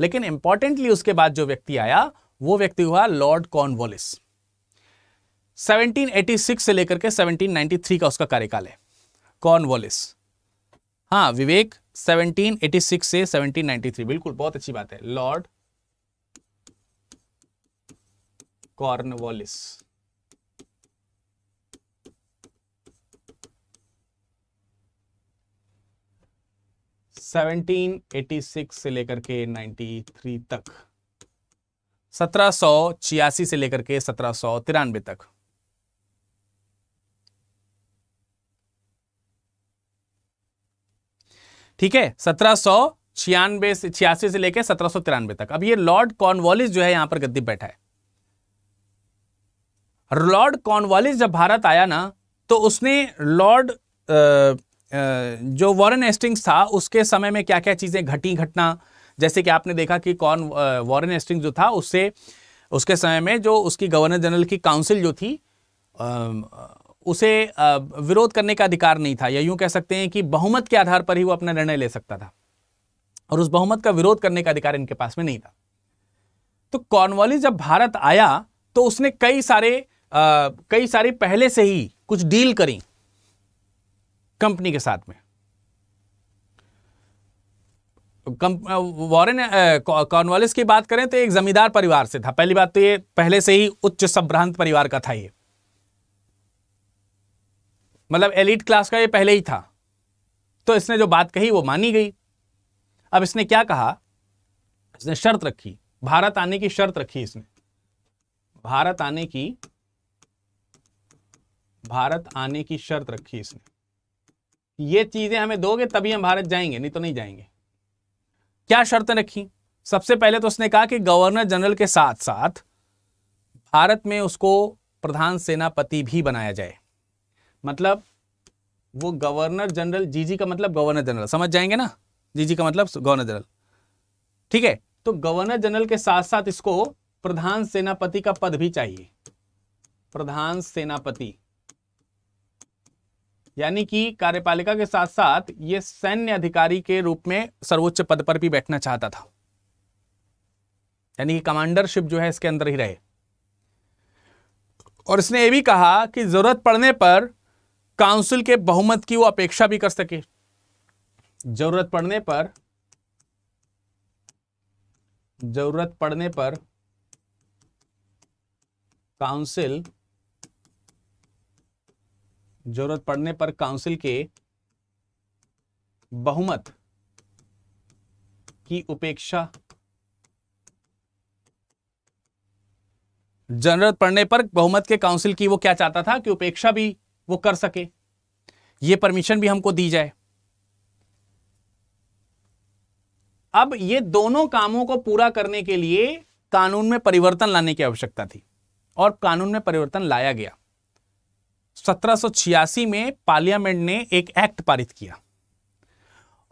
लेकिन इंपॉर्टेंटली उसके बाद जो व्यक्ति आया वो व्यक्ति हुआ लॉर्ड कॉर्नवॉलिस 1786 से लेकर के 1793 का उसका कार्यकाल है कॉर्नवॉलिस हाँ विवेक 1786 से 1793 बिल्कुल बहुत अच्छी बात है Lord Cornwallis seventeen eighty six से लेकर के नाइन्टी थ्री तक सत्रह सौ छियासी से लेकर के सत्रह सौ तिरानवे तक ठीक है सत्रह सौ छियानवे से छियासी से लेकर सत्रह सौ तिरानवे तक अब ये लॉर्ड कॉर्नवॉलिस जो है यहां पर गद्दी बैठा है लॉर्ड कॉर्नवालिस जब भारत आया ना तो उसने लॉर्ड जो वॉरेन एस्टिंग्स था उसके समय में क्या क्या चीज़ें घटी घटना जैसे कि आपने देखा कि कौन वॉरेन एस्टिंग्स जो था उससे उसके समय में जो उसकी गवर्नर जनरल की काउंसिल जो थी उसे विरोध करने का अधिकार नहीं था या यूं कह सकते हैं कि बहुमत के आधार पर ही वो अपना निर्णय ले सकता था और उस बहुमत का विरोध करने का अधिकार इनके पास में नहीं था तो कॉर्नवालिस जब भारत आया तो उसने कई सारे कई सारी पहले से ही कुछ डील करी कंपनी के साथ में वॉरेन कॉर्नवालिस की बात करें तो एक जमींदार परिवार से था पहली बात तो ये पहले से ही उच्च संभ्रांत परिवार का था ये मतलब एलिट क्लास का ये पहले ही था तो इसने जो बात कही वो मानी गई अब इसने क्या कहा इसने शर्त रखी भारत आने की शर्त रखी इसने भारत आने की भारत आने की शर्त रखी इसने ये चीजें हमें दोगे तभी हम भारत जाएंगे नहीं तो नहीं जाएंगे क्या शर्तें रखी सबसे पहले तो उसने कहा कि गवर्नर जनरल के साथ साथ भारत में उसको प्रधान सेनापति भी बनाया जाए मतलब वो गवर्नर जनरल जीजी का मतलब गवर्नर जनरल समझ जाएंगे ना जीजी का मतलब गवर्नर जनरल ठीक है तो गवर्नर जनरल के साथ साथ इसको प्रधान सेनापति का पद भी चाहिए प्रधान सेनापति यानी कि कार्यपालिका के साथ साथ ये सैन्य अधिकारी के रूप में सर्वोच्च पद पर भी बैठना चाहता था यानी कि कमांडरशिप जो है इसके अंदर ही रहे और इसने ये भी कहा कि जरूरत पड़ने पर काउंसिल के बहुमत की वो अपेक्षा भी कर सके जरूरत पड़ने पर जरूरत पड़ने पर काउंसिल जरूरत पड़ने पर काउंसिल के बहुमत की उपेक्षा जरूरत पड़ने पर बहुमत के काउंसिल की वो क्या चाहता था कि उपेक्षा भी वो कर सके ये परमिशन भी हमको दी जाए अब ये दोनों कामों को पूरा करने के लिए कानून में परिवर्तन लाने की आवश्यकता थी और कानून में परिवर्तन लाया गया 1786 में पार्लियामेंट ने एक एक्ट पारित किया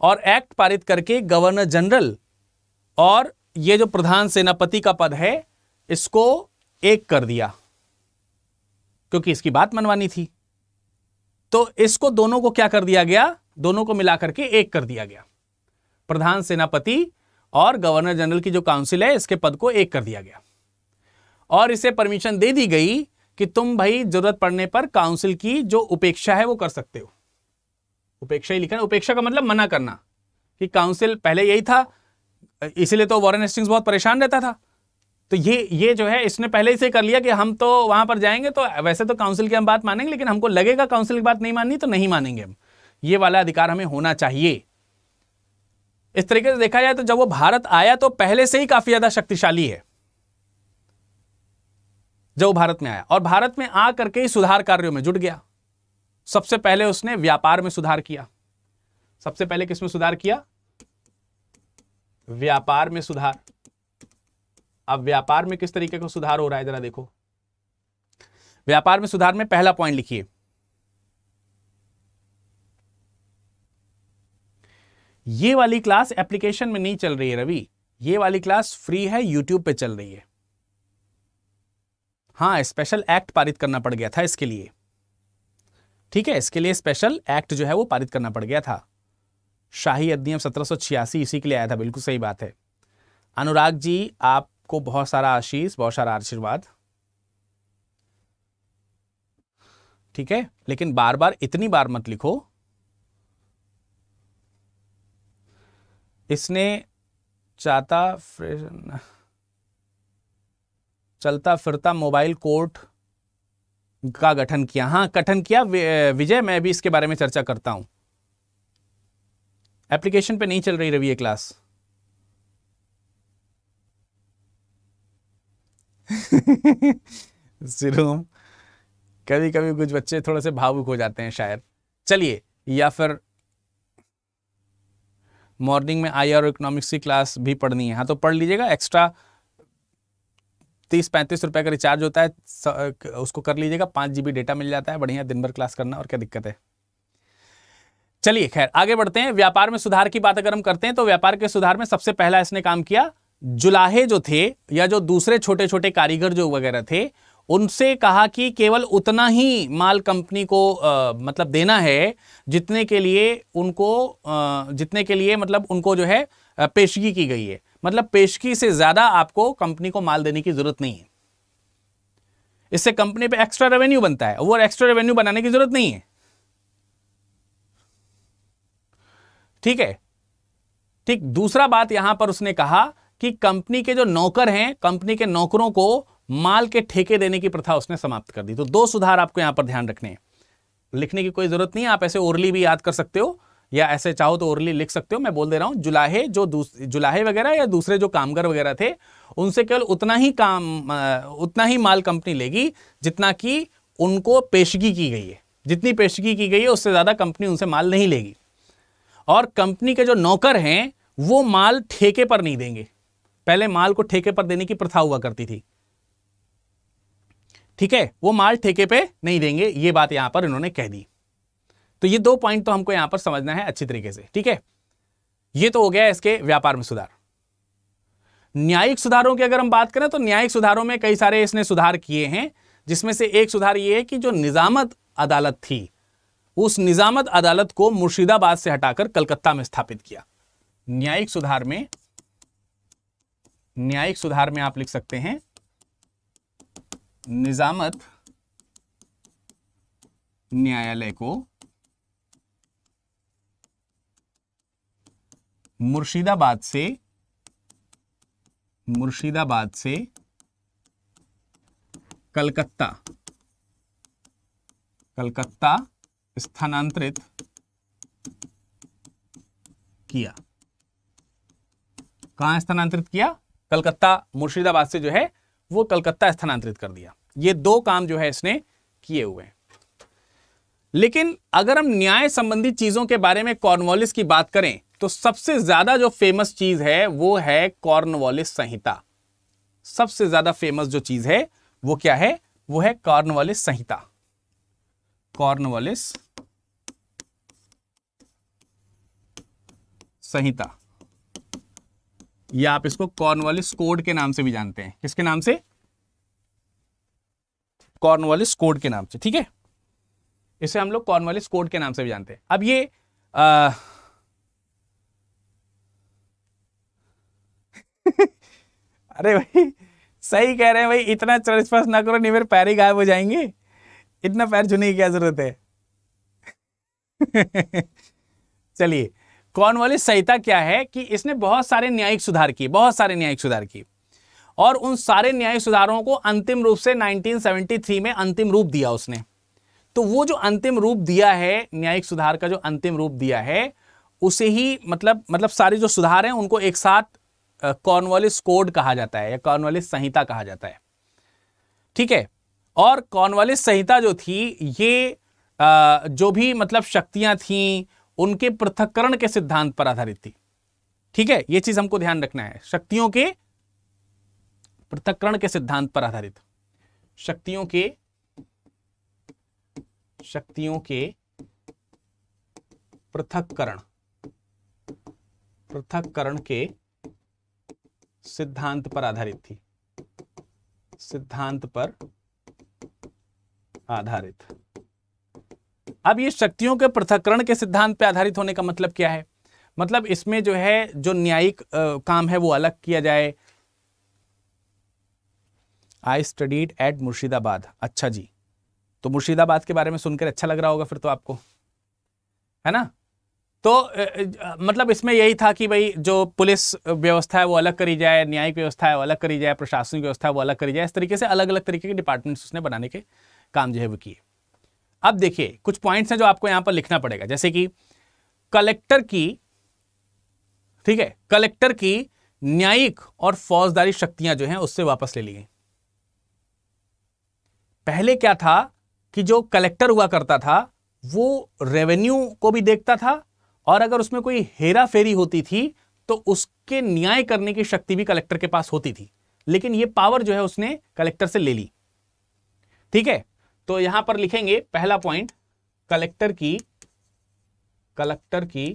और एक्ट पारित करके गवर्नर जनरल और ये जो प्रधान सेनापति का पद है इसको एक कर दिया क्योंकि इसकी बात मनवानी थी तो इसको दोनों को क्या कर दिया गया दोनों को मिलाकर के एक कर दिया गया प्रधान सेनापति और गवर्नर जनरल की जो काउंसिल है इसके पद को एक कर दिया गया और इसे परमिशन दे दी गई कि तुम भाई जरूरत पड़ने पर काउंसिल की जो उपेक्षा है वो कर सकते हो उपेक्षा ही लिखा उपेक्षा का मतलब मना करना कि काउंसिल पहले यही था इसीलिए तो वॉरन एस्टिंग्स बहुत परेशान रहता था तो ये ये जो है इसने पहले ही से कर लिया कि हम तो वहां पर जाएंगे तो वैसे तो काउंसिल की हम बात मानेंगे लेकिन हमको लगेगा काउंसिल की बात नहीं माननी तो नहीं मानेंगे हम ये वाला अधिकार हमें होना चाहिए इस तरीके से देखा जाए तो जब वो भारत आया तो पहले से ही काफी ज्यादा शक्तिशाली है जब वो भारत में आया और भारत में आ करके ही सुधार कार्यों में जुट गया सबसे पहले उसने व्यापार में सुधार किया सबसे पहले किसमें सुधार किया व्यापार में सुधार अब व्यापार में किस तरीके का सुधार हो रहा है जरा देखो व्यापार में सुधार में पहला पॉइंट लिखिए ये वाली क्लास एप्लीकेशन में नहीं चल रही है रवि ये वाली क्लास फ्री है यूट्यूब पे चल रही है हाँ स्पेशल एक्ट पारित करना पड़ गया था इसके लिए ठीक है इसके लिए स्पेशल एक्ट जो है वो पारित करना पड़ गया था शाही अधिनियम सत्रह इसी के लिए आया था बिल्कुल सही बात है अनुराग जी आपको बहुत सारा आशीष बहुत सारा आशीर्वाद ठीक है लेकिन बार बार इतनी बार मत लिखो इसने चाहता चलता फिरता मोबाइल कोर्ट का गठन किया हाँ गठन किया विजय मैं भी इसके बारे में चर्चा करता हूं एप्लीकेशन पे नहीं चल रही रवि ये क्लास सिरूम कभी कभी कुछ बच्चे थोड़े से भावुक हो जाते हैं शायद चलिए या फिर मॉर्निंग में आई और इकोनॉमिक्स की क्लास भी पढ़नी है हाँ तो पढ़ लीजिएगा एक्स्ट्रा तीस पैंतीस रुपए का रिचार्ज होता है उसको कर लीजिएगा पांच जीबी डेटा मिल जाता है बढ़िया दिन भर क्लास करना और क्या दिक्कत है चलिए खैर आगे बढ़ते हैं व्यापार में सुधार की बात अगर हम करते हैं तो व्यापार के सुधार में सबसे पहला इसने काम किया जुलाहे जो थे या जो दूसरे छोटे छोटे कारीगर जो वगैरह थे उनसे कहा कि केवल उतना ही माल कंपनी को आ, मतलब देना है जितने के लिए उनको आ, जितने के लिए मतलब उनको जो है पेशगी की गई है मतलब पेशकी से ज्यादा आपको कंपनी को माल देने की जरूरत नहीं है इससे कंपनी पे एक्स्ट्रा रेवेन्यू बनता है वो एक्स्ट्रा रेवेन्यू बनाने की जरूरत नहीं है ठीक है ठीक दूसरा बात यहां पर उसने कहा कि कंपनी के जो नौकर हैं कंपनी के नौकरों को माल के ठेके देने की प्रथा उसने समाप्त कर दी तो दो सुधार आपको यहां पर ध्यान रखने हैं लिखने की कोई जरूरत नहीं आप ऐसे ओरली भी याद कर सकते हो या ऐसे चाहो तो ओरली लिख सकते हो मैं बोल दे रहा हूँ जुलाहे जो जुलाहे वगैरह या दूसरे जो कामगार वगैरह थे उनसे केवल उतना ही काम उतना ही माल कंपनी लेगी जितना कि उनको पेशगी की गई है जितनी पेशगी की गई है उससे ज़्यादा कंपनी उनसे माल नहीं लेगी और कंपनी के जो नौकर हैं वो माल ठेके पर नहीं देंगे पहले माल को ठेके पर देने की प्रथा हुआ करती थी ठीक है वो माल ठेके पे नहीं देंगे ये बात यहां पर इन्होंने कह दी तो ये दो पॉइंट तो हमको यहां पर समझना है अच्छी तरीके से ठीक है ये तो हो गया इसके व्यापार में सुधार न्यायिक सुधारों की अगर हम बात करें तो न्यायिक सुधारों में कई सारे इसने सुधार किए हैं जिसमें से एक सुधार ये है कि जो निजामत अदालत थी उस निजामत अदालत को मुर्शिदाबाद से हटाकर कलकत्ता में स्थापित किया न्यायिक सुधार में न्यायिक सुधार में आप लिख सकते हैं निजामत न्यायालय को मुर्शिदाबाद से मुर्शिदाबाद से कलकत्ता कलकत्ता स्थानांतरित किया कहां स्थानांतरित किया कलकत्ता मुर्शिदाबाद से जो है वो कलकत्ता स्थानांतरित कर दिया ये दो काम जो है इसने किए हुए हैं लेकिन अगर हम न्याय संबंधी चीजों के बारे में कॉर्नवालिस की बात करें तो सबसे ज्यादा जो फेमस चीज है वो है कॉर्नवालिस संहिता सबसे ज्यादा फेमस जो चीज है वो क्या है वो है कॉर्नवालिस संहिता कॉर्नवालिस संहिता या आप इसको कॉर्नवालिस कोड के नाम से भी जानते हैं किसके नाम से कॉर्नवालिस कोड के नाम से ठीक है इसे हम लोग कॉर्नवालिस कोड के नाम से भी जानते हैं अब ये आ, अरे भाई सही कह रहे हैं भाई इतना चर्च पास ना करो नहीं मेरे पैर ही गायब हो जाएंगे इतना पैर छूने की क्या जरूरत है चलिए कौन वाली सहिता क्या है कि इसने बहुत सारे न्यायिक सुधार किए बहुत सारे न्यायिक सुधार किए और उन सारे न्यायिक सुधारों को अंतिम रूप से 1973 में अंतिम रूप दिया उसने तो वो जो अंतिम रूप दिया है न्यायिक सुधार का जो अंतिम रूप दिया है उसे ही मतलब मतलब सारे जो सुधार हैं उनको एक साथ कॉर्नवालिस कोड कहा जाता है या कॉर्नवालिस संहिता कहा जाता है ठीक है और कॉर्नवालिस संहिता जो थी ये आ, जो भी मतलब शक्तियां थी उनके पृथककरण के सिद्धांत पर आधारित थी ठीक है ये चीज हमको ध्यान रखना है शक्तियों के पृथककरण के सिद्धांत पर आधारित शक्तियों के शक्तियों के पृथककरण पृथककरण के सिद्धांत पर आधारित थी सिद्धांत पर आधारित अब ये शक्तियों के पृथककरण के सिद्धांत पर आधारित होने का मतलब क्या है मतलब इसमें जो है जो न्यायिक काम है वो अलग किया जाए आई स्टडीड एट मुर्शिदाबाद अच्छा जी तो मुर्शिदाबाद के बारे में सुनकर अच्छा लग रहा होगा फिर तो आपको है ना तो मतलब इसमें यही था कि भाई जो पुलिस व्यवस्था है वो अलग करी जाए न्यायिक व्यवस्था है वो अलग करी जाए प्रशासनिक व्यवस्था है वो अलग करी जाए इस तरीके से अलग अलग तरीके के डिपार्टमेंट्स उसने बनाने के काम जो है वो किए अब देखिए कुछ पॉइंट्स हैं जो आपको यहाँ पर लिखना पड़ेगा जैसे कि कलेक्टर की ठीक है कलेक्टर की न्यायिक और फौजदारी शक्तियां जो हैं उससे वापस ले ली गई पहले क्या था कि जो कलेक्टर हुआ करता था वो रेवेन्यू को भी देखता था और अगर उसमें कोई हेरा फेरी होती थी तो उसके न्याय करने की शक्ति भी कलेक्टर के पास होती थी लेकिन ये पावर जो है उसने कलेक्टर से ले ली ठीक है तो यहां पर लिखेंगे पहला पॉइंट कलेक्टर की कलेक्टर की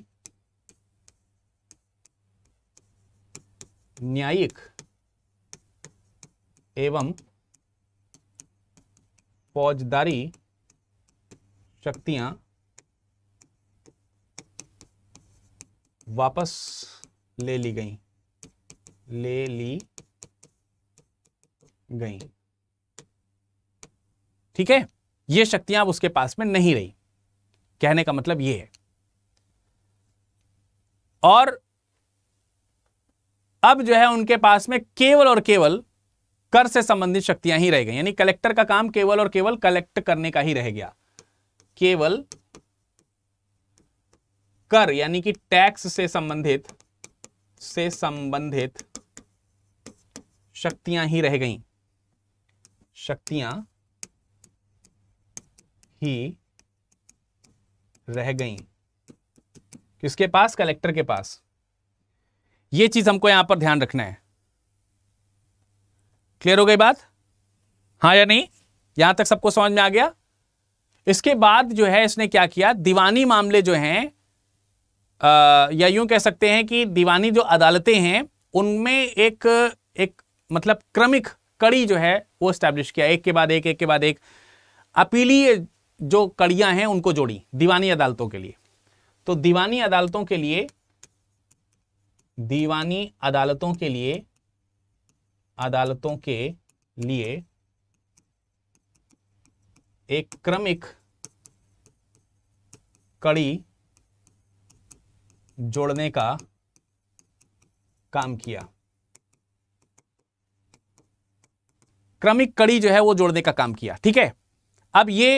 न्यायिक एवं फौजदारी शक्तियां वापस ले ली गई ले ली गई ठीक है ये शक्तियां अब उसके पास में नहीं रही कहने का मतलब ये है और अब जो है उनके पास में केवल और केवल कर से संबंधित शक्तियां ही रह गई यानी कलेक्टर का काम केवल और केवल कलेक्ट करने का ही रह गया केवल कर यानी कि टैक्स से संबंधित से संबंधित शक्तियां ही रह गई शक्तियां ही रह गई किसके पास कलेक्टर के पास ये चीज हमको यहां पर ध्यान रखना है क्लियर हो गई बात हाँ या नहीं यहां तक सबको समझ में आ गया इसके बाद जो है इसने क्या किया दीवानी मामले जो हैं या यूं कह सकते हैं कि दीवानी जो अदालतें हैं उनमें एक एक मतलब क्रमिक कड़ी जो है वो स्टैब्लिश किया एक के बाद एक एक के बाद एक अपीलीय जो कड़ियां हैं उनको जोड़ी दीवानी अदालतों के लिए तो दीवानी अदालतों के लिए दीवानी अदालतों के लिए अदालतों के लिए एक क्रमिक कड़ी जोड़ने का काम किया क्रमिक कड़ी जो है वो जोड़ने का काम किया ठीक है अब ये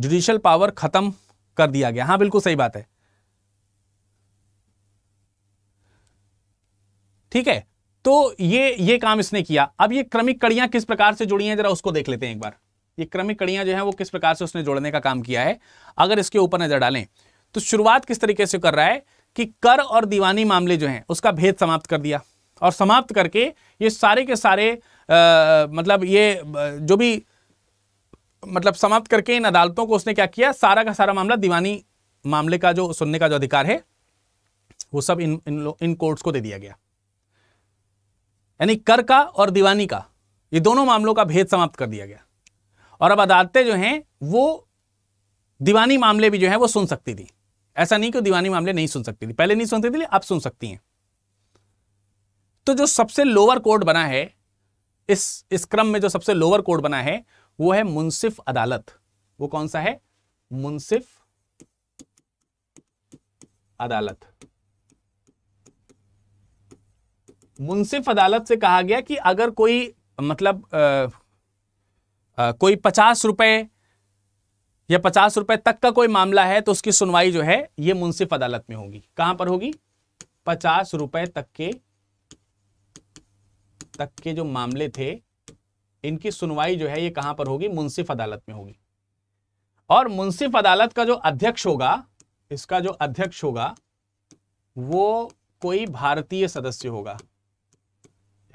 जुडिशियल पावर खत्म कर दिया गया हां बिल्कुल सही बात है ठीक है तो ये ये काम इसने किया अब ये क्रमिक कड़ियां किस प्रकार से जुड़ी हैं जरा उसको देख लेते हैं एक बार ये क्रमिक कड़ियां जो है वो किस प्रकार से उसने जोड़ने का काम किया है अगर इसके ऊपर नजर डालें तो शुरुआत किस तरीके से कर रहा है कि कर और दीवानी मामले जो हैं उसका भेद समाप्त कर दिया और समाप्त करके ये सारे के सारे आ, मतलब ये जो भी मतलब समाप्त करके इन अदालतों को उसने क्या किया सारा का सारा मामला दीवानी मामले का जो सुनने का जो अधिकार है वो सब इन इन, इन कोर्ट्स को दे दिया गया यानी कर का और दीवानी का ये दोनों मामलों का भेद समाप्त कर दिया गया और अब अदालतें जो हैं वो दीवानी मामले भी जो हैं वो सुन सकती थी ऐसा नहीं कि दीवानी मामले नहीं सुन सकती थी पहले नहीं सुनती थी अब सुन सकती हैं तो जो सबसे लोअर कोर्ट बना है इस इस क्रम में जो सबसे लोअर कोर्ट बना है वो है मुंसिफ अदालत वो कौन सा है मुंसिफ अदालत मुंसिफ अदालत से कहा गया कि अगर कोई मतलब आ, कोई पचास रुपए या पचास रुपए तक का कोई मामला है तो उसकी सुनवाई जो है ये मुंसिफ अदालत में होगी कहां पर होगी पचास रुपए तक के तक के जो मामले थे इनकी सुनवाई जो है ये कहां पर होगी मुंसिफ अदालत में होगी और मुंसिफ अदालत का जो अध्यक्ष होगा इसका जो अध्यक्ष होगा वो कोई भारतीय सदस्य होगा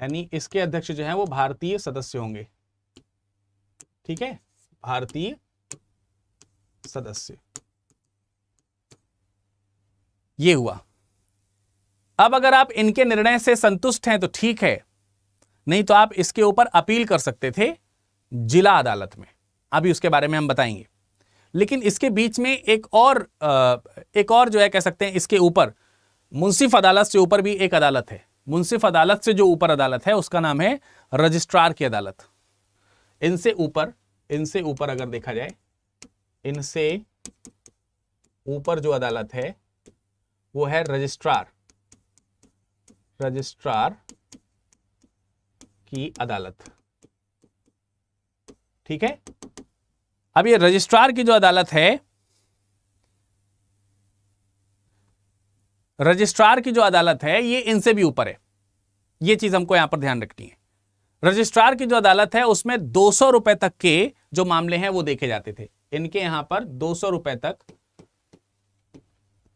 यानी इसके अध्यक्ष जो है वो भारतीय सदस्य होंगे ठीक है भारतीय सदस्य ये हुआ अब अगर आप इनके निर्णय से संतुष्ट हैं तो ठीक है नहीं तो आप इसके ऊपर अपील कर सकते थे जिला अदालत में अभी उसके बारे में हम बताएंगे लेकिन इसके बीच में एक और एक और जो है कह सकते हैं इसके ऊपर मुंसिफ अदालत से ऊपर भी एक अदालत है मुंसिफ अदालत से जो ऊपर अदालत है उसका नाम है रजिस्ट्रार की अदालत इनसे ऊपर इनसे ऊपर अगर देखा जाए इनसे ऊपर जो अदालत है वो है रजिस्ट्रार रजिस्ट्रार की अदालत ठीक है अब ये रजिस्ट्रार की जो अदालत है रजिस्ट्रार की जो अदालत है ये इनसे भी ऊपर है ये चीज हमको यहां पर ध्यान रखनी है रजिस्ट्रार की जो अदालत है उसमें दो सौ रुपए तक के जो मामले हैं वो देखे जाते थे इनके यहां पर दो सौ रुपए तक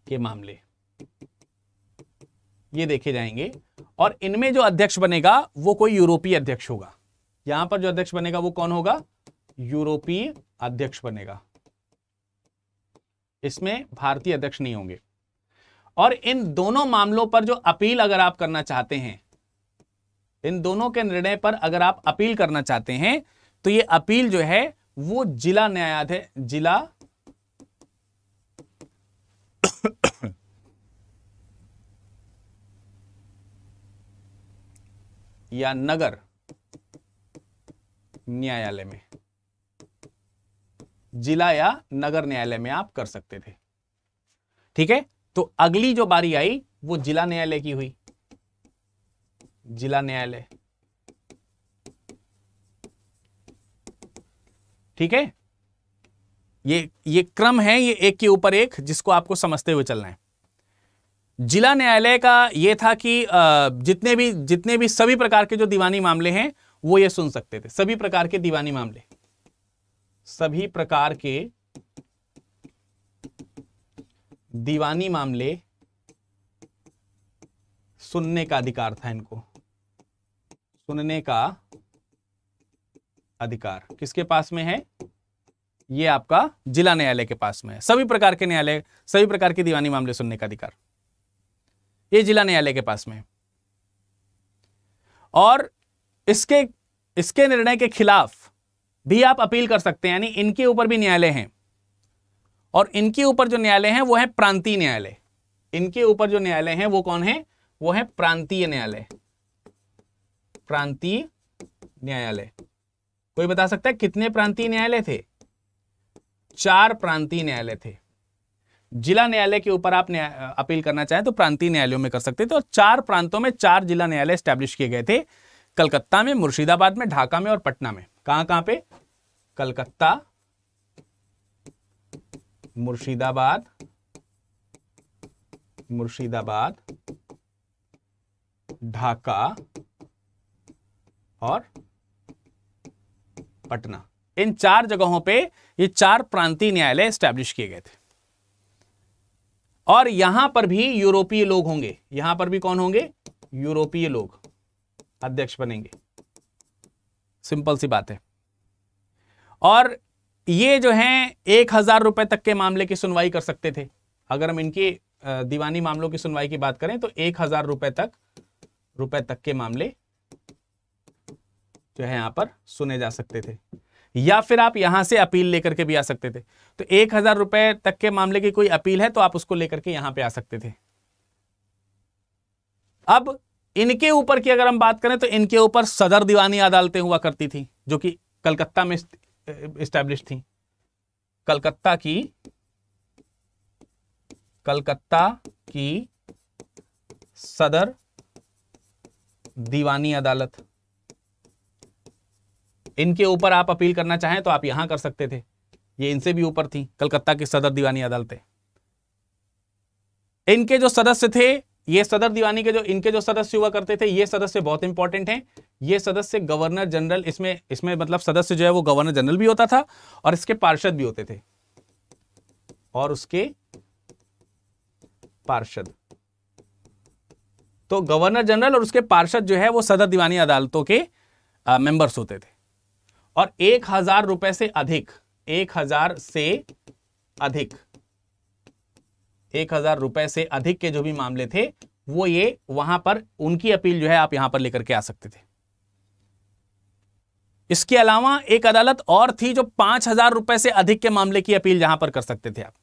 के मामले ये देखे जाएंगे और इनमें जो अध्यक्ष बनेगा वो कोई यूरोपीय अध्यक्ष होगा यहां पर जो अध्यक्ष बनेगा वो कौन होगा यूरोपीय अध्यक्ष बनेगा इसमें भारतीय अध्यक्ष नहीं होंगे और इन दोनों मामलों पर जो अपील अगर आप करना चाहते हैं इन दोनों के निर्णय पर अगर आप अपील करना चाहते हैं तो ये अपील जो है वो जिला न्यायाधीश जिला या नगर न्यायालय में जिला या नगर न्यायालय में आप कर सकते थे ठीक है तो अगली जो बारी आई वो जिला न्यायालय की हुई जिला न्यायालय ठीक है ये ये क्रम है ये एक के ऊपर एक जिसको आपको समझते हुए चलना है जिला न्यायालय का ये था कि जितने भी जितने भी सभी प्रकार के जो दीवानी मामले हैं वो ये सुन सकते थे सभी प्रकार के दीवानी मामले सभी प्रकार के दीवानी मामले सुनने का अधिकार था इनको सुनने का अधिकार किसके पास में है ये आपका जिला न्यायालय के पास में है सभी प्रकार के न्यायालय सभी प्रकार के दीवानी मामले सुनने का अधिकार ये जिला न्यायालय के पास में है और इसके इसके निर्णय के खिलाफ भी आप अपील कर सकते हैं यानी इनके ऊपर भी न्यायालय हैं और इनके ऊपर जो न्यायालय हैं वो है प्रांतीय न्यायालय इनके ऊपर जो न्यायालय हैं वो कौन है वो है प्रांतीय न्यायालय प्रांतीय न्यायालय कोई बता सकता है कितने प्रांतीय न्यायालय थे चार प्रांतीय न्यायालय थे जिला न्यायालय के ऊपर आप अपील करना चाहें तो प्रांतीय न्यायालयों में कर सकते थे और चार प्रांतों में चार जिला न्यायालय स्टैब्लिश किए गए थे कलकत्ता में मुर्शिदाबाद में ढाका में और पटना में कहां कहां पे कलकत्ता मुर्शिदाबाद मुर्शिदाबाद ढाका और पटना इन चार जगहों पे ये चार प्रांतीय न्यायालय स्टैब्लिश किए गए थे और यहां पर भी यूरोपीय लोग होंगे यहां पर भी कौन होंगे यूरोपीय लोग अध्यक्ष बनेंगे सिंपल सी बात है और ये जो हैं एक हजार रुपए तक के मामले की सुनवाई कर सकते थे अगर हम इनकी दीवानी मामलों की सुनवाई की बात करें तो एक हजार रुपए तक रुपए तक के मामले जो है यहाँ पर सुने जा सकते थे या फिर आप यहाँ से अपील लेकर के भी आ सकते थे तो एक हज़ार रुपये तक के मामले की कोई अपील है तो आप उसको लेकर के यहाँ पे आ सकते थे अब इनके ऊपर की अगर हम बात करें तो इनके ऊपर सदर दीवानी अदालतें हुआ करती थी जो कि कलकत्ता में इस्टेब्लिश थी कलकत्ता की कलकत्ता की सदर दीवानी अदालत इनके ऊपर आप अपील करना चाहें तो आप यहां कर सकते थे ये इनसे भी ऊपर थी कलकत्ता की सदर दीवानी अदालतें इनके जो सदस्य थे ये सदर दीवानी के जो इनके जो सदस्य हुआ करते थे ये सदस्य बहुत इंपॉर्टेंट हैं ये सदस्य गवर्नर जनरल इसमें इसमें मतलब सदस्य जो है वो गवर्नर जनरल भी होता था और इसके पार्षद भी होते थे और उसके पार्षद तो गवर्नर जनरल और उसके पार्षद जो है वो सदर दीवानी अदालतों के मेंबर्स होते थे और एक हजार रुपए से अधिक एक हजार से अधिक एक हजार रुपए से अधिक के जो भी मामले थे वो ये वहां पर उनकी अपील जो है आप यहां पर लेकर के आ सकते थे इसके अलावा एक अदालत और थी जो पांच हजार रुपए से अधिक के मामले की अपील यहां पर कर सकते थे आप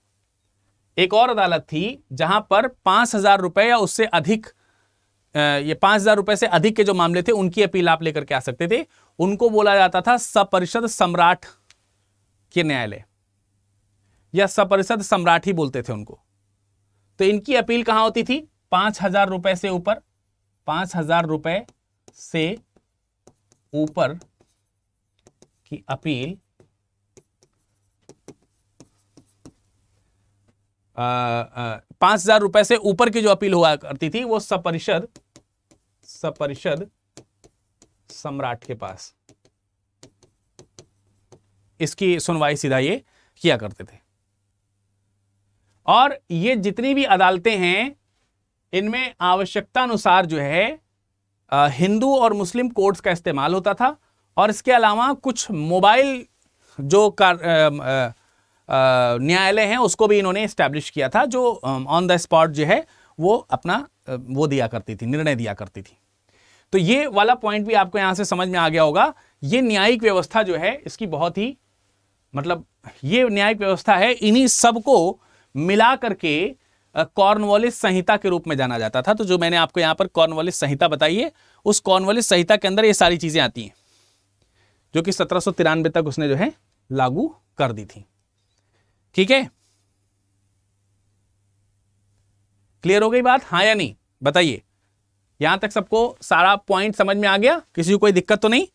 एक और अदालत थी जहां पर पांच हजार रुपए या उससे अधिक ये पांच हजार रुपए से अधिक के जो मामले थे उनकी अपील आप लेकर के आ सकते थे उनको बोला जाता था सपरिषद सम्राट के न्यायालय या सपरिषद सम्राट ही बोलते थे उनको तो इनकी अपील कहां होती थी पांच हजार रुपए से ऊपर पांच हजार रुपए से ऊपर की अपील पांच हजार रुपए से ऊपर की जो अपील हुआ करती थी वो सपरिषद सपरिषद सम्राट के पास इसकी सुनवाई सीधा ये किया करते थे और ये जितनी भी अदालतें हैं इनमें आवश्यकता अनुसार जो है हिंदू और मुस्लिम कोर्ट्स का इस्तेमाल होता था और इसके अलावा कुछ मोबाइल जो कार न्यायालय हैं उसको भी इन्होंने इस्टेब्लिश किया था जो ऑन द स्पॉट जो है वो अपना वो दिया करती थी निर्णय दिया करती थी तो ये वाला पॉइंट भी आपको यहां से समझ में आ गया होगा ये न्यायिक व्यवस्था जो है इसकी बहुत ही मतलब ये न्यायिक व्यवस्था है इन्हीं सबको मिला करके कॉर्नवालिस संहिता के रूप में जाना जाता था तो जो मैंने आपको यहां पर कॉर्नवालिस संहिता बताई है उस कॉर्नवालिस संहिता के अंदर ये सारी चीज़ें आती हैं जो कि सत्रह तक उसने जो है लागू कर दी थी ठीक है क्लियर हो गई बात हाँ या नहीं बताइए यहां तक सबको सारा पॉइंट समझ में आ गया किसी को कोई दिक्कत तो नहीं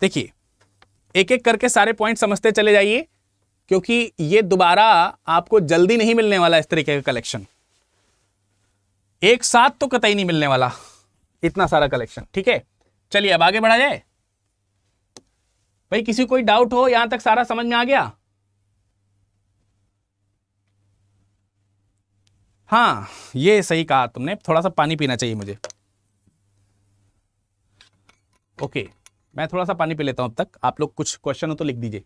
देखिए एक एक करके सारे पॉइंट समझते चले जाइए क्योंकि ये दोबारा आपको जल्दी नहीं मिलने वाला इस तरीके का कलेक्शन एक साथ तो कतई नहीं मिलने वाला इतना सारा कलेक्शन ठीक है चलिए अब आगे बढ़ा जाए भाई किसी कोई डाउट हो यहां तक सारा समझ में आ गया हाँ ये सही कहा तुमने थोड़ा सा पानी पीना चाहिए मुझे ओके मैं थोड़ा सा पानी पी लेता हूँ अब तक आप लोग कुछ क्वेश्चन हो तो लिख दीजिए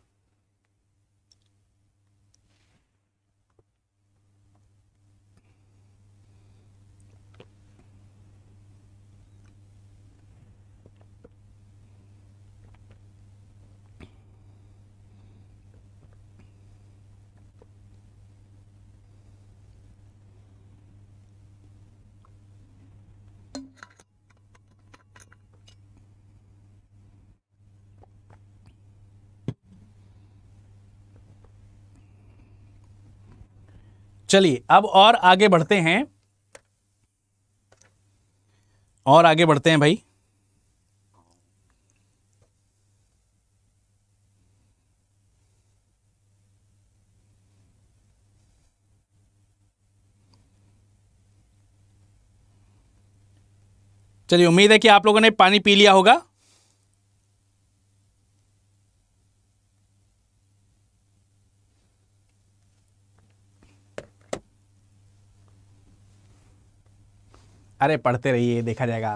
चलिए अब और आगे बढ़ते हैं और आगे बढ़ते हैं भाई चलिए उम्मीद है कि आप लोगों ने पानी पी लिया होगा अरे पढ़ते रहिए देखा जाएगा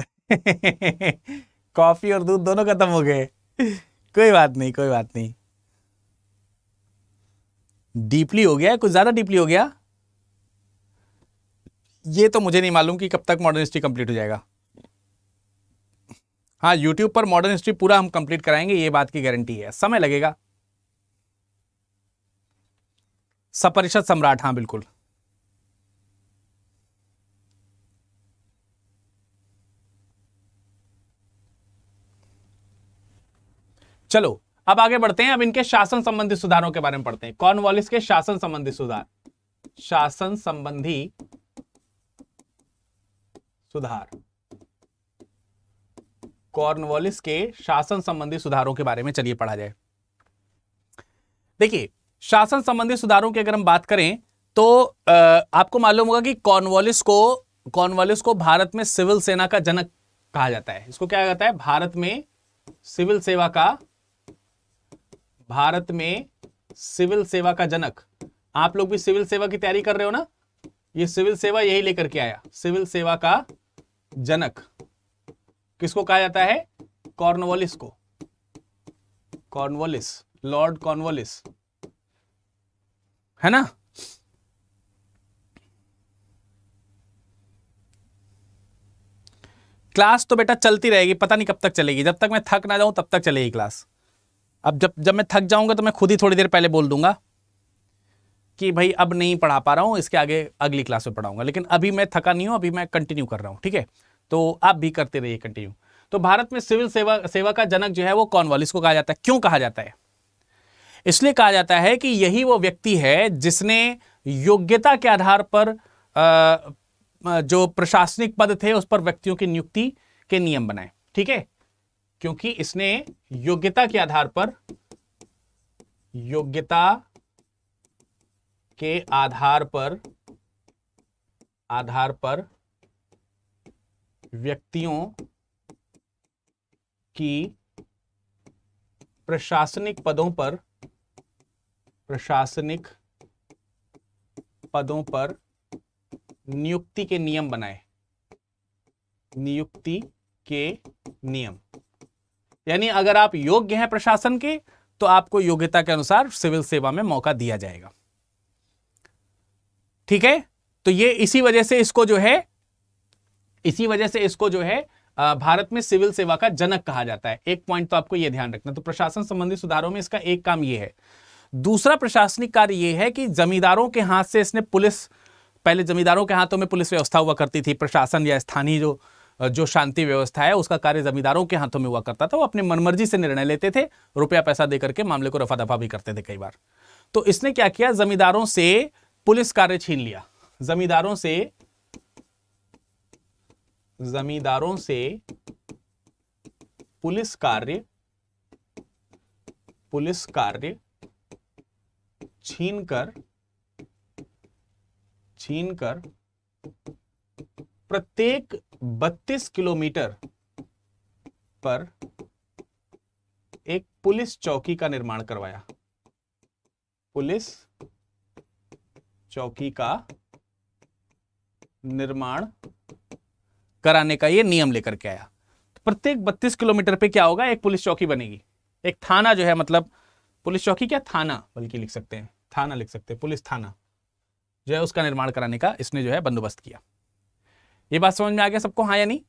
कॉफी और दूध दोनों खत्म हो गए कोई बात नहीं कोई बात नहीं डीपली हो गया कुछ ज़्यादा डीपली हो गया ये तो मुझे नहीं मालूम कि कब तक मॉडर्न हिस्ट्री कंप्लीट हो जाएगा हाँ यूट्यूब पर मॉडर्न हिस्ट्री पूरा हम कंप्लीट कराएंगे ये बात की गारंटी है समय लगेगा सपरिषद सम्राट हाँ बिल्कुल चलो अब आगे बढ़ते हैं अब इनके शासन संबंधी सुधारों के बारे में पढ़ते हैं वॉलिस के शासन संबंधी सुधार शासन संबंधी सुधार कॉर्नवालिस के शासन संबंधी सुधारों के बारे में चलिए पढ़ा जाए देखिए शासन संबंधी सुधारों की अगर हम बात करें तो आपको मालूम होगा कि कॉर्नवालिस को कॉर्नवालिस को भारत में सिविल सेना का जनक कहा जाता है इसको क्या कहता है भारत में सिविल सेवा का भारत में सिविल सेवा का जनक आप लोग भी सिविल सेवा की तैयारी कर रहे हो ना ये सिविल सेवा यही लेकर के आया सिविल सेवा का जनक किसको कहा जाता है कॉर्नवालिस को कॉर्नवालिस लॉर्ड कॉर्नवालिस है ना क्लास तो बेटा चलती रहेगी पता नहीं कब तक चलेगी जब तक मैं थक ना जाऊं तब तक चलेगी क्लास अब जब जब मैं थक जाऊंगा तो मैं खुद ही थोड़ी देर पहले बोल दूंगा कि भाई अब नहीं पढ़ा पा रहा हूँ इसके आगे अगली क्लास में पढ़ाऊंगा लेकिन अभी मैं थका नहीं हूँ अभी मैं कंटिन्यू कर रहा हूँ ठीक है तो आप भी करते रहिए कंटिन्यू तो भारत में सिविल सेवा सेवा का जनक जो है वो कौन वाल इसको कहा जाता है क्यों कहा जाता है इसलिए कहा जाता है कि यही वो व्यक्ति है जिसने योग्यता के आधार पर जो प्रशासनिक पद थे उस पर व्यक्तियों की नियुक्ति के नियम बनाए ठीक है क्योंकि इसने योग्यता के आधार पर योग्यता के आधार पर आधार पर व्यक्तियों की प्रशासनिक पदों पर प्रशासनिक पदों पर नियुक्ति के नियम बनाए नियुक्ति के नियम यानी अगर आप योग्य हैं प्रशासन के तो आपको योग्यता के अनुसार सिविल सेवा में मौका दिया जाएगा ठीक है तो ये इसी वजह से इसको जो है इसी वजह से इसको जो है भारत में सिविल सेवा का जनक कहा जाता है एक पॉइंट तो आपको यह ध्यान रखना तो प्रशासन संबंधी सुधारों में इसका एक काम यह है दूसरा प्रशासनिक कार्य यह है कि जमींदारों के हाथ से इसने पुलिस पहले जमींदारों के हाथों में पुलिस व्यवस्था हुआ करती थी प्रशासन या स्थानीय जो जो शांति व्यवस्था है उसका कार्य जमींदारों के हाथों में हुआ करता था वो अपनी मनमर्जी से निर्णय लेते थे रुपया पैसा देकर के मामले को रफा दफा भी करते थे कई बार तो इसने क्या किया जमींदारों से पुलिस कार्य छीन लिया जमींदारों से जमींदारों से पुलिस कार्य पुलिस कार्य छीन कर छीन कर प्रत्येक 32 किलोमीटर पर एक पुलिस चौकी का निर्माण करवाया पुलिस चौकी का निर्माण कराने का ये नियम लेकर के आया तो प्रत्येक 32 किलोमीटर पे क्या होगा एक पुलिस चौकी बनेगी एक थाना जो है मतलब पुलिस चौकी क्या थाना बल्कि लिख सकते हैं थाना लिख सकते हैं पुलिस थाना जो है उसका निर्माण कराने का इसने जो है बंदोबस्त किया ये बात समझ में आ गया सबको हाँ या नहीं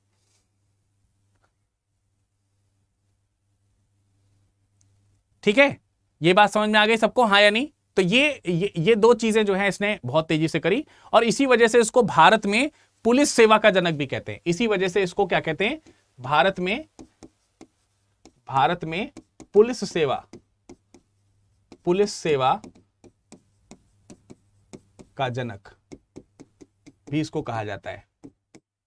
ठीक है ये बात समझ में आ गई सबको हाँ या नहीं तो ये ये, ये दो चीजें जो है इसने बहुत तेजी से करी और इसी वजह से इसको भारत में पुलिस सेवा का जनक भी कहते हैं इसी वजह से इसको क्या कहते हैं भारत में भारत में पुलिस सेवा पुलिस सेवा का जनक भी इसको कहा जाता है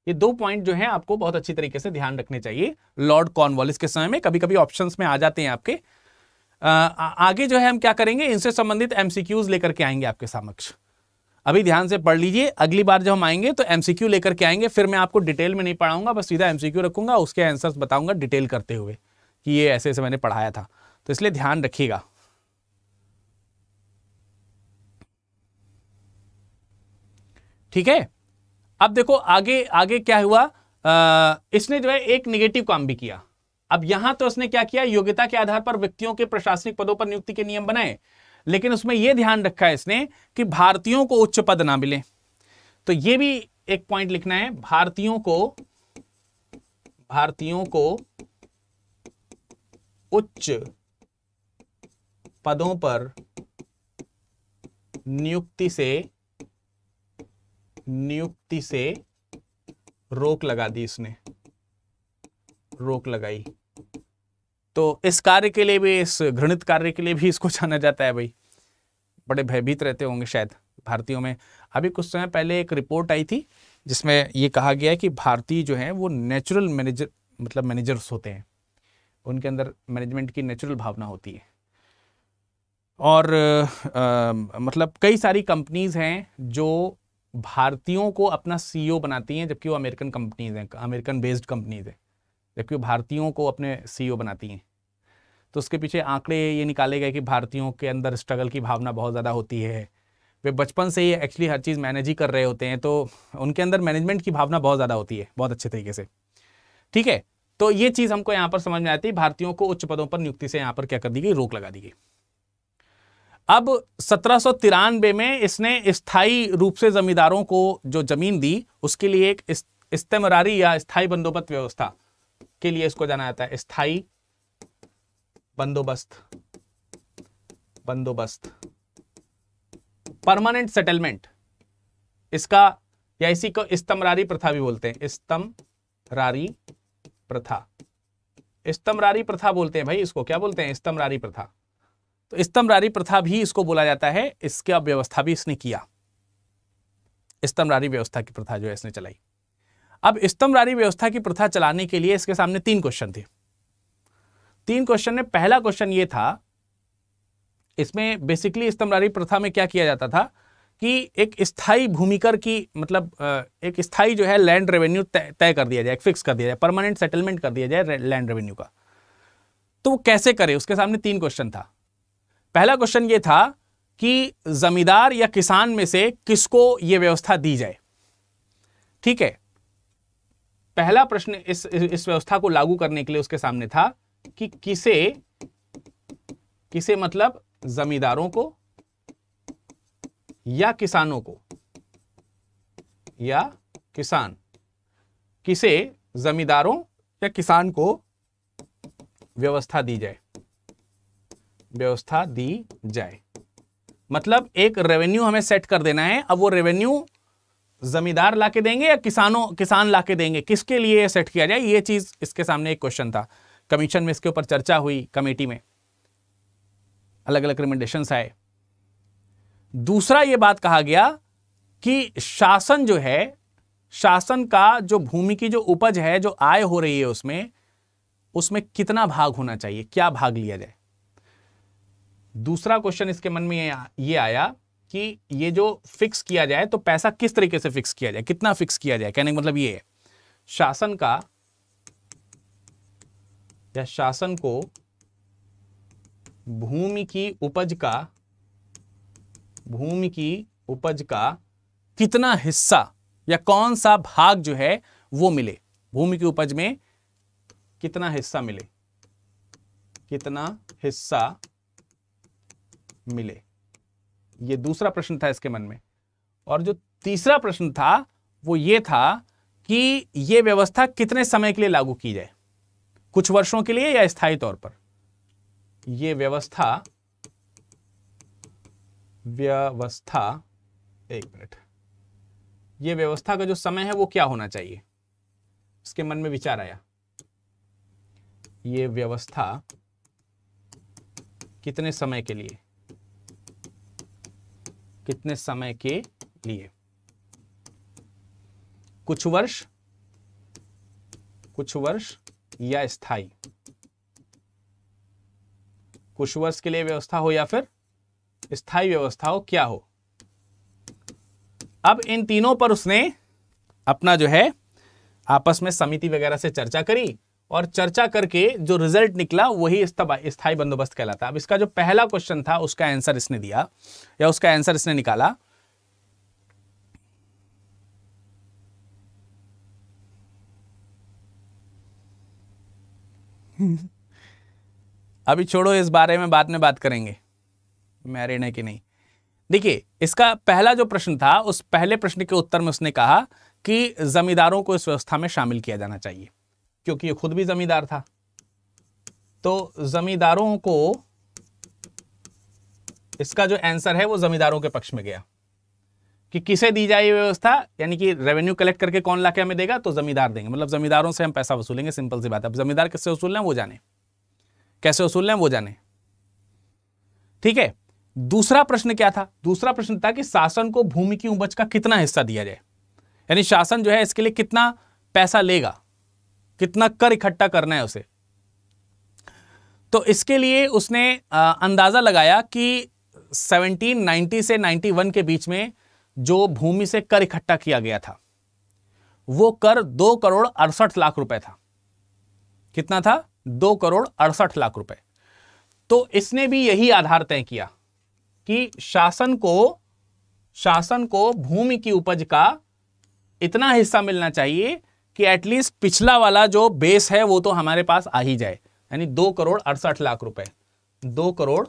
ये दो पॉइंट जो है आपको बहुत अच्छी तरीके से ध्यान रखने चाहिए लॉर्ड कॉर्नवॉलिस के समय में कभी कभी ऑप्शन में आ जाते हैं आपके आगे जो है हम क्या करेंगे इनसे संबंधित एमसीक्यूज लेकर के आएंगे आपके समक्ष अभी ध्यान से पढ़ लीजिए अगली बार जब हम आएंगे तो एमसीक्यू लेकर के आएंगे फिर मैं आपको डिटेल में नहीं पढ़ाऊंगा बस सीधा एमसीक्यू रखूंगा उसके आंसर्स बताऊंगा डिटेल करते हुए कि ये ऐसे ऐसे मैंने पढ़ाया था तो इसलिए ध्यान रखिएगा ठीक है अब देखो आगे आगे क्या हुआ आ, इसने जो है एक निगेटिव काम भी किया अब यहां तो उसने क्या किया योग्यता के आधार पर व्यक्तियों के प्रशासनिक पदों पर नियुक्ति के नियम बनाए लेकिन उसमें यह ध्यान रखा है इसने कि भारतीयों को उच्च पद ना मिले तो यह भी एक पॉइंट लिखना है भारतीयों को भारतीयों को उच्च पदों पर नियुक्ति से नियुक्ति से रोक लगा दी इसने रोक लगाई तो इस कार्य के लिए भी इस घृणित कार्य के लिए भी इसको जाना जाता है भाई बड़े भयभीत रहते होंगे शायद भारतीयों में अभी कुछ समय पहले एक रिपोर्ट आई थी जिसमें ये कहा गया है कि भारतीय जो हैं वो नेचुरल मैनेजर मतलब मैनेजर्स होते हैं उनके अंदर मैनेजमेंट की नेचुरल भावना होती है और आ, मतलब कई सारी कंपनीज हैं जो भारतीयों को अपना सीईओ e बनाती हैं जबकि वो अमेरिकन कंपनीज हैं अमेरिकन बेस्ड कंपनीज हैं जबकि वो भारतीयों को अपने सीईओ e बनाती हैं तो उसके पीछे आंकड़े ये निकाले गए कि भारतीयों के अंदर स्ट्रगल की भावना बहुत ज़्यादा होती है वे बचपन से ही एक्चुअली हर चीज़ मैनेज ही कर रहे होते हैं तो उनके अंदर मैनेजमेंट की भावना बहुत ज़्यादा होती है बहुत अच्छे तरीके से ठीक है तो ये चीज़ हमको यहाँ पर समझ में आती है भारतीयों को उच्च पदों पर नियुक्ति से यहाँ पर क्या कर दी गई रोक लगा दी गई अब सत्रह में इसने स्थाई रूप से जमींदारों को जो जमीन दी उसके लिए एक इस्तेमरारी या स्थाई बंदोबस्त व्यवस्था के लिए इसको जाना जाता है स्थाई बंदोबस्त बंदोबस्त परमानेंट सेटलमेंट इसका या इसी को इस्तमरारी प्रथा भी बोलते हैं इस्तमरारी प्रथा इस्तमरारी प्रथा बोलते हैं भाई इसको क्या बोलते हैं इस्तमरारी प्रथा तो इस्तमरारी प्रथा भी इसको बोला जाता है अब व्यवस्था भी इसने किया इस्तमरारी व्यवस्था की प्रथा जो है इसने चलाई अब इस्तमरारी व्यवस्था की प्रथा चलाने के लिए इसके सामने तीन क्वेश्चन थे तीन क्वेश्चन में पहला क्वेश्चन ये था इसमें बेसिकली इस्तमरारी प्रथा में क्या किया जाता था कि एक स्थायी भूमिकर की मतलब एक स्थाई जो है लैंड रेवेन्यू तय कर दिया जाए फिक्स कर दिया जाए परमानेंट सेटलमेंट कर दिया जाए लैंड रेवेन्यू का तो वो कैसे करे उसके सामने तीन क्वेश्चन था पहला क्वेश्चन ये था कि जमींदार या किसान में से किसको ये व्यवस्था दी जाए ठीक है पहला प्रश्न इस इस व्यवस्था को लागू करने के लिए उसके सामने था कि किसे किसे मतलब जमींदारों को या किसानों को या किसान किसे जमींदारों या किसान को व्यवस्था दी जाए व्यवस्था दी जाए मतलब एक रेवेन्यू हमें सेट कर देना है अब वो रेवेन्यू जमींदार ला के देंगे या किसानों किसान ला के देंगे किसके लिए सेट किया जाए ये चीज़ इसके सामने एक क्वेश्चन था कमीशन में इसके ऊपर चर्चा हुई कमेटी में अलग अलग रिकमेंडेशन आए दूसरा ये बात कहा गया कि शासन जो है शासन का जो भूमि की जो उपज है जो आय हो रही है उसमें उसमें कितना भाग होना चाहिए क्या भाग लिया जाए दूसरा क्वेश्चन इसके मन में ये आया कि ये जो फिक्स किया जाए तो पैसा किस तरीके से फिक्स किया जाए कितना फिक्स किया जाए कहने का मतलब ये है शासन का या शासन को भूमि की उपज का भूमि की उपज का कितना हिस्सा या कौन सा भाग जो है वो मिले भूमि की उपज में कितना हिस्सा मिले कितना हिस्सा मिले ये दूसरा प्रश्न था इसके मन में और जो तीसरा प्रश्न था वो ये था कि ये व्यवस्था कितने समय के लिए लागू की जाए कुछ वर्षों के लिए या स्थायी तौर पर ये व्यवस्था व्यवस्था एक मिनट ये व्यवस्था का जो समय है वो क्या होना चाहिए इसके मन में विचार आया ये व्यवस्था कितने समय के लिए कितने समय के लिए कुछ वर्ष कुछ वर्ष या स्थाई कुछ वर्ष के लिए व्यवस्था हो या फिर स्थाई व्यवस्था हो क्या हो अब इन तीनों पर उसने अपना जो है आपस में समिति वगैरह से चर्चा करी और चर्चा करके जो रिजल्ट निकला वही स्थायी बंदोबस्त कहलाता अब इसका जो पहला क्वेश्चन था उसका आंसर इसने दिया या उसका आंसर इसने निकाला अभी छोड़ो इस बारे में बाद में बात करेंगे मैरिड है कि नहीं देखिए इसका पहला जो प्रश्न था उस पहले प्रश्न के उत्तर में उसने कहा कि जमींदारों को इस व्यवस्था में शामिल किया जाना चाहिए क्योंकि ये खुद भी जमींदार था तो जमींदारों को इसका जो आंसर है वो जमींदारों के पक्ष में गया कि किसे दी जाए ये व्यवस्था यानी कि रेवेन्यू कलेक्ट करके कौन लाके हमें देगा तो जमींदार देंगे मतलब जमींदारों से हम पैसा वसूलेंगे सिंपल सी बात है अब जमींदार किससे वसूल रहे वो जाने कैसे वसूल रहे वो जाने ठीक है दूसरा प्रश्न क्या था दूसरा प्रश्न था कि शासन को भूमि की उपज का कितना हिस्सा दिया जाए यानी शासन जो है इसके लिए कितना पैसा लेगा कितना कर इकट्ठा करना है उसे तो इसके लिए उसने अंदाज़ा लगाया कि 1790 से 91 के बीच में जो भूमि से कर इकट्ठा किया गया था वो कर दो करोड़ अड़सठ लाख रुपए था कितना था दो करोड़ अड़सठ लाख रुपए तो इसने भी यही आधार तय किया कि शासन को शासन को भूमि की उपज का इतना हिस्सा मिलना चाहिए कि एटलीस्ट पिछला वाला जो बेस है वो तो हमारे पास आ ही जाए यानी दो करोड़ अड़सठ लाख रुपए दो करोड़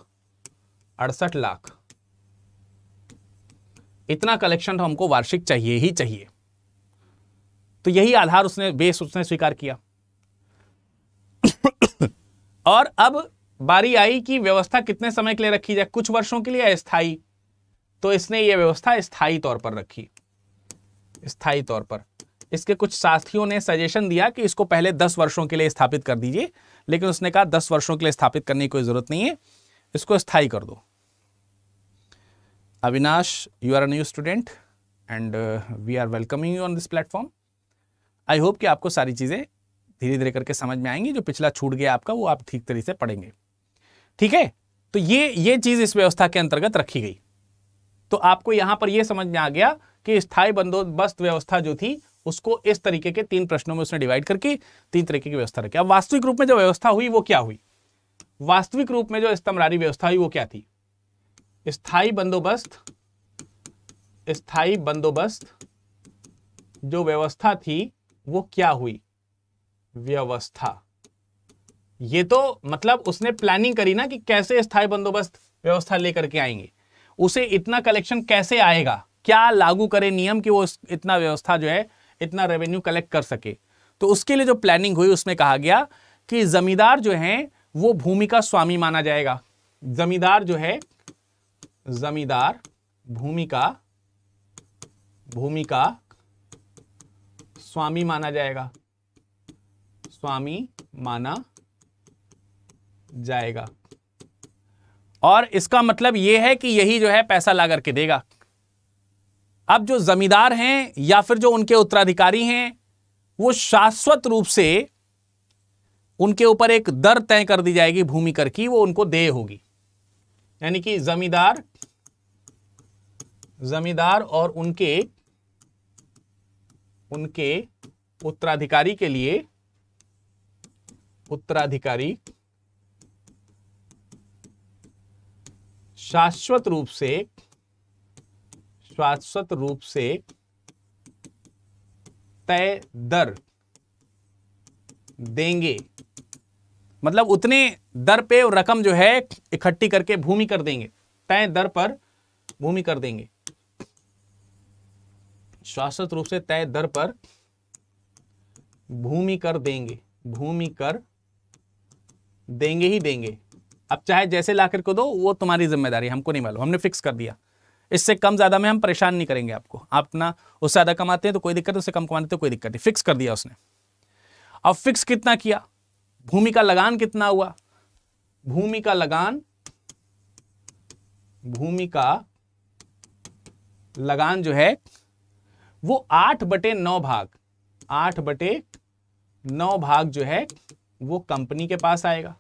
अड़सठ लाख इतना कलेक्शन तो हमको वार्षिक चाहिए ही चाहिए तो यही आधार उसने बेस उसने स्वीकार किया और अब बारी आई कि व्यवस्था कितने समय के लिए रखी जाए कुछ वर्षों के लिए स्थायी तो इसने यह व्यवस्था स्थायी तौर पर रखी स्थायी तौर पर इसके कुछ साथियों ने सजेशन दिया कि इसको पहले दस वर्षों के लिए स्थापित कर दीजिए लेकिन उसने कहा दस वर्षों के लिए स्थापित करने की कोई ज़रूरत नहीं है इसको स्थाई कर दो Avinash you are a new student and we are welcoming you on this platform I hope कि आपको सारी चीज़ें धीरे धीरे करके समझ में आएंगी जो पिछला छूट गया आपका वो आप ठीक तरीके से पढ़ेंगे ठीक है तो ये ये चीज़ इस व्यवस्था के अंतर्गत रखी गई तो आपको यहाँ पर यह समझ में आ गया कि स्थायी बंदोबस्त व्यवस्था जो थी उसको इस तरीके के तीन प्रश्नों में उसने डिवाइड करके तीन तरीके की व्यवस्था रखी अब वास्तविक रूप में जो व्यवस्था हुई वो क्या हुई वास्तविक रूप में जो स्तमरारी व्यवस्था हुई वो क्या थी स्थाई बंदोबस्त स्थाई बंदोबस्त जो व्यवस्था थी वो क्या हुई व्यवस्था ये तो मतलब उसने प्लानिंग करी ना कि कैसे स्थाई बंदोबस्त व्यवस्था लेकर के आएंगे उसे इतना कलेक्शन कैसे आएगा क्या लागू करे नियम कि वो इतना व्यवस्था जो है इतना रेवेन्यू कलेक्ट कर सके तो उसके लिए जो प्लानिंग हुई उसमें कहा गया कि जमींदार जो है वो भूमि का स्वामी माना जाएगा जमींदार जो है जमींदार भूमि का भूमि का स्वामी माना जाएगा स्वामी माना जाएगा और इसका मतलब यह है कि यही जो है पैसा ला करके देगा अब जो जमींदार हैं या फिर जो उनके उत्तराधिकारी हैं वो शाश्वत रूप से उनके ऊपर एक दर तय कर दी जाएगी भूमि कर की वो उनको दे होगी यानी कि जमींदार जमींदार और उनके उनके उत्तराधिकारी के लिए उत्तराधिकारी शाश्वत रूप से शाश्वत रूप से तय दर देंगे मतलब उतने दर पे रकम जो है इकट्ठी करके भूमि कर देंगे तय दर पर भूमि कर देंगे शाश्वत रूप से तय दर पर भूमि कर देंगे भूमि कर देंगे ही देंगे अब चाहे जैसे लाकर को दो वो तुम्हारी जिम्मेदारी हमको नहीं मालूम हमने फिक्स कर दिया इससे कम ज़्यादा में हम परेशान नहीं करेंगे आपको आप ना उससे ज़्यादा कमाते हैं तो कोई दिक्कत उससे कम कमाते हैं तो कोई दिक्कत नहीं फिक्स कर दिया उसने अब फिक्स कितना किया भूमि का लगान कितना हुआ भूमि का लगान भूमि का लगान जो है वो आठ बटे नौ भाग आठ बटे नौ भाग जो है वो कंपनी के पास आएगा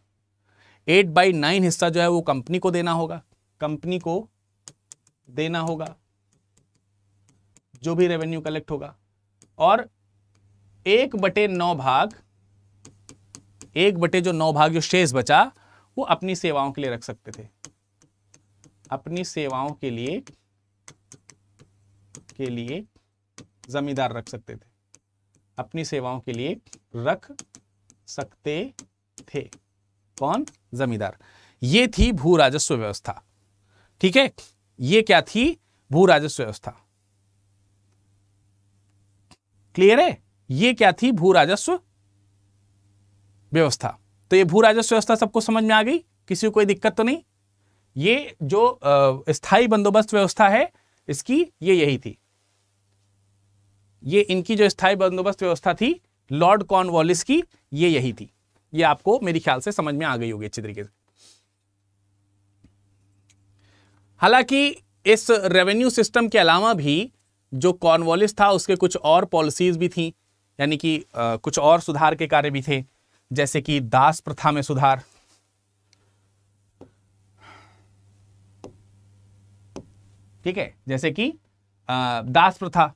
एट बाई नाइन हिस्सा जो है वो कंपनी को देना होगा कंपनी को देना होगा जो भी रेवेन्यू कलेक्ट होगा और एक बटे नौ भाग एक बटे जो नौ भाग जो शेष बचा वो अपनी सेवाओं के लिए रख सकते थे अपनी सेवाओं के लिए के लिए जमींदार रख सकते थे अपनी सेवाओं के लिए रख सकते थे कौन जमींदार ये थी भू राजस्व व्यवस्था ठीक है ये क्या थी भू राजस्व व्यवस्था क्लियर है ये क्या थी भू राजस्व व्यवस्था तो ये भू राजस्व व्यवस्था सबको समझ में आ गई किसी को कोई दिक्कत तो नहीं ये जो स्थायी बंदोबस्त व्यवस्था है इसकी ये यही थी ये इनकी जो स्थायी बंदोबस्त व्यवस्था थी लॉर्ड कॉर्नवॉलिस की ये यही थी ये आपको मेरे ख्याल से समझ में आ गई होगी अच्छी तरीके से हालांकि इस रेवेन्यू सिस्टम के अलावा भी जो कॉर्नवॉलिस था उसके कुछ और पॉलिसीज़ भी थी यानी कि कुछ और सुधार के कार्य भी थे जैसे कि दास प्रथा में सुधार ठीक है जैसे कि दास प्रथा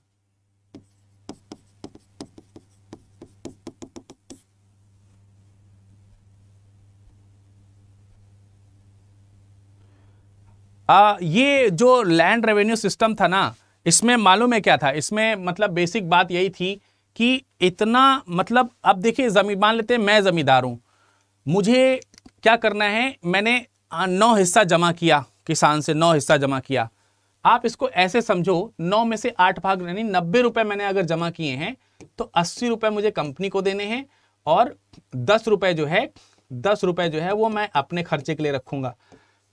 आ, ये जो लैंड रेवेन्यू सिस्टम था ना इसमें मालूम है क्या था इसमें मतलब बेसिक बात यही थी कि इतना मतलब अब देखिए जमीन मान लेते हैं मैं ज़मींदार हूँ मुझे क्या करना है मैंने नौ हिस्सा जमा किया किसान से नौ हिस्सा जमा किया आप इसको ऐसे समझो नौ में से आठ भाग यानी नब्बे रुपए मैंने अगर जमा किए हैं तो अस्सी रुपये मुझे कंपनी को देने हैं और दस रुपए जो है दस रुपए जो है वो मैं अपने खर्चे के लिए रखूंगा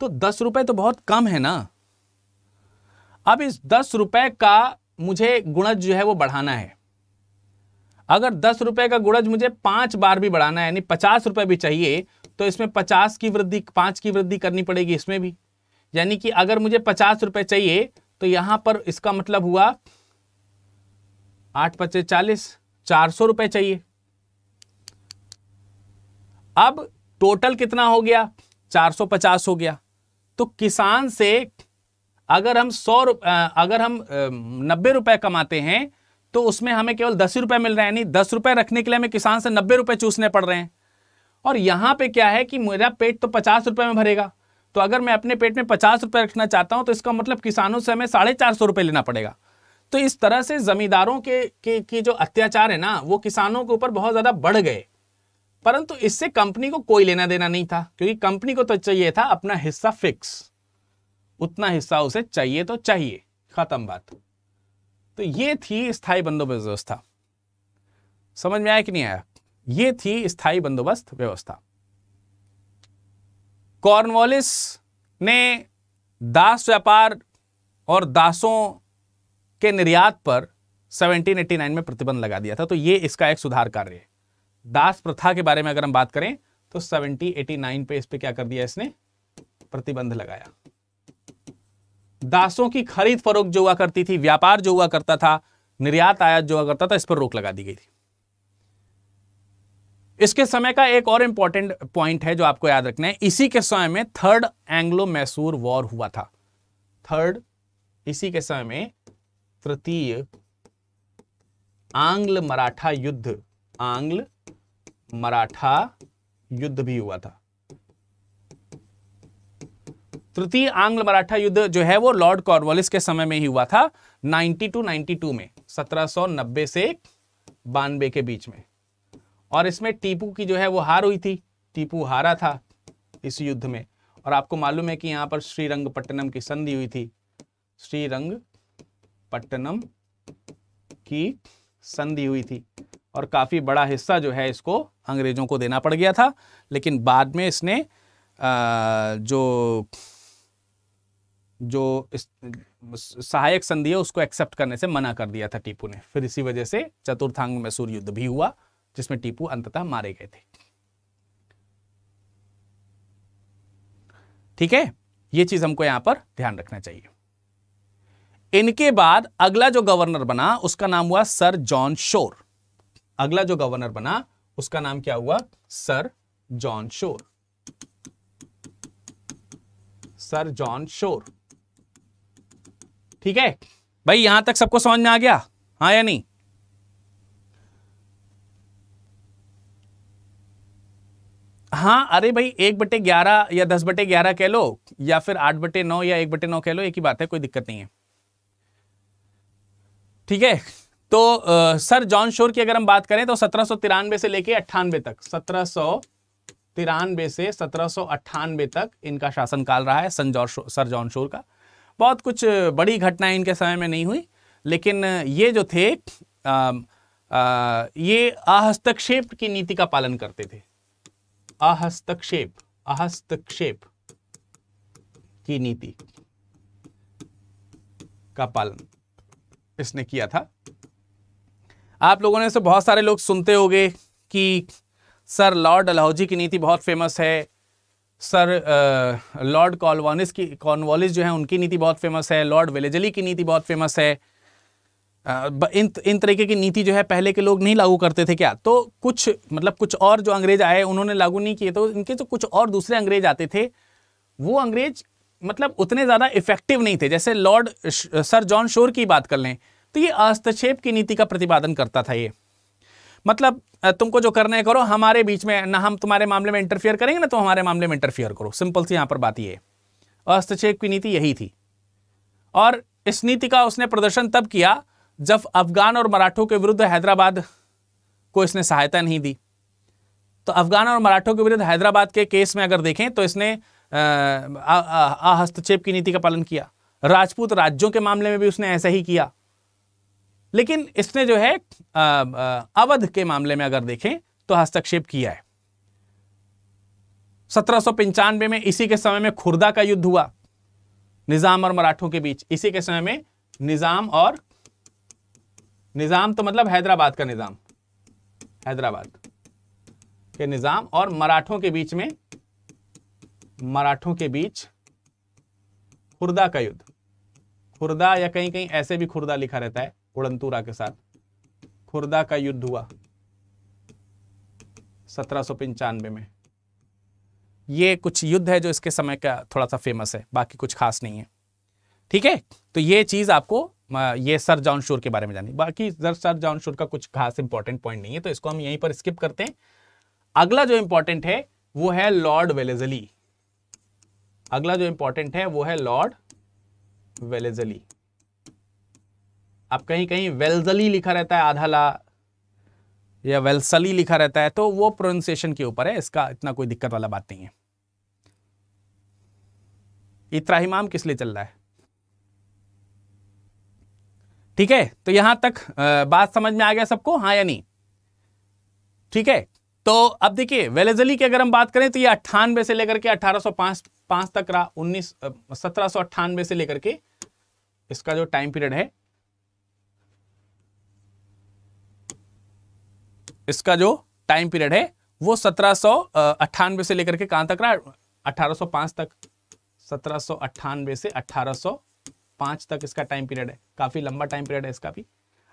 तो दस रुपए तो बहुत कम है ना अब इस दस रुपए का मुझे गुणज जो है वो बढ़ाना है अगर दस रुपए का गुणज मुझे पांच बार भी बढ़ाना है यानी पचास रुपए भी चाहिए तो इसमें पचास की वृद्धि पांच की वृद्धि करनी पड़ेगी इसमें भी यानी कि अगर मुझे पचास रुपए चाहिए तो यहां पर इसका मतलब हुआ आठ पच्चे चालीस चार सौ रुपए चाहिए अब टोटल कितना हो गया चार सौ पचास हो गया तो किसान से अगर हम सौ अगर हम नब्बे रुपए कमाते हैं तो उसमें हमें केवल दस रुपए मिल रहे हैं नहीं दस रुपए रखने के लिए हमें किसान से नब्बे रुपए चूसने पड़ रहे हैं और यहां पे क्या है कि मेरा पेट तो पचास रुपए में भरेगा तो अगर मैं अपने पेट में पचास रुपए रखना चाहता हूं तो इसका मतलब किसानों से हमें साढ़े चार सौ रुपए लेना पड़ेगा तो इस तरह से ज़मींदारों के, के के जो अत्याचार है ना वो किसानों के ऊपर बहुत ज़्यादा बढ़ गए परंतु इससे कंपनी को कोई लेना देना नहीं था क्योंकि कंपनी को तो चाहिए था अपना हिस्सा फिक्स उतना हिस्सा उसे चाहिए तो चाहिए खत्म बात तो ये थी स्थायी बंदोबस्त व्यवस्था समझ में आया कि नहीं आया ये थी स्थायी बंदोबस्त व्यवस्था कॉर्नवालिस ने दास व्यापार और दासों के निर्यात पर 1789 में प्रतिबंध लगा दिया था तो ये इसका एक सुधार कार्य है दास प्रथा के बारे में अगर हम बात करें तो एटी नाइन पे इस पे क्या कर दिया इसने प्रतिबंध लगाया दासों की खरीद फरोख जो हुआ करती थी व्यापार जो हुआ करता था निर्यात आयात जो हुआ करता था इस पर रोक लगा दी गई थी इसके समय का एक और इंपॉर्टेंट पॉइंट है जो आपको याद रखना है इसी के समय में थर्ड एंग्लो मैसूर वॉर हुआ था थर्ड इसी के समय में तृतीय आंग्ल मराठा युद्ध आंग्ल मराठा युद्ध भी हुआ था तृतीय आंग्ल मराठा युद्ध जो है वो लॉर्ड कॉर्वलिस के समय में ही हुआ था 90 टू 92 में 1790 से बानबे के बीच में और इसमें टीपू की जो है वो हार हुई थी टीपू हारा था इस युद्ध में और आपको मालूम है कि यहां पर श्रीरंगपट्टनम की संधि हुई थी श्रीरंगपट्टनम की संधि हुई थी और काफ़ी बड़ा हिस्सा जो है इसको अंग्रेज़ों को देना पड़ गया था लेकिन बाद में इसने जो जो इस, सहायक संधि है उसको एक्सेप्ट करने से मना कर दिया था टीपू ने फिर इसी वजह से चतुर्थांग मैसूर युद्ध भी हुआ जिसमें टीपू अंततः मारे गए थे ठीक है ये चीज हमको यहां पर ध्यान रखना चाहिए इनके बाद अगला जो गवर्नर बना उसका नाम हुआ सर जॉन शोर अगला जो गवर्नर बना उसका नाम क्या हुआ sir John Shore sir John Shore ठीक है भाई यहां तक सबको समझ में आ गया हाँ या नहीं हाँ अरे भाई एक बटे ग्यारह या दस बटे ग्यारह कह लो या फिर आठ बटे नौ या एक बटे नौ कह लो एक ही बात है कोई दिक्कत नहीं है ठीक है तो आ, सर जॉन शोर की अगर हम बात करें तो सत्रह से लेके अट्ठानवे तक सत्रह तिरानवे से सत्रह तक इनका शासनकाल रहा है संजौर सर जॉन शोर का बहुत कुछ बड़ी घटनाएं इनके समय में नहीं हुई लेकिन ये जो थे आ, आ, ये अहस्तक्षेप की नीति का पालन करते थे अहस्तक्षेप अहस्तक्षेप की नीति का पालन इसने किया था आप लोगों ने से तो बहुत सारे लोग सुनते होंगे कि सर लॉर्ड अलहौजी की नीति बहुत फेमस है सर लॉर्ड कॉलवानिस की कॉनवालिस जो है उनकी नीति बहुत फेमस है लॉर्ड विलेजली की नीति बहुत फेमस है आ, इन इन तरीके की नीति जो है पहले के लोग नहीं लागू करते थे क्या तो कुछ मतलब कुछ और जो अंग्रेज आए उन्होंने लागू नहीं किए तो इनके जो तो कुछ और दूसरे अंग्रेज आते थे वो अंग्रेज मतलब उतने ज़्यादा इफेक्टिव नहीं थे जैसे लॉर्ड सर जॉन शोर की बात कर लें तो ये हस्तक्षेप की नीति का प्रतिपादन करता था ये मतलब तुमको जो करना है करो हमारे बीच में ना हम तुम्हारे मामले में इंटरफियर करेंगे ना तो हमारे मामले में इंटरफियर करो सिंपल सी यहां पर बात ये हस्तक्षेप की नीति यही थी और इस नीति का उसने प्रदर्शन तब किया जब अफगान और मराठों के विरुद्ध हैदराबाद को इसने सहायता नहीं दी तो अफगान और मराठों के विरुद्ध हैदराबाद के केस में अगर देखें तो इसने हस्तक्षेप की नीति का पालन किया राजपूत राज्यों के मामले में भी उसने ऐसा ही किया लेकिन इसने जो है अवध के मामले में अगर देखें तो हस्तक्षेप किया है सत्रह में इसी के समय में खुर्दा का युद्ध हुआ निजाम और मराठों के बीच इसी के समय में निजाम और निजाम तो मतलब हैदराबाद का निजाम हैदराबाद के निजाम और मराठों के बीच में मराठों के बीच खुर्दा का युद्ध खुर्दा या कहीं कहीं ऐसे भी खुर्दा लिखा रहता है उड़ंतुरा के साथ खुर्दा का युद्ध हुआ सत्रह में ये कुछ युद्ध है जो इसके समय का थोड़ा सा फेमस है बाकी कुछ खास नहीं है ठीक है तो ये चीज़ आपको ये सर जॉन शोर के बारे में जानी बाकी सर जॉन शोर का कुछ खास इंपॉर्टेंट पॉइंट नहीं है तो इसको हम यहीं पर स्किप करते हैं अगला जो इंपॉर्टेंट है वो है लॉर्ड वेलेजली अगला जो इंपॉर्टेंट है वो है लॉर्ड वेलेजली अब कहीं कहीं वेल्जली लिखा रहता है आधा ला या वेल्सली लिखा रहता है तो वो प्रोनाउंसिएशन के ऊपर है इसका इतना कोई दिक्कत वाला बात नहीं है इत्राहिमाम किस लिए चल रहा है ठीक है तो यहां तक बात समझ में आ गया सबको हाँ या नहीं ठीक है तो अब देखिए वेलेजली की अगर हम बात करें तो ये अट्ठानवे से लेकर के अठारह सौ तक रहा उन्नीस सत्रह से लेकर के इसका जो टाइम पीरियड है इसका जो टाइम पीरियड है वो सत्रह से लेकर के कहां तक रहा 1805 तक सत्रह से 1805 तक इसका टाइम पीरियड है काफ़ी लंबा टाइम पीरियड है इसका भी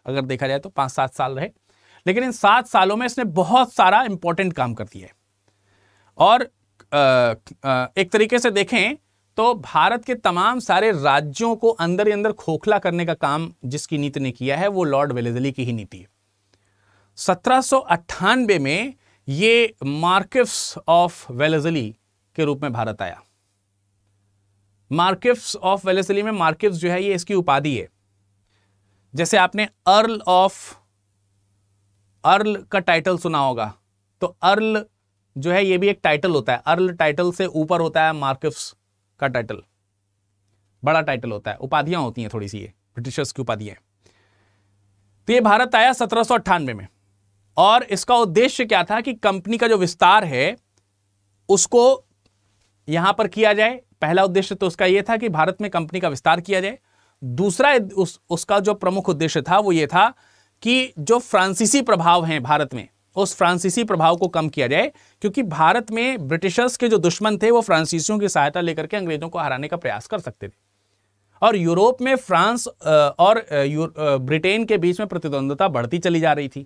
अगर देखा जाए तो पांच सात साल रहे लेकिन इन सात सालों में इसने बहुत सारा इंपॉर्टेंट काम कर दिया है और एक तरीके से देखें तो भारत के तमाम सारे राज्यों को अंदर ही अंदर खोखला करने का काम जिसकी नीति ने किया है वो लॉर्ड वेलेजली की ही नीति है सत्रह में ये मार्किफ्स ऑफ वेलेजली के रूप में भारत आया मार्किफ्स ऑफ वेलेजली में मार्किफ्स जो है ये इसकी उपाधि है जैसे आपने अर्ल ऑफ अर्ल का टाइटल सुना होगा तो अर्ल जो है ये भी एक टाइटल होता है अर्ल टाइटल से ऊपर होता है मार्किफ्स का टाइटल बड़ा टाइटल होता है उपाधियां होती हैं थोड़ी सी ये ब्रिटिशर्स की उपाधियां तो ये भारत आया सत्रह में और इसका उद्देश्य क्या था कि कंपनी का जो विस्तार है उसको यहां पर किया जाए पहला उद्देश्य तो उसका यह था कि भारत में कंपनी का विस्तार किया जाए दूसरा उस, उसका जो प्रमुख उद्देश्य था वो ये था कि जो फ्रांसीसी प्रभाव हैं भारत में उस फ्रांसीसी प्रभाव को कम किया जाए क्योंकि भारत में ब्रिटिशर्स के जो दुश्मन थे वो फ्रांसीसियों की सहायता लेकर के अंग्रेजों को हराने का प्रयास कर सकते थे और यूरोप में फ्रांस और ब्रिटेन के बीच में प्रतिद्वंदता बढ़ती चली जा रही थी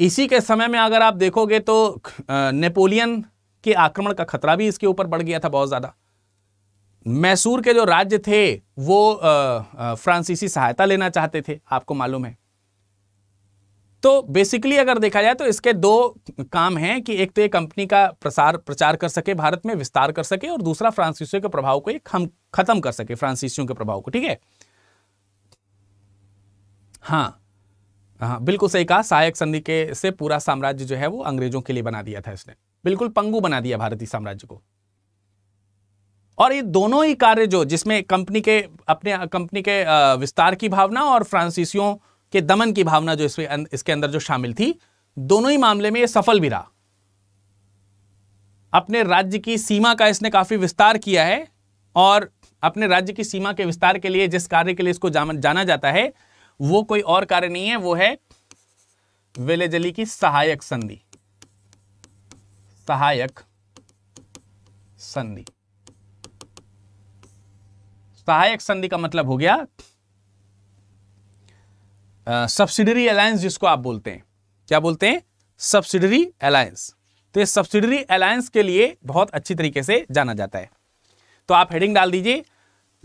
इसी के समय में अगर आप देखोगे तो नेपोलियन के आक्रमण का खतरा भी इसके ऊपर बढ़ गया था बहुत ज़्यादा मैसूर के जो राज्य थे वो फ्रांसीसी सहायता लेना चाहते थे आपको मालूम है तो बेसिकली अगर देखा जाए तो इसके दो काम हैं कि एक तो ये कंपनी का प्रसार प्रचार कर सके भारत में विस्तार कर सके और दूसरा फ्रांसीसियों के प्रभाव को खत्म कर सके फ्रांसीसियों के प्रभाव को ठीक है हाँ हाँ बिल्कुल सही कहा सहायक संधि के से पूरा साम्राज्य जो है वो अंग्रेजों के लिए बना दिया था इसने बिल्कुल पंगु बना दिया भारतीय साम्राज्य को और ये दोनों ही कार्य जो जिसमें कंपनी के अपने कंपनी के विस्तार की भावना और फ्रांसीसियों के दमन की भावना जो इसमें अं, इसके अंदर जो शामिल थी दोनों ही मामले में ये सफल भी रहा अपने राज्य की सीमा का इसने काफ़ी विस्तार किया है और अपने राज्य की सीमा के विस्तार के लिए जिस कार्य के लिए इसको जाना जाता है वो कोई और कार्य नहीं है वो है वेलेजली की सहायक संधि सहायक संधि सहायक संधि का मतलब हो गया सब्सिडरी अलायंस जिसको आप बोलते हैं क्या बोलते हैं सब्सिडरी अलायंस तो ये सब्सिडरी अलायंस के लिए बहुत अच्छी तरीके से जाना जाता है तो आप हेडिंग डाल दीजिए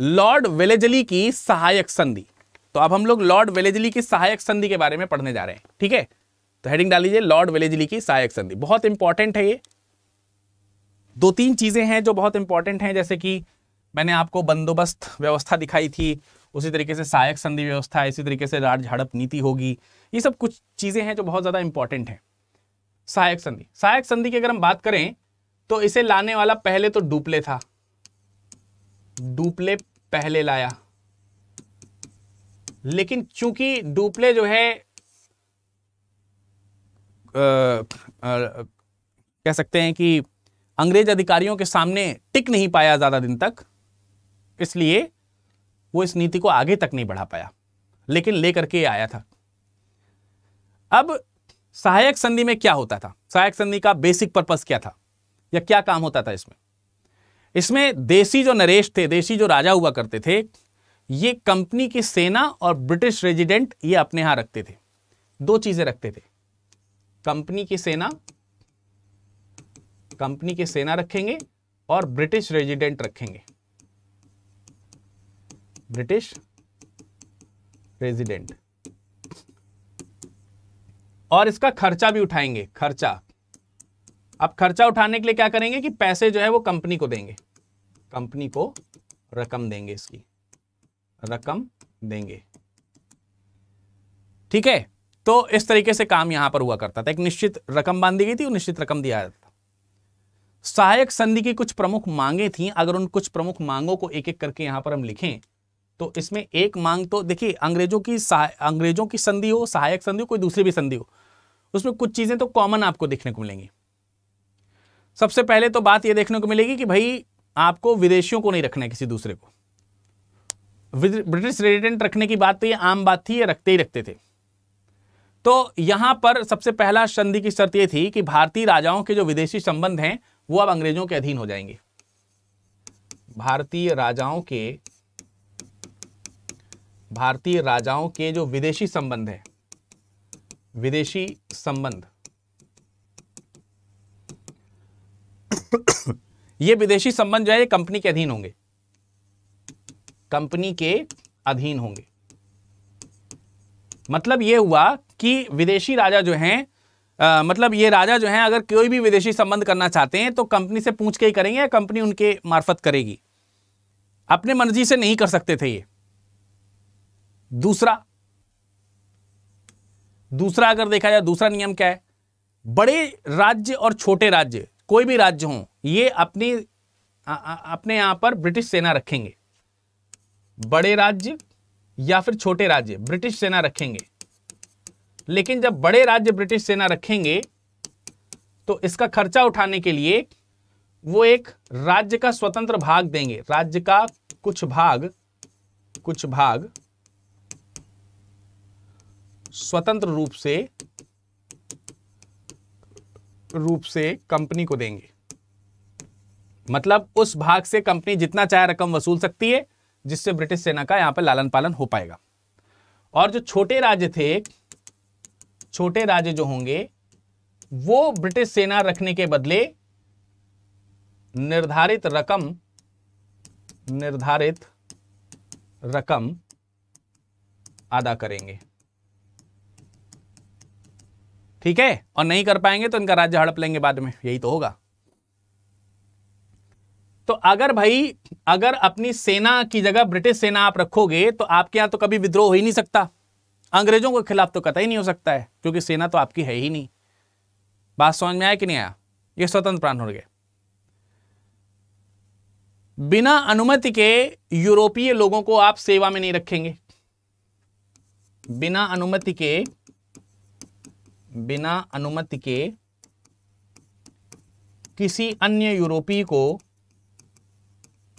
लॉर्ड वेलेजली की सहायक संधि तो अब हम लोग लॉर्ड वेलेजली की सहायक संधि के बारे में पढ़ने जा रहे हैं ठीक है तो हेडिंग डाल लीजिए लॉर्ड वेलेजली की सहायक संधि बहुत इंपॉर्टेंट है ये दो तीन चीज़ें हैं जो बहुत इंपॉर्टेंट हैं जैसे कि मैंने आपको बंदोबस्त व्यवस्था दिखाई थी उसी तरीके से सहायक संधि व्यवस्था इसी तरीके से राज झड़प नीति होगी ये सब कुछ चीज़ें हैं जो बहुत ज़्यादा इंपॉर्टेंट हैं सहायक संधि सहायक संधि की अगर हम बात करें तो इसे लाने वाला पहले तो डुपले था डुपले पहले लाया लेकिन चूंकि डुप्ले जो है कह सकते हैं कि अंग्रेज अधिकारियों के सामने टिक नहीं पाया ज़्यादा दिन तक इसलिए वो इस नीति को आगे तक नहीं बढ़ा पाया लेकिन लेकर के आया था अब सहायक संधि में क्या होता था सहायक संधि का बेसिक पर्पस क्या था या क्या काम होता था इसमें इसमें देसी जो नरेश थे देसी जो राजा हुआ करते थे ये कंपनी की सेना और ब्रिटिश रेजिडेंट ये अपने यहां रखते थे दो चीजें रखते थे कंपनी की सेना कंपनी की सेना रखेंगे और ब्रिटिश रेजिडेंट रखेंगे ब्रिटिश रेजिडेंट और इसका खर्चा भी उठाएंगे खर्चा अब खर्चा उठाने के लिए क्या करेंगे कि पैसे जो है वो कंपनी को देंगे कंपनी को रकम देंगे इसकी रकम देंगे ठीक है तो इस तरीके से काम यहां पर हुआ करता था एक निश्चित रकम बांधी गई थी और निश्चित रकम दिया जाता था सहायक संधि की कुछ प्रमुख मांगे थी अगर उन कुछ प्रमुख मांगों को एक एक करके यहां पर हम लिखें तो इसमें एक मांग तो देखिए अंग्रेजों की अंग्रेजों की संधि हो सहायक संधि हो कोई दूसरी भी संधि हो उसमें कुछ चीजें तो कॉमन आपको देखने को मिलेंगी सबसे पहले तो बात यह देखने को मिलेगी कि भाई आपको विदेशियों को नहीं रखना है किसी दूसरे को ब्रिटिश रेजिडेंट रखने की बात तो ये आम बात थी ये रखते ही रखते थे तो यहां पर सबसे पहला संधि की शर्त ये थी कि भारतीय राजाओं के जो विदेशी संबंध हैं वो अब अंग्रेजों के अधीन हो जाएंगे भारतीय राजाओं के भारतीय राजाओं के जो विदेशी संबंध है विदेशी संबंध ये विदेशी संबंध जो है ये कंपनी के अधीन होंगे कंपनी के अधीन होंगे मतलब यह हुआ कि विदेशी राजा जो हैं आ, मतलब ये राजा जो हैं अगर कोई भी विदेशी संबंध करना चाहते हैं तो कंपनी से पूछ के ही करेंगे या कंपनी उनके मार्फत करेगी अपने मर्जी से नहीं कर सकते थे ये दूसरा दूसरा अगर देखा जाए दूसरा नियम क्या है बड़े राज्य और छोटे राज्य कोई भी राज्य हो ये अपनी अपने यहां पर ब्रिटिश सेना रखेंगे बड़े राज्य या फिर छोटे राज्य ब्रिटिश सेना रखेंगे लेकिन जब बड़े राज्य ब्रिटिश सेना रखेंगे तो इसका खर्चा उठाने के लिए वो एक राज्य का स्वतंत्र भाग देंगे राज्य का कुछ भाग कुछ भाग स्वतंत्र रूप से रूप से कंपनी को देंगे मतलब उस भाग से कंपनी जितना चाहे रकम वसूल सकती है जिससे ब्रिटिश सेना का यहां पर लालन पालन हो पाएगा और जो छोटे राज्य थे छोटे राज्य जो होंगे वो ब्रिटिश सेना रखने के बदले निर्धारित रकम निर्धारित रकम अदा करेंगे ठीक है और नहीं कर पाएंगे तो इनका राज्य हड़प लेंगे बाद में यही तो होगा तो अगर भाई अगर अपनी सेना की जगह ब्रिटिश सेना आप रखोगे तो आपके यहां तो कभी विद्रोह हो ही नहीं सकता अंग्रेजों के खिलाफ तो कतई नहीं हो सकता है क्योंकि सेना तो आपकी है ही नहीं बात समझ में आया कि नहीं आया ये स्वतंत्र प्राण हो गए बिना अनुमति के यूरोपीय लोगों को आप सेवा में नहीं रखेंगे बिना अनुमति के बिना अनुमति के किसी अन्य यूरोपीय को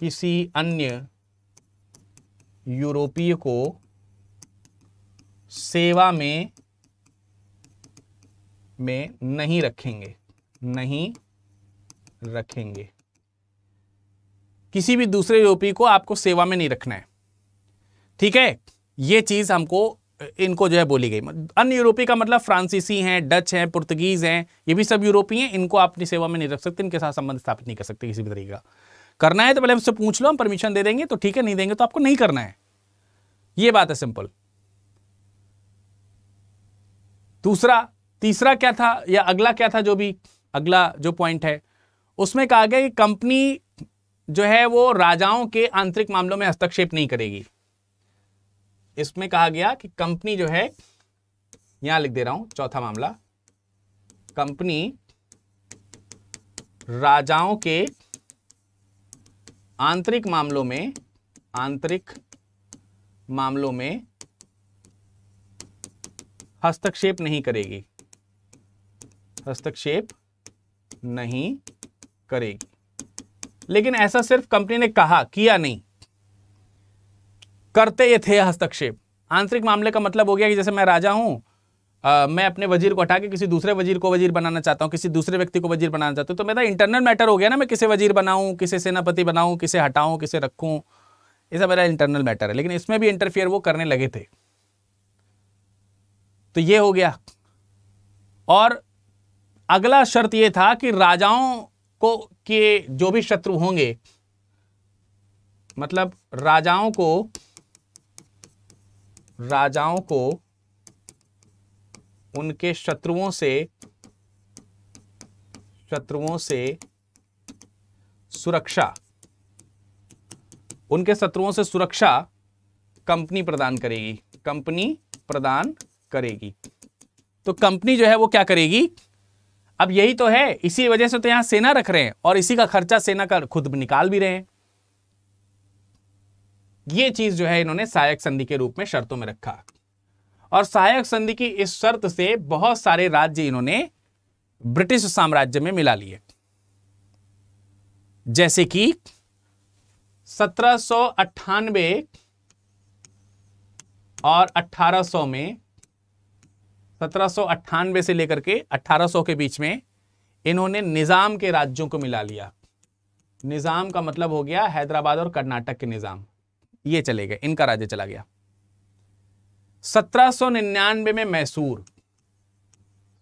किसी अन्य यूरोपीय को सेवा में में नहीं रखेंगे नहीं रखेंगे किसी भी दूसरे यूरोपीय को आपको सेवा में नहीं रखना है ठीक है ये चीज़ हमको इनको जो है बोली गई अन्य यूरोपीय का मतलब फ्रांसीसी हैं डच हैं पुर्तगीज हैं ये भी सब यूरोपीय हैं इनको आप अपनी सेवा में नहीं रख सकते इनके साथ संबंध स्थापित नहीं कर सकते किसी भी तरीके का करना है तो पहले हमसे पूछ लो हम परमिशन दे देंगे तो ठीक है नहीं देंगे तो आपको नहीं करना है ये बात है सिंपल दूसरा तीसरा क्या था या अगला क्या था जो भी अगला जो पॉइंट है उसमें कहा गया कि कंपनी जो है वो राजाओं के आंतरिक मामलों में हस्तक्षेप नहीं करेगी इसमें कहा गया कि कंपनी जो है यहां लिख दे रहा हूं चौथा मामला कंपनी राजाओं के आंतरिक मामलों में आंतरिक मामलों में हस्तक्षेप नहीं करेगी हस्तक्षेप नहीं करेगी लेकिन ऐसा सिर्फ कंपनी ने कहा किया नहीं करते ये थे हस्तक्षेप आंतरिक मामले का मतलब हो गया कि जैसे मैं राजा हूं आ, मैं अपने वजीर को हटा के किसी दूसरे वजीर को वजीर बनाना चाहता हूँ किसी दूसरे व्यक्ति को वजीर बनाना चाहता हूँ तो मेरा इंटरनल मैटर हो गया ना मैं किसे वजीर बनाऊँ किसे सेनापति बनाऊँ किसे हटाऊँ किसे रखूँ ऐसा मेरा इंटरनल मैटर है लेकिन इसमें भी इंटरफियर वो करने लगे थे तो ये हो गया और अगला शर्त ये था कि राजाओं को के जो भी शत्रु होंगे मतलब राजाओं को राजाओं को उनके शत्रुओं से शत्रुओं से सुरक्षा उनके शत्रुओं से सुरक्षा कंपनी प्रदान करेगी कंपनी प्रदान करेगी तो कंपनी जो है वो क्या करेगी अब यही तो है इसी वजह से तो यहां सेना रख रहे हैं और इसी का खर्चा सेना का खुद निकाल भी रहे हैं ये चीज जो है इन्होंने सहायक संधि के रूप में शर्तों में रखा और सहायक संधि की इस शर्त से बहुत सारे राज्य इन्होंने ब्रिटिश साम्राज्य में मिला लिए जैसे कि सत्रह और 1800 में सत्रह से लेकर के 1800 के बीच में इन्होंने निज़ाम के राज्यों को मिला लिया निज़ाम का मतलब हो गया हैदराबाद और कर्नाटक के निज़ाम ये चले गए इनका राज्य चला गया 1799 में मैसूर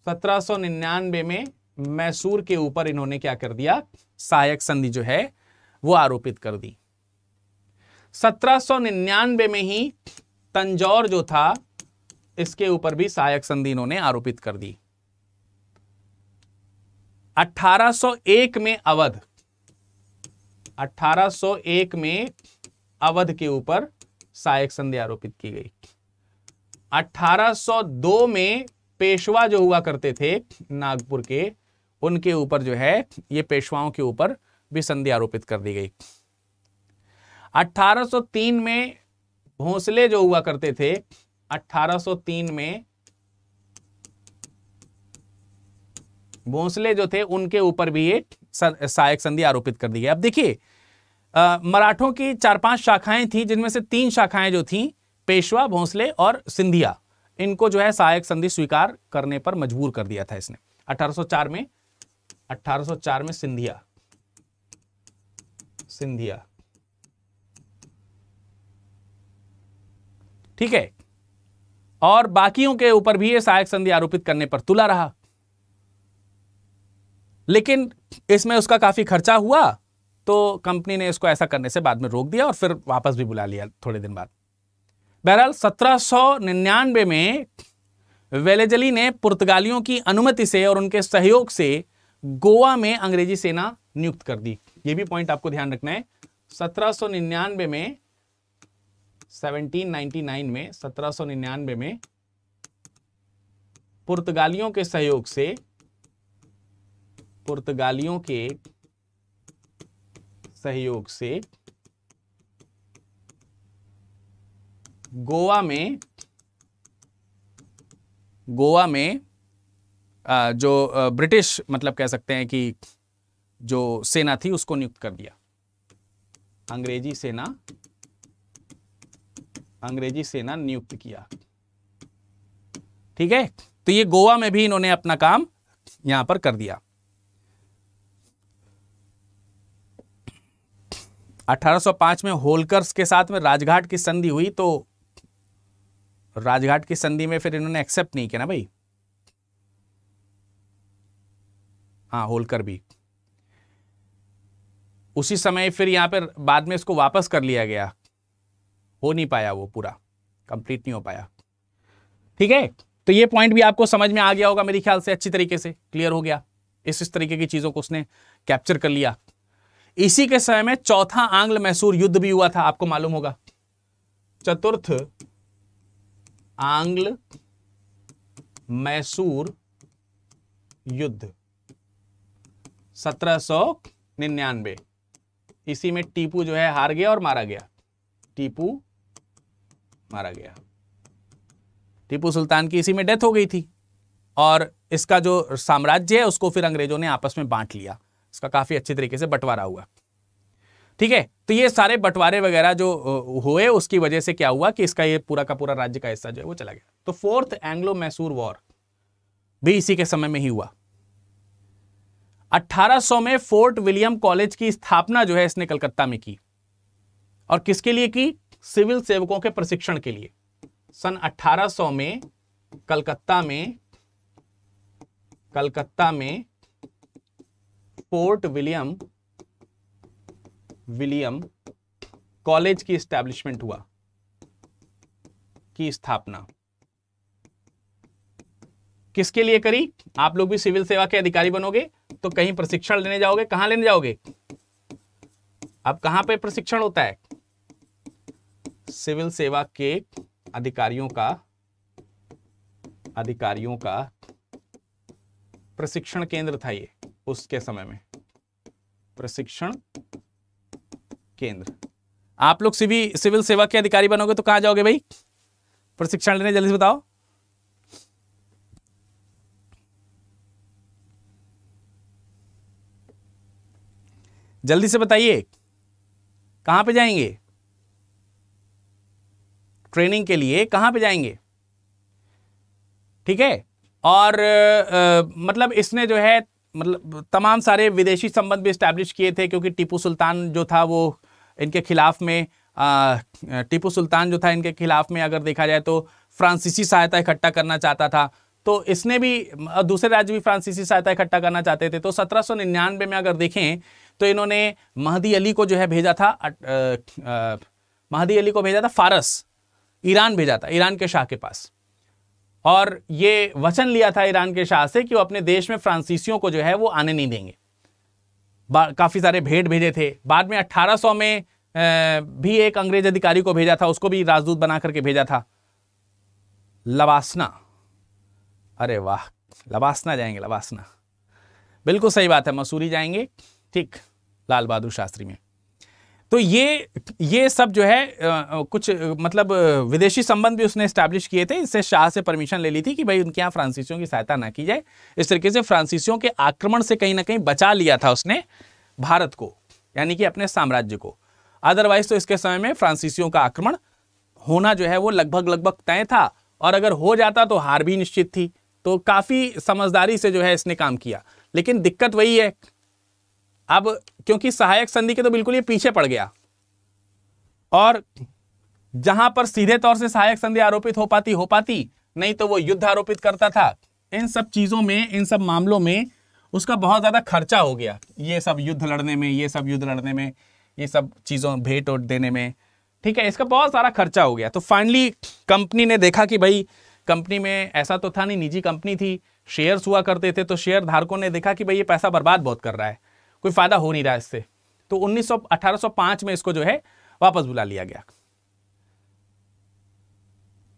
1799 में मैसूर के ऊपर इन्होंने क्या कर दिया सहायक संधि जो है वो आरोपित कर दी 1799 में ही तंजौर जो था इसके ऊपर भी सहायक संधि इन्होंने आरोपित कर दी 1801 में अवध 1801 में अवध के ऊपर सहायक संधि आरोपित की गई 1802 में पेशवा जो हुआ करते थे नागपुर के उनके ऊपर जो है ये पेशवाओं के ऊपर भी संधि आरोपित कर दी गई 1803 में भोंसले जो हुआ करते थे 1803 में भोंसले जो थे उनके ऊपर भी ये सहायक संधि आरोपित कर दी गई अब देखिए मराठों की चार पांच शाखाएं थी जिनमें से तीन शाखाएं जो थीं पेशवा भोंसले और सिंधिया इनको जो है सहायक संधि स्वीकार करने पर मजबूर कर दिया था इसने 1804 में 1804 में सिंधिया सिंधिया ठीक है और बाकियों के ऊपर भी ये सहायक संधि आरोपित करने पर तुला रहा लेकिन इसमें उसका काफी खर्चा हुआ तो कंपनी ने इसको ऐसा करने से बाद में रोक दिया और फिर वापस भी बुला लिया थोड़े दिन बाद बहरहाल सत्रह में वेलेजली ने पुर्तगालियों की अनुमति से और उनके सहयोग से गोवा में अंग्रेजी सेना नियुक्त कर दी ये भी पॉइंट आपको ध्यान रखना है 1799 में 1799 में 1799 में पुर्तगालियों के सहयोग से पुर्तगालियों के सहयोग से गोवा में गोवा में जो ब्रिटिश मतलब कह सकते हैं कि जो सेना थी उसको नियुक्त कर दिया अंग्रेजी सेना अंग्रेजी सेना नियुक्त किया ठीक है तो ये गोवा में भी इन्होंने अपना काम यहां पर कर दिया 1805 में होलकर्स के साथ में राजघाट की संधि हुई तो राजघाट की संधि में फिर इन्होंने एक्सेप्ट नहीं किया ना भाई हाँ होलकर भी उसी समय फिर यहां पर बाद में इसको वापस कर लिया गया हो नहीं पाया वो पूरा कंप्लीट नहीं हो पाया ठीक है तो ये पॉइंट भी आपको समझ में आ गया होगा मेरे ख्याल से अच्छी तरीके से क्लियर हो गया इस इस तरीके की चीज़ों को उसने कैप्चर कर लिया इसी के समय में चौथा आंग्ल मैसूर युद्ध भी हुआ था आपको मालूम होगा चतुर्थ आंग्ल मैसूर युद्ध सत्रह सौ निन्यानवे इसी में टीपू जो है हार गया और मारा गया टीपू मारा गया टीपू सुल्तान की इसी में डेथ हो गई थी और इसका जो साम्राज्य है उसको फिर अंग्रेजों ने आपस में बांट लिया इसका काफ़ी अच्छे तरीके से बंटवारा हुआ ठीक है तो ये सारे बंटवारे वगैरह जो हुए उसकी वजह से क्या हुआ कि इसका ये पूरा का पूरा राज्य का हिस्सा जो है वो चला गया तो फोर्थ एंग्लो मैसूर वॉर भी इसी के समय में ही हुआ 1800 में फोर्ट विलियम कॉलेज की स्थापना जो है इसने कलकत्ता में की और किसके लिए की सिविल सेवकों के प्रशिक्षण के लिए सन 1800 में कलकत्ता में कलकत्ता में फोर्ट विलियम विलियम कॉलेज की स्टैब्लिशमेंट हुआ की स्थापना किसके लिए करी आप लोग भी सिविल सेवा के अधिकारी बनोगे तो कहीं प्रशिक्षण लेने जाओगे कहां लेने जाओगे अब कहां पे प्रशिक्षण होता है सिविल सेवा के अधिकारियों का अधिकारियों का प्रशिक्षण केंद्र था ये उसके समय में प्रशिक्षण केंद्र आप लोग सिविल सिविल सेवा के अधिकारी बनोगे तो कहां जाओगे भाई प्रशिक्षण लेने जल्दी से बताओ जल्दी से बताइए कहां पे जाएंगे ट्रेनिंग के लिए कहां पे जाएंगे ठीक है और आ, मतलब इसने जो है मतलब तमाम सारे विदेशी संबंध भी स्टैब्लिश किए थे क्योंकि टीपू सुल्तान जो था वो इनके खिलाफ में टीपू सुल्तान जो था इनके खिलाफ में अगर देखा जाए तो फ्रांसीसी सहायता इकट्ठा करना चाहता था तो इसने भी दूसरे राज्य भी फ्रांसीसी सहायता इकट्ठा करना चाहते थे तो सत्रह में अगर देखें तो इन्होंने महदी अली को जो है भेजा था महदी अली को भेजा था फारस ईरान भेजा था ईरान के शाह के पास और ये वचन लिया था ईरान के शाह से कि वो अपने देश में फ्रांसीसियों को जो है वो आने नहीं देंगे काफ़ी सारे भेंट भेजे थे बाद में 1800 में भी एक अंग्रेज अधिकारी को भेजा था उसको भी राजदूत बना करके भेजा था लवासना अरे वाह लवासना जाएंगे लवासना बिल्कुल सही बात है मसूरी जाएंगे ठीक लाल बहादुर शास्त्री में तो ये ये सब जो है आ, कुछ मतलब विदेशी संबंध भी उसने इस्टेब्लिश किए थे इससे शाह से परमिशन ले ली थी कि भाई उनके यहाँ फ्रांसीसियों की सहायता ना की जाए इस तरीके से फ्रांसीसियों के आक्रमण से कहीं ना कहीं बचा लिया था उसने भारत को यानी कि अपने साम्राज्य को अदरवाइज तो इसके समय में फ्रांसीसियों का आक्रमण होना जो है वो लगभग लगभग तय था और अगर हो जाता तो हार भी निश्चित थी तो काफ़ी समझदारी से जो है इसने काम किया लेकिन दिक्कत वही है अब क्योंकि सहायक संधि के तो बिल्कुल ये पीछे पड़ गया और जहां पर सीधे तौर से सहायक संधि आरोपित हो पाती हो पाती नहीं तो वो युद्ध आरोपित करता था इन सब चीज़ों में इन सब मामलों में उसका बहुत ज़्यादा खर्चा हो गया ये सब युद्ध लड़ने में ये सब युद्ध लड़ने में ये सब चीज़ों भेंट वोट देने में ठीक है इसका बहुत सारा खर्चा हो गया तो फाइनली कंपनी ने देखा कि भाई कंपनी में ऐसा तो था नहीं निजी कंपनी थी शेयर्स हुआ करते थे तो शेयर धारकों ने देखा कि भाई ये पैसा बर्बाद बहुत कर रहा है कोई फ़ायदा हो नहीं रहा इससे तो उन्नीस 1805 में इसको जो है वापस बुला लिया गया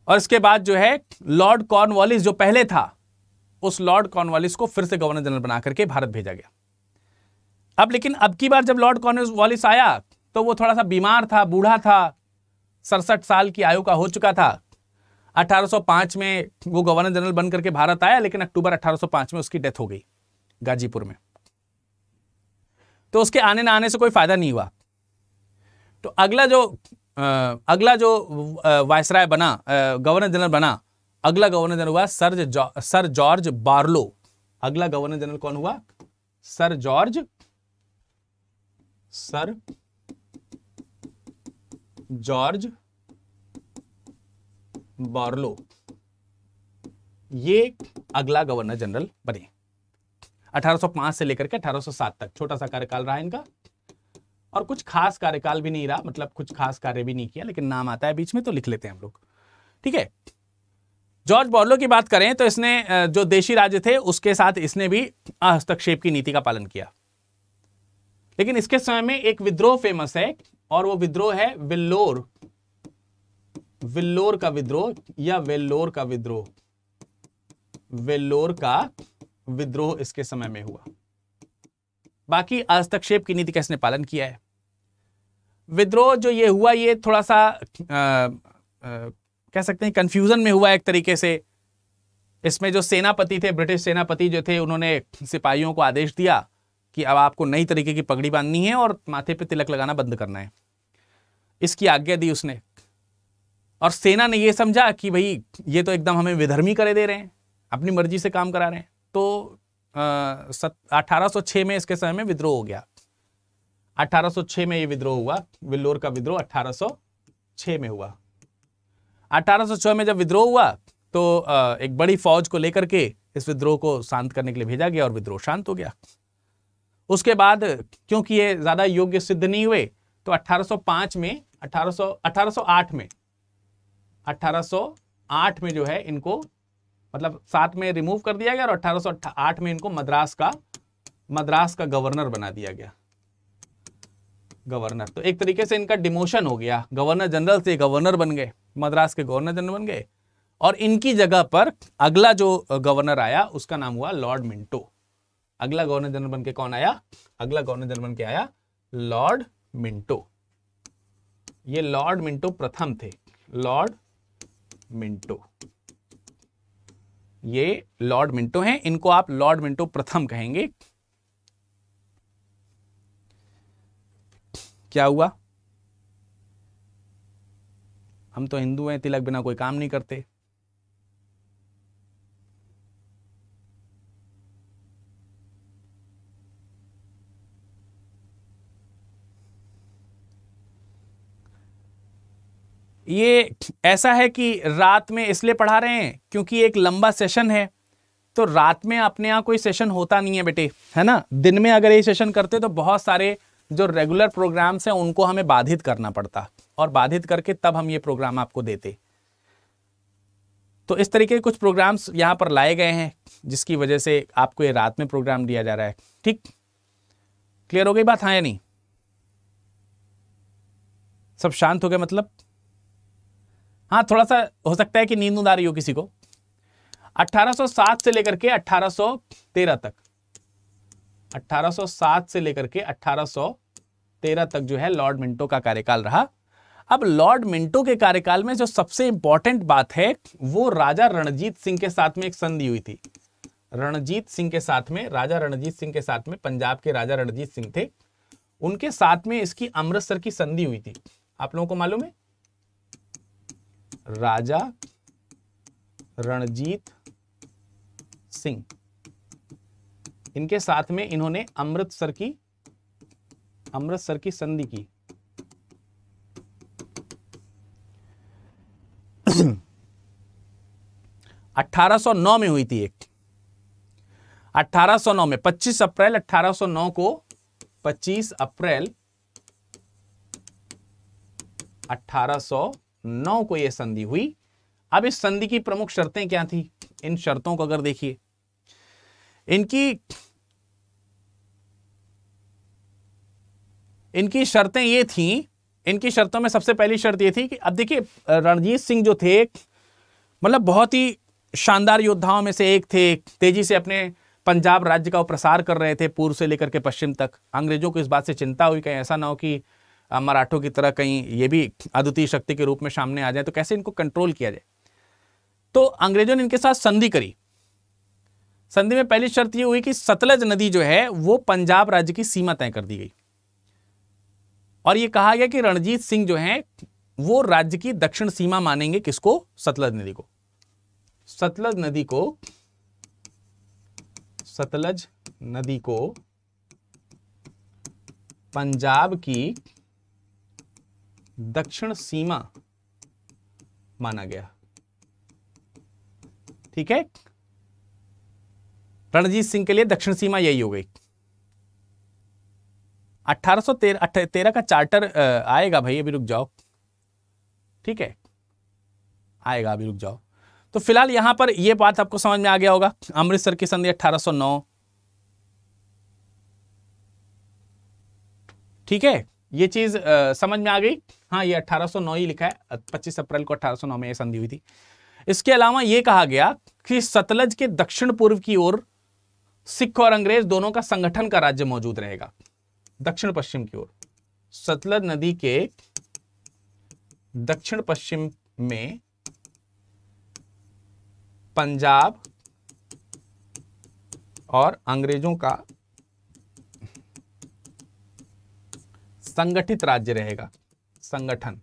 और इसके बाद जो है लॉर्ड कॉर्नवालिस जो पहले था उस लॉर्ड कॉर्नवालिस को फिर से गवर्नर जनरल बना करके भारत भेजा गया अब लेकिन अब की बार जब लॉर्ड कॉर्नवालिस आया तो वो थोड़ा सा बीमार था बूढ़ा था सड़सठ साल की आयु का हो चुका था 1805 में वो गवर्नर जनरल बनकर के भारत आया लेकिन अक्टूबर 1805 में उसकी डेथ हो गई गाजीपुर में तो उसके आने ना आने से कोई फ़ायदा नहीं हुआ तो अगला जो आ, अगला जो वायसराय बना गवर्नर जनरल बना अगला गवर्नर जनरल हुआ सर जौ, सर जॉर्ज बार्लो अगला गवर्नर जनरल कौन हुआ sir George sir George Barlow ये अगला गवर्नर जनरल बने 1805 से लेकर के 1807 तक छोटा सा कार्यकाल रहा इनका और कुछ खास कार्यकाल भी नहीं रहा मतलब कुछ खास कार्य भी नहीं किया लेकिन नाम आता है बीच में तो लिख लेते हैं हम लोग ठीक है जॉर्ज बॉर्लो की बात करें तो इसने जो देशी राज्य थे उसके साथ इसने भी हस्तक्षेप की नीति का पालन किया लेकिन इसके समय में एक विद्रोह फेमस है और वो विद्रोह है विल्लोर विल्लोर का विद्रोह या वेल्लोर का विद्रोह वेल्लोर का विद्रोह इसके समय में हुआ बाकी हस्तक्षेप की नीति का इसने पालन किया है विद्रोह जो ये हुआ ये थोड़ा सा आ, आ, कह सकते हैं कंफ्यूजन में हुआ एक तरीके से इसमें जो सेनापति थे ब्रिटिश सेनापति जो थे उन्होंने सिपाहियों को आदेश दिया कि अब आपको नई तरीके की पगड़ी बांधनी है और माथे पे तिलक लगाना बंद करना है इसकी आज्ञा दी उसने और सेना ने यह समझा कि भाई ये तो एकदम हमें विधर्मी करे दे रहे हैं अपनी मर्जी से काम करा रहे हैं तो अठारह में इसके समय में विद्रोह हो गया 1806 में ये विद्रोह हुआ विल्लोर का विद्रोह 1806 में हुआ 1806 में जब विद्रोह हुआ तो एक बड़ी फौज को लेकर के इस विद्रोह को शांत करने के लिए भेजा गया और विद्रोह शांत हो गया उसके बाद क्योंकि ये ज़्यादा योग्य सिद्ध नहीं हुए तो 1805 में 1800 1808 में 1808 में जो है इनको मतलब सात में रिमूव कर दिया गया और अठारह में इनको मद्रास का मद्रास का गवर्नर बना दिया गया गवर्नर तो एक तरीके से इनका डिमोशन हो गया गवर्नर जनरल से गवर्नर बन गए मद्रास के गवर्नर जनरल बन गए और इनकी जगह पर अगला जो गवर्नर आया उसका नाम हुआ लॉर्ड मिंटो अगला गवर्नर जनरल बन के कौन आया अगला गवर्नर जनरल बन के आया लॉर्ड मिंटो ये लॉर्ड मिंटो प्रथम थे लॉर्ड मिंटो ये लॉर्ड मिंटो हैं इनको आप लॉर्ड मिंटो प्रथम कहेंगे क्या हुआ हम तो हिंदू हैं तिलक बिना कोई काम नहीं करते ये ऐसा है कि रात में इसलिए पढ़ा रहे हैं क्योंकि एक लंबा सेशन है तो रात में अपने यहाँ कोई सेशन होता नहीं है बेटे है ना दिन में अगर ये सेशन करते तो बहुत सारे जो रेगुलर प्रोग्राम्स हैं उनको हमें बाधित करना पड़ता और बाधित करके तब हम ये प्रोग्राम आपको देते तो इस तरीके के कुछ प्रोग्राम्स यहाँ पर लाए गए हैं जिसकी वजह से आपको ये रात में प्रोग्राम दिया जा रहा है ठीक क्लियर हो गई बात हाँ या नहीं सब शांत हो गया मतलब हाँ थोड़ा सा हो सकता है कि नींद आ रही हो किसी को 1807 से लेकर के 1813 तक 1807 से लेकर के 1813 तक जो है लॉर्ड मिंटो का कार्यकाल रहा अब लॉर्ड मिंटो के कार्यकाल में जो सबसे इंपॉर्टेंट बात है वो राजा रणजीत सिंह के साथ में एक संधि हुई थी रणजीत सिंह के साथ में राजा रणजीत सिंह के साथ में पंजाब के राजा रणजीत सिंह थे उनके साथ में इसकी अमृतसर की संधि हुई थी आप लोगों को मालूम है राजा रणजीत सिंह इनके साथ में इन्होंने अमृतसर की अमृतसर की संधि की अठारह में हुई थी एक 1809 में 25 अप्रैल 1809 को 25 अप्रैल नौ को यह संधि हुई अब इस संधि की प्रमुख शर्तें क्या थी इन शर्तों को अगर देखिए इनकी इनकी शर्तें ये थी इनकी शर्तों में सबसे पहली शर्त ये थी कि अब देखिए रणजीत सिंह जो थे मतलब बहुत ही शानदार योद्धाओं में से एक थे तेजी से अपने पंजाब राज्य का प्रसार कर रहे थे पूर्व से लेकर के पश्चिम तक अंग्रेजों को इस बात से चिंता हुई कहीं ऐसा ना हो कि मराठों की तरह कहीं ये भी अद्वितीय शक्ति के रूप में सामने आ जाए तो कैसे इनको कंट्रोल किया जाए तो अंग्रेजों ने इनके साथ संधि करी संधि में पहली शर्त यह हुई कि सतलज नदी जो है वो पंजाब राज्य की सीमा तय कर दी गई और यह कहा गया कि रणजीत सिंह जो हैं वो राज्य की दक्षिण सीमा मानेंगे किसको सतलज नदी को सतलज नदी को सतलज नदी को पंजाब की दक्षिण सीमा माना गया ठीक है रणजीत सिंह के लिए दक्षिण सीमा यही हो गई 1813 तेरह का चार्टर आएगा भाई अभी रुक जाओ ठीक है आएगा अभी रुक जाओ तो फिलहाल यहां पर यह बात आपको समझ में आ गया होगा अमृतसर की संधि 1809 ठीक है ये चीज समझ में आ गई हाँ ये 1809 ही लिखा है 25 अप्रैल को 1809 में यह संधि हुई थी इसके अलावा ये कहा गया कि सतलज के दक्षिण पूर्व की ओर सिख और अंग्रेज दोनों का संगठन का राज्य मौजूद रहेगा दक्षिण पश्चिम की ओर सतलज नदी के दक्षिण पश्चिम में पंजाब और अंग्रेजों का संगठित राज्य रहेगा संगठन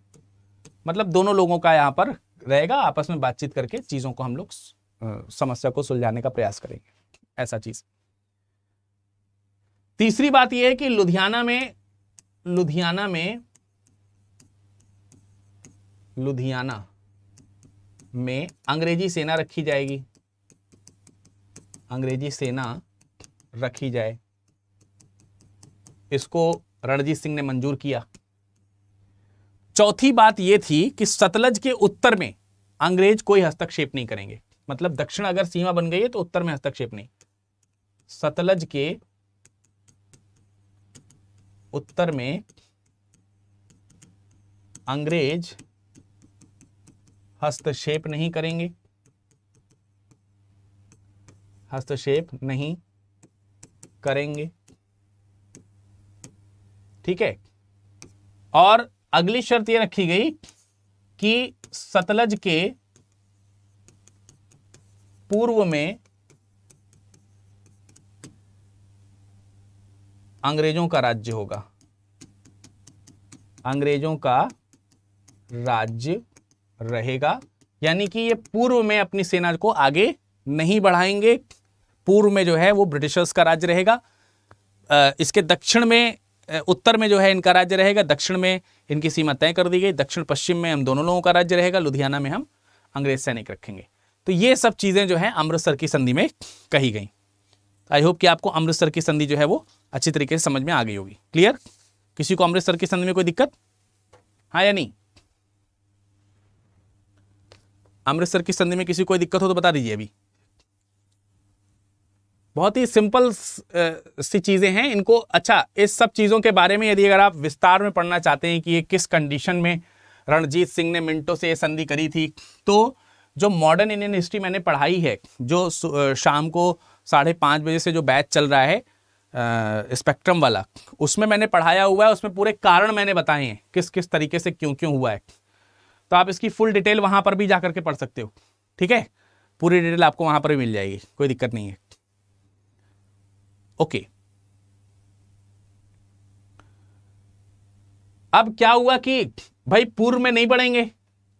मतलब दोनों लोगों का यहाँ पर रहेगा आपस में बातचीत करके चीज़ों को हम लोग समस्या को सुलझाने का प्रयास करेंगे ऐसा चीज़ तीसरी बात यह है कि लुधियाना में लुधियाना में लुधियाना में अंग्रेजी सेना रखी जाएगी अंग्रेजी सेना रखी जाए इसको रणजीत सिंह ने मंजूर किया चौथी बात यह थी कि सतलज के उत्तर में अंग्रेज कोई हस्तक्षेप नहीं करेंगे मतलब दक्षिण अगर सीमा बन गई है तो उत्तर में हस्तक्षेप नहीं सतलज के उत्तर में अंग्रेज हस्तक्षेप नहीं करेंगे हस्तक्षेप नहीं करेंगे ठीक है और अगली शर्त यह रखी गई कि सतलज के पूर्व में अंग्रेजों का राज्य होगा अंग्रेजों का राज्य रहेगा यानी कि ये पूर्व में अपनी सेना को आगे नहीं बढ़ाएंगे पूर्व में जो है वो ब्रिटिशर्स का राज्य रहेगा इसके दक्षिण में उत्तर में जो है इनका राज्य रहेगा दक्षिण में इनकी सीमा तय कर दी गई दक्षिण पश्चिम में हम दोनों लोगों का राज्य रहेगा लुधियाना में हम अंग्रेज सैनिक रखेंगे तो ये सब चीज़ें जो है अमृतसर की संधि में कही गई आई होप कि आपको अमृतसर की संधि जो है वो अच्छी तरीके से समझ में आ गई होगी क्लियर किसी को अमृतसर की संधि में कोई दिक्कत हाँ या नहीं अमृतसर की संधि में किसी को कोई दिक्कत हो तो बता दीजिए अभी बहुत ही सिंपल सी चीज़ें हैं इनको अच्छा इस सब चीज़ों के बारे में यदि अगर आप विस्तार में पढ़ना चाहते हैं कि ये किस कंडीशन में रणजीत सिंह ने मिंटो से ये संधि करी थी तो जो मॉडर्न इंडियन हिस्ट्री मैंने पढ़ाई है जो शाम को साढ़े पाँच बजे से जो बैच चल रहा है स्पेक्ट्रम वाला उसमें मैंने पढ़ाया हुआ है उसमें पूरे कारण मैंने बताए हैं किस किस तरीके से क्यों क्यों हुआ है तो आप इसकी फुल डिटेल वहाँ पर भी जा करके पढ़ सकते हो ठीक है पूरी डिटेल आपको वहाँ पर भी मिल जाएगी कोई दिक्कत नहीं है ओके अब क्या हुआ कि भाई पूर्व में नहीं बढ़ेंगे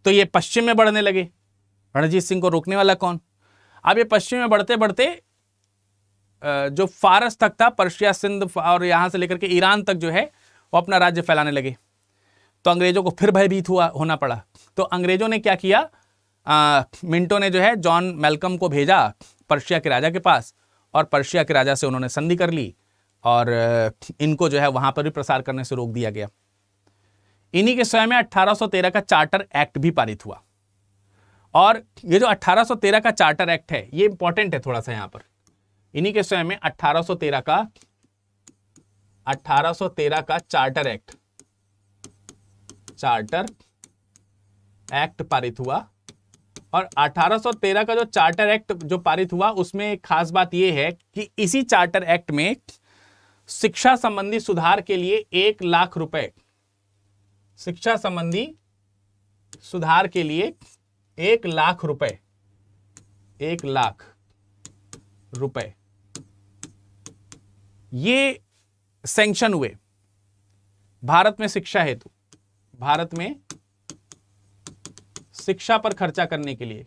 तो ये पश्चिम में बढ़ने लगे रणजीत सिंह को रोकने वाला कौन अब ये पश्चिम में बढ़ते बढ़ते जो फारस तक था पर्शिया सिंध और यहां से लेकर के ईरान तक जो है वो अपना राज्य फैलाने लगे तो अंग्रेजों को फिर भयभीत हुआ होना पड़ा तो अंग्रेजों ने क्या किया मिंटो ने जो है जॉन मेलकम को भेजा पर्शिया के राजा के पास और पर्शिया के राजा से उन्होंने संधि कर ली और इनको जो है वहां पर भी प्रसार करने से रोक दिया गया इन्हीं के स्वयं में 1813 का चार्टर एक्ट भी पारित हुआ और ये जो 1813 का चार्टर एक्ट है ये इंपॉर्टेंट है थोड़ा सा यहां पर इन्हीं के स्वयं में 1813 का 1813 का चार्टर एक्ट चार्टर एक्ट पारित हुआ और 1813 का जो चार्टर एक्ट जो पारित हुआ उसमें एक खास बात यह है कि इसी चार्टर एक्ट में शिक्षा संबंधी सुधार के लिए एक लाख रुपए शिक्षा संबंधी सुधार के लिए एक लाख रुपए एक लाख रुपए ये सेंक्शन हुए भारत में शिक्षा हेतु भारत में शिक्षा पर खर्चा करने के लिए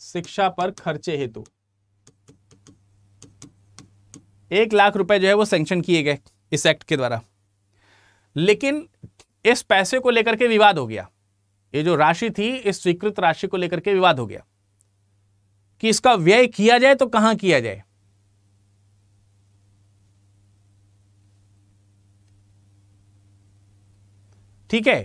शिक्षा पर खर्चे हेतु एक लाख रुपए जो है वो सेंक्शन किए गए इस एक्ट के द्वारा लेकिन इस पैसे को लेकर के विवाद हो गया ये जो राशि थी इस स्वीकृत राशि को लेकर के विवाद हो गया कि इसका व्यय किया जाए तो कहां किया जाए ठीक है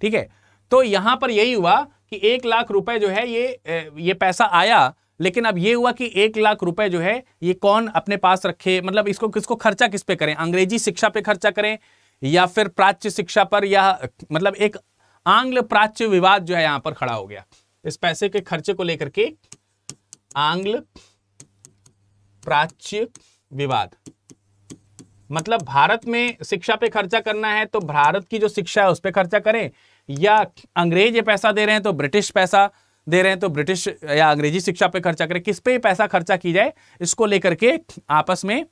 ठीक है तो यहां पर यही हुआ कि एक लाख रुपए जो है ये ये पैसा आया लेकिन अब ये हुआ कि एक लाख रुपए जो है ये कौन अपने पास रखे मतलब इसको किसको खर्चा किस पे करें अंग्रेजी शिक्षा पे खर्चा करें या फिर प्राच्य शिक्षा पर या मतलब एक आंग्ल प्राच्य विवाद जो है यहां पर खड़ा हो गया इस पैसे के खर्चे को लेकर के आंग्ल प्राच्य विवाद मतलब भारत में शिक्षा पे खर्चा करना है तो भारत की जो शिक्षा है उस पर खर्चा करें या अंग्रेज ये पैसा दे रहे हैं तो ब्रिटिश पैसा दे रहे हैं तो ब्रिटिश या अंग्रेजी शिक्षा पे खर्चा करें किस पे पैसा खर्चा की जाए इसको लेकर के आपस में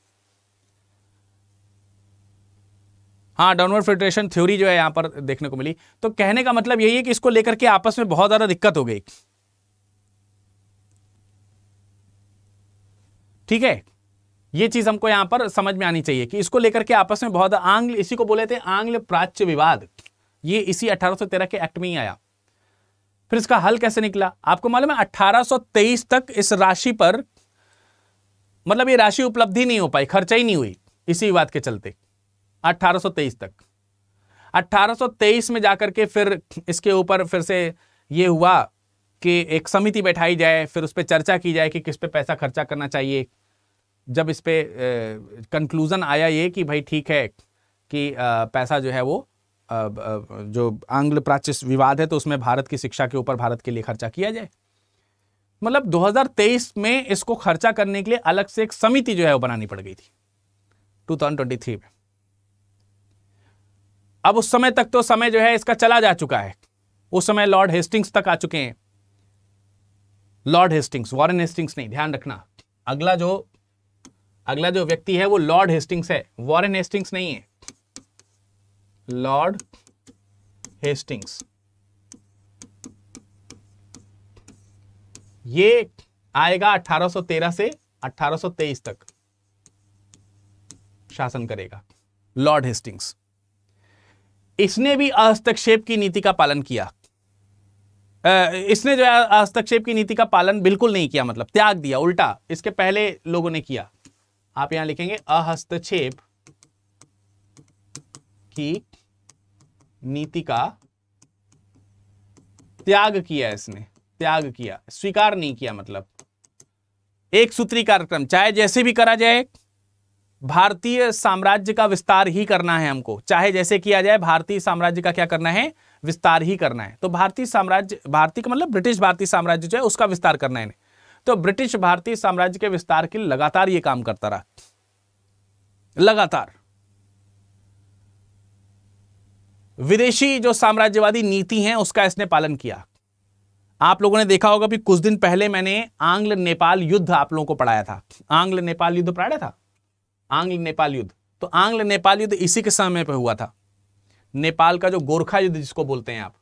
हाँ डाउनवर्ड फिल्ट्रेशन थ्योरी जो है यहां पर देखने को मिली तो कहने का मतलब यही है कि इसको लेकर के आपस में बहुत ज़्यादा दिक्कत हो गई ठीक है ये चीज हमको यहां पर समझ में आनी चाहिए कि इसको लेकर के आपस में बहुत आंग्ल इसी को बोले थे आंग्ल प्राच्य विवाद ये इसी 1813 के एक्ट में ही आया फिर इसका हल कैसे निकला आपको मालूम है 1823 तक इस राशि पर मतलब ये राशि उपलब्धि नहीं हो पाई खर्चा ही नहीं हुई इसी विवाद के चलते 1823 तक 1823 में जाकर के फिर इसके ऊपर फिर से ये हुआ कि एक समिति बैठाई जाए फिर उस पर चर्चा की जाए कि किस पे पैसा खर्चा करना चाहिए जब इस पर कंक्लूज़न आया ये कि भाई ठीक है कि आ, पैसा जो है वो आ, आ, जो आंग्ल प्राचीन विवाद है तो उसमें भारत की शिक्षा के ऊपर भारत के लिए खर्चा किया जाए मतलब 2023 में इसको खर्चा करने के लिए अलग से एक समिति जो है वो बनानी पड़ गई थी 2023 में अब उस समय तक तो समय जो है इसका चला जा चुका है उस समय लॉर्ड हेस्टिंग्स तक आ चुके हैं लॉर्ड हेस्टिंग्स वॉरेन हेस्टिंग्स नहीं ध्यान रखना अगला जो अगला जो व्यक्ति है वो लॉर्ड हेस्टिंग्स है वॉरेन हेस्टिंग्स नहीं है लॉर्ड हेस्टिंग्स ये आएगा 1813 से 1823 तक शासन करेगा लॉर्ड हेस्टिंग्स इसने भी हस्तक्षेप की नीति का पालन किया इसने जो है हस्तक्षेप की नीति का पालन बिल्कुल नहीं किया मतलब त्याग दिया उल्टा इसके पहले लोगों ने किया आप यहां लिखेंगे अहस्तक्षेप की नीति का त्याग किया इसने त्याग किया स्वीकार नहीं किया मतलब एक सूत्री कार्यक्रम चाहे जैसे भी करा जाए भारतीय साम्राज्य का विस्तार ही करना है हमको चाहे जैसे किया जाए भारतीय साम्राज्य का क्या करना है विस्तार ही करना है तो भारतीय साम्राज्य भारतीय का मतलब ब्रिटिश भारतीय साम्राज्य जो है उसका विस्तार करना है तो ब्रिटिश भारतीय साम्राज्य के विस्तार के लिए लगातार ये काम करता रहा लगातार विदेशी जो साम्राज्यवादी नीति है उसका इसने पालन किया आप लोगों ने देखा होगा कि कुछ दिन पहले मैंने आंग्ल नेपाल युद्ध आप लोगों को पढ़ाया था आंग्ल नेपाल युद्ध पढ़ाया था आंग्ल नेपाल युद्ध तो आंग्ल नेपाल युद्ध इसी के समय पर हुआ था नेपाल का जो गोरखा युद्ध जिसको बोलते हैं आप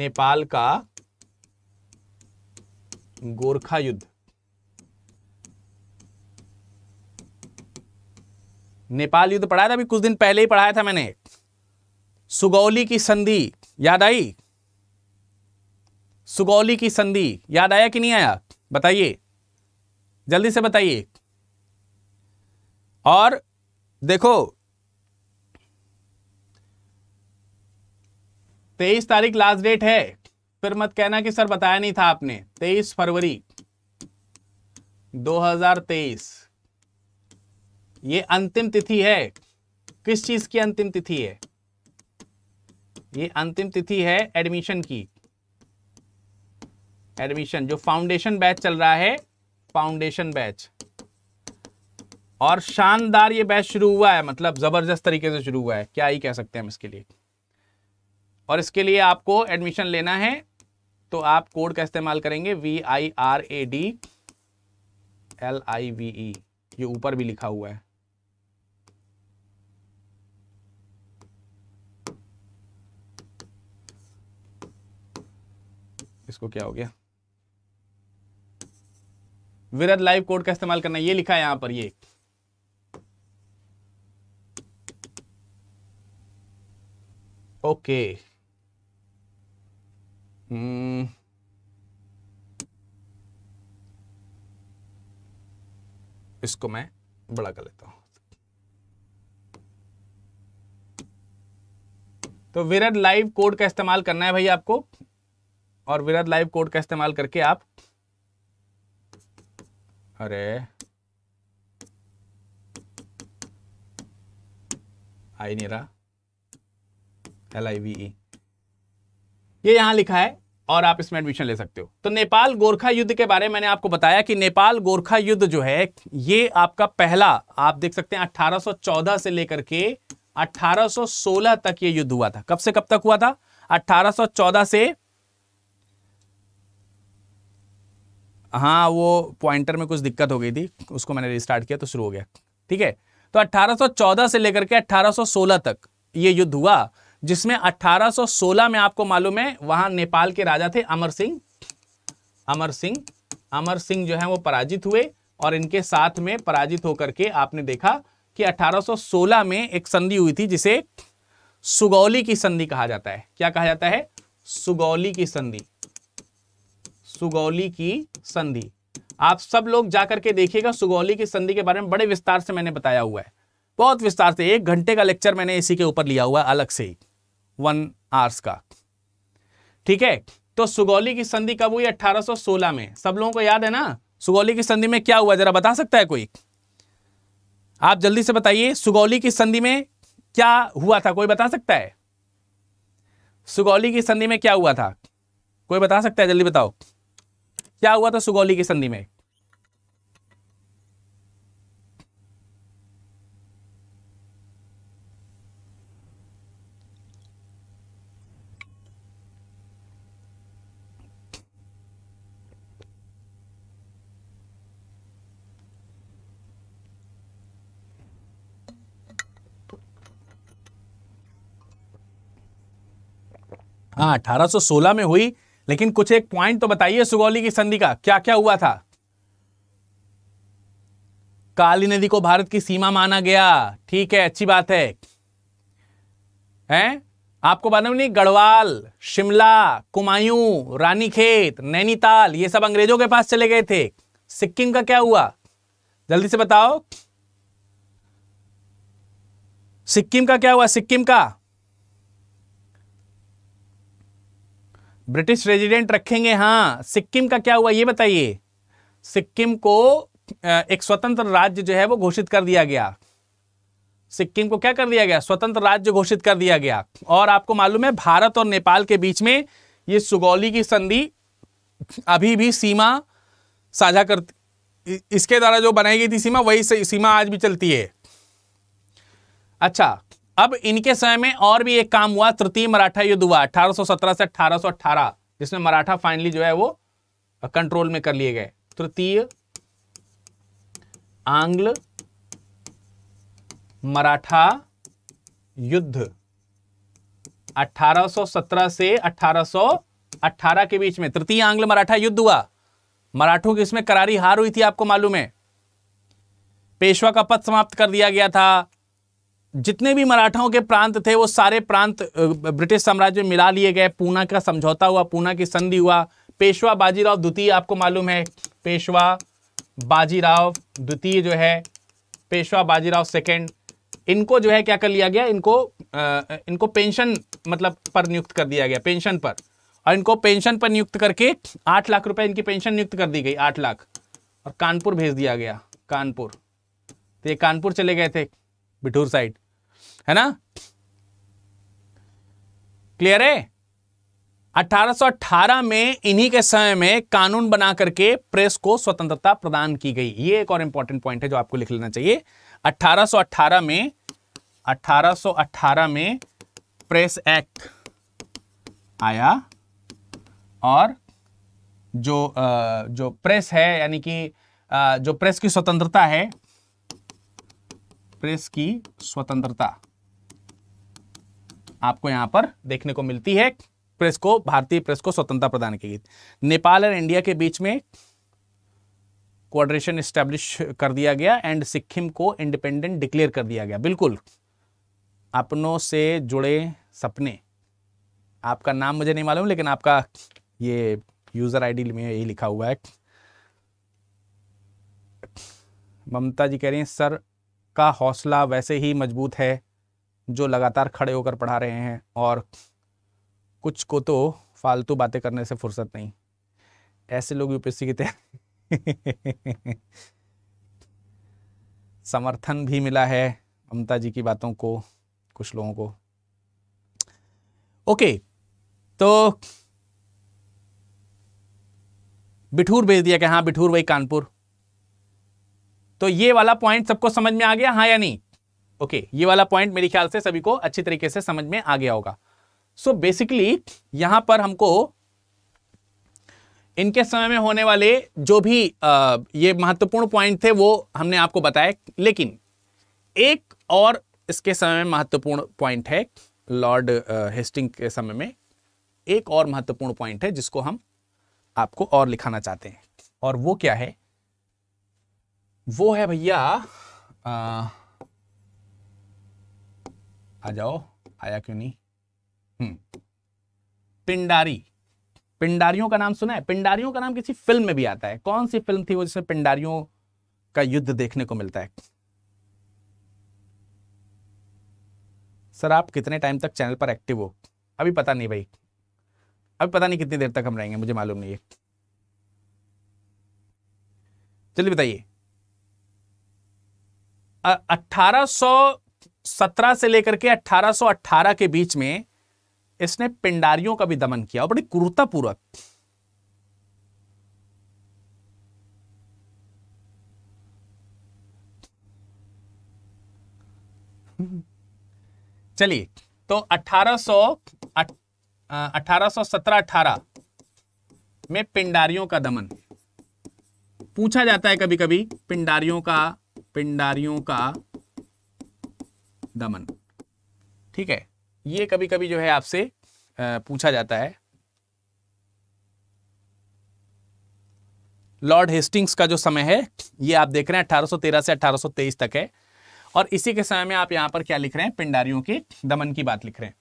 नेपाल का गोरखा युद्ध नेपाल युद्ध पढ़ाया था अभी कुछ दिन पहले ही पढ़ाया था मैंने सुगौली की संधि याद आई सुगौली की संधि याद आया कि नहीं आया बताइए जल्दी से बताइए और देखो तेईस तारीख लास्ट डेट है फिर मत कहना कि सर बताया नहीं था आपने तेईस फरवरी 2023 ये अंतिम तिथि है किस चीज की अंतिम तिथि है ये अंतिम तिथि है एडमिशन की एडमिशन जो फाउंडेशन बैच चल रहा है फाउंडेशन बैच और शानदार ये बैच शुरू हुआ है मतलब जबरदस्त तरीके से शुरू हुआ है क्या ही कह सकते हैं हम इसके लिए और इसके लिए आपको एडमिशन लेना है तो आप कोड का इस्तेमाल करेंगे V I R A D L I V E ये ऊपर भी लिखा हुआ है इसको क्या हो गया विरद लाइव कोड का इस्तेमाल करना ये लिखा है यहां पर ये ओके okay. Mm. इसको मैं बड़ा कर लेता हूं तो विरद लाइव कोड का इस्तेमाल करना है भाई आपको और विरद लाइव कोड का इस्तेमाल करके आप अरे आई नहीं रहा एल आई वी ई ये यहाँ लिखा है और आप इसमें एडमिशन ले सकते हो तो नेपाल गोरखा युद्ध के बारे में मैंने आपको बताया कि नेपाल गोरखा युद्ध जो है ये आपका पहला आप देख सकते हैं 1814 से लेकर के 1816 तक ये युद्ध हुआ था कब से कब तक हुआ था 1814 से हाँ वो पॉइंटर में कुछ दिक्कत हो गई थी उसको मैंने रिस्टार्ट किया तो शुरू हो गया ठीक है तो अट्ठारह से लेकर के अट्ठारह तक ये युद्ध हुआ जिसमें 1816 में आपको मालूम है वहां नेपाल के राजा थे अमर सिंह अमर सिंह अमर सिंह जो है वो पराजित हुए और इनके साथ में पराजित होकर के आपने देखा कि 1816 में एक संधि हुई थी जिसे सुगौली की संधि कहा जाता है क्या कहा जाता है सुगौली की संधि सुगौली की संधि आप सब लोग जाकर के देखिएगा सुगौली की संधि के बारे में बड़े विस्तार से मैंने बताया हुआ है बहुत विस्तार से एक घंटे का लेक्चर मैंने इसी के ऊपर लिया हुआ है अलग से ही वन आर्स का ठीक है तो सुगौली की संधि कब हुई 1816 में सब लोगों को याद है ना सुगौली की संधि में क्या हुआ जरा बता सकता है कोई आप जल्दी से बताइए सुगौली की संधि में क्या हुआ था कोई बता सकता है सुगौली की संधि में क्या हुआ था कोई बता सकता है जल्दी बताओ क्या हुआ था सुगौली की संधि में हाँ सोलह में हुई लेकिन कुछ एक पॉइंट तो बताइए सुगौली की संधि का क्या क्या हुआ था काली नदी को भारत की सीमा माना गया ठीक है अच्छी बात है हैं आपको मालूम नहीं गढ़वाल शिमला कुमायूं रानीखेत नैनीताल ये सब अंग्रेजों के पास चले गए थे सिक्किम का क्या हुआ जल्दी से बताओ सिक्किम का क्या हुआ सिक्किम का ब्रिटिश रेजिडेंट रखेंगे हाँ सिक्किम का क्या हुआ ये बताइए सिक्किम को एक स्वतंत्र राज्य जो है वो घोषित कर दिया गया सिक्किम को क्या कर दिया गया स्वतंत्र राज्य घोषित कर दिया गया और आपको मालूम है भारत और नेपाल के बीच में ये सुगौली की संधि अभी भी सीमा साझा कर इसके द्वारा जो बनाई गई थी सीमा वही सीमा आज भी चलती है अच्छा अब इनके समय में और भी एक काम हुआ तृतीय मराठा युद्ध हुआ 1817 से 1818 जिसमें मराठा फाइनली जो है वो कंट्रोल में कर लिए गए तृतीय आंग्ल मराठा युद्ध 1817 से 1818 के बीच में तृतीय आंग्ल मराठा युद्ध हुआ मराठों की इसमें करारी हार हुई थी आपको मालूम है पेशवा का पद समाप्त कर दिया गया था जितने भी मराठाओं के प्रांत थे वो सारे प्रांत ब्रिटिश साम्राज्य में मिला लिए गए पूना का समझौता हुआ पूना की संधि हुआ पेशवा बाजीराव द्वितीय आपको मालूम है पेशवा बाजीराव द्वितीय जो है पेशवा बाजीराव सेकंड इनको जो है क्या कर लिया गया इनको आ, इनको पेंशन मतलब पर नियुक्त कर दिया गया पेंशन पर और इनको पेंशन पर नियुक्त करके आठ लाख रुपए इनकी पेंशन नियुक्त कर दी गई आठ लाख और कानपुर भेज दिया गया कानपुर तो ये कानपुर चले गए थे बिठूर साइड है ना क्लियर है 1818 में इन्हीं के समय में कानून बना करके प्रेस को स्वतंत्रता प्रदान की गई ये एक और इंपॉर्टेंट पॉइंट है जो आपको लिख लेना चाहिए 1818 में 1818 में प्रेस एक्ट आया और जो जो प्रेस है यानी कि जो प्रेस की स्वतंत्रता है प्रेस की स्वतंत्रता आपको यहाँ पर देखने को मिलती है प्रेस को भारतीय प्रेस को स्वतंत्रता प्रदान की गई नेपाल और इंडिया के बीच में कोऑर्डिनेशन स्टैब्लिश कर दिया गया एंड सिक्किम को इंडिपेंडेंट डिक्लेयर कर दिया गया बिल्कुल अपनों से जुड़े सपने आपका नाम मुझे नहीं मालूम लेकिन आपका ये यूज़र आईडी में यही लिखा हुआ है ममता जी कह रही हैं सर का हौसला वैसे ही मजबूत है जो लगातार खड़े होकर पढ़ा रहे हैं और कुछ को तो फालतू बातें करने से फुर्सत नहीं ऐसे लोग यूपीएससी की तैयारी समर्थन भी मिला है ममता जी की बातों को कुछ लोगों को ओके तो बिठूर भेज दिया कि हाँ बिठूर वही कानपुर तो ये वाला पॉइंट सबको समझ में आ गया हाँ या नहीं ओके ये वाला पॉइंट मेरे ख्याल से सभी को अच्छी तरीके से समझ में आ गया होगा सो so बेसिकली यहां पर हमको इनके समय में होने वाले जो भी आ, ये महत्वपूर्ण पॉइंट थे वो हमने आपको बताया लेकिन एक और इसके समय में महत्वपूर्ण पॉइंट है लॉर्ड हेस्टिंग के समय में एक और महत्वपूर्ण पॉइंट है जिसको हम आपको और लिखाना चाहते हैं और वो क्या है वो है भैया आ जाओ आया क्यों नहीं हम्म पिंडारी पिंडारियों का नाम सुना है पिंडारियों का नाम किसी फिल्म में भी आता है कौन सी फिल्म थी वो जिसमें पिंडारियों का युद्ध देखने को मिलता है सर आप कितने टाइम तक चैनल पर एक्टिव हो अभी पता नहीं भाई अभी पता नहीं कितनी देर तक हम रहेंगे मुझे मालूम नहीं है चलिए बताइए अठारह सौ सत्रह से लेकर के 1818 के बीच में इसने पिंडारियों का भी दमन किया और बड़ी क्रूरतापूर्वक चलिए तो 1800 सत्रह अठारह में पिंडारियों का दमन पूछा जाता है कभी कभी पिंडारियों का पिंडारियों का दमन ठीक है ये कभी कभी जो है आपसे पूछा जाता है लॉर्ड हेस्टिंग्स का जो समय है ये आप देख रहे हैं 1813 से 1823 तक है और इसी के समय में आप यहां पर क्या लिख रहे हैं पिंडारियों के दमन की बात लिख रहे हैं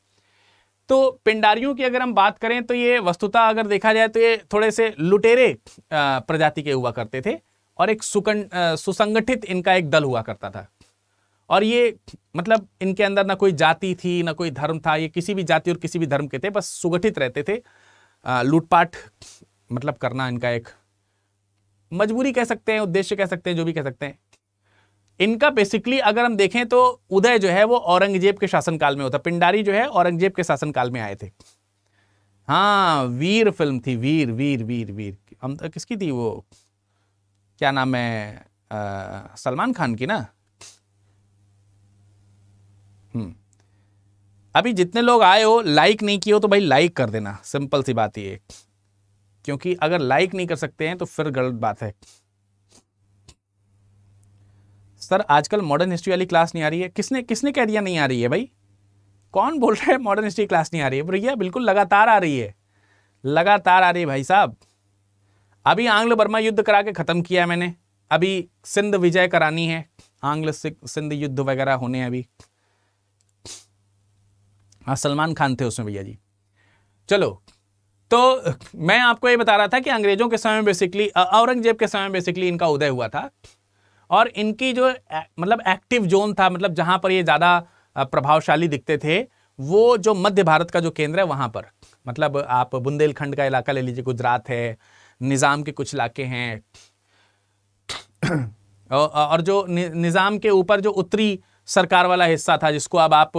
तो पिंडारियों की अगर हम बात करें तो ये वस्तुता अगर देखा जाए तो ये थोड़े से लुटेरे प्रजाति के हुआ करते थे और एक सुकन सुसंगठित इनका एक दल हुआ करता था और ये मतलब इनके अंदर ना कोई जाति थी ना कोई धर्म था ये किसी भी जाति और किसी भी धर्म के थे बस सुगठित रहते थे लूटपाट मतलब करना इनका एक मजबूरी कह सकते हैं उद्देश्य कह सकते हैं जो भी कह सकते हैं इनका बेसिकली अगर हम देखें तो उदय जो है वो औरंगजेब के शासनकाल में होता पिंडारी जो है औरंगजेब के शासनकाल में आए थे हाँ वीर फिल्म थी वीर वीर वीर वीर हम तो, किसकी थी वो क्या नाम है सलमान खान की ना अभी जितने लोग आए हो लाइक नहीं किए हो तो भाई लाइक कर देना सिंपल सी बात ये क्योंकि अगर लाइक नहीं कर सकते हैं तो फिर गलत बात है सर आजकल मॉडर्न हिस्ट्री वाली क्लास नहीं आ रही है किसने किसने कह दिया नहीं आ रही है भाई कौन बोल रहा है मॉडर्न हिस्ट्री क्लास नहीं आ रही है भैया बिल्कुल लगातार आ रही है लगातार आ रही है भाई साहब अभी आंग्ल बर्मा युद्ध करा के ख़त्म किया है मैंने अभी सिंध विजय करानी है आंग्ल सिंध युद्ध वगैरह होने अभी हाँ सलमान खान थे उसमें भैया जी चलो तो मैं आपको ये बता रहा था कि अंग्रेजों के समय बेसिकली औरंगजेब के समय बेसिकली इनका उदय हुआ था और इनकी जो मतलब एक्टिव जोन था मतलब जहां पर ये ज़्यादा प्रभावशाली दिखते थे वो जो मध्य भारत का जो केंद्र है वहां पर मतलब आप बुंदेलखंड का इलाका ले लीजिए गुजरात है निज़ाम के कुछ इलाके हैं और जो निज़ाम के ऊपर जो उत्तरी सरकार वाला हिस्सा था जिसको अब आप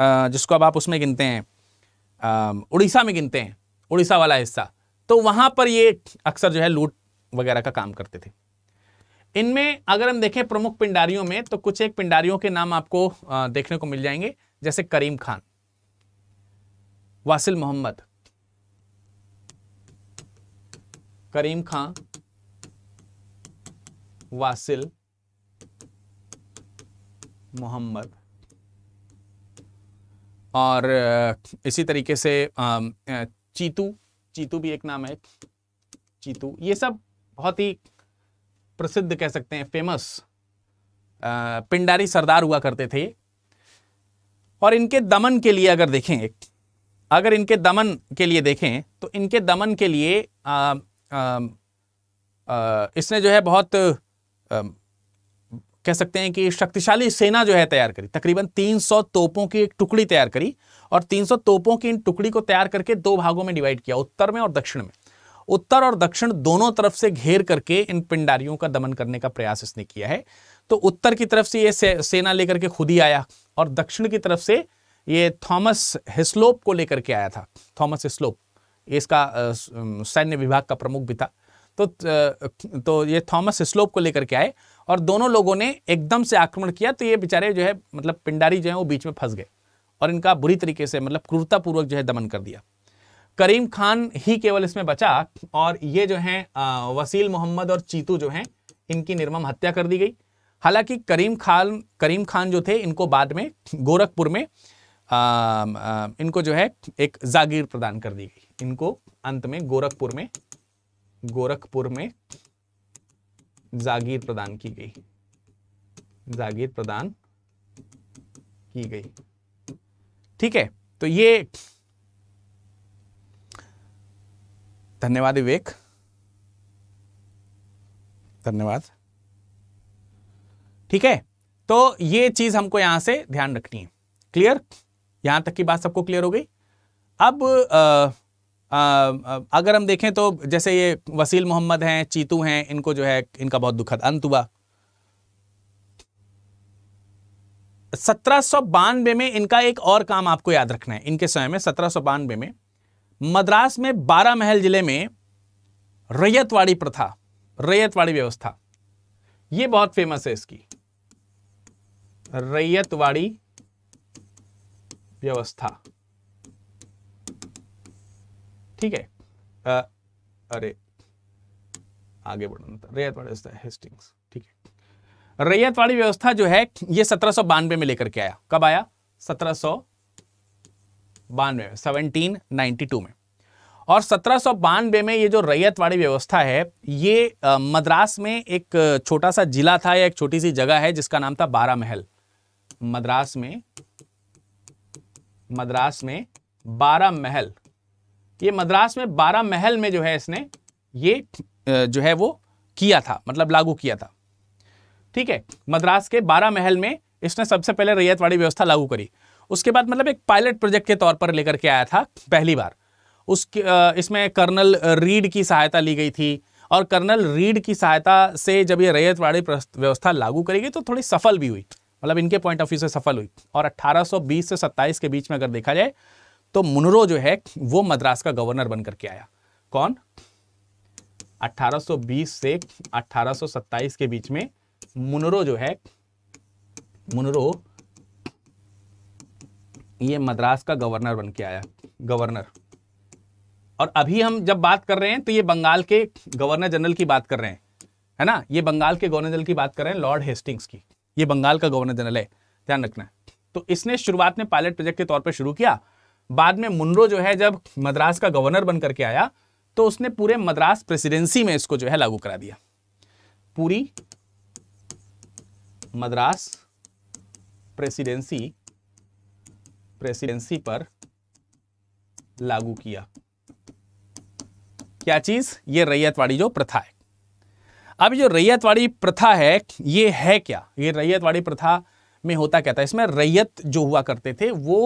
जिसको अब आप उसमें गिनते हैं उड़ीसा में गिनते हैं उड़ीसा वाला हिस्सा तो वहाँ पर ये अक्सर जो है लूट वगैरह का काम करते थे इनमें अगर हम देखें प्रमुख पिंडारियों में तो कुछ एक पिंडारियों के नाम आपको देखने को मिल जाएंगे जैसे करीम खान वासिल मोहम्मद करीम खान वासिल मोहम्मद और इसी तरीके से चीतू चीतू भी एक नाम है चीतू ये सब बहुत ही प्रसिद्ध कह सकते हैं फेमस पिंडारी सरदार हुआ करते थे और इनके दमन के लिए अगर देखें अगर इनके दमन के लिए देखें तो इनके दमन के लिए आ, आ, आ, इसने जो है बहुत कह सकते हैं कि शक्तिशाली सेना जो है तैयार करी तकरीबन 300 तोपों की एक टुकड़ी तैयार करी और 300 तोपों की इन टुकड़ी को तैयार करके दो भागों में डिवाइड किया उत्तर में और दक्षिण में उत्तर और दक्षिण दोनों तरफ से घेर करके इन पिंडारियों का दमन करने का प्रयास इसने किया है तो उत्तर की तरफ से ये से, सेना लेकर के खुद ही आया और दक्षिण की तरफ से ये थॉमस हिस्लोप को लेकर के आया था थॉमस हिस्लोप इसका सैन्य विभाग का प्रमुख भी था तो तो ये थॉमस स्लोप को लेकर के आए और दोनों लोगों ने एकदम से आक्रमण किया तो ये बेचारे जो है मतलब पिंडारी जो है वो बीच में फंस गए और इनका बुरी तरीके से मतलब क्रूरतापूर्वक जो है दमन कर दिया करीम खान ही केवल इसमें बचा और ये जो हैं वसील मोहम्मद और चीतू जो हैं इनकी निर्मम हत्या कर दी गई हालांकि करीम खान करीम खान जो थे इनको बाद में गोरखपुर में आ, आ, इनको जो है एक जागीर प्रदान कर दी गई इनको अंत में गोरखपुर में गोरखपुर में जागीर प्रदान की गई जागीर प्रदान की गई ठीक है तो ये धन्यवाद विवेक धन्यवाद ठीक है तो ये चीज हमको यहां से ध्यान रखनी है क्लियर यहां तक की बात सबको क्लियर हो गई अब आ, अगर हम देखें तो जैसे ये वसील मोहम्मद हैं चीतू हैं इनको जो है इनका बहुत दुखद अंत हुआ सत्रह बानवे में इनका एक और काम आपको याद रखना है इनके समय में सत्रह बानवे में मद्रास में बारह महल जिले में रैयतवाड़ी प्रथा रैयतवाड़ी व्यवस्था ये बहुत फेमस है इसकी रैयतवाड़ी व्यवस्था ठीक है अरे आगे बढ़ना रैयतवाड़ी हेस्टिंग्स ठीक है रैयतवाड़ी व्यवस्था जो है ये सत्रह बानवे में लेकर के आया कब आया सत्रह सौ बानवे सेवनटीन नाइनटी टू में और सत्रह सौ बानवे में ये जो रैयतवाड़ी व्यवस्था है ये मद्रास में एक छोटा सा जिला था या एक छोटी सी जगह है जिसका नाम था बारा महल मद्रास में मद्रास में बारा महल ये मद्रास में बारह महल में जो है इसने ये जो है वो किया था मतलब लागू किया था ठीक है मद्रास के बारह महल में इसने सबसे पहले रैयतवाड़ी व्यवस्था लागू करी उसके बाद मतलब एक पायलट प्रोजेक्ट के तौर पर लेकर के आया था पहली बार उसके इसमें कर्नल रीड की सहायता ली गई थी और कर्नल रीड की सहायता से जब ये रैयतवाड़ी व्यवस्था लागू करी गई तो थोड़ी सफल भी हुई मतलब इनके पॉइंट ऑफ व्यू से सफल हुई और 1820 से 27 के बीच में अगर देखा जाए तो मुनरो जो है वो मद्रास का गवर्नर बनकर के आया कौन 1820 से 1827 के बीच में मुनरो जो है मुनरो ये मद्रास का गवर्नर बन के आया गवर्नर और अभी हम जब बात कर रहे हैं तो ये बंगाल के गवर्नर जनरल की बात कर रहे हैं है ना ये बंगाल के गवर्नर जनरल की बात कर रहे हैं लॉर्ड हेस्टिंग्स की ये बंगाल का गवर्नर जनरल है ध्यान रखना है तो इसने शुरुआत में पायलट प्रोजेक्ट के तौर पर शुरू किया बाद में मुनरो जो है जब मद्रास का गवर्नर बन करके आया तो उसने पूरे मद्रास प्रेसिडेंसी में इसको जो है लागू करा दिया पूरी मद्रास प्रेसिडेंसी प्रेसिडेंसी पर लागू किया क्या चीज ये रैयतवाड़ी जो प्रथा है अब जो रैयतवाड़ी प्रथा है ये है क्या ये रैयतवाड़ी प्रथा में होता क्या था इसमें रैयत जो हुआ करते थे वो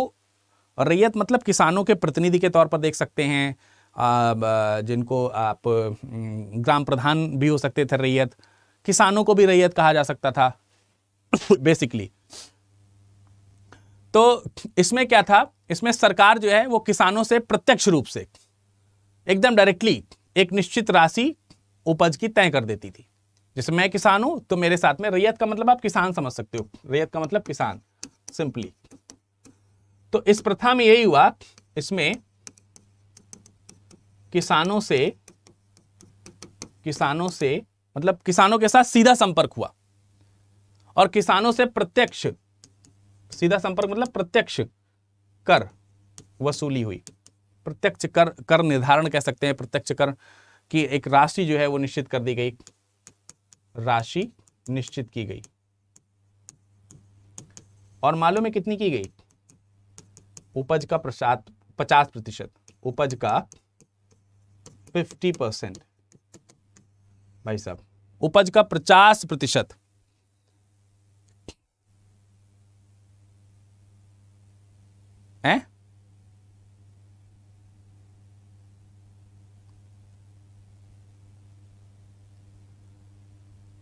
और रैयत मतलब किसानों के प्रतिनिधि के तौर पर देख सकते हैं जिनको आप ग्राम प्रधान भी हो सकते थे रैयत किसानों को भी रैयत कहा जा सकता था बेसिकली तो इसमें क्या था इसमें सरकार जो है वो किसानों से प्रत्यक्ष रूप से एकदम डायरेक्टली एक निश्चित राशि उपज की तय कर देती थी जैसे मैं किसान हूं तो मेरे साथ में रैयत का मतलब आप किसान समझ सकते हो रैयत का मतलब किसान सिंपली तो इस प्रथा में यही हुआ इसमें किसानों से किसानों से मतलब किसानों के साथ सीधा संपर्क हुआ और किसानों से प्रत्यक्ष सीधा संपर्क मतलब प्रत्यक्ष कर वसूली हुई प्रत्यक्ष कर कर निर्धारण कह सकते हैं प्रत्यक्ष कर की एक राशि जो है वो निश्चित कर दी गई राशि निश्चित की गई और मालूम है कितनी की गई उपज का प्रसाद पचास प्रतिशत उपज का फिफ्टी परसेंट भाई साहब उपज का पचास प्रतिशत है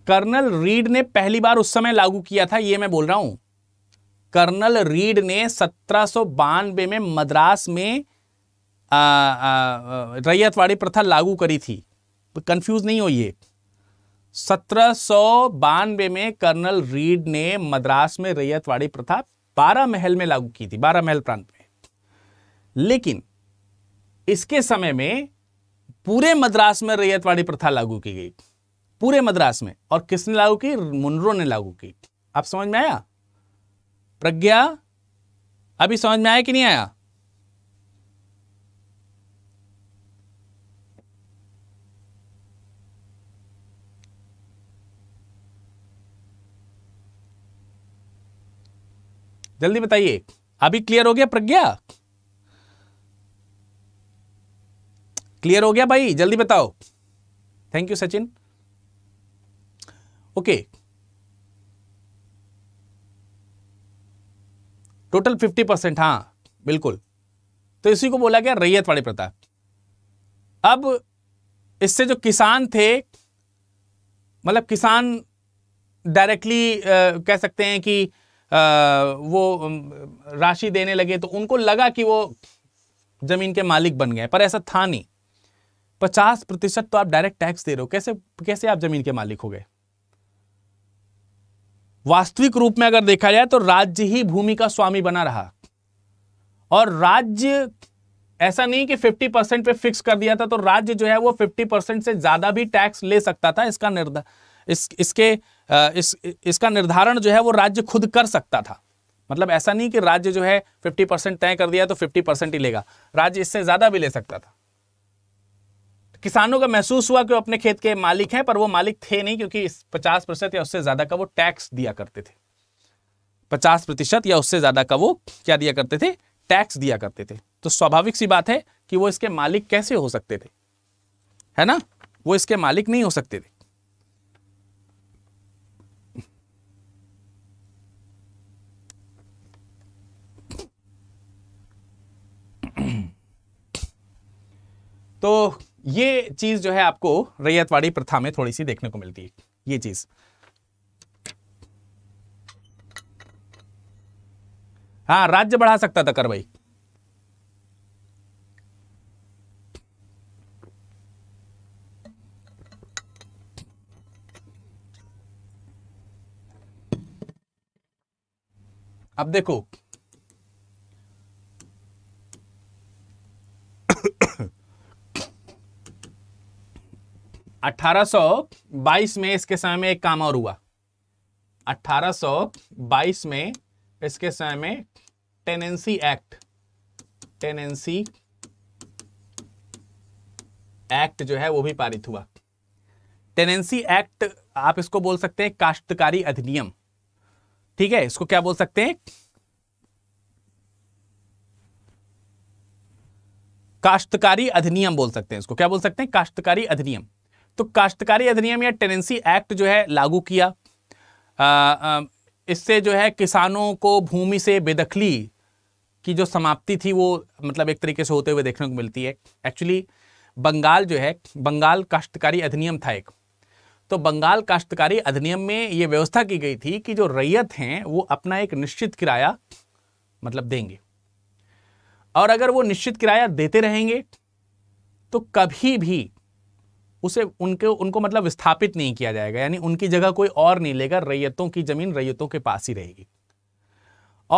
कर्नल रीड ने पहली बार उस समय लागू किया था ये मैं बोल रहा हूं कर्नल रीड ने सत्रह में मद्रास में रैयतवाड़ी प्रथा लागू करी थी कंफ्यूज नहीं होइए सत्रह में कर्नल रीड ने मद्रास में रैयतवाड़ी प्रथा बारह महल में लागू की थी बारह महल प्रांत में लेकिन इसके समय में पूरे मद्रास में रैयतवाड़ी प्रथा लागू की गई पूरे मद्रास में और किसने लागू की मुनरो ने लागू की आप समझ में आया प्रज्ञा अभी समझ में आया कि नहीं आया जल्दी बताइए अभी क्लियर हो गया प्रज्ञा क्लियर हो गया भाई जल्दी बताओ thank you Sachin okay okay. Total fifty percent हाँ बिल्कुल तो इसी को बोला गया रैयत वाड़ी प्रथा अब इससे जो किसान थे मतलब किसान डायरेक्टली कह सकते हैं कि आ, वो राशि देने लगे तो उनको लगा कि वो ज़मीन के मालिक बन गए पर ऐसा था नहीं पचास प्रतिशत तो आप डायरेक्ट टैक्स दे रहे हो कैसे कैसे आप ज़मीन के मालिक हो गए वास्तविक रूप में अगर देखा जाए तो राज्य ही भूमि का स्वामी बना रहा और राज्य ऐसा नहीं कि 50 परसेंट पे फिक्स कर दिया था तो राज्य जो है वो 50 परसेंट से ज़्यादा भी टैक्स ले सकता था इसका निर्धार इस इसके इस इसका निर्धारण जो है वो राज्य खुद कर सकता था मतलब ऐसा नहीं कि राज्य जो है 50 परसेंट तय कर दिया तो 50 परसेंट ही लेगा राज्य इससे ज़्यादा भी ले सकता था किसानों का महसूस हुआ कि वो अपने खेत के मालिक हैं पर वो मालिक थे नहीं क्योंकि इस पचास प्रतिशत या उससे ज़्यादा का वो टैक्स दिया करते थे पचास प्रतिशत या उससे ज़्यादा का वो क्या दिया करते थे टैक्स दिया करते थे तो स्वाभाविक सी बात है कि वो इसके मालिक कैसे हो सकते थे है ना वो इसके मालिक नहीं हो सकते थे तो ये चीज जो है आपको रैयतवाड़ी प्रथा में थोड़ी सी देखने को मिलती है ये चीज हाँ राज्य बढ़ा सकता था कर भाई अब देखो 1822 में इसके समय में एक काम और हुआ 1822 में इसके समय में टेनेंसी एक्ट टेनेंसी एक्ट जो है वो भी पारित हुआ टेनेंसी एक्ट आप इसको बोल सकते हैं काश्तकारी अधिनियम ठीक है इसको क्या बोल सकते हैं काश्तकारी अधिनियम बोल सकते हैं इसको क्या बोल सकते हैं काश्तकारी अधिनियम तो काश्तकारी अधिनियम या टेनेंसी एक्ट जो है लागू किया इससे जो है किसानों को भूमि से बेदखली की जो समाप्ति थी वो मतलब एक तरीके से होते हुए देखने को मिलती है एक्चुअली बंगाल जो है बंगाल काश्तकारी अधिनियम था एक तो बंगाल काश्तकारी अधिनियम में ये व्यवस्था की गई थी कि जो रैयत हैं वो अपना एक निश्चित किराया मतलब देंगे और अगर वो निश्चित किराया देते रहेंगे तो कभी भी उसे उनके उनको मतलब विस्थापित नहीं किया जाएगा यानी उनकी जगह कोई और नहीं लेगा रैयतों की ज़मीन रैयतों के पास ही रहेगी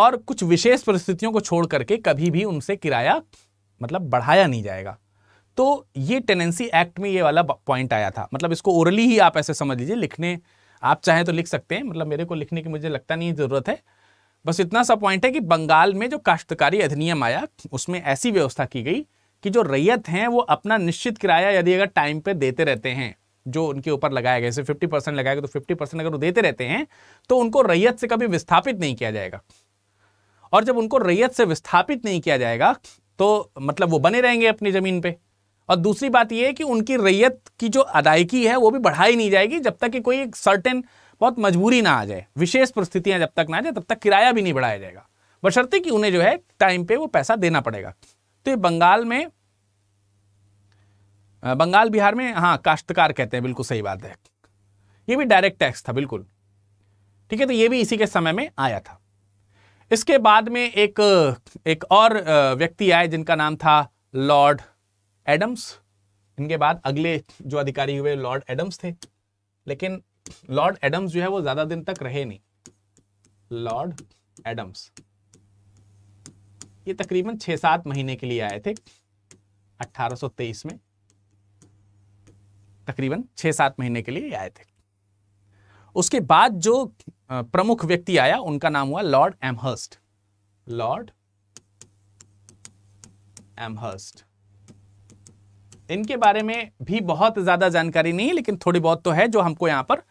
और कुछ विशेष परिस्थितियों को छोड़ करके कभी भी उनसे किराया मतलब बढ़ाया नहीं जाएगा तो ये टेनेंसी एक्ट में ये वाला पॉइंट आया था मतलब इसको ओरली ही आप ऐसे समझ लीजिए लिखने आप चाहें तो लिख सकते हैं मतलब मेरे को लिखने की मुझे लगता नहीं ज़रूरत है बस इतना सा पॉइंट है कि बंगाल में जो काश्तकारी अधिनियम आया उसमें ऐसी व्यवस्था की गई कि जो रैयत हैं वो अपना निश्चित किराया यदि अगर टाइम पे देते रहते हैं जो उनके ऊपर लगाया गया जैसे फिफ्टी परसेंट लगाएगा तो फिफ्टी परसेंट अगर वो देते रहते हैं तो उनको रैयत से कभी विस्थापित नहीं किया जाएगा और जब उनको रैयत से विस्थापित नहीं किया जाएगा तो मतलब वो बने रहेंगे अपनी ज़मीन पर और दूसरी बात यह है कि उनकी रैयत की जो अदायगी है वो भी बढ़ाई नहीं जाएगी जब तक कि कोई एक सर्टेन बहुत मजबूरी ना आ जाए विशेष परिस्थितियां जब तक ना आ जाए तब तक किराया भी नहीं बढ़ाया जाएगा बशर्ते कि उन्हें जो है टाइम पे वो पैसा देना पड़ेगा तो ये बंगाल में बंगाल बिहार में हाँ काश्तकार कहते हैं बिल्कुल सही बात है ये भी डायरेक्ट टैक्स था बिल्कुल ठीक है तो ये भी इसी के समय में आया था इसके बाद में एक एक और व्यक्ति आए जिनका नाम था लॉर्ड एडम्स इनके बाद अगले जो अधिकारी हुए लॉर्ड एडम्स थे लेकिन लॉर्ड एडम्स जो है वो ज़्यादा दिन तक रहे नहीं लॉर्ड एडम्स ये तकरीबन छह सात महीने के लिए आए थे 1823 में तकरीबन छह सात महीने के लिए आए थे उसके बाद जो प्रमुख व्यक्ति आया उनका नाम हुआ लॉर्ड एमहर्स्ट लॉर्ड एमहर्स्ट इनके बारे में भी बहुत ज़्यादा जानकारी नहीं है लेकिन थोड़ी बहुत तो है जो हमको यहां पर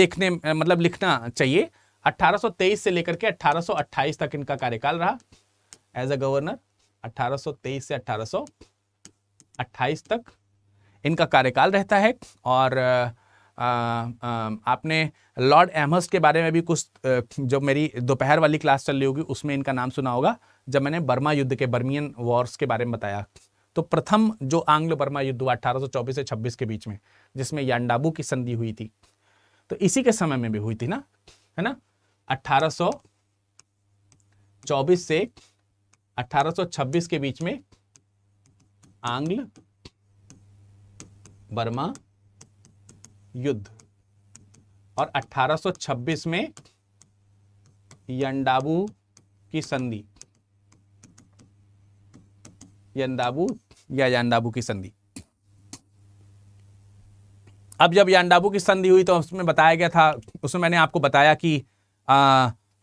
देखने मतलब लिखना चाहिए 1823 से लेकर के 1828 तक इनका कार्यकाल रहा एज अ गवर्नर 1823 से 1828 तक इनका कार्यकाल रहता है और आ, आ, आपने लॉर्ड एमहस्ट के बारे में भी कुछ जो मेरी दोपहर वाली क्लास चल रही होगी उसमें इनका नाम सुना होगा जब मैंने बर्मा युद्ध के बर्मियन वॉर्स के बारे में बताया तो प्रथम जो आंग्ल बर्मा युद्ध हुआ 1824 से 26 के बीच में जिसमें यांडाबू की संधि हुई थी तो इसी के समय में भी हुई थी ना है ना अठारह से 1826 के बीच में आंग्ल बर्मा युद्ध और 1826 में यंडाबू की संधि यंडाबू या यांडाबू की संधि अब जब यांडाबू की संधि हुई तो उसमें बताया गया था उसमें मैंने आपको बताया कि आ,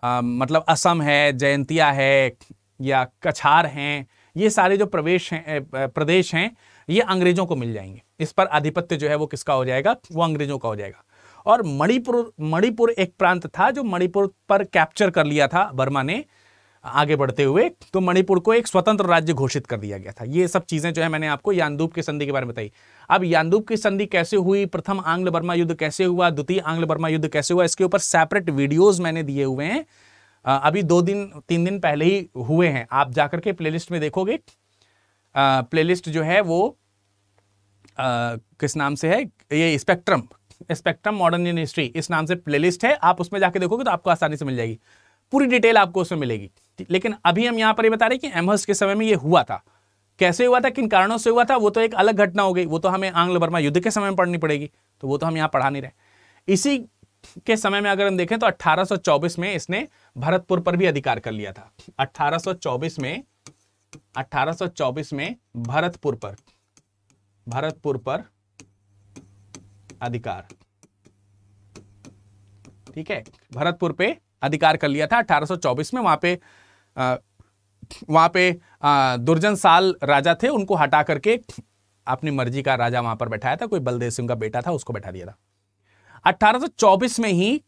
आ, मतलब असम है जयंतिया है या कछार हैं ये सारे जो प्रवेश हैं प्रदेश हैं ये अंग्रेजों को मिल जाएंगे इस पर आधिपत्य जो है वो किसका हो जाएगा वो अंग्रेजों का हो जाएगा और मणिपुर मणिपुर एक प्रांत था जो मणिपुर पर कैप्चर कर लिया था बर्मा ने आगे बढ़ते हुए तो मणिपुर को एक स्वतंत्र राज्य घोषित कर दिया गया था ये सब चीज़ें जो है मैंने आपको यानदूप की संधि के बारे में बताई अब यानदूप की संधि कैसे हुई प्रथम आंग्ल बर्मा युद्ध कैसे हुआ द्वितीय आंग्ल बर्मा युद्ध कैसे हुआ इसके ऊपर सेपरेट वीडियोज मैंने दिए हुए हैं अभी दो दिन तीन दिन पहले ही हुए हैं आप जाकर के प्लेलिस्ट में देखोगे प्लेलिस्ट जो है वो आ, किस नाम से है ये स्पेक्ट्रम स्पेक्ट्रम मॉडर्न इंडियन इस नाम से प्लेलिस्ट है आप उसमें जाके देखोगे तो आपको आसानी से मिल जाएगी पूरी डिटेल आपको उसमें मिलेगी लेकिन अभी हम यहाँ पर ये बता रहे हैं कि एमहर्स के समय में ये हुआ था कैसे हुआ था किन कारणों से हुआ था वो तो एक अलग घटना हो गई वो तो हमें आंग्ल वर्मा युद्ध के समय में पढ़नी पड़ेगी तो वो तो हम यहाँ पढ़ा नहीं रहे इसी के समय में अगर हम देखें तो 1824 में इसने भरतपुर पर भी अधिकार कर लिया था 1824 में 1824 में भरतपुर पर भरतपुर पर अधिकार ठीक है भरतपुर पे अधिकार कर लिया था 1824 में वहां पे आ, वहां पे आ, दुर्जन साल राजा थे उनको हटा करके अपनी मर्जी का राजा वहां पर बैठाया था कोई बलदेव सिंह का बेटा था उसको बैठा दिया था 1824 में ही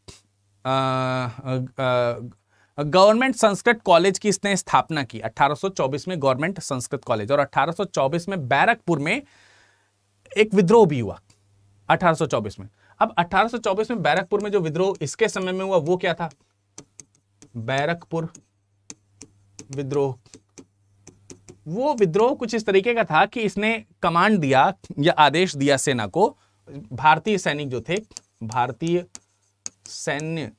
गवर्नमेंट संस्कृत कॉलेज की इसने स्थापना की 1824 में गवर्नमेंट संस्कृत कॉलेज और 1824 में बैरकपुर में एक विद्रोह भी हुआ 1824 में अब 1824 में बैरकपुर में जो विद्रोह इसके समय में हुआ वो क्या था बैरकपुर विद्रोह वो विद्रोह कुछ इस तरीके का था कि इसने कमांड दिया या आदेश दिया सेना को भारतीय सैनिक जो थे भारतीय सैन्य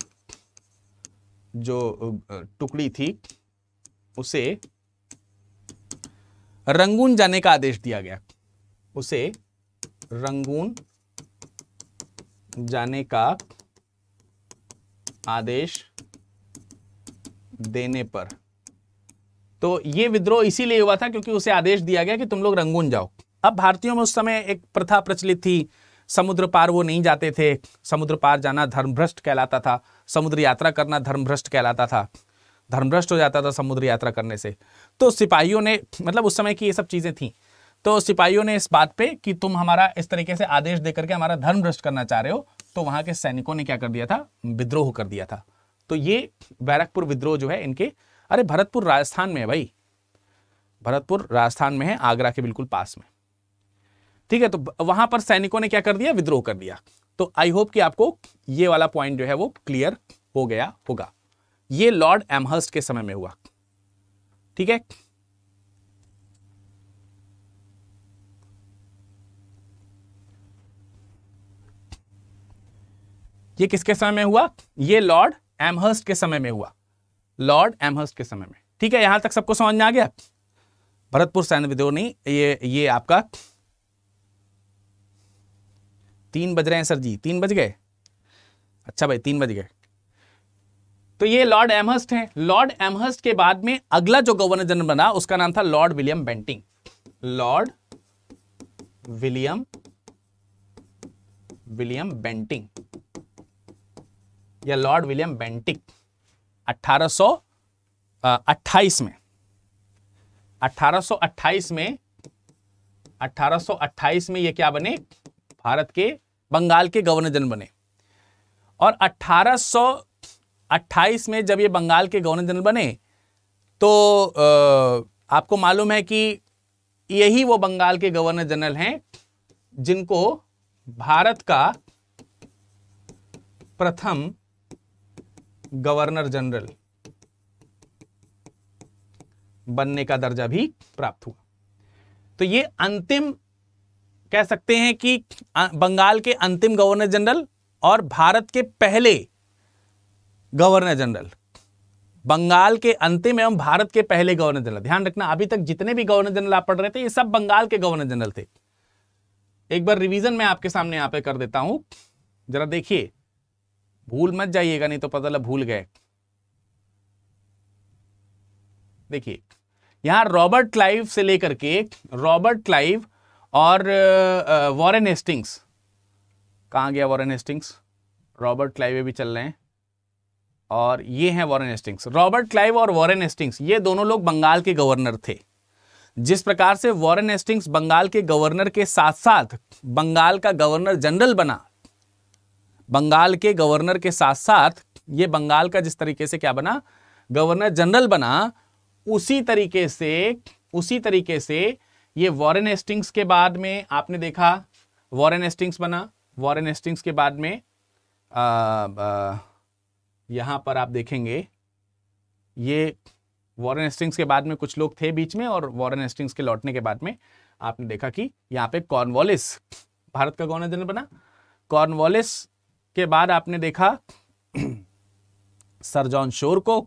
जो टुकड़ी थी उसे रंगून जाने का आदेश दिया गया उसे रंगून जाने का आदेश देने पर तो ये विद्रोह इसीलिए हुआ था क्योंकि उसे आदेश दिया गया कि तुम लोग रंगून जाओ अब भारतीयों में उस समय एक प्रथा प्रचलित थी समुद्र पार वो नहीं जाते थे समुद्र पार जाना धर्मभ्रष्ट कहलाता था समुद्र यात्रा करना धर्मभ्रष्ट कहलाता था धर्मभ्रष्ट हो जाता था समुद्र यात्रा करने से तो सिपाहियों ने मतलब उस समय की ये सब चीज़ें थी तो सिपाहियों ने इस बात पे कि तुम हमारा इस तरीके से आदेश दे करके हमारा धर्म भ्रष्ट करना चाह रहे हो तो वहाँ के सैनिकों ने क्या कर दिया था विद्रोह कर दिया था तो ये बैरकपुर विद्रोह जो है इनके अरे भरतपुर राजस्थान में है भाई भरतपुर राजस्थान में है आगरा के बिल्कुल पास में ठीक है तो वहां पर सैनिकों ने क्या कर दिया विद्रोह कर दिया तो आई होप कि आपको ये वाला पॉइंट जो है वो क्लियर हो गया होगा ये लॉर्ड एमहर्स्ट के समय में हुआ ठीक है ये किसके समय में हुआ ये लॉर्ड एमहर्स्ट के समय में हुआ लॉर्ड एमहर्स्ट के समय में ठीक है यहां तक सबको समझ में आ गया भरतपुर सैन्य विद्रोह नहीं ये ये आपका तीन बज रहे हैं सर जी तीन बज गए अच्छा भाई तीन बज गए तो ये लॉर्ड एमहस्ट हैं लॉर्ड एमहस्ट के बाद में अगला जो गवर्नर जनरल बना उसका नाम था Lord William Bentinck Lord William William Bentinck या लॉर्ड विलियम बेंटिंग 1828 में 1828 में 1828 में ये क्या बने भारत के बंगाल के गवर्नर जनरल बने और 1828 में जब ये बंगाल के गवर्नर जनरल बने तो आपको मालूम है कि यही वो बंगाल के गवर्नर जनरल हैं जिनको भारत का प्रथम गवर्नर जनरल बनने का दर्जा भी प्राप्त हुआ तो ये अंतिम कह सकते हैं कि बंगाल के अंतिम गवर्नर जनरल और भारत के पहले गवर्नर जनरल बंगाल के अंतिम एवं भारत के पहले गवर्नर जनरल ध्यान रखना अभी तक जितने भी गवर्नर जनरल आप पढ़ रहे थे ये सब बंगाल के गवर्नर जनरल थे एक बार रिवीजन मैं आपके सामने यहां पे कर देता हूं जरा देखिए भूल मत जाइएगा नहीं तो पता लग भूल गए देखिए यहां रॉबर्ट क्लाइव से लेकर के रॉबर्ट क्लाइव और वॉरेन हेस्टिंग्स कहाँ गया वॉरेन हेस्टिंग्स रॉबर्ट क्लाइवे भी चल रहे हैं और ये हैं वॉरेन हेस्टिंग्स रॉबर्ट क्लाइव और वॉरेन हेस्टिंग्स ये दोनों लोग बंगाल के गवर्नर थे जिस प्रकार से वॉरेन हेस्टिंग्स बंगाल के गवर्नर के साथ साथ बंगाल का गवर्नर जनरल बना बंगाल के गवर्नर के साथ साथ ये बंगाल का जिस तरीके से क्या बना गवर्नर जनरल बना उसी तरीके से उसी तरीके से ये वॉरेन एस्टिंग्स के बाद में आपने देखा वॉरेन एस्टिंग्स बना वॉरेन एस्टिंग्स के बाद में आ, आ, यहाँ पर आप देखेंगे ये वॉरेन एस्टिंग्स के बाद में कुछ लोग थे बीच में और वॉरेन एस्टिंग्स के लौटने के बाद में आपने देखा कि यहाँ पे कॉर्नवॉलिस भारत का गवर्नर जनरल बना कॉर्नवॉलिस के बाद आपने देखा सर जॉन शोर को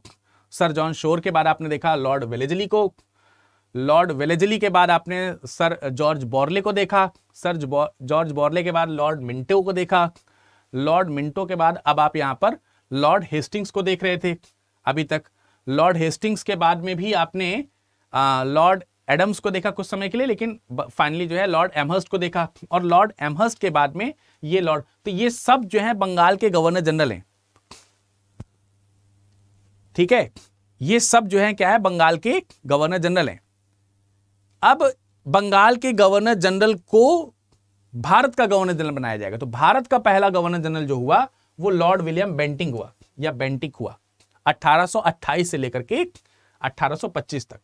सर जॉन शोर के बाद आपने देखा लॉर्ड वेलेजली को लॉर्ड वेलेजली के बाद आपने सर जॉर्ज बॉर्ले को देखा सर जॉर्ज बॉर्ले के बाद लॉर्ड मिंटो को देखा लॉर्ड मिंटो के बाद अब आप यहाँ पर लॉर्ड हेस्टिंग्स को देख रहे थे अभी तक लॉर्ड हेस्टिंग्स के बाद में भी आपने लॉर्ड एडम्स को देखा कुछ समय के लिए लेकिन फाइनली जो है लॉर्ड एमहर्स्ट को देखा और लॉर्ड एमहर्स्ट के बाद में ये लॉर्ड तो ये सब जो है बंगाल के गवर्नर जनरल हैं ठीक है ये सब जो है क्या है बंगाल के गवर्नर जनरल हैं अब बंगाल के गवर्नर जनरल को भारत का गवर्नर जनरल बनाया जाएगा तो भारत का पहला गवर्नर जनरल जो हुआ वो लॉर्ड विलियम बेंटिंग हुआ या बेंटिक हुआ 1828 से लेकर के 1825 तक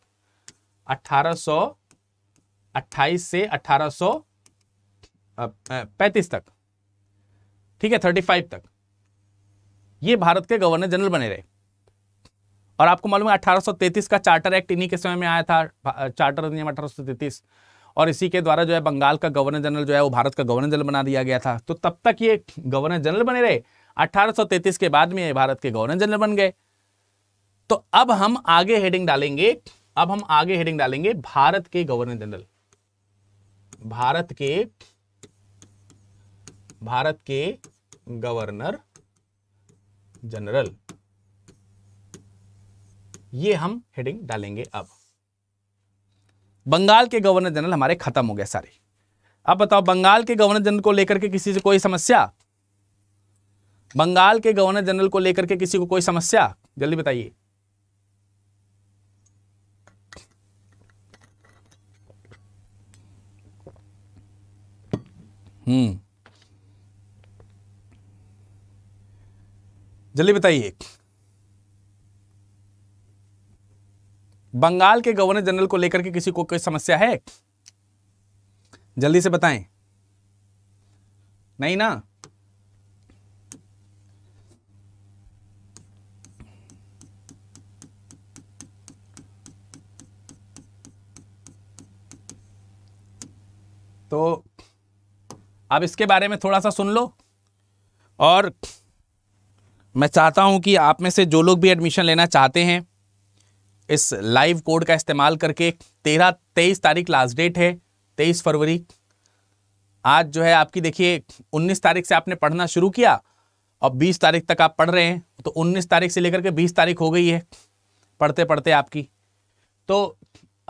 1828 से 1835 तक ठीक है 35 तक ये भारत के गवर्नर जनरल बने रहे और आपको मालूम है 1833 का चार्टर एक्ट इन्हीं के समय में आया था चार्टर अधिनियम 1833 और इसी के द्वारा जो है बंगाल का गवर्नर जनरल जो है वो भारत का गवर्नर जनरल बना दिया गया था तो तब तक ये गवर्नर जनरल बने रहे 1833 के बाद में ये भारत के गवर्नर जनरल बन गए तो अब हम आगे हेडिंग डालेंगे अब हम आगे हेडिंग डालेंगे भारत के गवर्नर जनरल भारत के भारत के गवर्नर जनरल ये हम हेडिंग डालेंगे अब बंगाल के गवर्नर जनरल हमारे खत्म हो गए सारे अब बताओ बंगाल के गवर्नर जनरल को लेकर के किसी से कोई समस्या बंगाल के गवर्नर जनरल को लेकर के किसी को कोई समस्या जल्दी बताइए हम्म जल्दी बताइए बंगाल के गवर्नर जनरल को लेकर के किसी को कोई समस्या है जल्दी से बताएं नहीं ना तो आप इसके बारे में थोड़ा सा सुन लो और मैं चाहता हूं कि आप में से जो लोग भी एडमिशन लेना चाहते हैं इस लाइव कोड का इस्तेमाल करके तेरह तेईस तारीख लास्ट डेट है तेईस फरवरी आज जो है आपकी देखिए उन्नीस तारीख से आपने पढ़ना शुरू किया और बीस तारीख तक आप पढ़ रहे हैं तो उन्नीस तारीख से लेकर के बीस तारीख हो गई है पढ़ते पढ़ते आपकी तो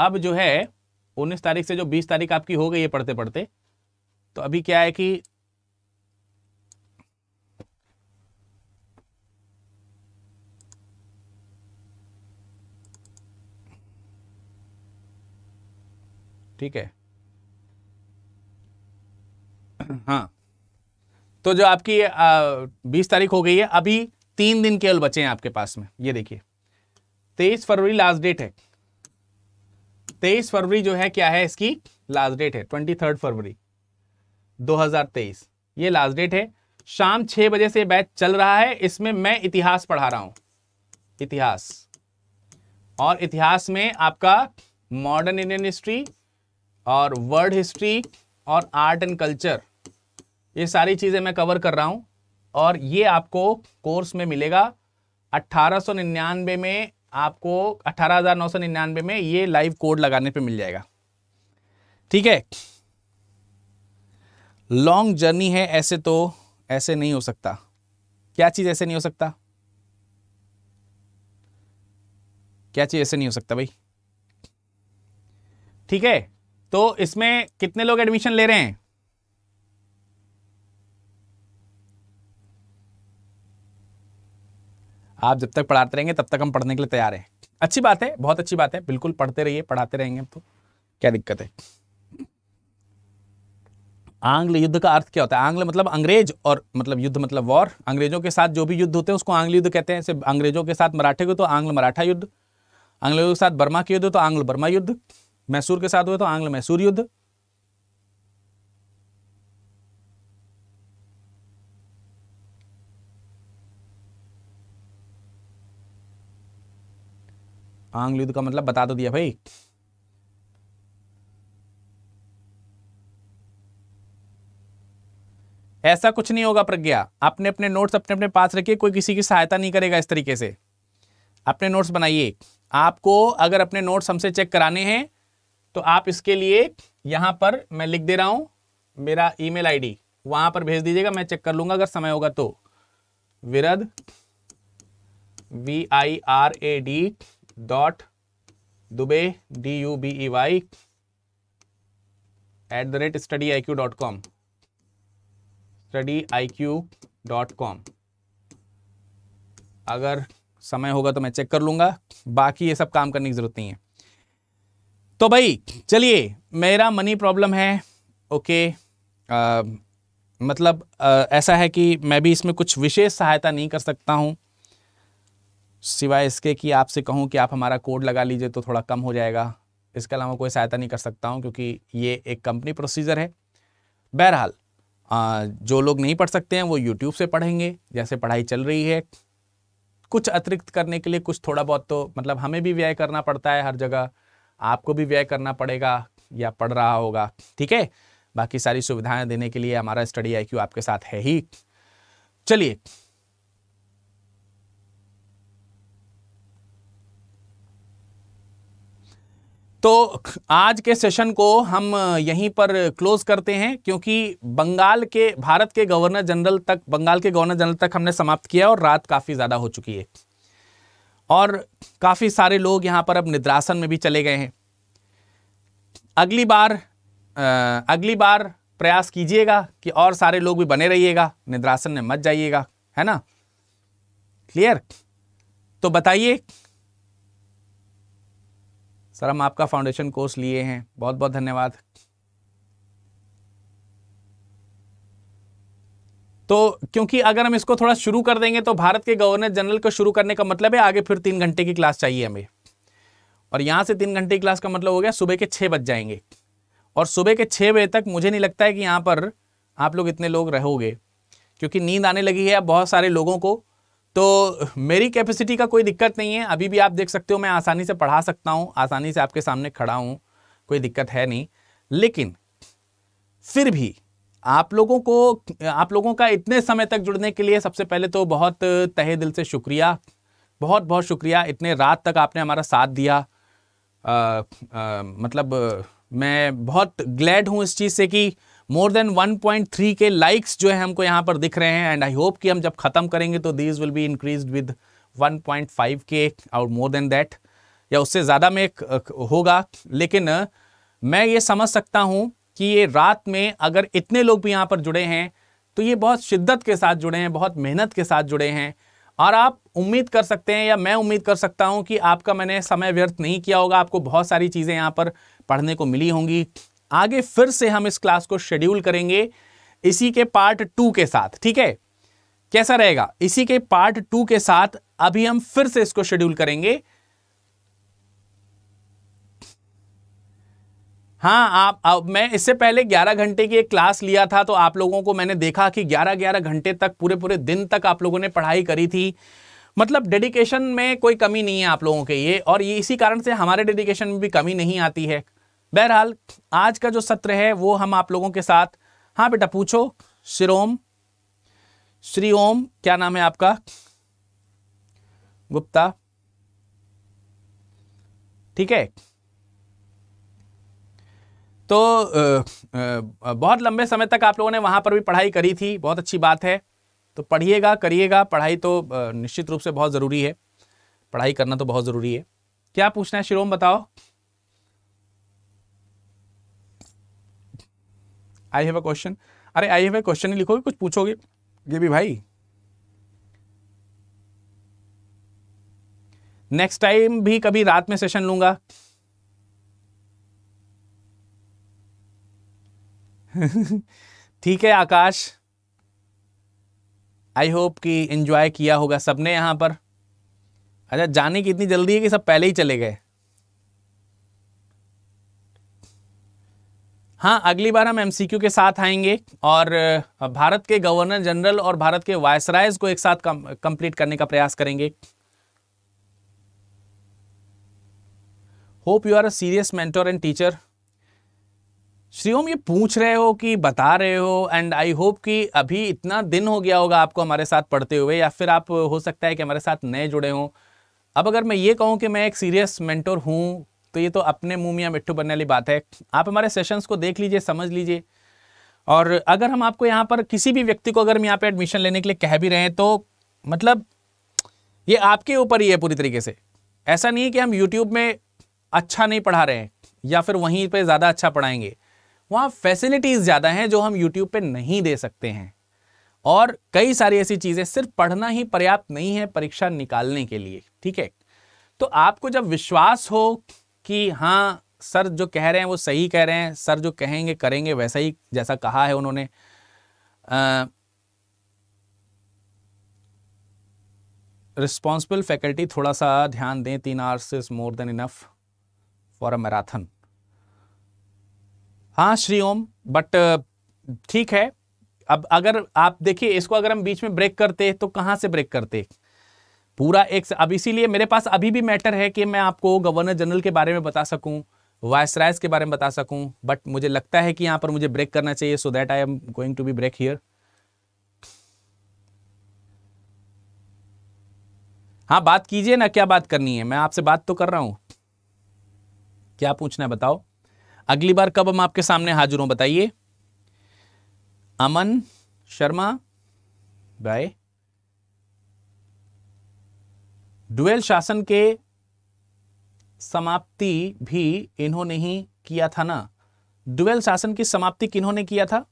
अब जो है उन्नीस तारीख से जो बीस तारीख आपकी हो गई है पढ़ते पढ़ते तो अभी क्या है कि ठीक है हाँ तो जो आपकी बीस तारीख हो गई है अभी तीन दिन केवल बचे हैं आपके पास में ये देखिए तेईस फरवरी लास्ट डेट है तेईस फरवरी जो है क्या है इसकी लास्ट डेट है ट्वेंटी थर्ड फरवरी 2023 ये लास्ट डेट है शाम छह बजे से बैच चल रहा है इसमें मैं इतिहास पढ़ा रहा हूं इतिहास और इतिहास में आपका मॉडर्न इंडियन हिस्ट्री और वर्ल्ड हिस्ट्री और आर्ट एंड कल्चर ये सारी चीज़ें मैं कवर कर रहा हूँ और ये आपको कोर्स में मिलेगा 1899 में आपको 18,999 में ये लाइव कोड लगाने पे मिल जाएगा ठीक है लॉन्ग जर्नी है ऐसे तो ऐसे नहीं हो सकता क्या चीज़ ऐसे नहीं हो सकता क्या चीज़ ऐसे नहीं हो सकता भाई ठीक है तो इसमें कितने लोग एडमिशन ले रहे हैं आप जब तक पढ़ाते रहेंगे तब तक हम पढ़ने के लिए तैयार हैं अच्छी बात है बहुत अच्छी बात है बिल्कुल पढ़ते रहिए पढ़ाते रहेंगे तो क्या दिक्कत है आंग्ल युद्ध का अर्थ क्या होता है आंग्ल मतलब अंग्रेज और मतलब युद्ध मतलब वॉर अंग्रेजों के साथ जो भी युद्ध होते हैं उसको आंग्ल युद्ध कहते हैं अंग्रेजों के साथ मराठे को तो आंग्ल मराठा युद्ध अंग्रेजों के साथ बर्मा के युद्ध तो आंग्ल बर्मा युद्ध मैसूर के साथ हुए तो आंग्ल मैसूर युद्ध आंग्ल युद्ध का मतलब बता तो दिया भाई ऐसा कुछ नहीं होगा प्रज्ञा अपने अपने नोट्स अपने अपने पास रखिए कोई किसी की सहायता नहीं करेगा इस तरीके से अपने नोट्स बनाइए आपको अगर अपने नोट्स हमसे चेक कराने हैं तो आप इसके लिए यहाँ पर मैं लिख दे रहा हूँ मेरा ईमेल आईडी वहां पर भेज दीजिएगा मैं चेक कर लूंगा अगर समय होगा तो Virad V I R A D dot Dubey D U B E Y at the rate study I Q dot com study I Q dot com अगर समय होगा तो मैं चेक कर लूंगा बाकी ये सब काम करने की ज़रूरत नहीं है तो भाई चलिए मेरा मनी प्रॉब्लम है ओके आ, मतलब आ, ऐसा है कि मैं भी इसमें कुछ विशेष सहायता नहीं कर सकता हूँ सिवाय इसके कि आपसे कहूँ कि आप हमारा कोड लगा लीजिए तो थोड़ा कम हो जाएगा इसके अलावा कोई सहायता नहीं कर सकता हूँ क्योंकि ये एक कंपनी प्रोसीजर है बहरहाल जो लोग नहीं पढ़ सकते हैं वो यूट्यूब से पढ़ेंगे जैसे पढ़ाई चल रही है कुछ अतिरिक्त करने के लिए कुछ थोड़ा बहुत तो मतलब हमें भी व्यय करना पड़ता है हर जगह आपको भी व्यय करना पड़ेगा या पड़ रहा होगा ठीक है बाकी सारी सुविधाएं देने के लिए हमारा स्टडी आईक्यू आपके साथ है ही चलिए तो आज के सेशन को हम यहीं पर क्लोज करते हैं क्योंकि बंगाल के भारत के गवर्नर जनरल तक बंगाल के गवर्नर जनरल तक हमने समाप्त किया और रात काफ़ी ज़्यादा हो चुकी है और काफ़ी सारे लोग यहाँ पर अब निद्रासन में भी चले गए हैं अगली बार आ, अगली बार प्रयास कीजिएगा कि और सारे लोग भी बने रहिएगा निद्रासन में मत जाइएगा है ना क्लियर तो बताइए सर हम आपका फाउंडेशन कोर्स लिए हैं बहुत बहुत धन्यवाद तो क्योंकि अगर हम इसको थोड़ा शुरू कर देंगे तो भारत के गवर्नर जनरल को शुरू करने का मतलब है आगे फिर तीन घंटे की क्लास चाहिए हमें और यहाँ से तीन घंटे की क्लास का मतलब हो गया सुबह के छः बज जाएंगे और सुबह के छः बजे तक मुझे नहीं लगता है कि यहाँ पर आप लोग इतने लोग रहोगे क्योंकि नींद आने लगी है बहुत सारे लोगों को तो मेरी कैपेसिटी का कोई दिक्कत नहीं है अभी भी आप देख सकते हो मैं आसानी से पढ़ा सकता हूँ आसानी से आपके सामने खड़ा हूँ कोई दिक्कत है नहीं लेकिन फिर भी आप लोगों को आप लोगों का इतने समय तक जुड़ने के लिए सबसे पहले तो बहुत तहे दिल से शुक्रिया बहुत बहुत शुक्रिया इतने रात तक आपने हमारा साथ दिया आ, आ, मतलब मैं बहुत ग्लैड हूँ इस चीज़ से कि मोर देन 1.3 के लाइक्स जो है हमको यहाँ पर दिख रहे हैं एंड आई होप कि हम जब ख़त्म करेंगे तो these will be increase with 1.5 के और मोर देन दैट या उससे ज़्यादा में होगा लेकिन मैं ये समझ सकता हूँ कि ये रात में अगर इतने लोग भी यहाँ पर जुड़े हैं तो ये बहुत शिद्दत के साथ जुड़े हैं बहुत मेहनत के साथ जुड़े हैं और आप उम्मीद कर सकते हैं या मैं उम्मीद कर सकता हूँ कि आपका मैंने समय व्यर्थ नहीं किया होगा आपको बहुत सारी चीज़ें यहाँ पर पढ़ने को मिली होंगी आगे फिर से हम इस क्लास को शेड्यूल करेंगे इसी के पार्ट टू के साथ ठीक है कैसा रहेगा इसी के पार्ट टू के साथ अभी हम फिर से इसको शेड्यूल करेंगे हाँ आप, आप मैं इससे पहले 11 घंटे की एक क्लास लिया था तो आप लोगों को मैंने देखा कि 11-11 घंटे तक पूरे पूरे दिन तक आप लोगों ने पढ़ाई करी थी मतलब डेडिकेशन में कोई कमी नहीं है आप लोगों के ये और ये इसी कारण से हमारे डेडिकेशन में भी कमी नहीं आती है बहरहाल आज का जो सत्र है वो हम आप लोगों के साथ हाँ बेटा पूछो शिरोम श्री ओम क्या नाम है आपका गुप्ता ठीक है तो बहुत लंबे समय तक आप लोगों ने वहाँ पर भी पढ़ाई करी थी बहुत अच्छी बात है तो पढ़िएगा करिएगा पढ़ाई तो निश्चित रूप से बहुत ज़रूरी है पढ़ाई करना तो बहुत ज़रूरी है क्या पूछना है शिरोम बताओ आई हैव अ क्वेश्चन अरे आई हैव अ क्वेश्चन ही लिखोगे कुछ पूछोगे ये भी भाई नेक्स्ट टाइम भी कभी रात में सेशन लूंगा ठीक है आकाश आई होप कि इन्जॉय किया होगा सबने यहाँ पर अच्छा जाने की इतनी जल्दी है कि सब पहले ही चले गए हाँ अगली बार हम एमसीक्यू के साथ आएंगे और भारत के गवर्नर जनरल और भारत के वायसराइज को एक साथ कंप्लीट करने का प्रयास करेंगे hope you are a serious mentor and teacher Shri Om ये पूछ रहे हो कि बता रहे हो एंड आई होप कि अभी इतना दिन हो गया होगा आपको हमारे साथ पढ़ते हुए या फिर आप हो सकता है कि हमारे साथ नए जुड़े हों अब अगर मैं ये कहूँ कि मैं एक सीरियस मेंटोर हूँ तो ये तो अपने मुँह मियाँ मिट्टू बनने वाली बात है आप हमारे सेशंस को देख लीजिए समझ लीजिए और अगर हम आपको यहाँ पर किसी भी व्यक्ति को अगर हम यहाँ पर एडमिशन लेने के लिए कह भी रहे हैं तो मतलब ये आपके ऊपर ही है पूरी तरीके से ऐसा नहीं है कि हम यूट्यूब में अच्छा नहीं पढ़ा रहे हैं या फिर वहीं पर ज़्यादा अच्छा पढ़ाएंगे वहाँ फैसिलिटीज़ ज़्यादा हैं जो हम यूट्यूब पे नहीं दे सकते हैं और कई सारी ऐसी चीज़ें सिर्फ पढ़ना ही पर्याप्त नहीं है परीक्षा निकालने के लिए ठीक है तो आपको जब विश्वास हो कि हाँ सर जो कह रहे हैं वो सही कह रहे हैं सर जो कहेंगे करेंगे वैसा ही जैसा कहा है उन्होंने रिस्पॉन्सिबल फैकल्टी थोड़ा सा ध्यान दें तीन hours is more than enough for a marathon हाँ श्री ओम बट uh, ठीक है अब अगर आप देखिए इसको अगर हम बीच में ब्रेक करते तो कहाँ से ब्रेक करते पूरा एक अब इसीलिए मेरे पास अभी भी मैटर है कि मैं आपको गवर्नर जनरल के बारे में बता सकूं वायसरायज के बारे में बता सकूं बट मुझे लगता है कि यहाँ पर मुझे ब्रेक करना चाहिए so that I am going to be break here हाँ बात कीजिए ना क्या बात करनी है मैं आपसे बात तो कर रहा हूँ क्या पूछना है बताओ अगली बार कब हम आपके सामने हाजिर हों बताइए अमन शर्मा बाय डुएल शासन के समाप्ति भी इन्होंने ही किया था ना डुएल शासन की समाप्ति किन्होंने किया था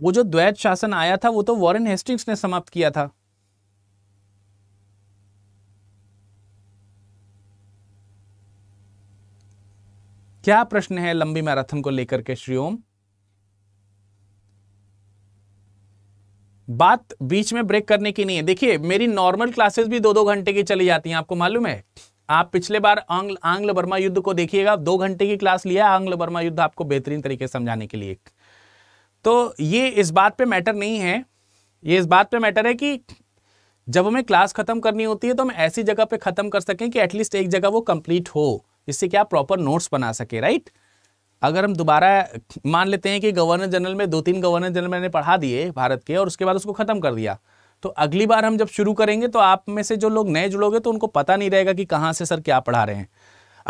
वो जो द्वैत शासन आया था वो तो वॉरेन हेस्टिंग्स ने समाप्त किया था क्या प्रश्न है लंबी मैराथन को लेकर के श्री ओम बात बीच में ब्रेक करने की नहीं है देखिए मेरी नॉर्मल क्लासेस भी दो दो घंटे की चली जाती हैं आपको मालूम है आप पिछले बार आंग्ल आंग्ल बर्मा युद्ध को देखिएगा दो घंटे की क्लास लिया आंग्ल बर्मा युद्ध आपको बेहतरीन तरीके से समझाने के लिए तो ये इस बात पे मैटर नहीं है ये इस बात पे मैटर है कि जब हमें क्लास खत्म करनी होती है तो हम ऐसी जगह पे खत्म कर सकें कि एटलीस्ट एक जगह वो कंप्लीट हो जिससे क्या प्रॉपर नोट्स बना सके राइट अगर हम दोबारा मान लेते हैं कि गवर्नर जनरल में दो तीन गवर्नर जनरल मैंने पढ़ा दिए भारत के और उसके बाद उसको ख़त्म कर दिया तो अगली बार हम जब शुरू करेंगे तो आप में से जो लोग नए जुड़ोगे तो उनको पता नहीं रहेगा कि कहाँ से सर क्या पढ़ा रहे हैं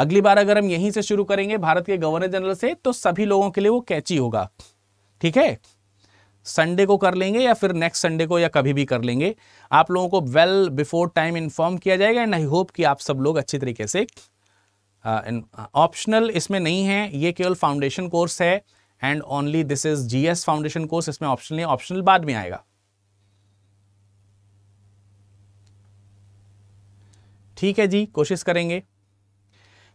अगली बार अगर हम यहीं से शुरू करेंगे भारत के गवर्नर जनरल से तो सभी लोगों के लिए वो कैची होगा ठीक है संडे को कर लेंगे या फिर नेक्स्ट संडे को या कभी भी कर लेंगे आप लोगों को वेल बिफोर टाइम इन्फॉर्म किया जाएगा एंड आई होप कि आप सब लोग अच्छे तरीके से ऑप्शनल uh, uh, इसमें नहीं है ये केवल फाउंडेशन कोर्स है and only this is GS foundation course इसमें ऑप्शनल नहीं ऑप्शनल बाद में आएगा ठीक है जी कोशिश करेंगे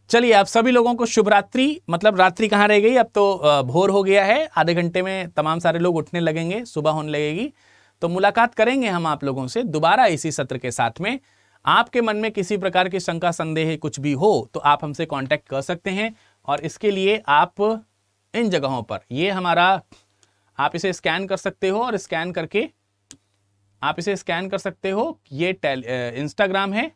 चलिए आप सभी लोगों को शुभ रात्रि मतलब रात्रि कहाँ रह गई अब तो भोर हो गया है आधे घंटे में तमाम सारे लोग उठने लगेंगे सुबह होने लगेगी तो मुलाकात करेंगे हम आप लोगों से दोबारा इसी सत्र के साथ में आपके मन में किसी प्रकार की शंका संदेह कुछ भी हो तो आप हमसे कांटेक्ट कर सकते हैं और इसके लिए आप इन जगहों पर ये हमारा आप इसे स्कैन कर सकते हो और स्कैन करके आप इसे स्कैन कर सकते हो ये इंस्टाग्राम है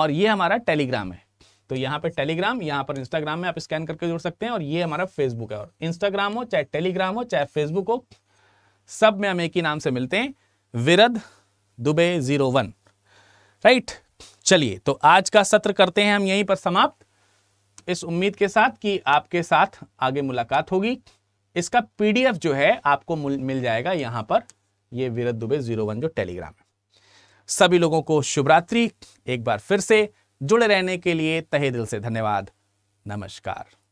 और ये हमारा टेलीग्राम है तो यहाँ पर टेलीग्राम यहाँ पर इंस्टाग्राम में आप स्कैन करके जुड़ सकते हैं और ये हमारा फेसबुक है और इंस्टाग्राम हो चाहे टेलीग्राम हो चाहे फेसबुक हो सब में हम एक ही नाम से मिलते हैं Virad Dubey zero one right चलिए तो आज का सत्र करते हैं हम यहीं पर समाप्त इस उम्मीद के साथ कि आपके साथ आगे मुलाकात होगी इसका पीडीएफ जो है आपको मिल जाएगा यहां पर ये वीरत दुबे जीरो वन जो टेलीग्राम है सभी लोगों को शुभरात्रि एक बार फिर से जुड़े रहने के लिए तहे दिल से धन्यवाद नमस्कार